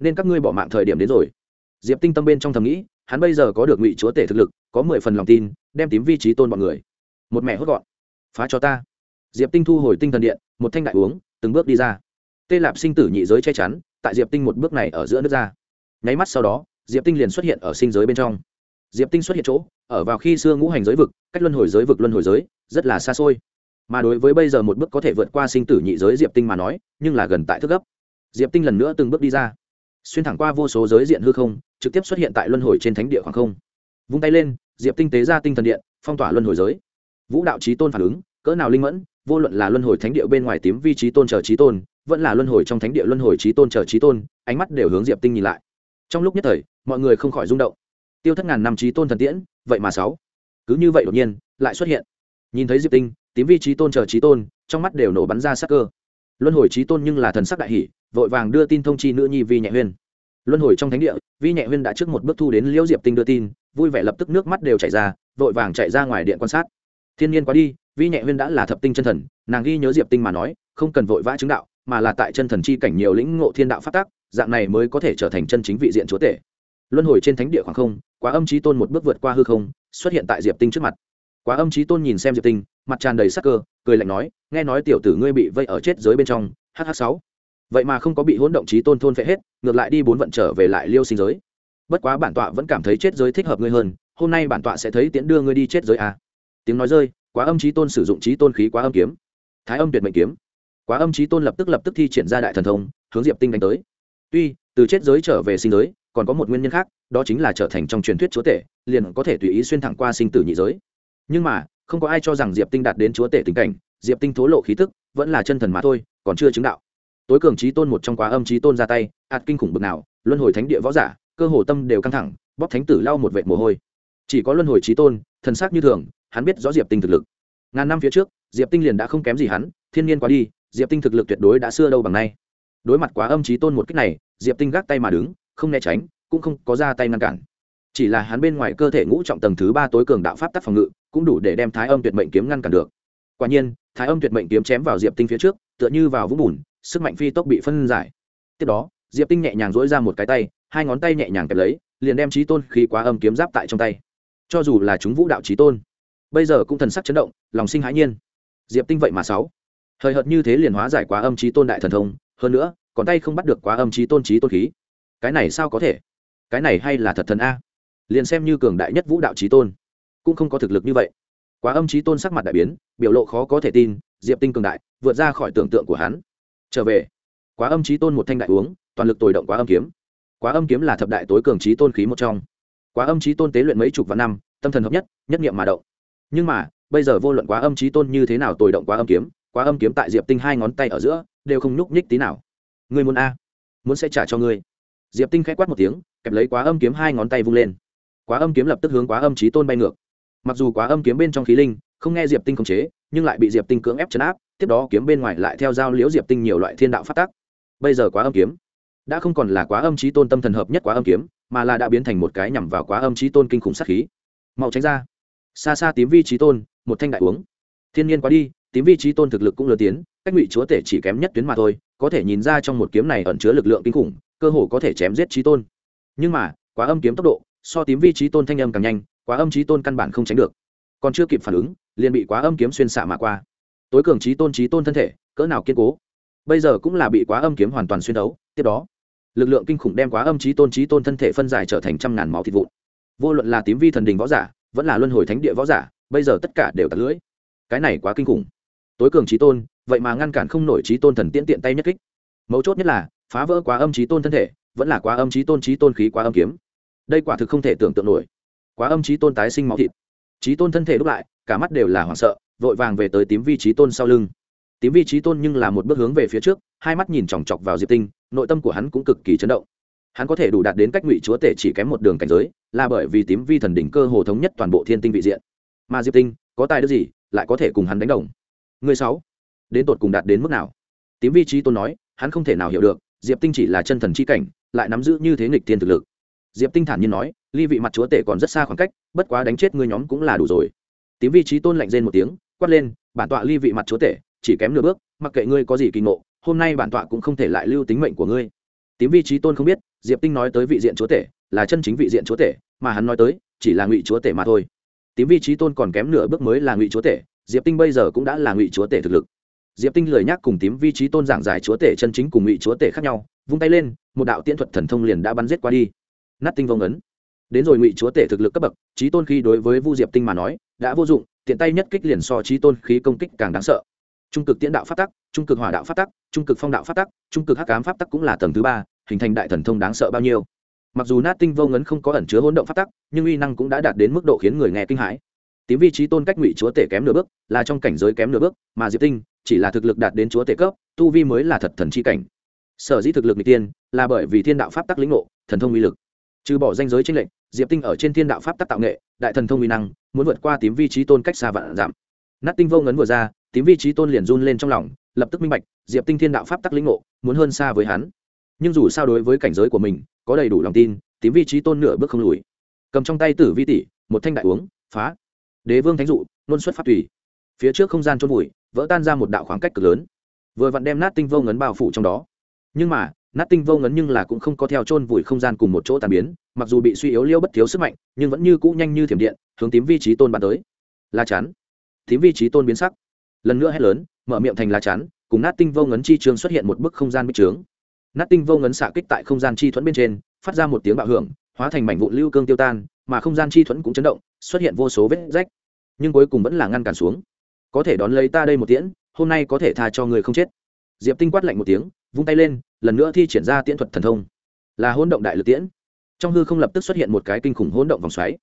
nên các ngươi bỏ mạng thời điểm đến rồi diệp tinh tâm bên trong thầm nghĩ hắn bây giờ có được ngụy chúa tể thực lực có mười phần lòng tin đem tím vi trí tôn bọn người một mẹ hốt gọn phá cho ta diệp tinh thu hồi tinh thần điện một thanh đại uống từng bước đi ra tê lạp sinh tử nhị giới che chắn tại diệp tinh một bước này ở giữa nước ra nháy mắt sau đó diệp tinh liền xuất hiện ở sinh giới bên trong diệp tinh xuất hiện chỗ ở vào khi xưa ngũ hành giới vực cách luân hồi giới vực luân hồi giới rất là xa xôi mà đối với bây giờ một bước có thể vượt qua sinh tử nhị giới diệp tinh mà nói nhưng là gần tại thức gấp diệp tinh lần nữa từng bước đi ra xuyên thẳng qua vô số giới diện hư không trực tiếp xuất hiện tại luân hồi trên thánh địa khoảng không vung tay lên diệp tinh tế ra tinh thần điện phong tỏa luân hồi giới vũ đạo trí tôn phản ứng cỡ nào linh mẫn vô luận là luân hồi thánh địa bên ngoài tím vi trí tôn chờ trí tôn vẫn là luân hồi trong thánh địa luân hồi trí tôn chờ trí tôn ánh mắt đều hướng diệp tinh nhìn lại trong lúc nhất thời mọi người không khỏi rung động tiêu thất ngàn năm trí tôn thần tiễn vậy mà sáu cứ như vậy đột nhiên lại xuất hiện nhìn thấy diệp tinh tím vi trí tôn chờ trí tôn trong mắt đều nổ bắn ra sắc cơ luân hồi trí tôn nhưng là thần sắc đại hỷ vội vàng đưa tin thông chi nữ nhi vi nhẹ huyên luân hồi trong thánh địa vi nhẹ huyên đã trước một bước thu đến liễu diệp tinh đưa tin vui vẻ lập tức nước mắt đều chảy ra vội vàng chạy ra ngoài điện quan sát thiên nhiên quá đi vi nhẹ huyên đã là thập tinh chân thần nàng ghi nhớ diệp tinh mà nói không cần vội vã chứng đạo mà là tại chân thần chi cảnh nhiều lĩnh ngộ thiên đạo phát tác dạng này mới có thể trở thành chân chính vị diện chúa tể luân hồi trên thánh địa khoảng không quá âm trí tôn một bước vượt qua hư không xuất hiện tại diệp tinh trước mặt quá âm trí tôn nhìn xem diệp tinh mặt tràn đầy sắc cơ cười lạnh nói nghe nói tiểu tử ngươi bị vây ở chết giới bên trong hh sáu vậy mà không có bị hỗn động trí tôn thôn phệ hết ngược lại đi bốn vận trở về lại liêu sinh giới bất quá bản tọa vẫn cảm thấy chết giới thích hợp ngươi hơn hôm nay bản tọa sẽ thấy tiễn đưa ngươi đi chết giới à tiếng nói rơi quá âm trí tôn sử dụng trí tôn khí quá âm kiếm thái âm tuyệt mệnh kiếm quá âm trí tôn lập tức lập tức thi triển ra đại thần thông hướng diệp tinh đánh tới tuy từ chết giới trở về sinh giới còn có một nguyên nhân khác đó chính là trở thành trong truyền thuyết chúa tể liền có thể tùy ý xuyên thẳng qua sinh tử nhị giới nhưng mà không có ai cho rằng diệp tinh đạt đến chúa tể tình cảnh diệp tinh thố lộ khí tức vẫn là chân thần mà thôi còn chưa chứng đạo tối cường trí tôn một trong quá âm trí tôn ra tay ạt kinh khủng bực nào luân hồi thánh địa võ giả cơ hồ tâm đều căng thẳng bóc thánh tử lau một vệt mồ hôi chỉ có luân hồi trí tôn thần sắc như thường hắn biết rõ diệp tinh thực lực ngàn năm phía trước diệp tinh liền đã không kém gì hắn thiên nhiên quá đi diệp tinh thực lực tuyệt đối đã xưa đâu bằng nay đối mặt quá âm trí tôn một cách này diệp tinh gác tay mà đứng không né tránh cũng không có ra tay ngăn cản chỉ là hắn bên ngoài cơ thể ngũ trọng tầng thứ ba tối cường đạo pháp tác phòng ngự cũng đủ để đem thái âm tuyệt mệnh kiếm ngăn cản được quả nhiên thái âm tuyệt mệnh kiếm chém vào diệp tinh phía trước tựa như vào vũng bùn sức mạnh phi tốc bị phân giải tiếp đó diệp tinh nhẹ nhàng dỗi ra một cái tay hai ngón tay nhẹ nhàng kẹp lấy liền đem trí tôn khi quá âm kiếm giáp tại trong tay cho dù là chúng vũ đạo trí tôn bây giờ cũng thần sắc chấn động lòng sinh hãi nhiên diệp tinh vậy mà sáu hời hợt như thế liền hóa giải quá âm trí tôn đại thần thông hơn nữa còn tay không bắt được quá âm trí tôn trí tôn khí cái này sao có thể cái này hay là thật thần a liền xem như cường đại nhất vũ đạo trí tôn cũng không có thực lực như vậy quá âm trí tôn sắc mặt đại biến biểu lộ khó có thể tin diệp tinh cường đại vượt ra khỏi tưởng tượng của hắn trở về quá âm trí tôn một thanh đại uống toàn lực tồi động quá âm kiếm quá âm kiếm là thập đại tối cường trí tôn khí một trong quá âm trí tôn tế luyện mấy chục vạn năm tâm thần hợp nhất nhất nghiệm mà động nhưng mà bây giờ vô luận quá âm trí tôn như thế nào tồi động quá âm kiếm quá âm kiếm tại diệp tinh hai ngón tay ở giữa đều không nhúc nhích tí nào ngươi muốn a muốn sẽ trả cho ngươi diệp tinh khẽ quát một tiếng kẹp lấy quá âm kiếm hai ngón tay vung lên quá âm kiếm lập tức hướng quá âm trí tôn bay ngược mặc dù quá âm kiếm bên trong khí linh không nghe diệp tinh khống chế nhưng lại bị diệp tinh cưỡng ép chấn áp tiếp đó kiếm bên ngoài lại theo giao liễu diệp tinh nhiều loại thiên đạo phát tác bây giờ quá âm kiếm đã không còn là quá âm trí tôn tâm thần hợp nhất quá âm kiếm mà là đã biến thành một cái nhằm vào quá âm trí tôn kinh khủng sát khí mau tránh ra xa xa tím vi trí tôn một thanh đại uống thiên nhiên quá đi tím vi trí tôn thực lực cũng lớn tiến cách ngụy chúa tể chỉ kém nhất tuyến mà thôi có thể nhìn ra trong một kiếm này ẩn chứa lực lượng kinh khủng cơ hồ có thể chém giết trí tôn nhưng mà quá âm kiếm tốc độ so tím vi trí tôn thanh âm càng nhanh quá âm trí tôn căn bản không tránh được còn chưa kịp phản ứng liền bị quá âm kiếm xuyên xạ mà qua tối cường trí tôn trí tôn thân thể cỡ nào kiên cố bây giờ cũng là bị quá âm kiếm hoàn toàn xuyên đấu tiếp đó lực lượng kinh khủng đem quá âm trí tôn trí tôn thân thể phân giải trở thành trăm ngàn máu thịt vụn vô luận là tím vi thần đình võ giả vẫn là luân hồi thánh địa võ giả bây giờ tất cả đều tạt lưỡi cái này quá kinh khủng tối cường trí tôn vậy mà ngăn cản không nổi trí tôn thần tiễn tiện tay nhất kích mấu chốt nhất là phá vỡ quá âm trí tôn thân thể vẫn là quá âm trí tôn trí tôn khí quá âm kiếm đây quả thực không thể tưởng tượng nổi quá âm trí tôn tái sinh máu thịt trí tôn thân thể đúc lại cả mắt đều là hoảng sợ vội vàng về tới tím vi trí tôn sau lưng tím vi trí tôn nhưng là một bước hướng về phía trước hai mắt nhìn chòng chọc vào diệp tinh nội tâm của hắn cũng cực kỳ chấn động hắn có thể đủ đạt đến cách ngụy chúa tể chỉ kém một đường cảnh giới là bởi vì tím vi thần đỉnh cơ hồ thống nhất toàn bộ thiên tinh vị diện mà diệp tinh có tài đức gì lại có thể cùng hắn đánh đồng người sáu đến tột cùng đạt đến mức nào tím vi trí tôn nói hắn không thể nào hiểu được diệp tinh chỉ là chân thần chi cảnh lại nắm giữ như thế nghịch thiên thực lực diệp tinh thản nhiên nói ly vị mặt chúa tể còn rất xa khoảng cách bất quá đánh chết ngươi nhóm cũng là đủ rồi tím vi trí tôn lạnh rên một tiếng quát lên bản tọa ly vị mặt chúa tể chỉ kém nửa bước mặc kệ ngươi có gì kỳ ngộ hôm nay bản tọa cũng không thể lại lưu tính mệnh của ngươi tím vi trí tôn không biết diệp tinh nói tới vị diện chúa tể là chân chính vị diện chúa tể mà hắn nói tới chỉ là ngụy chúa tể mà thôi tím vi trí tôn còn kém nửa bước mới là ngụy chúa tể diệp tinh bây giờ cũng đã là ngụy chúa tể thực lực diệp tinh lời nhắc cùng tím vi trí tôn giảng giải chúa tể chân chính cùng ngụy chúa tể khác nhau vung tay lên một đạo tiễn thuật thần thông liền đã bắn giết qua đi nát tinh vông ấn đến rồi ngụy chúa tể thực lực cấp bậc trí tôn khi đối với vu diệp tinh mà nói đã vô dụng tiện tay nhất kích liền so trí tôn khí công kích càng đáng sợ trung cực tiễn đạo phát tắc trung cực hỏa đạo phát tắc trung cực phong đạo phát tắc trung cực hắc ám pháp tắc cũng là tầng thứ ba hình thành đại thần thông đáng sợ bao nhiêu mặc dù nát tinh vô ngấn không có ẩn chứa hỗn động pháp tắc nhưng uy năng cũng đã đạt đến mức độ khiến người nghe kinh hãi tím vị trí tôn cách ngụy chúa tể kém nửa bước là trong cảnh giới kém nửa bước mà diệp tinh chỉ là thực lực đạt đến chúa tể cấp tu vi mới là thật thần c h i cảnh sở dĩ thực lực n tiên là bởi vì thiên đạo pháp tắc lĩnh ngộ thần thông uy lực trừ bỏ danh giới tranh lệnh diệp tinh ở trên thiên đạo pháp tắc tạo nghệ đại thần thông uy năng muốn vượt qua tím vị trí tôn cách xa vạn giảm nát tinh vô ngấn vừa ra tím vi trí tôn liền run lên trong lòng lập tức minh bạch diệp tinh thiên đạo pháp tắc lĩnh ngộ muốn hơn xa với hắn nhưng dù sao đối với cảnh giới của mình có đầy đủ lòng tin tím vi trí tôn nửa bước không lùi cầm trong tay tử vi tỷ một thanh đại uống phá đế vương thánh dụ nôn xuất pháp tùy phía trước không gian trôn vùi vỡ tan ra một đạo khoảng cách cực lớn vừa vặn đem nát tinh vô ngấn bao phủ trong đó nhưng mà nát tinh vô ngấn nhưng là cũng không có theo chôn vùi không gian cùng một chỗ tàn biến mặc dù bị suy yếu liêu bất thiếu sức mạnh nhưng vẫn như cũ nhanh như thiểm điện hướng tím vi trí tôn bàn tới la chắn tím vi trí tôn biến sắc lần nữa hét lớn mở miệng thành lá chắn cùng nát tinh vô ngấn chi trường xuất hiện một bức không gian bích trướng nát tinh vô ngấn xạ kích tại không gian chi thuẫn bên trên phát ra một tiếng bạo hưởng hóa thành mảnh vụn lưu cương tiêu tan mà không gian chi thuẫn cũng chấn động xuất hiện vô số vết rách nhưng cuối cùng vẫn là ngăn cản xuống có thể đón lấy ta đây một tiễn hôm nay có thể tha cho người không chết diệp tinh quát lạnh một tiếng vung tay lên lần nữa thi triển ra tiễn thuật thần thông là hỗn động đại lực tiễn trong hư không lập tức xuất hiện một cái kinh khủng hỗn động vòng xoáy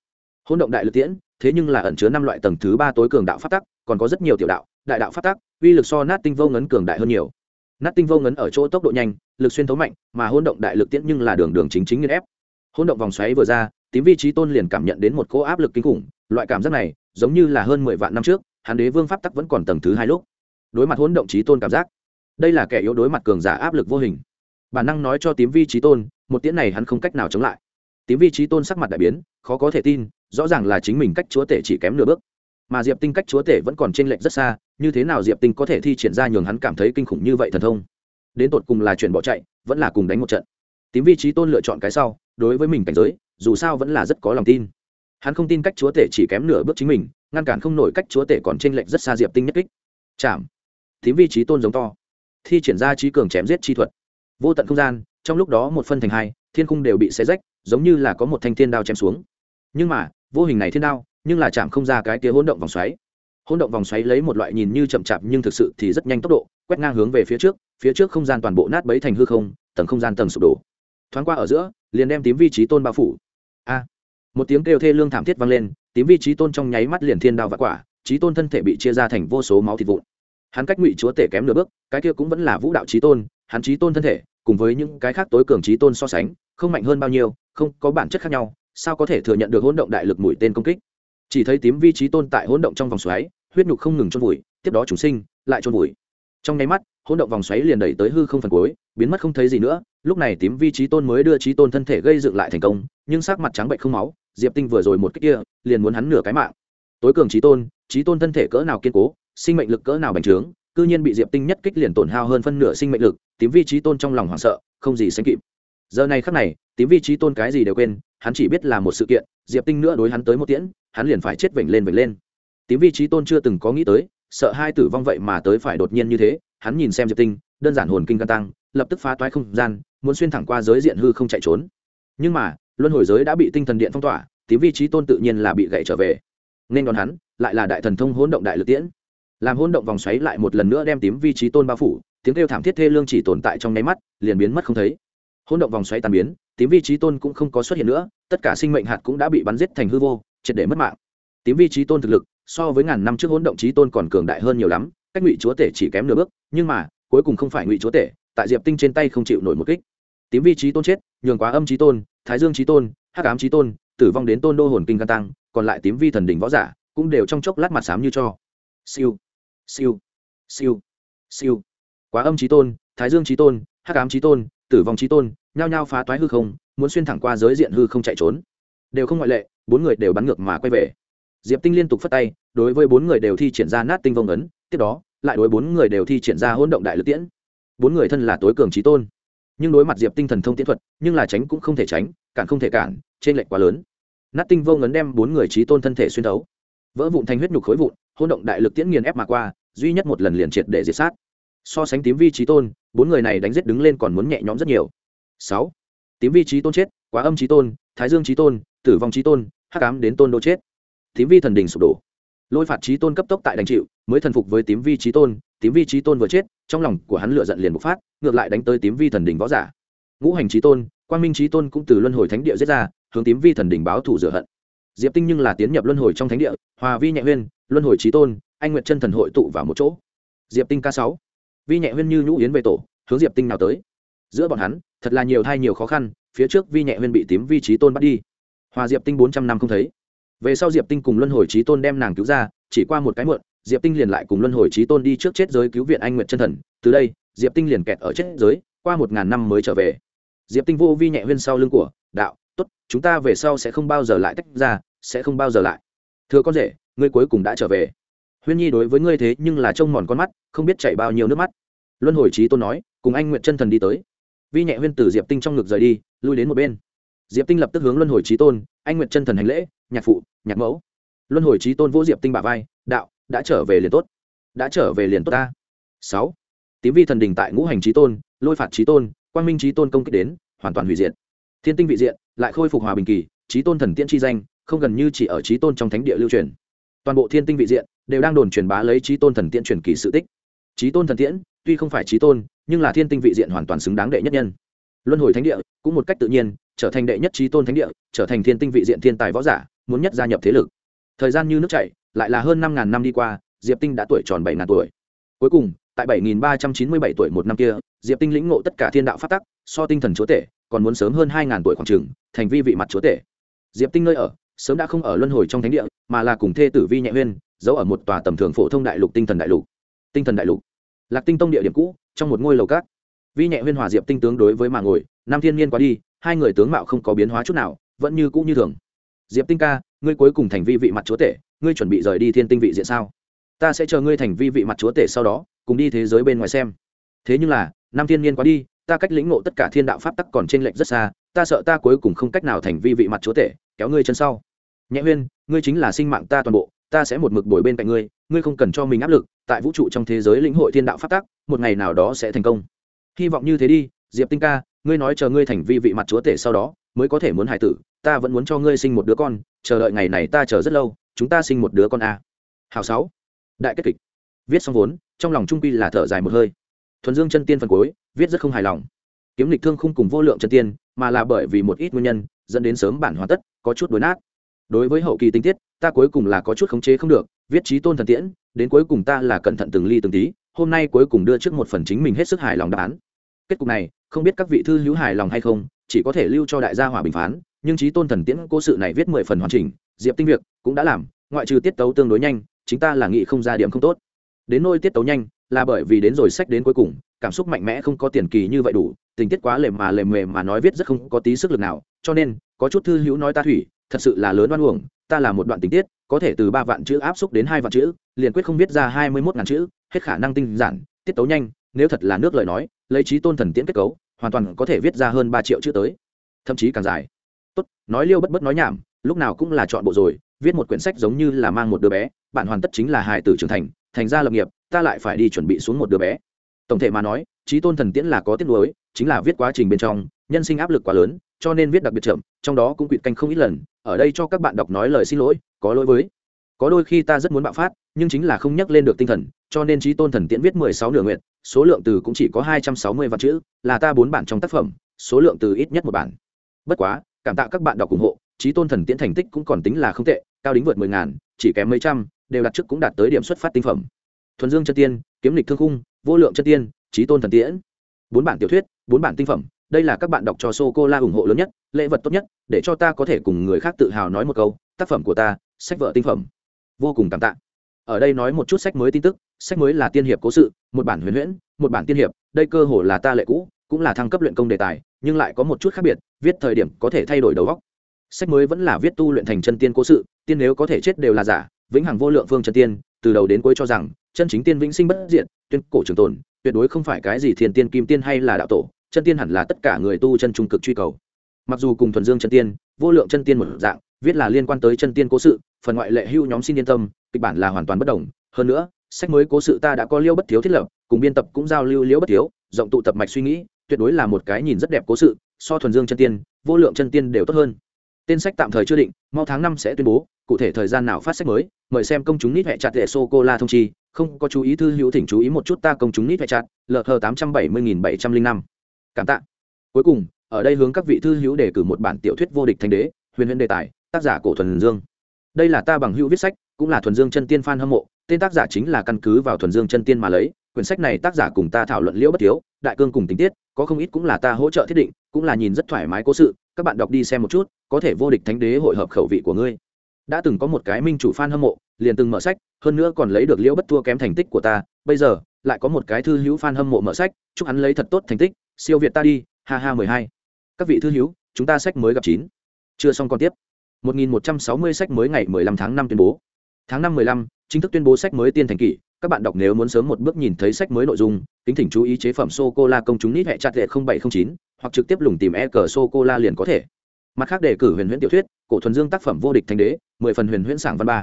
hỗn động đại lực tiễn thế nhưng là ẩn chứa năm loại tầng thứ ba tối cường đạo phát tắc còn có rất nhiều tiểu đạo đại đạo phát tắc uy lực so nát tinh vô ngấn cường đại hơn nhiều nát tinh vô ngấn ở chỗ tốc độ nhanh lực xuyên thấu mạnh mà hỗn động đại lực tiễn nhưng là đường đường chính chính nghiên ép hỗn động vòng xoáy vừa ra tím vi trí tôn liền cảm nhận đến một cỗ áp lực kinh khủng loại cảm giác này giống như là hơn mười vạn năm trước hán đế vương pháp tắc vẫn còn tầng thứ hai lúc đối mặt hỗn động trí tôn cảm giác đây là kẻ yếu đối mặt cường giả áp lực vô hình bản năng nói cho tím vi trí tôn một tiễn này hắn không cách nào chống lại tím vi trí tôn sắc mặt đại biến khó có thể tin rõ ràng là chính mình cách chúa tể chỉ kém nửa bước mà diệp tinh cách chúa tể vẫn còn t r ê n lệch rất xa như thế nào diệp tinh có thể thi triển ra nhường hắn cảm thấy kinh khủng như vậy thần thông đến tột cùng là chuyển bỏ chạy vẫn là cùng đánh một trận tím vị trí tôn lựa chọn cái sau đối với mình cảnh giới dù sao vẫn là rất có lòng tin hắn không tin cách chúa tể chỉ kém nửa bước chính mình ngăn cản không nổi cách chúa tể còn t r ê n lệch rất xa diệp tinh nhất kích chạm tím vị trí tôn giống to thi triển ra trí cường chém giết chi thuật vô tận không gian trong lúc đó một phân thành hai thiên khung đều bị xé rách giống như là có một thanh thiên đao chém xuống nhưng mà vô hình này thiên đao nhưng là chạm không ra cái kia hỗn động vòng xoáy hỗn động vòng xoáy lấy một loại nhìn như chậm chạp nhưng thực sự thì rất nhanh tốc độ quét ngang hướng về phía trước phía trước không gian toàn bộ nát bấy thành hư không tầng không gian tầng sụp đổ thoáng qua ở giữa liền đem tím vị trí tôn bao phủ a một tiếng kêu thê lương thảm thiết vang lên tím vị trí tôn trong nháy mắt liền thiên đao vạn quả trí tôn thân thể bị chia ra thành vô số máu thịt vụn hắn cách ngụy chúa tể kém nửa bước cái kia cũng vẫn là vũ đạo trí tôn hắn trí tôn thân thể cùng với những cái khác tối cường trí tôn so sánh không mạnh hơn bao nhiêu không có bản chất khác nhau sao có thể thừa nhận được hỗn động đại lực mũi tên công kích chỉ thấy tím vi trí tôn tại hỗn động trong vòng xoáy huyết nhục không ngừng trôn vùi tiếp đó chúng sinh lại trôn vùi trong nháy mắt hỗn động vòng xoáy liền đẩy tới hư không phần cuối biến mất không thấy gì nữa lúc này tím vi trí tôn mới đưa trí tôn thân thể gây dựng lại thành công nhưng sắc mặt trắng bệnh không máu diệp tinh vừa rồi một cách kia liền muốn hắn nửa cái mạng tối cường trí tôn trí tôn thân thể cỡ nào kiên cố sinh mệnh lực cỡ nào bành trướng cư nhiên bị diệp tinh nhất kích liền tổn hao hơn phân nửa sinh mệnh lực tím vi trí tôn trong lòng hoảng sợ không gì sánh kịp giờ này khắc này tím vi trí tôn cái gì đều quên hắn chỉ biết là một sự kiện diệp tinh nữa đối hắn tới một tiễn hắn liền phải chết vểnh lên vểnh lên tím vi trí tôn chưa từng có nghĩ tới sợ hai tử vong vậy mà tới phải đột nhiên như thế hắn nhìn xem diệp tinh đơn giản hồn kinh căng tăng lập tức phá toái không gian muốn xuyên thẳng qua giới diện hư không chạy trốn nhưng mà luân hồi giới đã bị tinh thần điện phong tỏa tím vi trí tôn tự nhiên là bị gậy trở về nên còn hắn lại là đại thần thông hỗn động đại lực tiễn làm hỗn động vòng xoáy lại một lần nữa đem tím vi trí tôn bao phủ tiếng kêu thảm thiết thê lương chỉ tồn tại trong nháy mắt liền biến mất không thấy hỗn động vòng xoáy tàn biến tím vi trí tôn cũng không có xuất hiện nữa tất cả sinh mệnh hạt cũng đã bị bắn giết thành hư vô triệt để mất mạng tím vi trí tôn thực lực so với ngàn năm trước hỗn động trí tôn còn cường đại hơn nhiều lắm cách ngụy chúa tể chỉ kém nửa bước nhưng mà cuối cùng không phải ngụy chúa tể tại diệp tinh trên tay không chịu nổi một kích tím vi trí tôn chết nhường quá âm trí tôn thái dương trí tôn hắc ám trí tôn tử vong đến tôn đô hồn kinh ca tăng còn lại tím vi thần đỉnh võ giả cũng đều trong chốc lát mặt xám như cho siêu siêu siêu siêu quá âm trí tôn thái dương trí tôn hắc ám trí tôn tử vong trí tôn nhao nhao phá toái hư không muốn xuyên thẳng qua giới diện hư không chạy trốn đều không ngoại lệ bốn người đều bắn ngược mà quay về diệp tinh liên tục phất tay đối với bốn người đều thi triển ra nát tinh vông ấn tiếp đó lại đối bốn người đều thi triển ra hỗn động đại lực tiễn bốn người thân là tối cường chí tôn nhưng đối mặt diệp tinh thần thông tiễn thuật nhưng là tránh cũng không thể tránh cản không thể cản trên lệch quá lớn nát tinh vô ấn đem bốn người chí tôn thân thể xuyên thấu vỡ vụn thành huyết nhục khối vụn hỗn động đại lực tiễn nghiền ép mà qua duy nhất một lần liền triệt để diệt sát so sánh tím vi chí tôn bốn người này đánh giết đứng lên còn muốn nhẹ nhõm rất nhiều sáu tím vi trí tôn chết quá âm trí tôn thái dương trí tôn tử vong trí tôn hắc ám đến tôn đô chết tím vi thần đỉnh sụp đổ lôi phạt trí tôn cấp tốc tại đành chịu mới thần phục với tím vi trí tôn tím vi trí tôn vừa chết trong lòng của hắn lửa giận liền bộc phát ngược lại đánh tới tím vi thần đỉnh võ giả ngũ hành trí tôn quang minh trí tôn cũng từ luân hồi thánh địa giết ra hướng tím vi thần đỉnh báo thù rửa hận diệp tinh nhưng là tiến nhập luân hồi trong thánh địa hòa vi nhẹ huyên luân hồi trí tôn anh nguyện chân thần hội tụ vào một chỗ diệp tinh ca sáu vi nhẹ huyên như nhũ yến về tổ hướng diệp tinh nào tới giữa bọn hắn thật là nhiều thai nhiều khó khăn phía trước vi nhẹ huyên bị tím vi trí tôn bắt đi hòa diệp tinh bốn trăm năm không thấy về sau diệp tinh cùng luân hồi trí tôn đem nàng cứu ra chỉ qua một cái muộn diệp tinh liền lại cùng luân hồi trí tôn đi trước chết giới cứu viện anh nguyện chân thần từ đây diệp tinh liền kẹt ở chết giới qua một ngàn năm mới trở về diệp tinh vô vi nhẹ huyên sau lưng của đạo t ố t chúng ta về sau sẽ không bao giờ lại tách ra sẽ không bao giờ lại thưa con rể ngươi cuối cùng đã trở về huyên nhi đối với ngươi thế nhưng là trông mòn con mắt không biết chảy bao nhiêu nước mắt luân hồi trí tôn nói cùng anh nguyện chân thần đi tới vi nhẹ huyên từ diệp tinh trong ngực rời đi lui đến một bên diệp tinh lập tức hướng luân hồi trí tôn anh nguyện chân thần hành lễ nhạc phụ nhạc mẫu luân hồi trí tôn vỗ diệp tinh bả vai đạo đã trở về liền tốt đã trở về liền tốt ta sáu tím vi thần đình tại ngũ hành trí tôn lôi phạt trí tôn quang minh trí tôn công kích đến hoàn toàn hủy diện. thiên tinh vị diện lại khôi phục hòa bình kỳ trí tôn thần tiễn chi danh không gần như chỉ ở trí tôn trong thánh địa lưu truyền toàn bộ thiên tinh vị diện đều đang đồn truyền bá lấy trí tôn thần tiễn truyền kỳ sự tích trí tôn thần tiễn tuy không phải trí tôn nhưng là thiên tinh vị diện hoàn toàn xứng đáng đệ nhất nhân luân hồi thánh địa cũng một cách tự nhiên trở thành đệ nhất trí tôn thánh địa trở thành thiên tinh vị diện thiên tài võ giả muốn nhất gia nhập thế lực thời gian như nước chảy lại là hơn năm ngàn năm đi qua diệp tinh đã tuổi tròn bảy ngàn tuổi cuối cùng tại bảy nghìn ba trăm chín mươi bảy tuổi một năm kia diệp tinh lĩnh ngộ tất cả thiên đạo phát tắc so tinh thần chúa tể còn muốn sớm hơn hai ngàn tuổi khoảng trừng thành vi vị mặt chúa tể diệp tinh nơi ở sớm đã không ở luân hồi trong thánh địa mà là cùng thê tử vi nhẹ huyên giấu ở một tòa tầm thường phổ thông đại lục tinh thần đại lục tinh thần đại lục lạc tinh tông địa điểm cũ trong một ngôi lầu cát vi nhẹ huyên hòa diệp tinh tướng đối với mà ngồi nam thiên niên qua đi hai người tướng mạo không có biến hóa chút nào vẫn như cũ như thường diệp tinh ca ngươi cuối cùng thành vi vị mặt chúa tể ngươi chuẩn bị rời đi thiên tinh vị diện sao ta sẽ chờ ngươi thành vi vị mặt chúa tể sau đó cùng đi thế giới bên ngoài xem thế nhưng là nam thiên niên qua đi ta cách lĩnh ngộ tất cả thiên đạo pháp tắc còn trên lệnh rất xa ta sợ ta cuối cùng không cách nào thành vi vị mặt chúa tể kéo ngươi chân sau nhẹ huyên ngươi chính là sinh mạng ta toàn bộ ta sẽ một mực bồi bên cạnh ngươi ngươi không cần cho mình áp lực tại vũ trụ trong thế giới lĩnh hội thiên đạo phát tác một ngày nào đó sẽ thành công hy vọng như thế đi diệp tinh ca ngươi nói chờ ngươi thành vi vị mặt chúa tể sau đó mới có thể muốn hải tử ta vẫn muốn cho ngươi sinh một đứa con chờ đợi ngày này ta chờ rất lâu chúng ta sinh một đứa con a à. hào sáu đại kết kịch viết xong vốn trong lòng trung pi là thở dài một hơi thuần dương chân tiên phần cuối viết rất không hài lòng kiếm lịch thương không cùng vô lượng chân tiên mà là bởi vì một ít nguyên nhân dẫn đến sớm bản hoàn tất có chút đối nát đối với hậu kỳ tinh tiết ta cuối cùng là có chút khống chế không được viết trí tôn thần tiễn đến cuối cùng ta là cẩn thận từng ly từng tí hôm nay cuối cùng đưa trước một phần chính mình hết sức hài lòng đáp án kết cục này không biết các vị thư hữu hài lòng hay không chỉ có thể lưu cho đại gia hỏa bình phán nhưng trí tôn thần tiễn cố sự này viết mười phần hoàn chỉnh diệp tinh việc cũng đã làm ngoại trừ tiết tấu tương đối nhanh chính ta là nghị không ra điểm không tốt đến nôi tiết tấu nhanh là bởi vì đến rồi sách đến cuối cùng cảm xúc mạnh mẽ không có tiền kỳ như vậy đủ tình tiết quá lềm mà lềm mềm mà nói viết rất không có tí sức lực nào cho nên có chút thư hữu nói ta thủy thật sự là lớn oan uổng ta là một đoạn tình tiết có thể từ ba vạn chữ áp xúc đến hai vạn chữ liền quyết không viết ra hai mươi mốt ngàn chữ hết khả năng tinh giản tiết tấu nhanh nếu thật là nước lời nói lấy trí tôn thần tiễn kết cấu hoàn toàn có thể viết ra hơn ba triệu chữ tới thậm chí càng dài tốt nói liêu bất bất nói nhảm lúc nào cũng là chọn bộ rồi viết một quyển sách giống như là mang một đứa bé bạn hoàn tất chính là hài tử trưởng thành thành ra lập nghiệp ta lại phải đi chuẩn bị xuống một đứa bé tổng thể mà nói trí tôn thần tiễn là có tiết lối chính là viết quá trình bên trong nhân sinh áp lực quá lớn cho nên viết đặc biệt chậm trong đó cũng quỵt canh không ít lần ở đây cho các bạn đọc nói lời xin lỗi có lỗi với có đôi khi ta rất muốn bạo phát nhưng chính là không nhắc lên được tinh thần cho nên trí tôn thần tiễn viết mười sáu nửa nguyện số lượng từ cũng chỉ có hai trăm sáu mươi vạn chữ là ta bốn bản trong tác phẩm số lượng từ ít nhất một bản bất quá cảm tạ các bạn đọc ủng hộ trí tôn thần tiễn thành tích cũng còn tính là không tệ cao đính vượt mười ngàn chỉ kém mấy trăm đều đặt trước cũng đạt tới điểm xuất phát tinh phẩm thuần dương chân tiên kiếm lịch thương khung vô lượng chân tiên trí tôn thần tiễn bốn bản tiểu thuyết bốn bản tinh phẩm đây là các bạn đọc cho sô cô la ủng hộ lớn nhất lễ vật tốt nhất để cho ta có thể cùng người khác tự hào nói một câu tác phẩm của ta sách vợ tinh phẩm vô cùng cảm tạ ở đây nói một chút sách mới tin tức sách mới là tiên hiệp cố sự một bản huyền huyễn một bản tiên hiệp đây cơ hồ là ta lệ cũ cũng là thăng cấp luyện công đề tài nhưng lại có một chút khác biệt viết thời điểm có thể thay đổi đầu góc sách mới vẫn là viết tu luyện thành chân tiên cố sự tiên nếu có thể chết đều là giả vĩnh hằng vô lượng phương chân tiên từ đầu đến cuối cho rằng chân chính tiên vĩnh sinh bất diện tuyên cổ trường tồn tuyệt đối không phải cái gì thiền tiên kim tiên hay là đạo tổ chân tiên hẳn là tất cả người tu chân trung cực truy cầu mặc dù cùng thuần dương chân tiên vô lượng chân tiên một dạng viết là liên quan tới chân tiên cố sự phần ngoại lệ hưu nhóm xin yên tâm kịch bản là hoàn toàn bất động. hơn nữa sách mới cố sự ta đã có liêu bất thiếu thiết lập cùng biên tập cũng giao lưu liễu bất thiếu rộng tụ tập mạch suy nghĩ tuyệt đối là một cái nhìn rất đẹp cố sự so thuần dương chân tiên vô lượng chân tiên đều tốt hơn tên sách tạm thời chưa định mau tháng năm sẽ tuyên bố cụ thể thời gian nào phát sách mới mời xem công chúng nít hẹ chặt tệ sô cô la thông chi không có chú ý thư hữu thỉnh chú ý một chút ta công chúng nít hẹ chặt lờ hờ tám trăm bảy mươi nghìn bảy trăm linh năm cảm tạ cuối cùng ở đây hướng các vị thư hữu đề cử một bản tiểu thuyết vô địch thanh đế huyền huyền đề tài tác giả cổ thuần dương đây là ta bằng hữu viết sách cũng là thuần dương chân tiên phan hâm mộ tên tác giả chính là căn cứ vào thuần dương chân tiên mà lấy quyển sách này tác giả cùng ta thảo luận liễu bất thiếu đại cương cùng tình tiết có không ít cũng là ta hỗ trợ thiết định cũng là nhìn rất thoải mái cố sự các bạn đọc đi xem một chút có thể vô địch thánh đế hội hợp khẩu vị của ngươi đã từng có một cái minh chủ fan hâm mộ liền từng mở sách hơn nữa còn lấy được liễu bất thua kém thành tích của ta bây giờ lại có một cái thư hữu fan hâm mộ mở sách chúc hắn lấy thật tốt thành tích siêu việt ta đi ha ha mười hai các vị thư hữu chúng ta sách mới gặp chín chưa xong còn tiếp Một một nghìn trăm sáu mươi sách mới ngày mười lăm tháng năm tuyên bố tháng năm mười lăm chính thức tuyên bố sách mới tiên thành kỷ các bạn đọc nếu muốn sớm một bước nhìn thấy sách mới nội dung kính thỉnh chú ý chế phẩm sô cô la công chúng nít hệ chặt lệ chín hoặc trực tiếp lùng tìm e cờ sô cô la liền có thể mặt khác đề cử huyền huyễn tiểu thuyết cổ thuần dương tác phẩm vô địch thành đế mười phần huyền huyễn sảng văn ba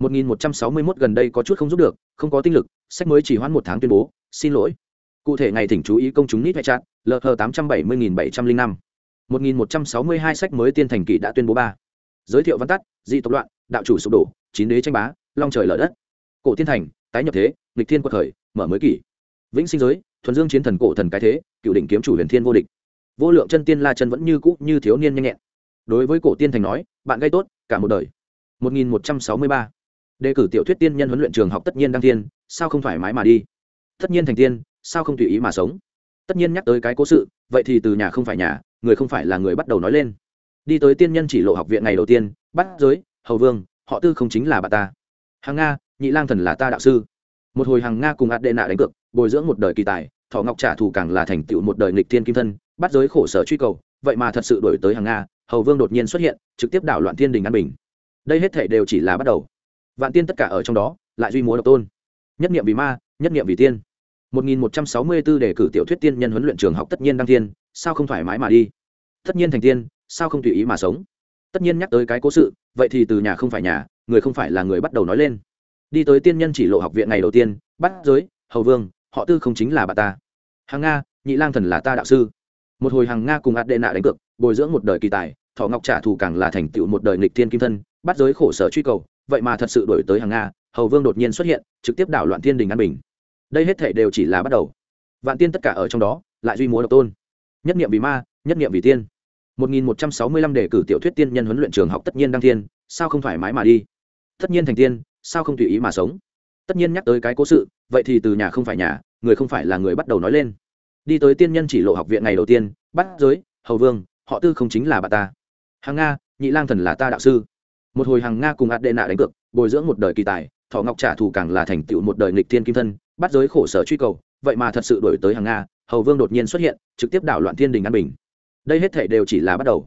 Một một nghìn trăm sáu mươi 1161 gần đây có chút không giúp được không có tinh lực sách mới chỉ hoãn một tháng tuyên bố xin lỗi cụ thể ngày thỉnh chú ý công chúng nít hệ chặt lh tám trăm bảy mươi nghìn bảy trăm linh năm một nghìn một trăm sáu mươi hai sách mới tiên thành kỷ đã tuyên bố ba giới thiệu văn tắt dị tộc loạn đạo chủ sụp đổ chín đế tranh bá long trời lở đất cổ Tiên thành tái nhập thế lịch thiên quật khởi mở mới kỷ vĩnh sinh giới thuần dương chiến thần cổ thần cái thế cựu đỉnh kiếm chủ huyền thiên vô địch vô lượng chân tiên la chân vẫn như cũ như thiếu niên nhanh nhẹn đối với cổ tiên thành nói bạn gây tốt cả một đời 1163. đề cử tiểu thuyết tiên nhân huấn luyện trường học tất nhiên đăng tiên sao không thoải mái mà đi tất nhiên thành tiên sao không tùy ý mà sống tất nhiên nhắc tới cái cố sự vậy thì từ nhà không phải nhà người không phải là người bắt đầu nói lên đi tới tiên nhân chỉ lộ học viện ngày đầu tiên bắt giới hầu vương họ tư không chính là bà ta Hằng nga nhị lang thần là ta đạo sư một hồi hằng nga cùng ạt đệ nạ đánh cược bồi dưỡng một đời kỳ tài thọ ngọc trả thù càng là thành tựu một đời nghịch thiên kim thân bắt giới khổ sở truy cầu vậy mà thật sự đổi tới hằng nga hầu vương đột nhiên xuất hiện trực tiếp đảo loạn thiên đình an bình đây hết thể đều chỉ là bắt đầu vạn tiên tất cả ở trong đó lại duy múa độc tôn nhất nghiệm vì ma nhất nghiệm vì tiên 1164 đề cử tiểu thuyết tiên nhân huấn luyện trường học tất nhiên đăng thiên, sao không thoải mái mà đi? Tất nhiên thành tiên, sao không tùy ý mà sống? Tất nhiên nhắc tới cái cố sự, vậy thì từ nhà không phải nhà, người không phải là người bắt đầu nói lên. Đi tới tiên nhân chỉ lộ học viện ngày đầu tiên, bắt giới, hầu vương, họ tư không chính là bà ta. Hằng Nga, nhị lang thần là ta đạo sư. Một hồi hằng Nga cùng ạt đệ nạ đánh cực, bồi dưỡng một đời kỳ tài, thọ ngọc trả thù càng là thành tựu một đời nghịch thiên kim thân, bắt giới khổ sở truy cầu, vậy mà thật sự đổi tới hằng Nga, hầu vương đột nhiên xuất hiện, trực tiếp đảo loạn thiên đình an bình đây hết thể đều chỉ là bắt đầu vạn tiên tất cả ở trong đó lại duy múa độc tôn nhất nghiệm vì ma nhất nghiệm vì tiên 1165 đề cử tiểu thuyết tiên nhân huấn luyện trường học tất nhiên đăng thiên sao không thoải mái mà đi tất nhiên thành tiên sao không tùy ý mà sống tất nhiên nhắc tới cái cố sự vậy thì từ nhà không phải nhà người không phải là người bắt đầu nói lên đi tới tiên nhân chỉ lộ học viện ngày đầu tiên bắt giới hầu vương họ tư không chính là bà ta Hằng nga nhị lang thần là ta đạo sư một hồi hằng nga cùng ạt đệ nạ đánh cược bồi dưỡng một đời kỳ tài thọ ngọc trả thù càng là thành tựu một đời nghịch thiên kim thân bắt giới khổ sở truy cầu vậy mà thật sự đổi tới hàng nga hầu vương đột nhiên xuất hiện trực tiếp đảo loạn thiên đình an bình đây hết thể đều chỉ là bắt đầu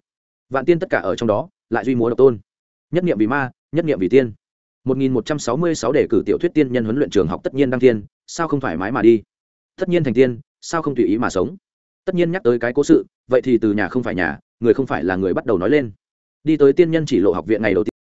vạn tiên tất cả ở trong đó lại duy múa độc tôn nhất nghiệm vì ma nhất nghiệm vì tiên 1166 đề cử tiểu thuyết tiên nhân huấn luyện trường học tất nhiên đăng tiên sao không thoải mái mà đi tất nhiên thành tiên sao không tùy ý mà sống tất nhiên nhắc tới cái cố sự vậy thì từ nhà không phải nhà người không phải là người bắt đầu nói lên đi tới tiên nhân chỉ lộ học viện ngày đầu tiên